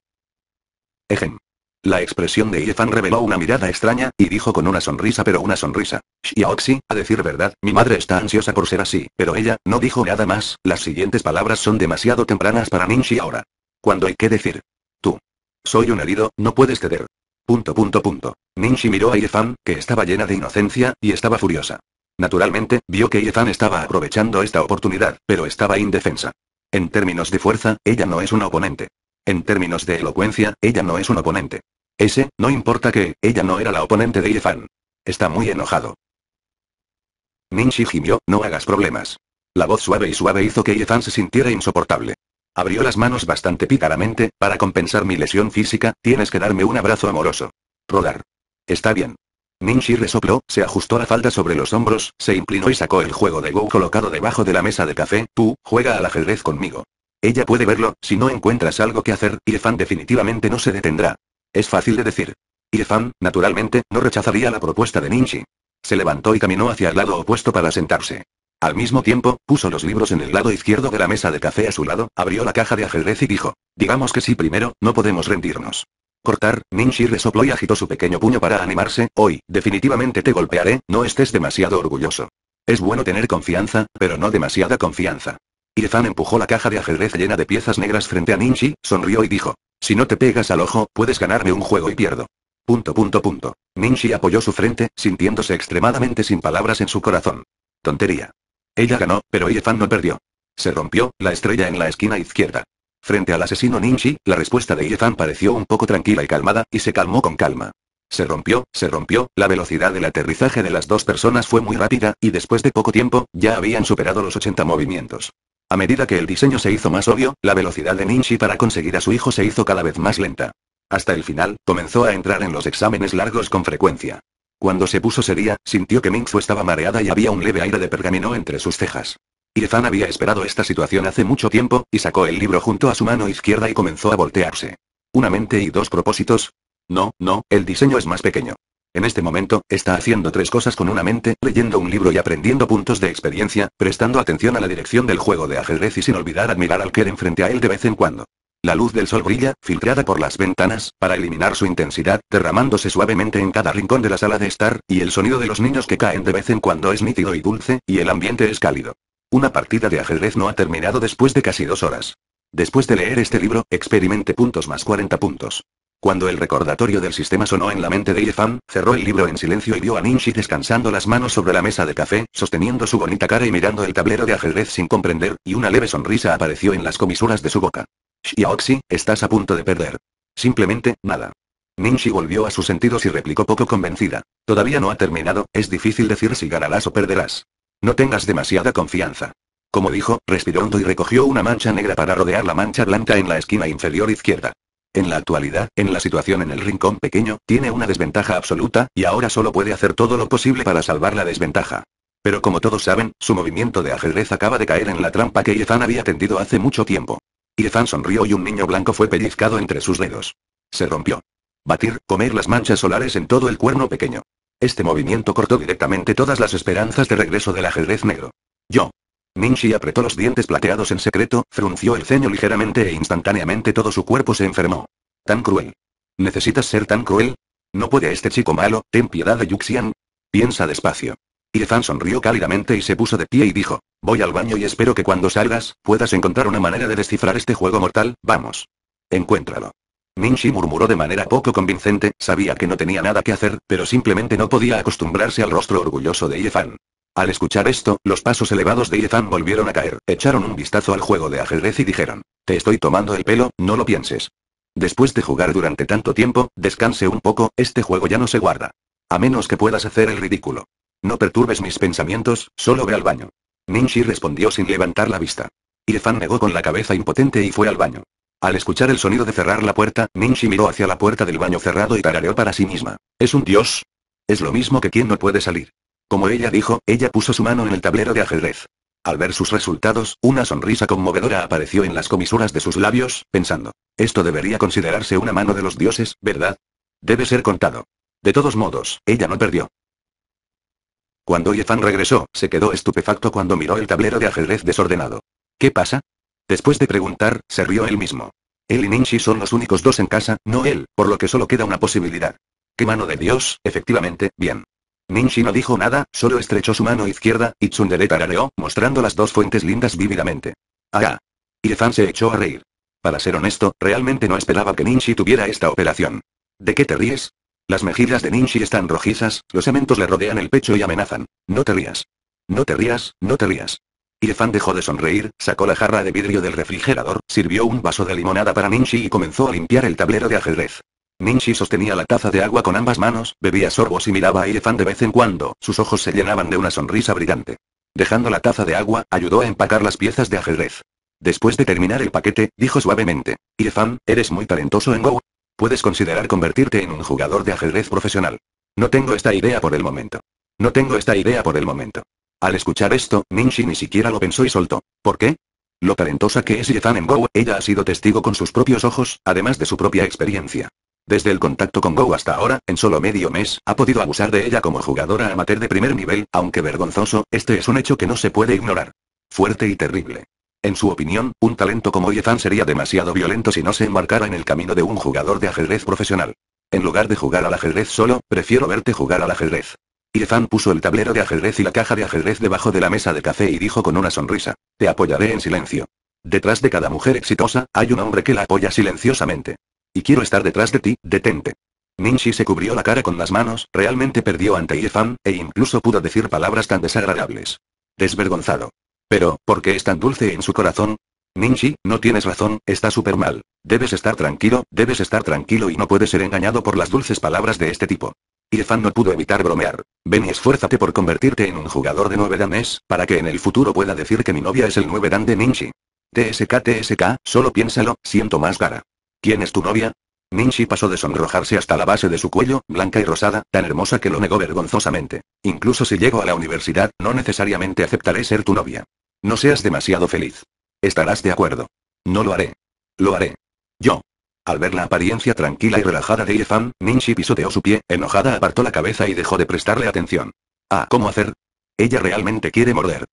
Ejem. La expresión de Irfan reveló una mirada extraña, y dijo con una sonrisa pero una sonrisa. Xiaoxi, a decir verdad, mi madre está ansiosa por ser así, pero ella, no dijo nada más, las siguientes palabras son demasiado tempranas para Ninchi ahora. Cuando hay que decir, soy un herido, no puedes ceder. Punto punto punto. miró a Irfan, que estaba llena de inocencia, y estaba furiosa. Naturalmente, vio que Irfan estaba aprovechando esta oportunidad, pero estaba indefensa. En términos de fuerza, ella no es un oponente. En términos de elocuencia, ella no es un oponente. Ese, no importa que, ella no era la oponente de Irfan. Está muy enojado. Ninshi gimió, no hagas problemas. La voz suave y suave hizo que Irfan se sintiera insoportable. Abrió las manos bastante pícaramente, para compensar mi lesión física, tienes que darme un abrazo amoroso. Rodar. Está bien. Minchi resopló, se ajustó la falda sobre los hombros, se inclinó y sacó el juego de Go colocado debajo de la mesa de café, tú, juega al ajedrez conmigo. Ella puede verlo, si no encuentras algo que hacer, Irfan definitivamente no se detendrá. Es fácil de decir. Irfan, naturalmente, no rechazaría la propuesta de Ninchi. Se levantó y caminó hacia el lado opuesto para sentarse. Al mismo tiempo, puso los libros en el lado izquierdo de la mesa de café a su lado, abrió la caja de ajedrez y dijo, digamos que sí primero, no podemos rendirnos. Cortar, Ninshi resopló y agitó su pequeño puño para animarse, hoy, definitivamente te golpearé, no estés demasiado orgulloso. Es bueno tener confianza, pero no demasiada confianza. Irfan empujó la caja de ajedrez llena de piezas negras frente a Ninshi, sonrió y dijo, si no te pegas al ojo, puedes ganarme un juego y pierdo. Punto punto punto. Ninshi apoyó su frente, sintiéndose extremadamente sin palabras en su corazón. Tontería. Ella ganó, pero Yefan no perdió. Se rompió, la estrella en la esquina izquierda. Frente al asesino Ninji, la respuesta de Yefan pareció un poco tranquila y calmada, y se calmó con calma. Se rompió, se rompió, la velocidad del aterrizaje de las dos personas fue muy rápida, y después de poco tiempo, ya habían superado los 80 movimientos. A medida que el diseño se hizo más obvio, la velocidad de Ninji para conseguir a su hijo se hizo cada vez más lenta. Hasta el final, comenzó a entrar en los exámenes largos con frecuencia. Cuando se puso seria, sintió que Mingfu estaba mareada y había un leve aire de pergamino entre sus cejas. Irfan había esperado esta situación hace mucho tiempo, y sacó el libro junto a su mano izquierda y comenzó a voltearse. ¿Una mente y dos propósitos? No, no, el diseño es más pequeño. En este momento, está haciendo tres cosas con una mente, leyendo un libro y aprendiendo puntos de experiencia, prestando atención a la dirección del juego de ajedrez y sin olvidar admirar al Keren frente a él de vez en cuando. La luz del sol brilla, filtrada por las ventanas, para eliminar su intensidad, derramándose suavemente en cada rincón de la sala de estar, y el sonido de los niños que caen de vez en cuando es nítido y dulce, y el ambiente es cálido. Una partida de ajedrez no ha terminado después de casi dos horas. Después de leer este libro, experimente puntos más 40 puntos. Cuando el recordatorio del sistema sonó en la mente de Yefan, cerró el libro en silencio y vio a Ninshi descansando las manos sobre la mesa de café, sosteniendo su bonita cara y mirando el tablero de ajedrez sin comprender, y una leve sonrisa apareció en las comisuras de su boca. Xiaoxi, estás a punto de perder. Simplemente, nada. Ninshi volvió a sus sentidos y replicó poco convencida. Todavía no ha terminado, es difícil decir si ganarás o perderás. No tengas demasiada confianza. Como dijo, respiró hondo y recogió una mancha negra para rodear la mancha blanca en la esquina inferior izquierda. En la actualidad, en la situación en el rincón pequeño, tiene una desventaja absoluta, y ahora solo puede hacer todo lo posible para salvar la desventaja. Pero como todos saben, su movimiento de ajedrez acaba de caer en la trampa que Yefan había tendido hace mucho tiempo. Irfan sonrió y un niño blanco fue pellizcado entre sus dedos. Se rompió. Batir, comer las manchas solares en todo el cuerno pequeño. Este movimiento cortó directamente todas las esperanzas de regreso del ajedrez negro. Yo. Ninshi apretó los dientes plateados en secreto, frunció el ceño ligeramente e instantáneamente todo su cuerpo se enfermó. Tan cruel. ¿Necesitas ser tan cruel? ¿No puede este chico malo, ten piedad de Yuxian? Piensa despacio. Yefan sonrió cálidamente y se puso de pie y dijo, voy al baño y espero que cuando salgas, puedas encontrar una manera de descifrar este juego mortal, vamos. Encuéntralo. Minchi murmuró de manera poco convincente, sabía que no tenía nada que hacer, pero simplemente no podía acostumbrarse al rostro orgulloso de Yefan. Al escuchar esto, los pasos elevados de Yefan volvieron a caer, echaron un vistazo al juego de ajedrez y dijeron, te estoy tomando el pelo, no lo pienses. Después de jugar durante tanto tiempo, descanse un poco, este juego ya no se guarda. A menos que puedas hacer el ridículo. No perturbes mis pensamientos, solo ve al baño. Ninshi respondió sin levantar la vista. Irfan negó con la cabeza impotente y fue al baño. Al escuchar el sonido de cerrar la puerta, Ninshi miró hacia la puerta del baño cerrado y tarareó para sí misma. ¿Es un dios? Es lo mismo que quien no puede salir. Como ella dijo, ella puso su mano en el tablero de ajedrez. Al ver sus resultados, una sonrisa conmovedora apareció en las comisuras de sus labios, pensando. Esto debería considerarse una mano de los dioses, ¿verdad? Debe ser contado. De todos modos, ella no perdió. Cuando Yefan regresó, se quedó estupefacto cuando miró el tablero de ajedrez desordenado. ¿Qué pasa? Después de preguntar, se rió él mismo. Él y Ninshi son los únicos dos en casa, no él, por lo que solo queda una posibilidad. ¡Qué mano de Dios! Efectivamente, bien. Ninchi no dijo nada, solo estrechó su mano izquierda, y Tsundere tarareó, mostrando las dos fuentes lindas vívidamente. ¡Ah! Yefan se echó a reír. Para ser honesto, realmente no esperaba que Ninshi tuviera esta operación. ¿De qué te ríes? Las mejillas de Ninchi están rojizas, los cementos le rodean el pecho y amenazan. No te rías. No te rías, no te rías. Irfan dejó de sonreír, sacó la jarra de vidrio del refrigerador, sirvió un vaso de limonada para Ninchi y comenzó a limpiar el tablero de ajedrez. Ninchi sostenía la taza de agua con ambas manos, bebía sorbos y miraba a Irfan de vez en cuando, sus ojos se llenaban de una sonrisa brillante. Dejando la taza de agua, ayudó a empacar las piezas de ajedrez. Después de terminar el paquete, dijo suavemente, Irfan, eres muy talentoso en Go, puedes considerar convertirte en un jugador de ajedrez profesional. No tengo esta idea por el momento. No tengo esta idea por el momento. Al escuchar esto, Ninshi ni siquiera lo pensó y soltó. ¿Por qué? Lo talentosa que es yethan en Go, ella ha sido testigo con sus propios ojos, además de su propia experiencia. Desde el contacto con Go hasta ahora, en solo medio mes, ha podido abusar de ella como jugadora amateur de primer nivel, aunque vergonzoso, este es un hecho que no se puede ignorar. Fuerte y terrible. En su opinión, un talento como Yefan sería demasiado violento si no se embarcara en el camino de un jugador de ajedrez profesional. En lugar de jugar al ajedrez solo, prefiero verte jugar al ajedrez. Yefan puso el tablero de ajedrez y la caja de ajedrez debajo de la mesa de café y dijo con una sonrisa. Te apoyaré en silencio. Detrás de cada mujer exitosa, hay un hombre que la apoya silenciosamente. Y quiero estar detrás de ti, detente. Minchi se cubrió la cara con las manos, realmente perdió ante Yefan, e incluso pudo decir palabras tan desagradables. Desvergonzado. Pero, ¿por qué es tan dulce en su corazón? minchi no tienes razón, está súper mal. Debes estar tranquilo, debes estar tranquilo y no puedes ser engañado por las dulces palabras de este tipo. Irfan no pudo evitar bromear. Ven y esfuérzate por convertirte en un jugador de nueve danes, para que en el futuro pueda decir que mi novia es el nueve dan de Ninji. TSK TSK, solo piénsalo, siento más cara. ¿Quién es tu novia? minchi pasó de sonrojarse hasta la base de su cuello, blanca y rosada, tan hermosa que lo negó vergonzosamente. Incluso si llego a la universidad, no necesariamente aceptaré ser tu novia. No seas demasiado feliz. Estarás de acuerdo. No lo haré. Lo haré. Yo. Al ver la apariencia tranquila y relajada de Yefan, Ninshi pisoteó su pie, enojada apartó la cabeza y dejó de prestarle atención. Ah, ¿cómo hacer? Ella realmente quiere morder.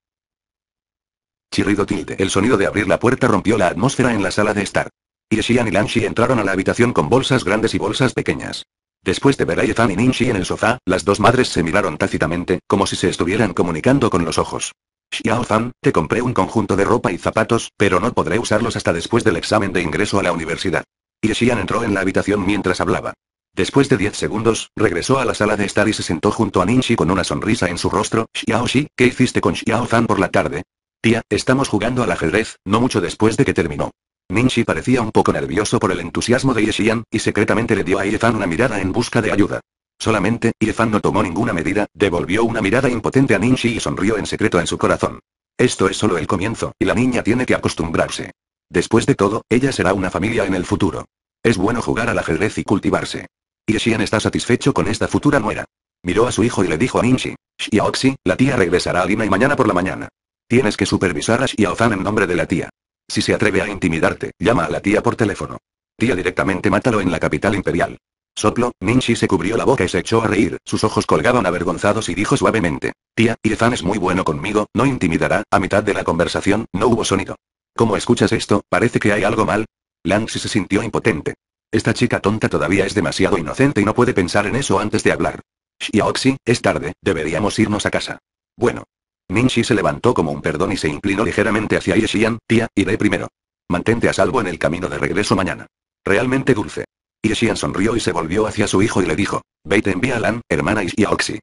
Chirrido tilde. El sonido de abrir la puerta rompió la atmósfera en la sala de estar. Yeshian y Lanshi entraron a la habitación con bolsas grandes y bolsas pequeñas. Después de ver a Yefan y Ninshi en el sofá, las dos madres se miraron tácitamente, como si se estuvieran comunicando con los ojos. Xiao Fan, te compré un conjunto de ropa y zapatos, pero no podré usarlos hasta después del examen de ingreso a la universidad. Y Xian entró en la habitación mientras hablaba. Después de 10 segundos, regresó a la sala de estar y se sentó junto a Ninchi con una sonrisa en su rostro. Xiao Shi, ¿qué hiciste con Xiao Fan por la tarde? Tía, estamos jugando al ajedrez, no mucho después de que terminó. Ninchi parecía un poco nervioso por el entusiasmo de Ye Xian, y secretamente le dio a Ye Fan una mirada en busca de ayuda. Solamente, Irfan no tomó ninguna medida, devolvió una mirada impotente a Ninshi y sonrió en secreto en su corazón. Esto es solo el comienzo, y la niña tiene que acostumbrarse. Después de todo, ella será una familia en el futuro. Es bueno jugar al ajedrez y cultivarse. Xian está satisfecho con esta futura nuera. Miró a su hijo y le dijo a a Xiaoxi, la tía regresará a Lima y mañana por la mañana. Tienes que supervisar a Xiaofan en nombre de la tía. Si se atreve a intimidarte, llama a la tía por teléfono. Tía directamente mátalo en la capital imperial. Soplo, Minchi se cubrió la boca y se echó a reír, sus ojos colgaban avergonzados y dijo suavemente. Tía, Irfan es muy bueno conmigo, no intimidará, a mitad de la conversación, no hubo sonido. ¿Cómo escuchas esto? Parece que hay algo mal. Lance se sintió impotente. Esta chica tonta todavía es demasiado inocente y no puede pensar en eso antes de hablar. Xiaoxi, es tarde, deberíamos irnos a casa. Bueno. Minchi se levantó como un perdón y se inclinó ligeramente hacia Xian, tía, iré primero. Mantente a salvo en el camino de regreso mañana. Realmente dulce. Yeshian sonrió y se volvió hacia su hijo y le dijo. Ve envía a Lan, hermana y a Oxy.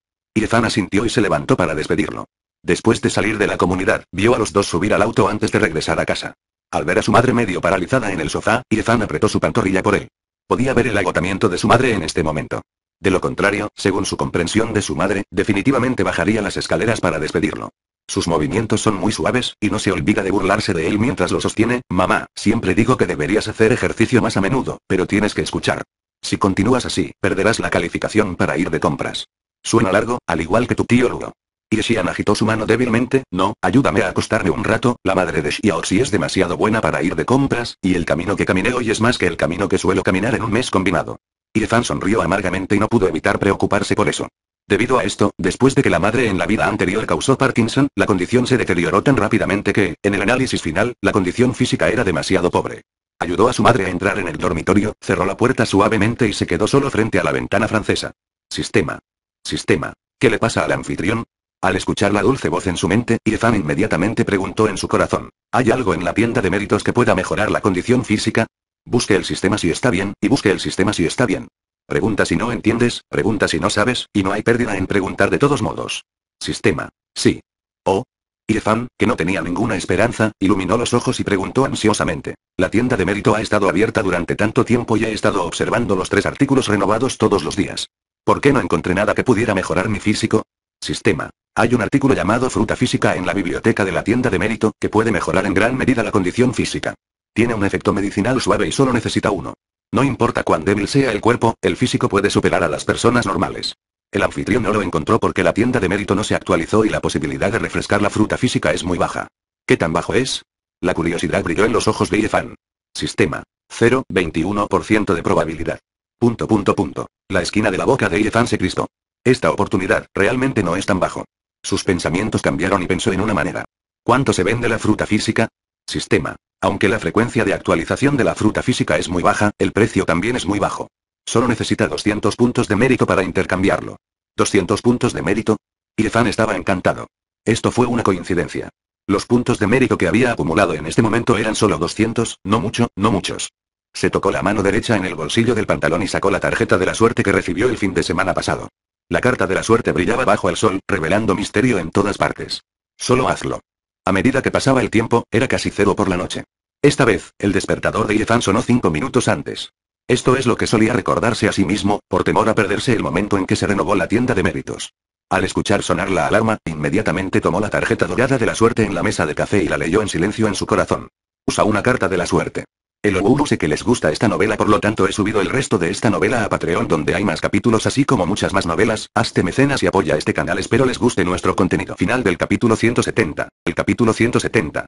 asintió y se levantó para despedirlo. Después de salir de la comunidad, vio a los dos subir al auto antes de regresar a casa. Al ver a su madre medio paralizada en el sofá, Irfan apretó su pantorrilla por él. Podía ver el agotamiento de su madre en este momento. De lo contrario, según su comprensión de su madre, definitivamente bajaría las escaleras para despedirlo. Sus movimientos son muy suaves, y no se olvida de burlarse de él mientras lo sostiene, mamá, siempre digo que deberías hacer ejercicio más a menudo, pero tienes que escuchar. Si continúas así, perderás la calificación para ir de compras. Suena largo, al igual que tu tío Y si agitó su mano débilmente, no, ayúdame a acostarme un rato, la madre de Xiaoxi es demasiado buena para ir de compras, y el camino que caminé hoy es más que el camino que suelo caminar en un mes combinado. Irfan sonrió amargamente y no pudo evitar preocuparse por eso. Debido a esto, después de que la madre en la vida anterior causó Parkinson, la condición se deterioró tan rápidamente que, en el análisis final, la condición física era demasiado pobre. Ayudó a su madre a entrar en el dormitorio, cerró la puerta suavemente y se quedó solo frente a la ventana francesa. Sistema. Sistema. ¿Qué le pasa al anfitrión? Al escuchar la dulce voz en su mente, Irfan inmediatamente preguntó en su corazón. ¿Hay algo en la tienda de méritos que pueda mejorar la condición física? Busque el sistema si está bien, y busque el sistema si está bien. Pregunta si no entiendes, pregunta si no sabes, y no hay pérdida en preguntar de todos modos. Sistema. Sí. Oh. Irfan, que no tenía ninguna esperanza, iluminó los ojos y preguntó ansiosamente. La tienda de mérito ha estado abierta durante tanto tiempo y he estado observando los tres artículos renovados todos los días. ¿Por qué no encontré nada que pudiera mejorar mi físico? Sistema. Hay un artículo llamado Fruta Física en la biblioteca de la tienda de mérito, que puede mejorar en gran medida la condición física. Tiene un efecto medicinal suave y solo necesita uno. No importa cuán débil sea el cuerpo, el físico puede superar a las personas normales. El anfitrión no lo encontró porque la tienda de mérito no se actualizó y la posibilidad de refrescar la fruta física es muy baja. ¿Qué tan bajo es? La curiosidad brilló en los ojos de Yefan. Sistema. 0,21% de probabilidad. Punto punto punto. La esquina de la boca de Yefan se cristo. Esta oportunidad realmente no es tan bajo. Sus pensamientos cambiaron y pensó en una manera. ¿Cuánto se vende la fruta física? Sistema. Aunque la frecuencia de actualización de la fruta física es muy baja, el precio también es muy bajo. Solo necesita 200 puntos de mérito para intercambiarlo. 200 puntos de mérito. Y el fan estaba encantado. Esto fue una coincidencia. Los puntos de mérito que había acumulado en este momento eran solo 200, no mucho, no muchos. Se tocó la mano derecha en el bolsillo del pantalón y sacó la tarjeta de la suerte que recibió el fin de semana pasado. La carta de la suerte brillaba bajo el sol, revelando misterio en todas partes. Solo hazlo. A medida que pasaba el tiempo, era casi cero por la noche. Esta vez, el despertador de Ethan sonó cinco minutos antes. Esto es lo que solía recordarse a sí mismo, por temor a perderse el momento en que se renovó la tienda de méritos. Al escuchar sonar la alarma, inmediatamente tomó la tarjeta dorada de la suerte en la mesa de café y la leyó en silencio en su corazón. Usa una carta de la suerte. El Oguru sé que les gusta esta novela por lo tanto he subido el resto de esta novela a Patreon donde hay más capítulos así como muchas más novelas, hazte mecenas y apoya este canal espero les guste nuestro contenido. Final del capítulo 170. El capítulo 170.